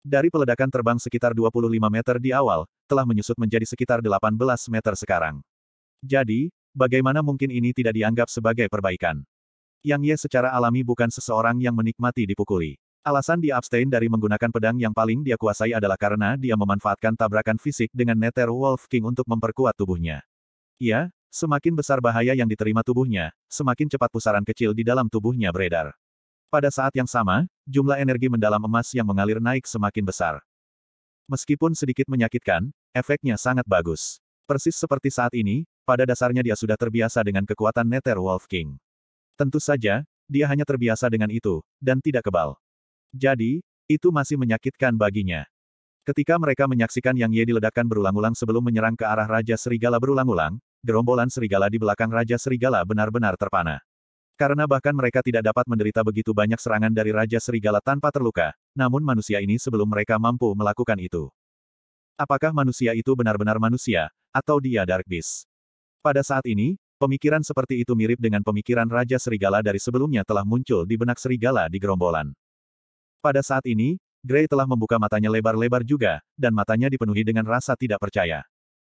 Dari peledakan terbang sekitar 25 meter di awal, telah menyusut menjadi sekitar 18 meter sekarang. Jadi, bagaimana mungkin ini tidak dianggap sebagai perbaikan? Yang Ye secara alami bukan seseorang yang menikmati dipukuli. Alasan dia abstain dari menggunakan pedang yang paling dia kuasai adalah karena dia memanfaatkan tabrakan fisik dengan Nether Wolf King untuk memperkuat tubuhnya. Ya. Semakin besar bahaya yang diterima tubuhnya, semakin cepat pusaran kecil di dalam tubuhnya beredar. Pada saat yang sama, jumlah energi mendalam emas yang mengalir naik semakin besar. Meskipun sedikit menyakitkan, efeknya sangat bagus. Persis seperti saat ini, pada dasarnya dia sudah terbiasa dengan kekuatan Nether Wolf King. Tentu saja, dia hanya terbiasa dengan itu, dan tidak kebal. Jadi, itu masih menyakitkan baginya. Ketika mereka menyaksikan Yang Ye diledakkan berulang-ulang sebelum menyerang ke arah Raja Serigala berulang-ulang, gerombolan serigala di belakang Raja Serigala benar-benar terpana. Karena bahkan mereka tidak dapat menderita begitu banyak serangan dari Raja Serigala tanpa terluka, namun manusia ini sebelum mereka mampu melakukan itu. Apakah manusia itu benar-benar manusia, atau dia Dark Beast? Pada saat ini, pemikiran seperti itu mirip dengan pemikiran Raja Serigala dari sebelumnya telah muncul di benak Serigala di gerombolan. Pada saat ini, Gray telah membuka matanya lebar-lebar juga, dan matanya dipenuhi dengan rasa tidak percaya.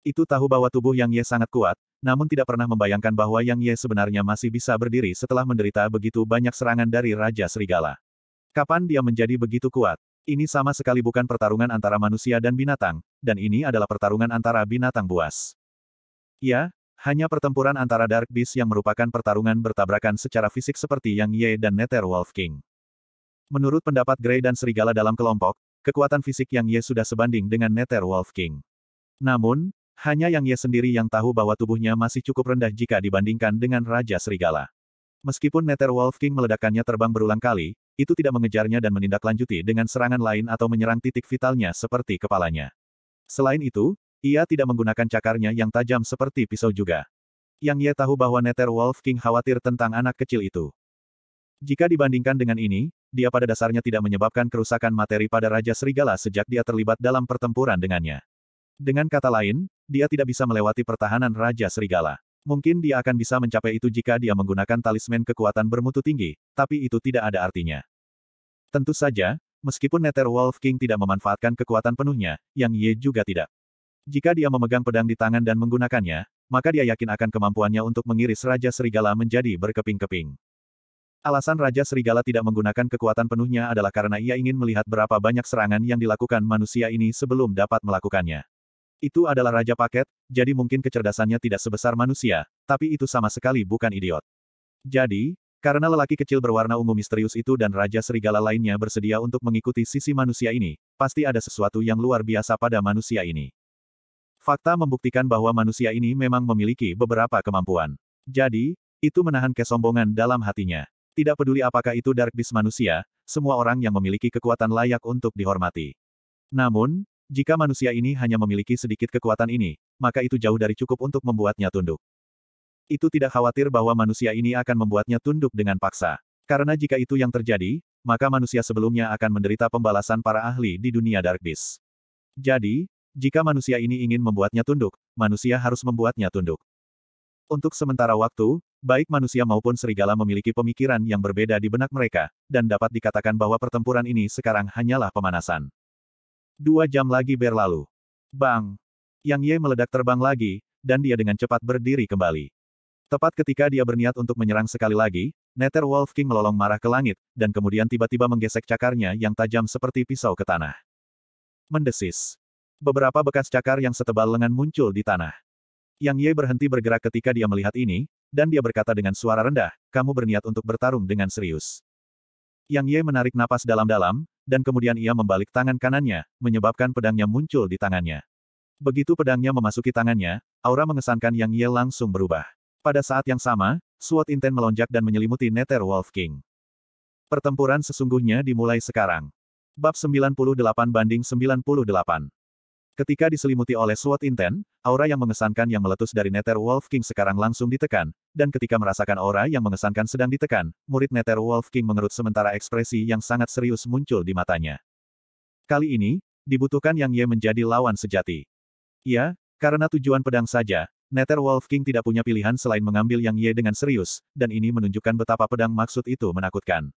Itu tahu bahwa tubuh Yang Ye sangat kuat, namun tidak pernah membayangkan bahwa Yang Ye sebenarnya masih bisa berdiri setelah menderita begitu banyak serangan dari Raja Serigala. Kapan dia menjadi begitu kuat? Ini sama sekali bukan pertarungan antara manusia dan binatang, dan ini adalah pertarungan antara binatang buas. Ya, hanya pertempuran antara Dark Beast yang merupakan pertarungan bertabrakan secara fisik seperti Yang Ye dan Nether Wolf King. Menurut pendapat Grey dan Serigala dalam kelompok, kekuatan fisik Yang Ye sudah sebanding dengan Nether Wolf King. Namun, hanya Yang Ye sendiri yang tahu bahwa tubuhnya masih cukup rendah jika dibandingkan dengan Raja Serigala. Meskipun Nether Wolf King meledakannya terbang berulang kali, itu tidak mengejarnya dan menindaklanjuti dengan serangan lain atau menyerang titik vitalnya seperti kepalanya. Selain itu, ia tidak menggunakan cakarnya yang tajam seperti pisau juga. Yang Ye tahu bahwa Nether Wolf King khawatir tentang anak kecil itu. Jika dibandingkan dengan ini, dia pada dasarnya tidak menyebabkan kerusakan materi pada Raja Serigala sejak dia terlibat dalam pertempuran dengannya. Dengan kata lain, dia tidak bisa melewati pertahanan Raja Serigala. Mungkin dia akan bisa mencapai itu jika dia menggunakan talisman kekuatan bermutu tinggi, tapi itu tidak ada artinya. Tentu saja, meskipun Nether Wolf King tidak memanfaatkan kekuatan penuhnya, Yang Ye juga tidak. Jika dia memegang pedang di tangan dan menggunakannya, maka dia yakin akan kemampuannya untuk mengiris Raja Serigala menjadi berkeping-keping. Alasan Raja Serigala tidak menggunakan kekuatan penuhnya adalah karena ia ingin melihat berapa banyak serangan yang dilakukan manusia ini sebelum dapat melakukannya. Itu adalah raja paket, jadi mungkin kecerdasannya tidak sebesar manusia, tapi itu sama sekali bukan idiot. Jadi, karena lelaki kecil berwarna ungu misterius itu dan raja serigala lainnya bersedia untuk mengikuti sisi manusia ini, pasti ada sesuatu yang luar biasa pada manusia ini. Fakta membuktikan bahwa manusia ini memang memiliki beberapa kemampuan. Jadi, itu menahan kesombongan dalam hatinya. Tidak peduli apakah itu Dark Beast manusia, semua orang yang memiliki kekuatan layak untuk dihormati. Namun, jika manusia ini hanya memiliki sedikit kekuatan ini, maka itu jauh dari cukup untuk membuatnya tunduk. Itu tidak khawatir bahwa manusia ini akan membuatnya tunduk dengan paksa. Karena jika itu yang terjadi, maka manusia sebelumnya akan menderita pembalasan para ahli di dunia Dark Beast. Jadi, jika manusia ini ingin membuatnya tunduk, manusia harus membuatnya tunduk. Untuk sementara waktu, baik manusia maupun serigala memiliki pemikiran yang berbeda di benak mereka, dan dapat dikatakan bahwa pertempuran ini sekarang hanyalah pemanasan. Dua jam lagi berlalu. Bang! Yang Ye meledak terbang lagi, dan dia dengan cepat berdiri kembali. Tepat ketika dia berniat untuk menyerang sekali lagi, Nether Wolf King melolong marah ke langit, dan kemudian tiba-tiba menggesek cakarnya yang tajam seperti pisau ke tanah. Mendesis. Beberapa bekas cakar yang setebal lengan muncul di tanah. Yang Ye berhenti bergerak ketika dia melihat ini, dan dia berkata dengan suara rendah, kamu berniat untuk bertarung dengan serius. Yang Ye menarik napas dalam-dalam, dan kemudian ia membalik tangan kanannya, menyebabkan pedangnya muncul di tangannya. Begitu pedangnya memasuki tangannya, aura mengesankan Yang Ye langsung berubah. Pada saat yang sama, SWAT Inten melonjak dan menyelimuti Nether Wolf King. Pertempuran sesungguhnya dimulai sekarang. Bab 98 banding 98 Ketika diselimuti oleh SWOT Inten, aura yang mengesankan yang meletus dari Nether Wolf King sekarang langsung ditekan, dan ketika merasakan aura yang mengesankan sedang ditekan, murid Nether Wolf King mengerut sementara ekspresi yang sangat serius muncul di matanya. Kali ini, dibutuhkan Yang Ye menjadi lawan sejati. Ya, karena tujuan pedang saja, Nether Wolf King tidak punya pilihan selain mengambil Yang Ye dengan serius, dan ini menunjukkan betapa pedang maksud itu menakutkan.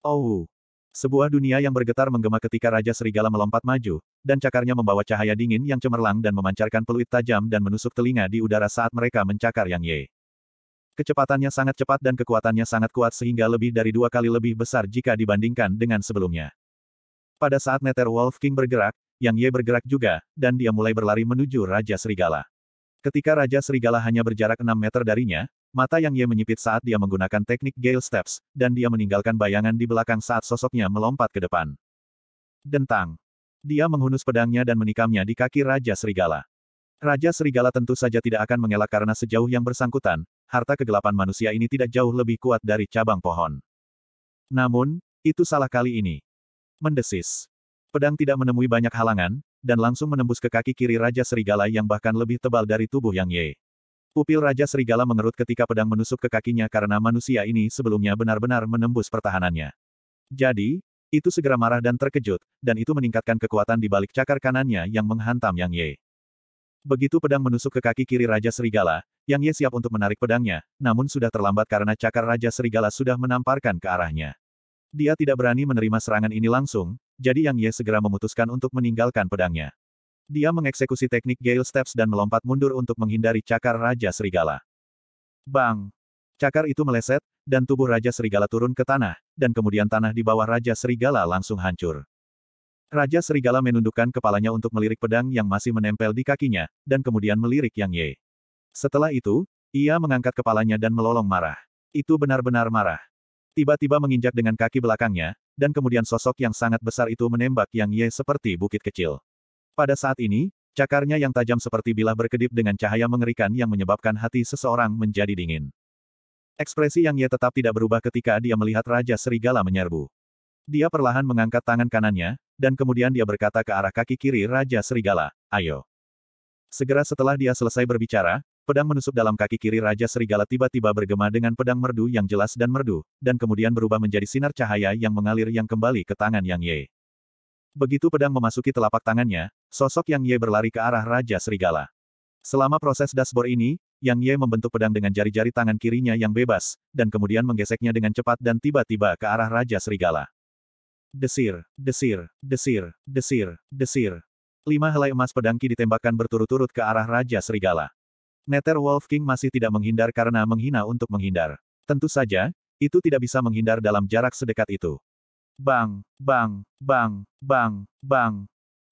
Oh, sebuah dunia yang bergetar menggema ketika Raja Serigala melompat maju, dan cakarnya membawa cahaya dingin yang cemerlang dan memancarkan peluit tajam dan menusuk telinga di udara saat mereka mencakar Yang Ye. Kecepatannya sangat cepat dan kekuatannya sangat kuat sehingga lebih dari dua kali lebih besar jika dibandingkan dengan sebelumnya. Pada saat Nether Wolf King bergerak, Yang Ye bergerak juga, dan dia mulai berlari menuju Raja Serigala. Ketika Raja Serigala hanya berjarak 6 meter darinya, Mata Yang Ye menyipit saat dia menggunakan teknik Gale Steps, dan dia meninggalkan bayangan di belakang saat sosoknya melompat ke depan. Dentang. Dia menghunus pedangnya dan menikamnya di kaki Raja Serigala. Raja Serigala tentu saja tidak akan mengelak karena sejauh yang bersangkutan, harta kegelapan manusia ini tidak jauh lebih kuat dari cabang pohon. Namun, itu salah kali ini. Mendesis. Pedang tidak menemui banyak halangan, dan langsung menembus ke kaki kiri Raja Serigala yang bahkan lebih tebal dari tubuh Yang Ye. Pupil Raja Serigala mengerut ketika pedang menusuk ke kakinya karena manusia ini sebelumnya benar-benar menembus pertahanannya. Jadi, itu segera marah dan terkejut, dan itu meningkatkan kekuatan di balik cakar kanannya yang menghantam Yang Ye. Begitu pedang menusuk ke kaki kiri Raja Serigala, Yang Ye siap untuk menarik pedangnya, namun sudah terlambat karena cakar Raja Serigala sudah menamparkan ke arahnya. Dia tidak berani menerima serangan ini langsung, jadi Yang Ye segera memutuskan untuk meninggalkan pedangnya. Dia mengeksekusi teknik Gale Steps dan melompat mundur untuk menghindari cakar Raja Serigala. Bang! Cakar itu meleset, dan tubuh Raja Serigala turun ke tanah, dan kemudian tanah di bawah Raja Serigala langsung hancur. Raja Serigala menundukkan kepalanya untuk melirik pedang yang masih menempel di kakinya, dan kemudian melirik Yang Ye. Setelah itu, ia mengangkat kepalanya dan melolong marah. Itu benar-benar marah. Tiba-tiba menginjak dengan kaki belakangnya, dan kemudian sosok yang sangat besar itu menembak Yang Ye seperti bukit kecil. Pada saat ini, cakarnya yang tajam seperti bilah berkedip dengan cahaya mengerikan yang menyebabkan hati seseorang menjadi dingin. Ekspresi Yang Ye tetap tidak berubah ketika dia melihat Raja Serigala menyerbu. Dia perlahan mengangkat tangan kanannya, dan kemudian dia berkata ke arah kaki kiri Raja Serigala, ayo. Segera setelah dia selesai berbicara, pedang menusuk dalam kaki kiri Raja Serigala tiba-tiba bergema dengan pedang merdu yang jelas dan merdu, dan kemudian berubah menjadi sinar cahaya yang mengalir yang kembali ke tangan Yang Ye. Begitu pedang memasuki telapak tangannya, sosok Yang Ye berlari ke arah Raja Serigala. Selama proses dashboard ini, Yang Ye membentuk pedang dengan jari-jari tangan kirinya yang bebas, dan kemudian menggeseknya dengan cepat dan tiba-tiba ke arah Raja Serigala. Desir, desir, desir, desir, desir. Lima helai emas pedangki ditembakkan berturut-turut ke arah Raja Serigala. Nether Wolf King masih tidak menghindar karena menghina untuk menghindar. Tentu saja, itu tidak bisa menghindar dalam jarak sedekat itu. Bang, bang, bang, bang, bang.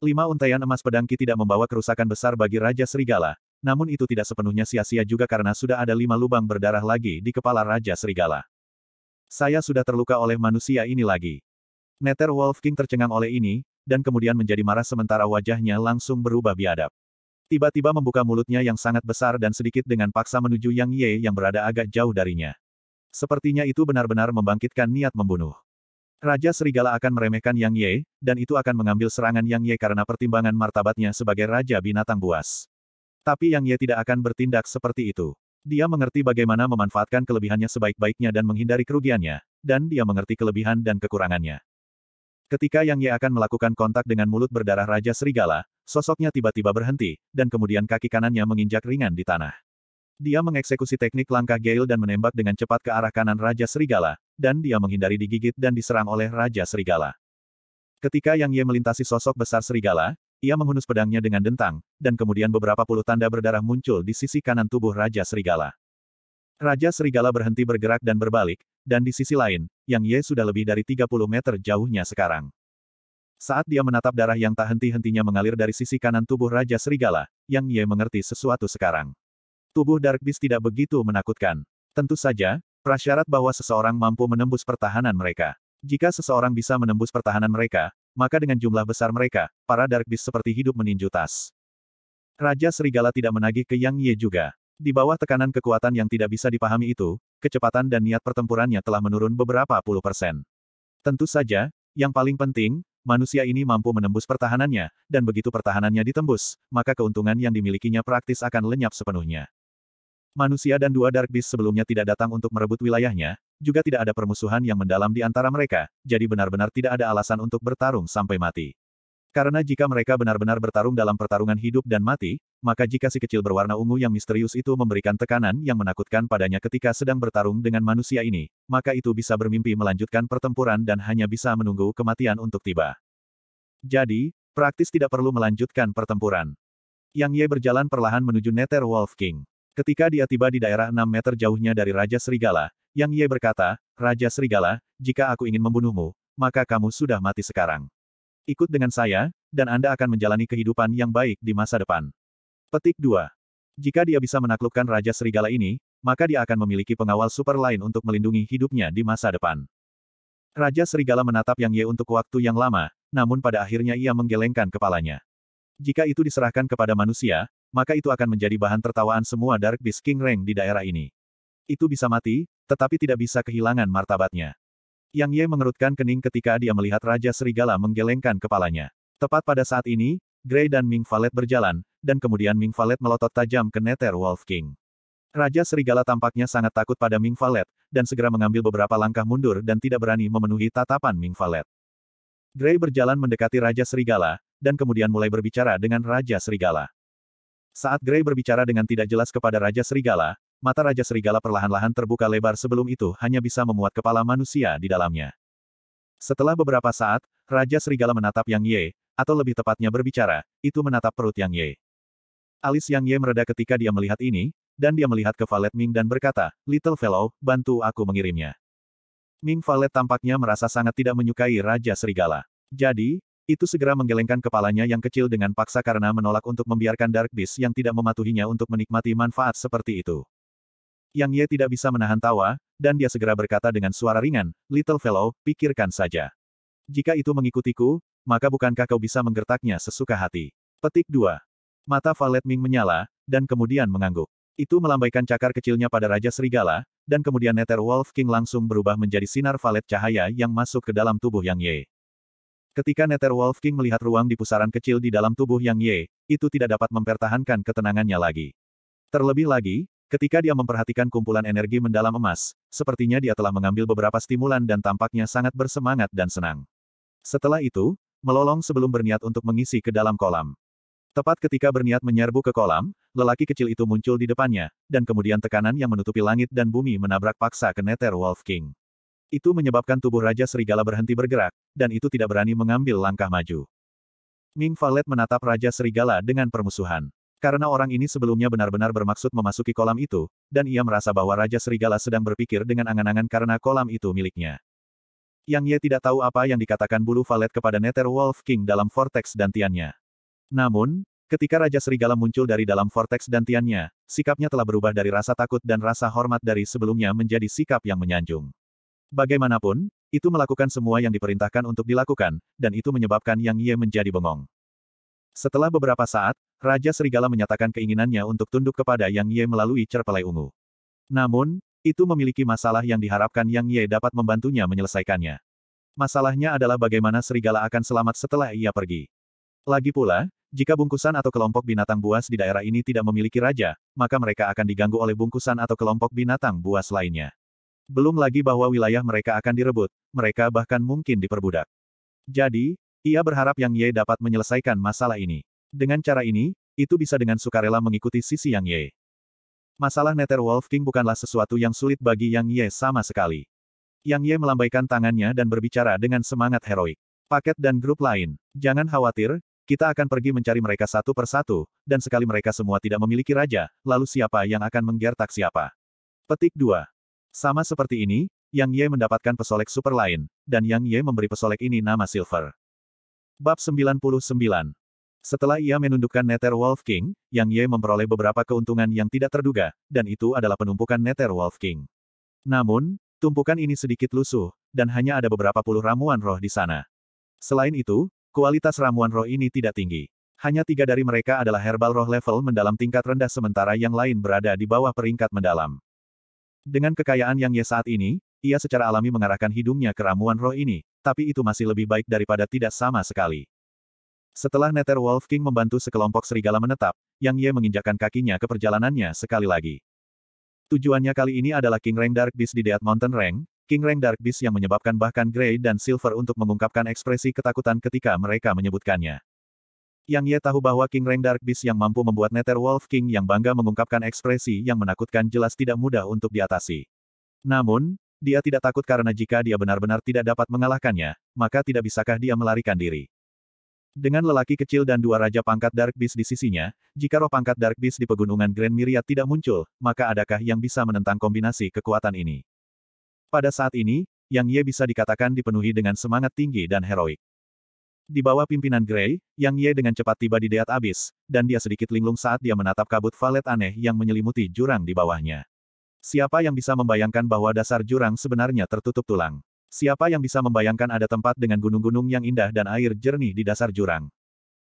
Lima untayan emas pedangki tidak membawa kerusakan besar bagi Raja Serigala, namun itu tidak sepenuhnya sia-sia juga karena sudah ada lima lubang berdarah lagi di kepala Raja Serigala. Saya sudah terluka oleh manusia ini lagi. Nether Wolf King tercengang oleh ini, dan kemudian menjadi marah sementara wajahnya langsung berubah biadab. Tiba-tiba membuka mulutnya yang sangat besar dan sedikit dengan paksa menuju Yang Ye yang berada agak jauh darinya. Sepertinya itu benar-benar membangkitkan niat membunuh. Raja Serigala akan meremehkan Yang Ye, dan itu akan mengambil serangan Yang Ye karena pertimbangan martabatnya sebagai Raja Binatang Buas. Tapi Yang Ye tidak akan bertindak seperti itu. Dia mengerti bagaimana memanfaatkan kelebihannya sebaik-baiknya dan menghindari kerugiannya, dan dia mengerti kelebihan dan kekurangannya. Ketika Yang Ye akan melakukan kontak dengan mulut berdarah Raja Serigala, sosoknya tiba-tiba berhenti, dan kemudian kaki kanannya menginjak ringan di tanah. Dia mengeksekusi teknik langkah Gale dan menembak dengan cepat ke arah kanan Raja Serigala, dan dia menghindari digigit dan diserang oleh Raja Serigala. Ketika Yang Ye melintasi sosok besar Serigala, ia menghunus pedangnya dengan dentang, dan kemudian beberapa puluh tanda berdarah muncul di sisi kanan tubuh Raja Serigala. Raja Serigala berhenti bergerak dan berbalik, dan di sisi lain, Yang Ye sudah lebih dari 30 meter jauhnya sekarang. Saat dia menatap darah yang tak henti-hentinya mengalir dari sisi kanan tubuh Raja Serigala, Yang Ye mengerti sesuatu sekarang tubuh Dark Beast tidak begitu menakutkan. Tentu saja, prasyarat bahwa seseorang mampu menembus pertahanan mereka. Jika seseorang bisa menembus pertahanan mereka, maka dengan jumlah besar mereka, para Dark Beast seperti hidup meninju tas. Raja Serigala tidak menagih ke Yang Ye juga. Di bawah tekanan kekuatan yang tidak bisa dipahami itu, kecepatan dan niat pertempurannya telah menurun beberapa puluh persen. Tentu saja, yang paling penting, manusia ini mampu menembus pertahanannya, dan begitu pertahanannya ditembus, maka keuntungan yang dimilikinya praktis akan lenyap sepenuhnya. Manusia dan dua Dark Beast sebelumnya tidak datang untuk merebut wilayahnya, juga tidak ada permusuhan yang mendalam di antara mereka, jadi benar-benar tidak ada alasan untuk bertarung sampai mati. Karena jika mereka benar-benar bertarung dalam pertarungan hidup dan mati, maka jika si kecil berwarna ungu yang misterius itu memberikan tekanan yang menakutkan padanya ketika sedang bertarung dengan manusia ini, maka itu bisa bermimpi melanjutkan pertempuran dan hanya bisa menunggu kematian untuk tiba. Jadi, praktis tidak perlu melanjutkan pertempuran. Yang Ye berjalan perlahan menuju Nether Wolf King. Ketika dia tiba di daerah 6 meter jauhnya dari Raja Serigala, Yang Ye berkata, Raja Serigala, jika aku ingin membunuhmu, maka kamu sudah mati sekarang. Ikut dengan saya, dan Anda akan menjalani kehidupan yang baik di masa depan. Petik 2. Jika dia bisa menaklukkan Raja Serigala ini, maka dia akan memiliki pengawal super lain untuk melindungi hidupnya di masa depan. Raja Serigala menatap Yang Ye untuk waktu yang lama, namun pada akhirnya ia menggelengkan kepalanya. Jika itu diserahkan kepada manusia, maka itu akan menjadi bahan tertawaan semua Dark Beast King Rank di daerah ini. Itu bisa mati, tetapi tidak bisa kehilangan martabatnya. Yang Ye mengerutkan kening ketika dia melihat Raja Serigala menggelengkan kepalanya. Tepat pada saat ini, Grey dan Ming Valet berjalan, dan kemudian Ming Valet melotot tajam ke Nether Wolf King. Raja Serigala tampaknya sangat takut pada Ming Valet, dan segera mengambil beberapa langkah mundur dan tidak berani memenuhi tatapan Ming Valet. Grey berjalan mendekati Raja Serigala, dan kemudian mulai berbicara dengan Raja Serigala. Saat Grey berbicara dengan tidak jelas kepada Raja Serigala, mata Raja Serigala perlahan-lahan terbuka lebar sebelum itu hanya bisa memuat kepala manusia di dalamnya. Setelah beberapa saat, Raja Serigala menatap Yang Ye, atau lebih tepatnya berbicara, itu menatap perut Yang Ye. Alis Yang Ye mereda ketika dia melihat ini, dan dia melihat ke Valet Ming dan berkata, Little Fellow, bantu aku mengirimnya. Ming Valet tampaknya merasa sangat tidak menyukai Raja Serigala. Jadi, itu segera menggelengkan kepalanya yang kecil dengan paksa karena menolak untuk membiarkan Dark Beast yang tidak mematuhinya untuk menikmati manfaat seperti itu. Yang Ye tidak bisa menahan tawa, dan dia segera berkata dengan suara ringan, Little fellow, pikirkan saja. Jika itu mengikutiku, maka bukankah kau bisa menggertaknya sesuka hati? Petik 2. Mata Valet Ming menyala, dan kemudian mengangguk. Itu melambaikan cakar kecilnya pada Raja Serigala, dan kemudian Nether Wolf King langsung berubah menjadi sinar valet cahaya yang masuk ke dalam tubuh Yang Ye. Ketika Nether Wolf King melihat ruang di pusaran kecil di dalam tubuh Yang Ye, itu tidak dapat mempertahankan ketenangannya lagi. Terlebih lagi, ketika dia memperhatikan kumpulan energi mendalam emas, sepertinya dia telah mengambil beberapa stimulan dan tampaknya sangat bersemangat dan senang. Setelah itu, melolong sebelum berniat untuk mengisi ke dalam kolam. Tepat ketika berniat menyerbu ke kolam, lelaki kecil itu muncul di depannya, dan kemudian tekanan yang menutupi langit dan bumi menabrak paksa ke Nether Wolf King. Itu menyebabkan tubuh Raja Serigala berhenti bergerak, dan itu tidak berani mengambil langkah maju. Ming Valet menatap Raja Serigala dengan permusuhan. Karena orang ini sebelumnya benar-benar bermaksud memasuki kolam itu, dan ia merasa bahwa Raja Serigala sedang berpikir dengan angan-angan karena kolam itu miliknya. Yang ia tidak tahu apa yang dikatakan bulu Valet kepada Nether Wolf King dalam Vortex Dantiannya. Namun, ketika Raja Serigala muncul dari dalam Vortex Dantiannya, sikapnya telah berubah dari rasa takut dan rasa hormat dari sebelumnya menjadi sikap yang menyanjung. Bagaimanapun, itu melakukan semua yang diperintahkan untuk dilakukan, dan itu menyebabkan Yang Ye menjadi bengong. Setelah beberapa saat, Raja Serigala menyatakan keinginannya untuk tunduk kepada Yang Ye melalui cerpelai ungu. Namun, itu memiliki masalah yang diharapkan Yang Ye dapat membantunya menyelesaikannya. Masalahnya adalah bagaimana serigala akan selamat setelah ia pergi. Lagi pula, jika bungkusan atau kelompok binatang buas di daerah ini tidak memiliki raja, maka mereka akan diganggu oleh bungkusan atau kelompok binatang buas lainnya. Belum lagi bahwa wilayah mereka akan direbut, mereka bahkan mungkin diperbudak. Jadi, ia berharap Yang Ye dapat menyelesaikan masalah ini. Dengan cara ini, itu bisa dengan sukarela mengikuti sisi Yang Ye. Masalah Nether Wolf King bukanlah sesuatu yang sulit bagi Yang Ye sama sekali. Yang Ye melambaikan tangannya dan berbicara dengan semangat heroik. Paket dan grup lain, jangan khawatir, kita akan pergi mencari mereka satu persatu, dan sekali mereka semua tidak memiliki raja, lalu siapa yang akan menggertak siapa? Petik 2. Sama seperti ini, Yang Ye mendapatkan pesolek super lain, dan Yang Ye memberi pesolek ini nama Silver. Bab 99 Setelah ia menundukkan Nether Wolf King, Yang Ye memperoleh beberapa keuntungan yang tidak terduga, dan itu adalah penumpukan Nether Wolf King. Namun, tumpukan ini sedikit lusuh, dan hanya ada beberapa puluh ramuan roh di sana. Selain itu, kualitas ramuan roh ini tidak tinggi. Hanya tiga dari mereka adalah herbal roh level mendalam tingkat rendah sementara yang lain berada di bawah peringkat mendalam. Dengan kekayaan yang ia saat ini, ia secara alami mengarahkan hidungnya ke ramuan roh ini, tapi itu masih lebih baik daripada tidak sama sekali. Setelah Nether Wolf King membantu sekelompok serigala menetap, Yang Ye menginjakan kakinya ke perjalanannya sekali lagi. Tujuannya kali ini adalah King Reng Dark Beast di Dead Mountain Reng, King Reng Dark Beast yang menyebabkan bahkan Grey dan Silver untuk mengungkapkan ekspresi ketakutan ketika mereka menyebutkannya. Yang Ye tahu bahwa King Reng Dark Beast yang mampu membuat Nether Wolf King yang bangga mengungkapkan ekspresi yang menakutkan jelas tidak mudah untuk diatasi. Namun, dia tidak takut karena jika dia benar-benar tidak dapat mengalahkannya, maka tidak bisakah dia melarikan diri. Dengan lelaki kecil dan dua raja pangkat Dark Beast di sisinya, jika roh pangkat Dark Beast di pegunungan Grand Myriad tidak muncul, maka adakah yang bisa menentang kombinasi kekuatan ini? Pada saat ini, Yang Ye bisa dikatakan dipenuhi dengan semangat tinggi dan heroik. Di bawah pimpinan Gray, Yang Ye dengan cepat tiba di Deat Abis, dan dia sedikit linglung saat dia menatap kabut valet aneh yang menyelimuti jurang di bawahnya. Siapa yang bisa membayangkan bahwa dasar jurang sebenarnya tertutup tulang? Siapa yang bisa membayangkan ada tempat dengan gunung-gunung yang indah dan air jernih di dasar jurang?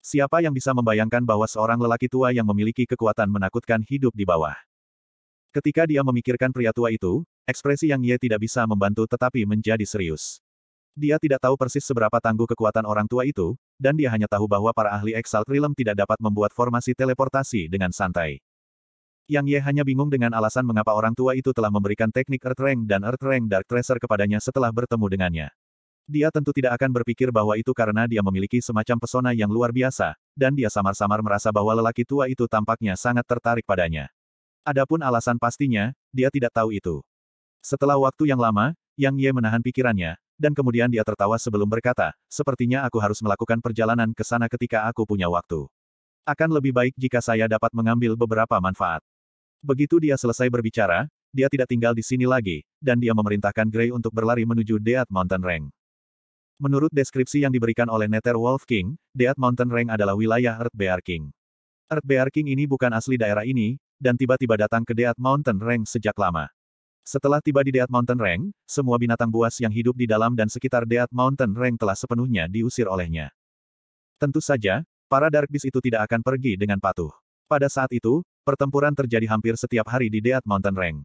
Siapa yang bisa membayangkan bahwa seorang lelaki tua yang memiliki kekuatan menakutkan hidup di bawah? Ketika dia memikirkan pria tua itu, ekspresi Yang ia tidak bisa membantu tetapi menjadi serius. Dia tidak tahu persis seberapa tangguh kekuatan orang tua itu, dan dia hanya tahu bahwa para ahli Exalt Realm tidak dapat membuat formasi teleportasi dengan santai. Yang Ye hanya bingung dengan alasan mengapa orang tua itu telah memberikan teknik Earth Rank dan Earth Rank Dark Tracer kepadanya setelah bertemu dengannya. Dia tentu tidak akan berpikir bahwa itu karena dia memiliki semacam pesona yang luar biasa, dan dia samar-samar merasa bahwa lelaki tua itu tampaknya sangat tertarik padanya. Adapun alasan pastinya, dia tidak tahu itu. Setelah waktu yang lama, Yang Ye menahan pikirannya, dan kemudian dia tertawa sebelum berkata, sepertinya aku harus melakukan perjalanan ke sana ketika aku punya waktu. Akan lebih baik jika saya dapat mengambil beberapa manfaat. Begitu dia selesai berbicara, dia tidak tinggal di sini lagi, dan dia memerintahkan Gray untuk berlari menuju Death Mountain Range. Menurut deskripsi yang diberikan oleh Nether Wolf King, Death Mountain Range adalah wilayah Earth Bear King. Earth Bear King ini bukan asli daerah ini, dan tiba-tiba datang ke Death Mountain Range sejak lama. Setelah tiba di Deat Mountain Range, semua binatang buas yang hidup di dalam dan sekitar Deat Mountain Range telah sepenuhnya diusir olehnya. Tentu saja, para Dark Beast itu tidak akan pergi dengan patuh. Pada saat itu, pertempuran terjadi hampir setiap hari di Deat Mountain Range.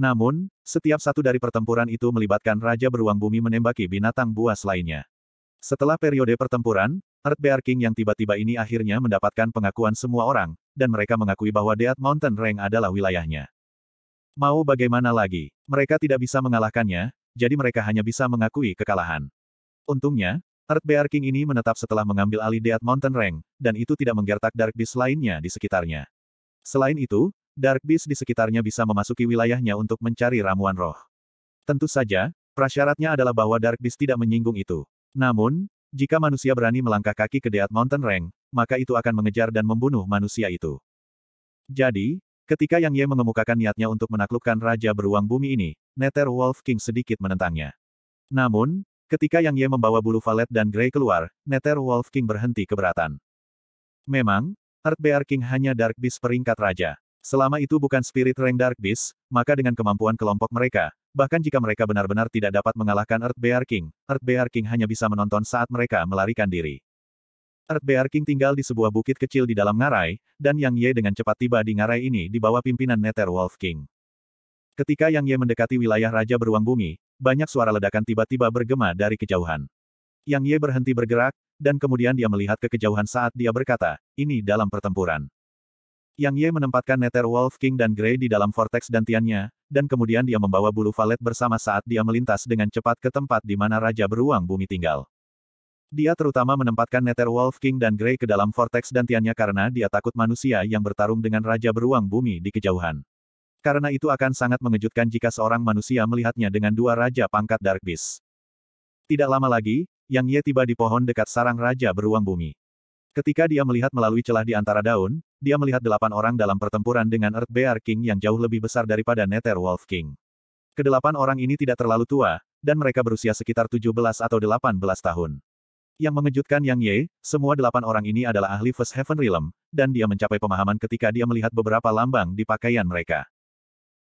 Namun, setiap satu dari pertempuran itu melibatkan Raja Beruang Bumi menembaki binatang buas lainnya. Setelah periode pertempuran, Bear King yang tiba-tiba ini akhirnya mendapatkan pengakuan semua orang, dan mereka mengakui bahwa Deat Mountain Range adalah wilayahnya. Mau bagaimana lagi? Mereka tidak bisa mengalahkannya, jadi mereka hanya bisa mengakui kekalahan. Untungnya, Earth Bear King ini menetap setelah mengambil alih Death Mountain Rank, dan itu tidak menggertak Dark Beast lainnya di sekitarnya. Selain itu, Dark Beast di sekitarnya bisa memasuki wilayahnya untuk mencari ramuan roh. Tentu saja, prasyaratnya adalah bahwa Dark Beast tidak menyinggung itu. Namun, jika manusia berani melangkah kaki ke Death Mountain Rank, maka itu akan mengejar dan membunuh manusia itu. Jadi, Ketika Yang Ye mengemukakan niatnya untuk menaklukkan Raja Beruang Bumi ini, Nether Wolf King sedikit menentangnya. Namun, ketika Yang Ye membawa bulu valet dan Grey keluar, Nether Wolf King berhenti keberatan. Memang, Earthbear King hanya Dark Beast peringkat Raja. Selama itu bukan Spirit Rank Dark Beast, maka dengan kemampuan kelompok mereka, bahkan jika mereka benar-benar tidak dapat mengalahkan Earthbear King, Earthbear King hanya bisa menonton saat mereka melarikan diri. Art Bear King tinggal di sebuah bukit kecil di dalam ngarai, dan Yang Ye dengan cepat tiba di ngarai ini di bawah pimpinan Nether Wolf King. Ketika Yang Ye mendekati wilayah Raja Beruang Bumi, banyak suara ledakan tiba-tiba bergema dari kejauhan. Yang Ye berhenti bergerak, dan kemudian dia melihat ke kejauhan saat dia berkata, ini dalam pertempuran. Yang Ye menempatkan Nether Wolf King dan Grey di dalam vortex dantiannya, dan kemudian dia membawa bulu valet bersama saat dia melintas dengan cepat ke tempat di mana Raja Beruang Bumi tinggal. Dia terutama menempatkan Nether Wolf King dan Grey ke dalam vortex dantiannya karena dia takut manusia yang bertarung dengan Raja Beruang Bumi di kejauhan. Karena itu akan sangat mengejutkan jika seorang manusia melihatnya dengan dua raja pangkat Dark Beast. Tidak lama lagi, Yang Ye tiba di pohon dekat sarang Raja Beruang Bumi. Ketika dia melihat melalui celah di antara daun, dia melihat delapan orang dalam pertempuran dengan Earth Bear King yang jauh lebih besar daripada Nether Wolf King. Kedelapan orang ini tidak terlalu tua, dan mereka berusia sekitar 17 atau 18 tahun. Yang mengejutkan Yang Ye, semua delapan orang ini adalah ahli First Heaven Realm, dan dia mencapai pemahaman ketika dia melihat beberapa lambang di pakaian mereka.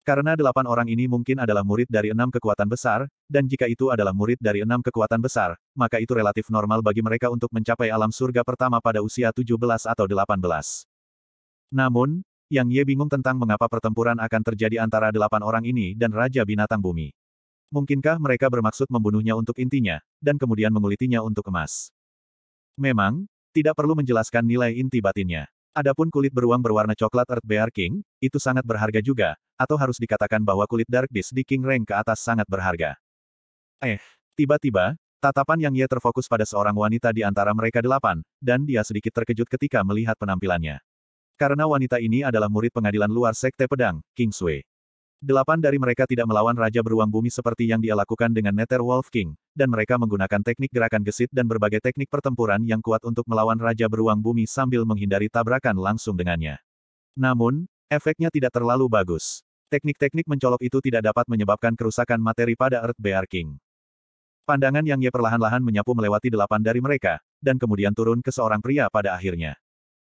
Karena delapan orang ini mungkin adalah murid dari enam kekuatan besar, dan jika itu adalah murid dari enam kekuatan besar, maka itu relatif normal bagi mereka untuk mencapai alam surga pertama pada usia 17 atau 18. Namun, Yang Ye bingung tentang mengapa pertempuran akan terjadi antara delapan orang ini dan Raja Binatang Bumi. Mungkinkah mereka bermaksud membunuhnya untuk intinya, dan kemudian mengulitinya untuk emas? Memang, tidak perlu menjelaskan nilai inti batinnya. Adapun kulit beruang berwarna coklat Earth Bear King, itu sangat berharga juga, atau harus dikatakan bahwa kulit Dark Beast di King Rank ke atas sangat berharga. Eh, tiba-tiba, tatapan yang ia terfokus pada seorang wanita di antara mereka delapan, dan dia sedikit terkejut ketika melihat penampilannya. Karena wanita ini adalah murid pengadilan luar Sekte Pedang, King Sui. Delapan dari mereka tidak melawan Raja Beruang Bumi seperti yang dia lakukan dengan Nether Wolf King, dan mereka menggunakan teknik gerakan gesit dan berbagai teknik pertempuran yang kuat untuk melawan Raja Beruang Bumi sambil menghindari tabrakan langsung dengannya. Namun, efeknya tidak terlalu bagus. Teknik-teknik mencolok itu tidak dapat menyebabkan kerusakan materi pada Earth Bear King. Pandangan Yang ia perlahan-lahan menyapu melewati delapan dari mereka, dan kemudian turun ke seorang pria pada akhirnya.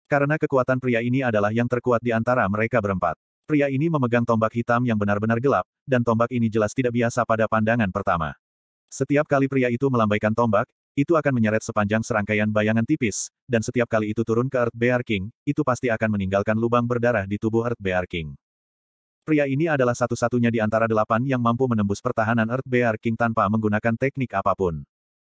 Karena kekuatan pria ini adalah yang terkuat di antara mereka berempat. Pria ini memegang tombak hitam yang benar-benar gelap, dan tombak ini jelas tidak biasa pada pandangan pertama. Setiap kali pria itu melambaikan tombak, itu akan menyeret sepanjang serangkaian bayangan tipis, dan setiap kali itu turun ke Earth Bear King, itu pasti akan meninggalkan lubang berdarah di tubuh Earth Bear King. Pria ini adalah satu-satunya di antara delapan yang mampu menembus pertahanan Earth Bear King tanpa menggunakan teknik apapun.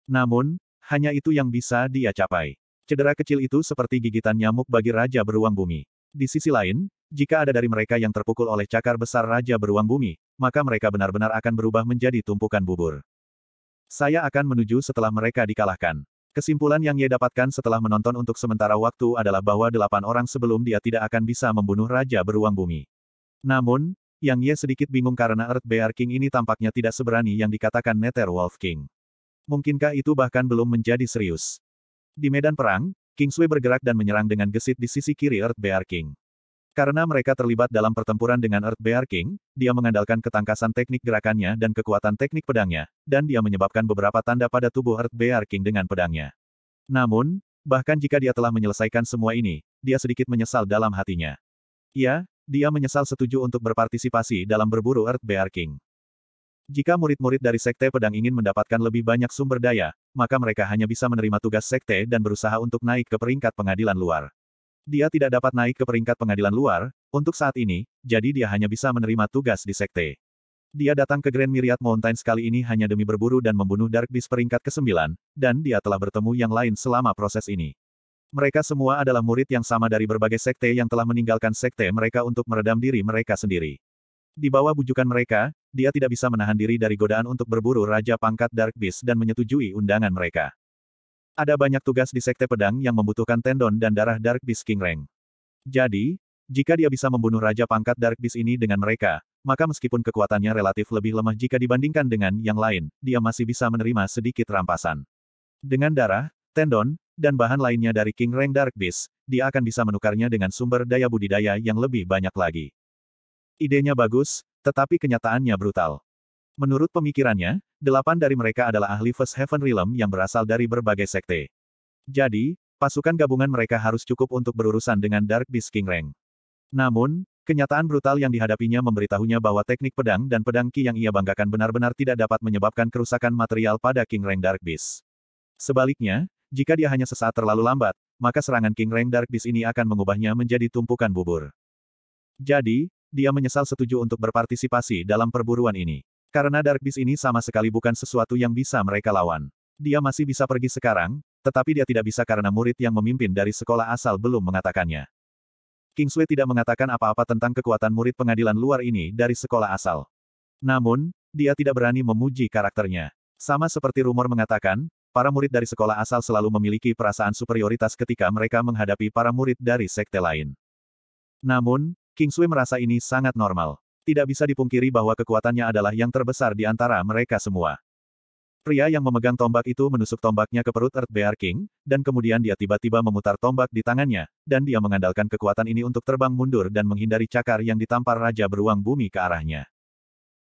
Namun, hanya itu yang bisa dia capai. Cedera kecil itu seperti gigitan nyamuk bagi Raja Beruang Bumi. Di sisi lain, jika ada dari mereka yang terpukul oleh cakar besar Raja Beruang Bumi, maka mereka benar-benar akan berubah menjadi tumpukan bubur. Saya akan menuju setelah mereka dikalahkan. Kesimpulan yang Ye dapatkan setelah menonton untuk sementara waktu adalah bahwa delapan orang sebelum dia tidak akan bisa membunuh Raja Beruang Bumi. Namun, Yang Ye sedikit bingung karena Earth Bear King ini tampaknya tidak seberani yang dikatakan Nether Wolf King. Mungkinkah itu bahkan belum menjadi serius? Di medan perang, King Sui bergerak dan menyerang dengan gesit di sisi kiri Earth Bear King. Karena mereka terlibat dalam pertempuran dengan Earth Bear King, dia mengandalkan ketangkasan teknik gerakannya dan kekuatan teknik pedangnya, dan dia menyebabkan beberapa tanda pada tubuh Earth Bear King dengan pedangnya. Namun, bahkan jika dia telah menyelesaikan semua ini, dia sedikit menyesal dalam hatinya. Ya, dia menyesal setuju untuk berpartisipasi dalam berburu Earth Bear King. Jika murid-murid dari Sekte Pedang ingin mendapatkan lebih banyak sumber daya, maka mereka hanya bisa menerima tugas Sekte dan berusaha untuk naik ke peringkat pengadilan luar. Dia tidak dapat naik ke peringkat pengadilan luar, untuk saat ini, jadi dia hanya bisa menerima tugas di sekte. Dia datang ke Grand Myriad Mountain sekali ini hanya demi berburu dan membunuh Dark Beast peringkat ke-9, dan dia telah bertemu yang lain selama proses ini. Mereka semua adalah murid yang sama dari berbagai sekte yang telah meninggalkan sekte mereka untuk meredam diri mereka sendiri. Di bawah bujukan mereka, dia tidak bisa menahan diri dari godaan untuk berburu Raja Pangkat Dark Beast dan menyetujui undangan mereka. Ada banyak tugas di Sekte Pedang yang membutuhkan tendon dan darah Dark Beast King Rank. Jadi, jika dia bisa membunuh Raja Pangkat Dark Beast ini dengan mereka, maka meskipun kekuatannya relatif lebih lemah jika dibandingkan dengan yang lain, dia masih bisa menerima sedikit rampasan. Dengan darah, tendon, dan bahan lainnya dari King Rank Dark Beast, dia akan bisa menukarnya dengan sumber daya budidaya yang lebih banyak lagi. Idenya bagus, tetapi kenyataannya brutal. Menurut pemikirannya, delapan dari mereka adalah ahli First Heaven Realm yang berasal dari berbagai sekte. Jadi, pasukan gabungan mereka harus cukup untuk berurusan dengan Dark Beast King Rang. Namun, kenyataan brutal yang dihadapinya memberitahunya bahwa teknik pedang dan pedang Ki yang ia banggakan benar-benar tidak dapat menyebabkan kerusakan material pada King Rang Dark Beast. Sebaliknya, jika dia hanya sesaat terlalu lambat, maka serangan King Rang Dark Beast ini akan mengubahnya menjadi tumpukan bubur. Jadi, dia menyesal setuju untuk berpartisipasi dalam perburuan ini. Karena Dark Beast ini sama sekali bukan sesuatu yang bisa mereka lawan. Dia masih bisa pergi sekarang, tetapi dia tidak bisa karena murid yang memimpin dari sekolah asal belum mengatakannya. King Sui tidak mengatakan apa-apa tentang kekuatan murid pengadilan luar ini dari sekolah asal. Namun, dia tidak berani memuji karakternya. Sama seperti rumor mengatakan, para murid dari sekolah asal selalu memiliki perasaan superioritas ketika mereka menghadapi para murid dari sekte lain. Namun, King Sui merasa ini sangat normal tidak bisa dipungkiri bahwa kekuatannya adalah yang terbesar di antara mereka semua. Pria yang memegang tombak itu menusuk tombaknya ke perut Bear King, dan kemudian dia tiba-tiba memutar tombak di tangannya, dan dia mengandalkan kekuatan ini untuk terbang mundur dan menghindari cakar yang ditampar Raja Beruang Bumi ke arahnya.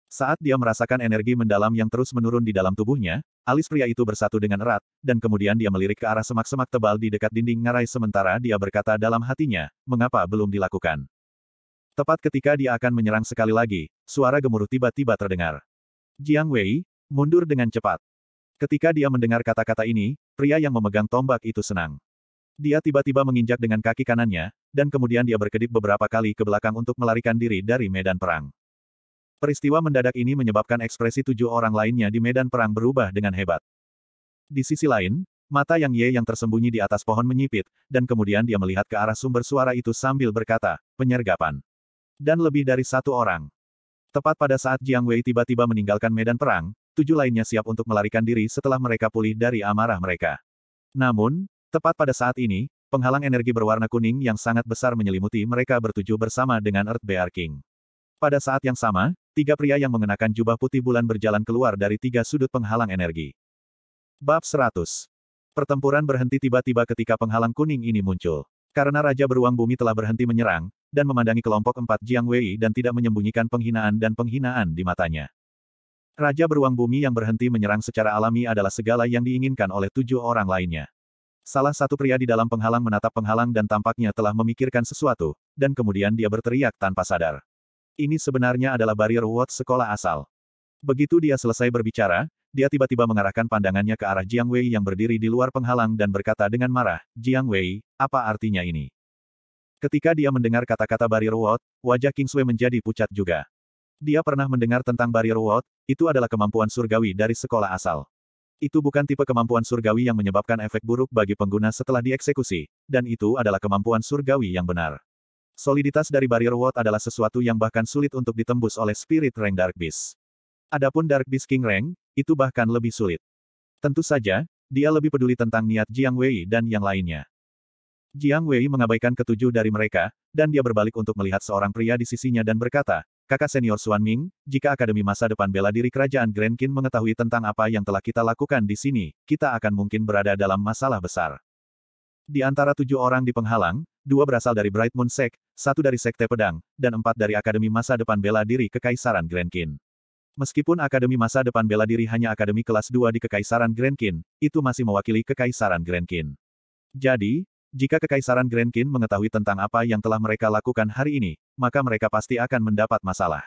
Saat dia merasakan energi mendalam yang terus menurun di dalam tubuhnya, alis pria itu bersatu dengan erat, dan kemudian dia melirik ke arah semak-semak tebal di dekat dinding ngarai sementara dia berkata dalam hatinya, mengapa belum dilakukan. Tepat ketika dia akan menyerang sekali lagi, suara gemuruh tiba-tiba terdengar. Jiang Wei, mundur dengan cepat. Ketika dia mendengar kata-kata ini, pria yang memegang tombak itu senang. Dia tiba-tiba menginjak dengan kaki kanannya, dan kemudian dia berkedip beberapa kali ke belakang untuk melarikan diri dari medan perang. Peristiwa mendadak ini menyebabkan ekspresi tujuh orang lainnya di medan perang berubah dengan hebat. Di sisi lain, Mata Yang Ye yang tersembunyi di atas pohon menyipit, dan kemudian dia melihat ke arah sumber suara itu sambil berkata, penyergapan dan lebih dari satu orang. Tepat pada saat Jiang Wei tiba-tiba meninggalkan medan perang, tujuh lainnya siap untuk melarikan diri setelah mereka pulih dari amarah mereka. Namun, tepat pada saat ini, penghalang energi berwarna kuning yang sangat besar menyelimuti mereka bertujuh bersama dengan Earth Bear King. Pada saat yang sama, tiga pria yang mengenakan jubah putih bulan berjalan keluar dari tiga sudut penghalang energi. Bab 100 Pertempuran berhenti tiba-tiba ketika penghalang kuning ini muncul. Karena Raja Beruang Bumi telah berhenti menyerang, dan memandangi kelompok empat Jiang Wei dan tidak menyembunyikan penghinaan dan penghinaan di matanya. Raja beruang bumi yang berhenti menyerang secara alami adalah segala yang diinginkan oleh tujuh orang lainnya. Salah satu pria di dalam penghalang menatap penghalang dan tampaknya telah memikirkan sesuatu, dan kemudian dia berteriak tanpa sadar. Ini sebenarnya adalah barrier Watch sekolah asal. Begitu dia selesai berbicara, dia tiba-tiba mengarahkan pandangannya ke arah Jiang Wei yang berdiri di luar penghalang dan berkata dengan marah, Jiang Wei, apa artinya ini? Ketika dia mendengar kata-kata Barrier Ward, wajah King Sui menjadi pucat juga. Dia pernah mendengar tentang Barrier Ward. itu adalah kemampuan surgawi dari sekolah asal. Itu bukan tipe kemampuan surgawi yang menyebabkan efek buruk bagi pengguna setelah dieksekusi, dan itu adalah kemampuan surgawi yang benar. Soliditas dari Barrier Ward adalah sesuatu yang bahkan sulit untuk ditembus oleh Spirit Rank Dark Beast. Adapun Dark Beast King Rank, itu bahkan lebih sulit. Tentu saja, dia lebih peduli tentang niat Jiang Wei dan yang lainnya. Jiang Wei mengabaikan ketujuh dari mereka, dan dia berbalik untuk melihat seorang pria di sisinya dan berkata, kakak senior Xuan Ming, jika Akademi Masa Depan Bela Diri Kerajaan Grand Qin mengetahui tentang apa yang telah kita lakukan di sini, kita akan mungkin berada dalam masalah besar. Di antara tujuh orang di penghalang, dua berasal dari Bright Moon Sect, satu dari Sekte Pedang, dan empat dari Akademi Masa Depan Bela Diri Kekaisaran Grand Qin. Meskipun Akademi Masa Depan Bela Diri hanya Akademi Kelas 2 di Kekaisaran Grand Qin, itu masih mewakili Kekaisaran Grand Qin. Jadi, jika Kekaisaran Grandkin mengetahui tentang apa yang telah mereka lakukan hari ini, maka mereka pasti akan mendapat masalah.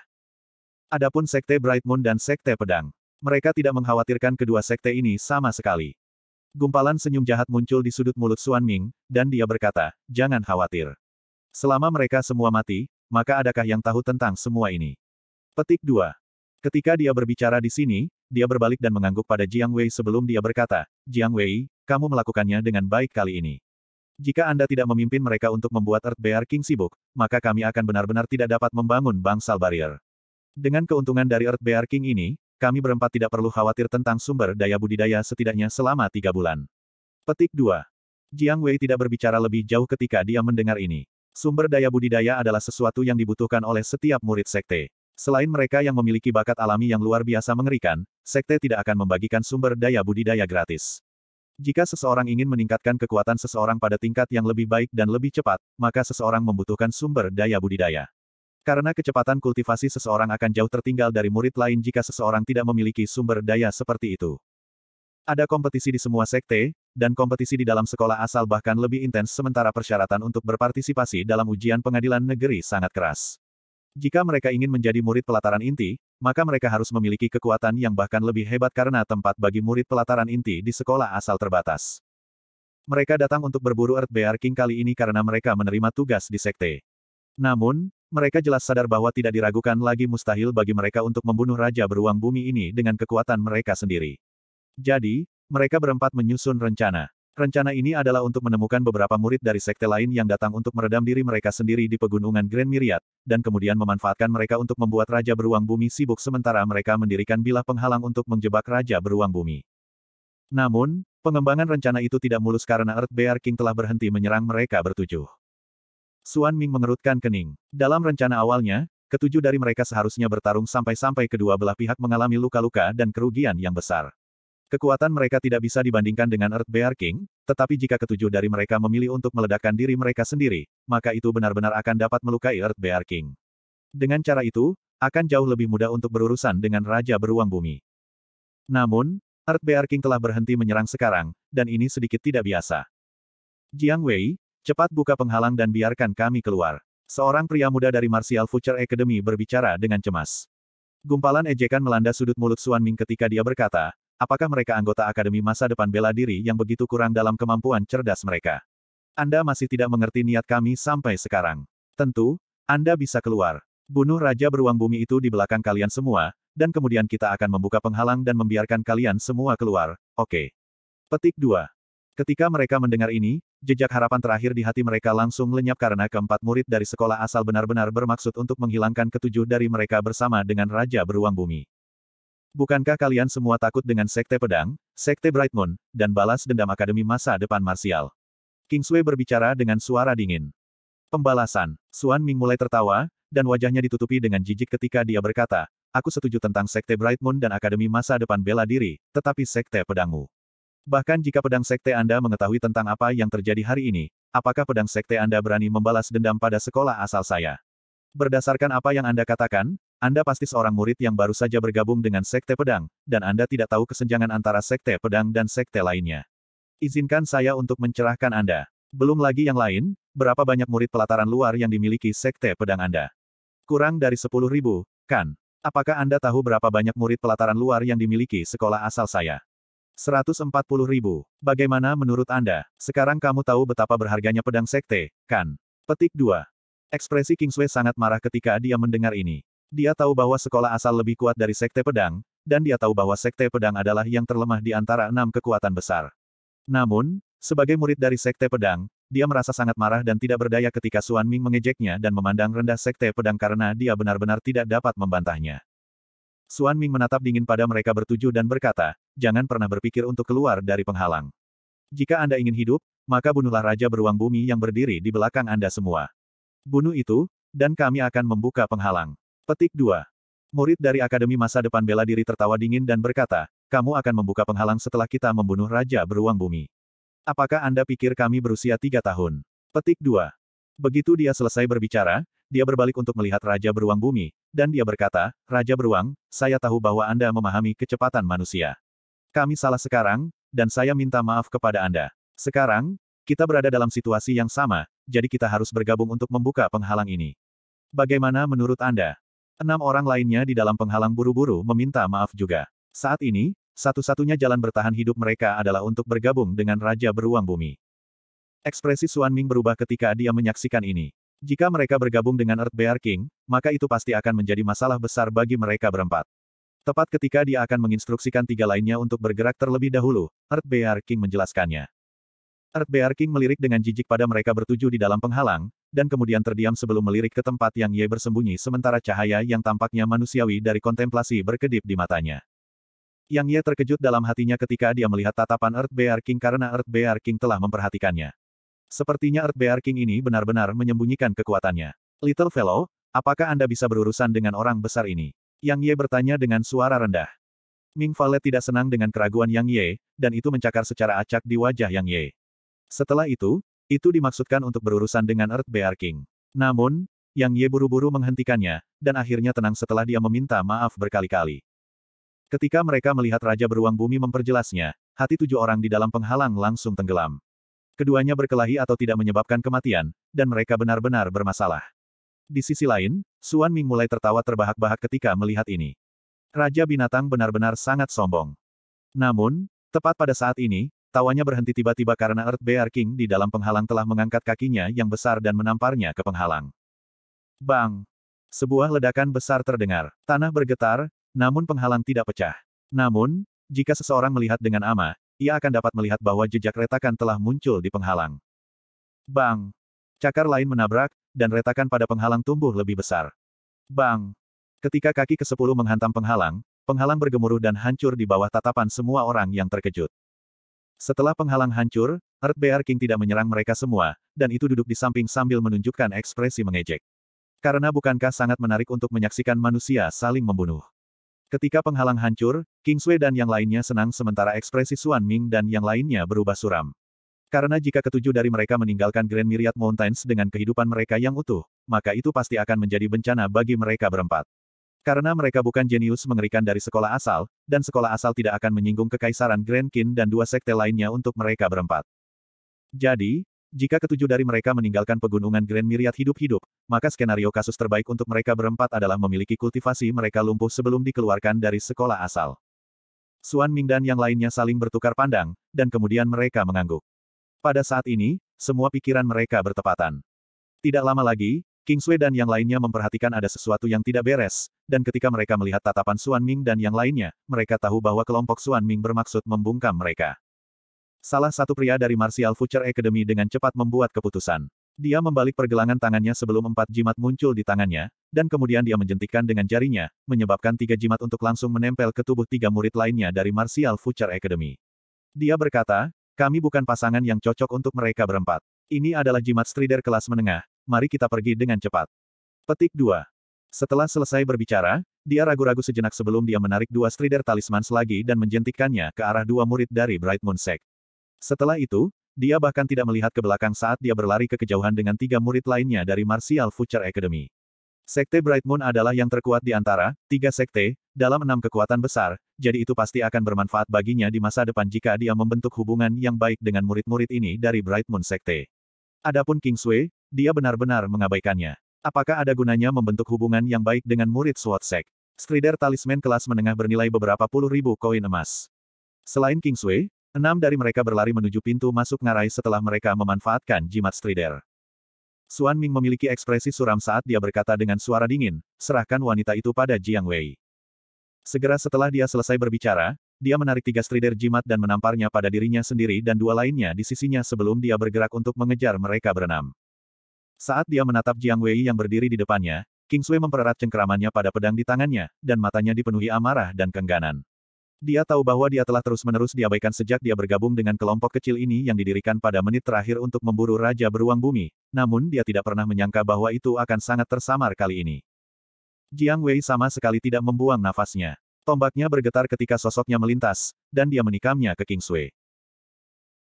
Adapun Sekte Bright Moon dan Sekte Pedang. Mereka tidak mengkhawatirkan kedua sekte ini sama sekali. Gumpalan senyum jahat muncul di sudut mulut Suan Ming, dan dia berkata, jangan khawatir. Selama mereka semua mati, maka adakah yang tahu tentang semua ini? Petik 2. Ketika dia berbicara di sini, dia berbalik dan mengangguk pada Jiang Wei sebelum dia berkata, Jiang Wei, kamu melakukannya dengan baik kali ini. Jika Anda tidak memimpin mereka untuk membuat Earth Bear King sibuk, maka kami akan benar-benar tidak dapat membangun bangsal barrier. Dengan keuntungan dari Earth Bear King ini, kami berempat tidak perlu khawatir tentang sumber daya budidaya setidaknya selama tiga bulan. Petik 2. Jiang Wei tidak berbicara lebih jauh ketika dia mendengar ini. Sumber daya budidaya adalah sesuatu yang dibutuhkan oleh setiap murid sekte. Selain mereka yang memiliki bakat alami yang luar biasa mengerikan, sekte tidak akan membagikan sumber daya budidaya gratis. Jika seseorang ingin meningkatkan kekuatan seseorang pada tingkat yang lebih baik dan lebih cepat, maka seseorang membutuhkan sumber daya budidaya. Karena kecepatan kultivasi seseorang akan jauh tertinggal dari murid lain jika seseorang tidak memiliki sumber daya seperti itu. Ada kompetisi di semua sekte, dan kompetisi di dalam sekolah asal bahkan lebih intens sementara persyaratan untuk berpartisipasi dalam ujian pengadilan negeri sangat keras. Jika mereka ingin menjadi murid pelataran inti, maka mereka harus memiliki kekuatan yang bahkan lebih hebat karena tempat bagi murid pelataran inti di sekolah asal terbatas. Mereka datang untuk berburu Earth Bear King kali ini karena mereka menerima tugas di sekte. Namun, mereka jelas sadar bahwa tidak diragukan lagi mustahil bagi mereka untuk membunuh Raja Beruang Bumi ini dengan kekuatan mereka sendiri. Jadi, mereka berempat menyusun rencana. Rencana ini adalah untuk menemukan beberapa murid dari sekte lain yang datang untuk meredam diri mereka sendiri di pegunungan Grand Myriad, dan kemudian memanfaatkan mereka untuk membuat Raja Beruang Bumi sibuk sementara mereka mendirikan bilah penghalang untuk menjebak Raja Beruang Bumi. Namun, pengembangan rencana itu tidak mulus karena Earth Bear King telah berhenti menyerang mereka bertujuh. Suan Ming mengerutkan kening. Dalam rencana awalnya, ketujuh dari mereka seharusnya bertarung sampai-sampai kedua belah pihak mengalami luka-luka dan kerugian yang besar. Kekuatan mereka tidak bisa dibandingkan dengan Earth Bear King, tetapi jika ketujuh dari mereka memilih untuk meledakkan diri mereka sendiri, maka itu benar-benar akan dapat melukai Earth Bear King. Dengan cara itu, akan jauh lebih mudah untuk berurusan dengan Raja Beruang Bumi. Namun, Earth Bear King telah berhenti menyerang sekarang, dan ini sedikit tidak biasa. Jiang Wei, cepat buka penghalang dan biarkan kami keluar. Seorang pria muda dari Martial Future Academy berbicara dengan cemas. Gumpalan ejekan melanda sudut mulut Suan Ming ketika dia berkata, Apakah mereka anggota Akademi Masa Depan Bela Diri yang begitu kurang dalam kemampuan cerdas mereka? Anda masih tidak mengerti niat kami sampai sekarang. Tentu, Anda bisa keluar. Bunuh Raja Beruang Bumi itu di belakang kalian semua, dan kemudian kita akan membuka penghalang dan membiarkan kalian semua keluar, oke. Okay. Petik 2. Ketika mereka mendengar ini, jejak harapan terakhir di hati mereka langsung lenyap karena keempat murid dari sekolah asal benar-benar bermaksud untuk menghilangkan ketujuh dari mereka bersama dengan Raja Beruang Bumi. Bukankah kalian semua takut dengan Sekte Pedang, Sekte Bright Moon, dan balas dendam Akademi Masa Depan Marsial? Kingsway berbicara dengan suara dingin. Pembalasan, Suan Ming mulai tertawa, dan wajahnya ditutupi dengan jijik ketika dia berkata, Aku setuju tentang Sekte Bright Moon dan Akademi Masa Depan Bela Diri, tetapi Sekte Pedangmu. Bahkan jika pedang Sekte Anda mengetahui tentang apa yang terjadi hari ini, apakah pedang Sekte Anda berani membalas dendam pada sekolah asal saya? Berdasarkan apa yang Anda katakan, anda pasti seorang murid yang baru saja bergabung dengan Sekte Pedang, dan Anda tidak tahu kesenjangan antara Sekte Pedang dan Sekte lainnya. Izinkan saya untuk mencerahkan Anda. Belum lagi yang lain, berapa banyak murid pelataran luar yang dimiliki Sekte Pedang Anda? Kurang dari 10 ribu, kan? Apakah Anda tahu berapa banyak murid pelataran luar yang dimiliki sekolah asal saya? 140 ribu. Bagaimana menurut Anda? Sekarang kamu tahu betapa berharganya pedang Sekte, kan? Petik 2. Ekspresi Kingsway sangat marah ketika dia mendengar ini. Dia tahu bahwa sekolah asal lebih kuat dari Sekte Pedang, dan dia tahu bahwa Sekte Pedang adalah yang terlemah di antara enam kekuatan besar. Namun, sebagai murid dari Sekte Pedang, dia merasa sangat marah dan tidak berdaya ketika Suan Ming mengejeknya dan memandang rendah Sekte Pedang karena dia benar-benar tidak dapat membantahnya. Suan Ming menatap dingin pada mereka bertujuh dan berkata, jangan pernah berpikir untuk keluar dari penghalang. Jika Anda ingin hidup, maka bunuhlah Raja Beruang Bumi yang berdiri di belakang Anda semua. Bunuh itu, dan kami akan membuka penghalang. Petik 2. Murid dari Akademi Masa Depan Bela Diri tertawa dingin dan berkata, kamu akan membuka penghalang setelah kita membunuh Raja Beruang Bumi. Apakah Anda pikir kami berusia tiga tahun? Petik 2. Begitu dia selesai berbicara, dia berbalik untuk melihat Raja Beruang Bumi, dan dia berkata, Raja Beruang, saya tahu bahwa Anda memahami kecepatan manusia. Kami salah sekarang, dan saya minta maaf kepada Anda. Sekarang, kita berada dalam situasi yang sama, jadi kita harus bergabung untuk membuka penghalang ini. Bagaimana menurut Anda? Enam orang lainnya di dalam penghalang buru-buru meminta maaf juga. Saat ini, satu-satunya jalan bertahan hidup mereka adalah untuk bergabung dengan Raja Beruang Bumi. Ekspresi Suan Ming berubah ketika dia menyaksikan ini. Jika mereka bergabung dengan Earth Bear King, maka itu pasti akan menjadi masalah besar bagi mereka berempat. Tepat ketika dia akan menginstruksikan tiga lainnya untuk bergerak terlebih dahulu, Earth Bear King menjelaskannya. Earth Bear King melirik dengan jijik pada mereka bertujuh di dalam penghalang, dan kemudian terdiam sebelum melirik ke tempat yang Ye bersembunyi sementara cahaya yang tampaknya manusiawi dari kontemplasi berkedip di matanya. Yang Ye terkejut dalam hatinya ketika dia melihat tatapan Earth Bear King karena Earth Bear King telah memperhatikannya. Sepertinya Earth Bear King ini benar-benar menyembunyikan kekuatannya. Little fellow, apakah Anda bisa berurusan dengan orang besar ini? Yang Ye bertanya dengan suara rendah. Ming Valet tidak senang dengan keraguan Yang Ye, dan itu mencakar secara acak di wajah Yang Ye. Setelah itu, itu dimaksudkan untuk berurusan dengan Earth Bear King. Namun, Yang Ye buru-buru menghentikannya, dan akhirnya tenang setelah dia meminta maaf berkali-kali. Ketika mereka melihat Raja Beruang Bumi memperjelasnya, hati tujuh orang di dalam penghalang langsung tenggelam. Keduanya berkelahi atau tidak menyebabkan kematian, dan mereka benar-benar bermasalah. Di sisi lain, Suan Ming mulai tertawa terbahak-bahak ketika melihat ini. Raja Binatang benar-benar sangat sombong. Namun, tepat pada saat ini, Tawanya berhenti tiba-tiba karena Earth Bear King di dalam penghalang telah mengangkat kakinya yang besar dan menamparnya ke penghalang. Bang! Sebuah ledakan besar terdengar. Tanah bergetar, namun penghalang tidak pecah. Namun, jika seseorang melihat dengan ama, ia akan dapat melihat bahwa jejak retakan telah muncul di penghalang. Bang! Cakar lain menabrak, dan retakan pada penghalang tumbuh lebih besar. Bang! Ketika kaki ke-10 menghantam penghalang, penghalang bergemuruh dan hancur di bawah tatapan semua orang yang terkejut. Setelah penghalang hancur, Bear King tidak menyerang mereka semua, dan itu duduk di samping sambil menunjukkan ekspresi mengejek. Karena bukankah sangat menarik untuk menyaksikan manusia saling membunuh. Ketika penghalang hancur, King Sui dan yang lainnya senang sementara ekspresi Xuan Ming dan yang lainnya berubah suram. Karena jika ketujuh dari mereka meninggalkan Grand Myriad Mountains dengan kehidupan mereka yang utuh, maka itu pasti akan menjadi bencana bagi mereka berempat. Karena mereka bukan jenius mengerikan dari sekolah asal, dan sekolah asal tidak akan menyinggung kekaisaran Grand Kin dan dua sekte lainnya untuk mereka berempat. Jadi, jika ketujuh dari mereka meninggalkan pegunungan Grand Miriat hidup-hidup, maka skenario kasus terbaik untuk mereka berempat adalah memiliki kultivasi mereka lumpuh sebelum dikeluarkan dari sekolah asal. Suan Ming dan yang lainnya saling bertukar pandang, dan kemudian mereka mengangguk. Pada saat ini, semua pikiran mereka bertepatan. Tidak lama lagi, King Sui dan yang lainnya memperhatikan ada sesuatu yang tidak beres, dan ketika mereka melihat tatapan Suan Ming dan yang lainnya, mereka tahu bahwa kelompok Suan Ming bermaksud membungkam mereka. Salah satu pria dari Martial Future Academy dengan cepat membuat keputusan. Dia membalik pergelangan tangannya sebelum empat jimat muncul di tangannya, dan kemudian dia menjentikkan dengan jarinya, menyebabkan tiga jimat untuk langsung menempel ke tubuh tiga murid lainnya dari Martial Future Academy. Dia berkata, kami bukan pasangan yang cocok untuk mereka berempat. Ini adalah jimat strider kelas menengah, mari kita pergi dengan cepat. Petik 2. Setelah selesai berbicara, dia ragu-ragu sejenak sebelum dia menarik dua strider talisman lagi dan menjentikkannya ke arah dua murid dari Bright Moon Sect. Setelah itu, dia bahkan tidak melihat ke belakang saat dia berlari ke kejauhan dengan tiga murid lainnya dari Martial Future Academy. Sekte Bright Moon adalah yang terkuat di antara tiga sekte dalam enam kekuatan besar, jadi itu pasti akan bermanfaat baginya di masa depan jika dia membentuk hubungan yang baik dengan murid-murid ini dari Bright Moon Sekte. Adapun King Sui, dia benar-benar mengabaikannya. Apakah ada gunanya membentuk hubungan yang baik dengan murid Swatsek? Strider talisman kelas menengah bernilai beberapa puluh ribu koin emas. Selain King Sui, enam dari mereka berlari menuju pintu masuk ngarai setelah mereka memanfaatkan jimat Strider. Suan Ming memiliki ekspresi suram saat dia berkata dengan suara dingin, serahkan wanita itu pada Jiang Wei. Segera setelah dia selesai berbicara, dia menarik tiga Strider jimat dan menamparnya pada dirinya sendiri dan dua lainnya di sisinya sebelum dia bergerak untuk mengejar mereka berenam. Saat dia menatap Jiang Wei yang berdiri di depannya, King Sui mempererat cengkeramannya pada pedang di tangannya, dan matanya dipenuhi amarah dan kengganan. Dia tahu bahwa dia telah terus-menerus diabaikan sejak dia bergabung dengan kelompok kecil ini yang didirikan pada menit terakhir untuk memburu Raja Beruang Bumi, namun dia tidak pernah menyangka bahwa itu akan sangat tersamar kali ini. Jiang Wei sama sekali tidak membuang nafasnya. Tombaknya bergetar ketika sosoknya melintas, dan dia menikamnya ke King Sui.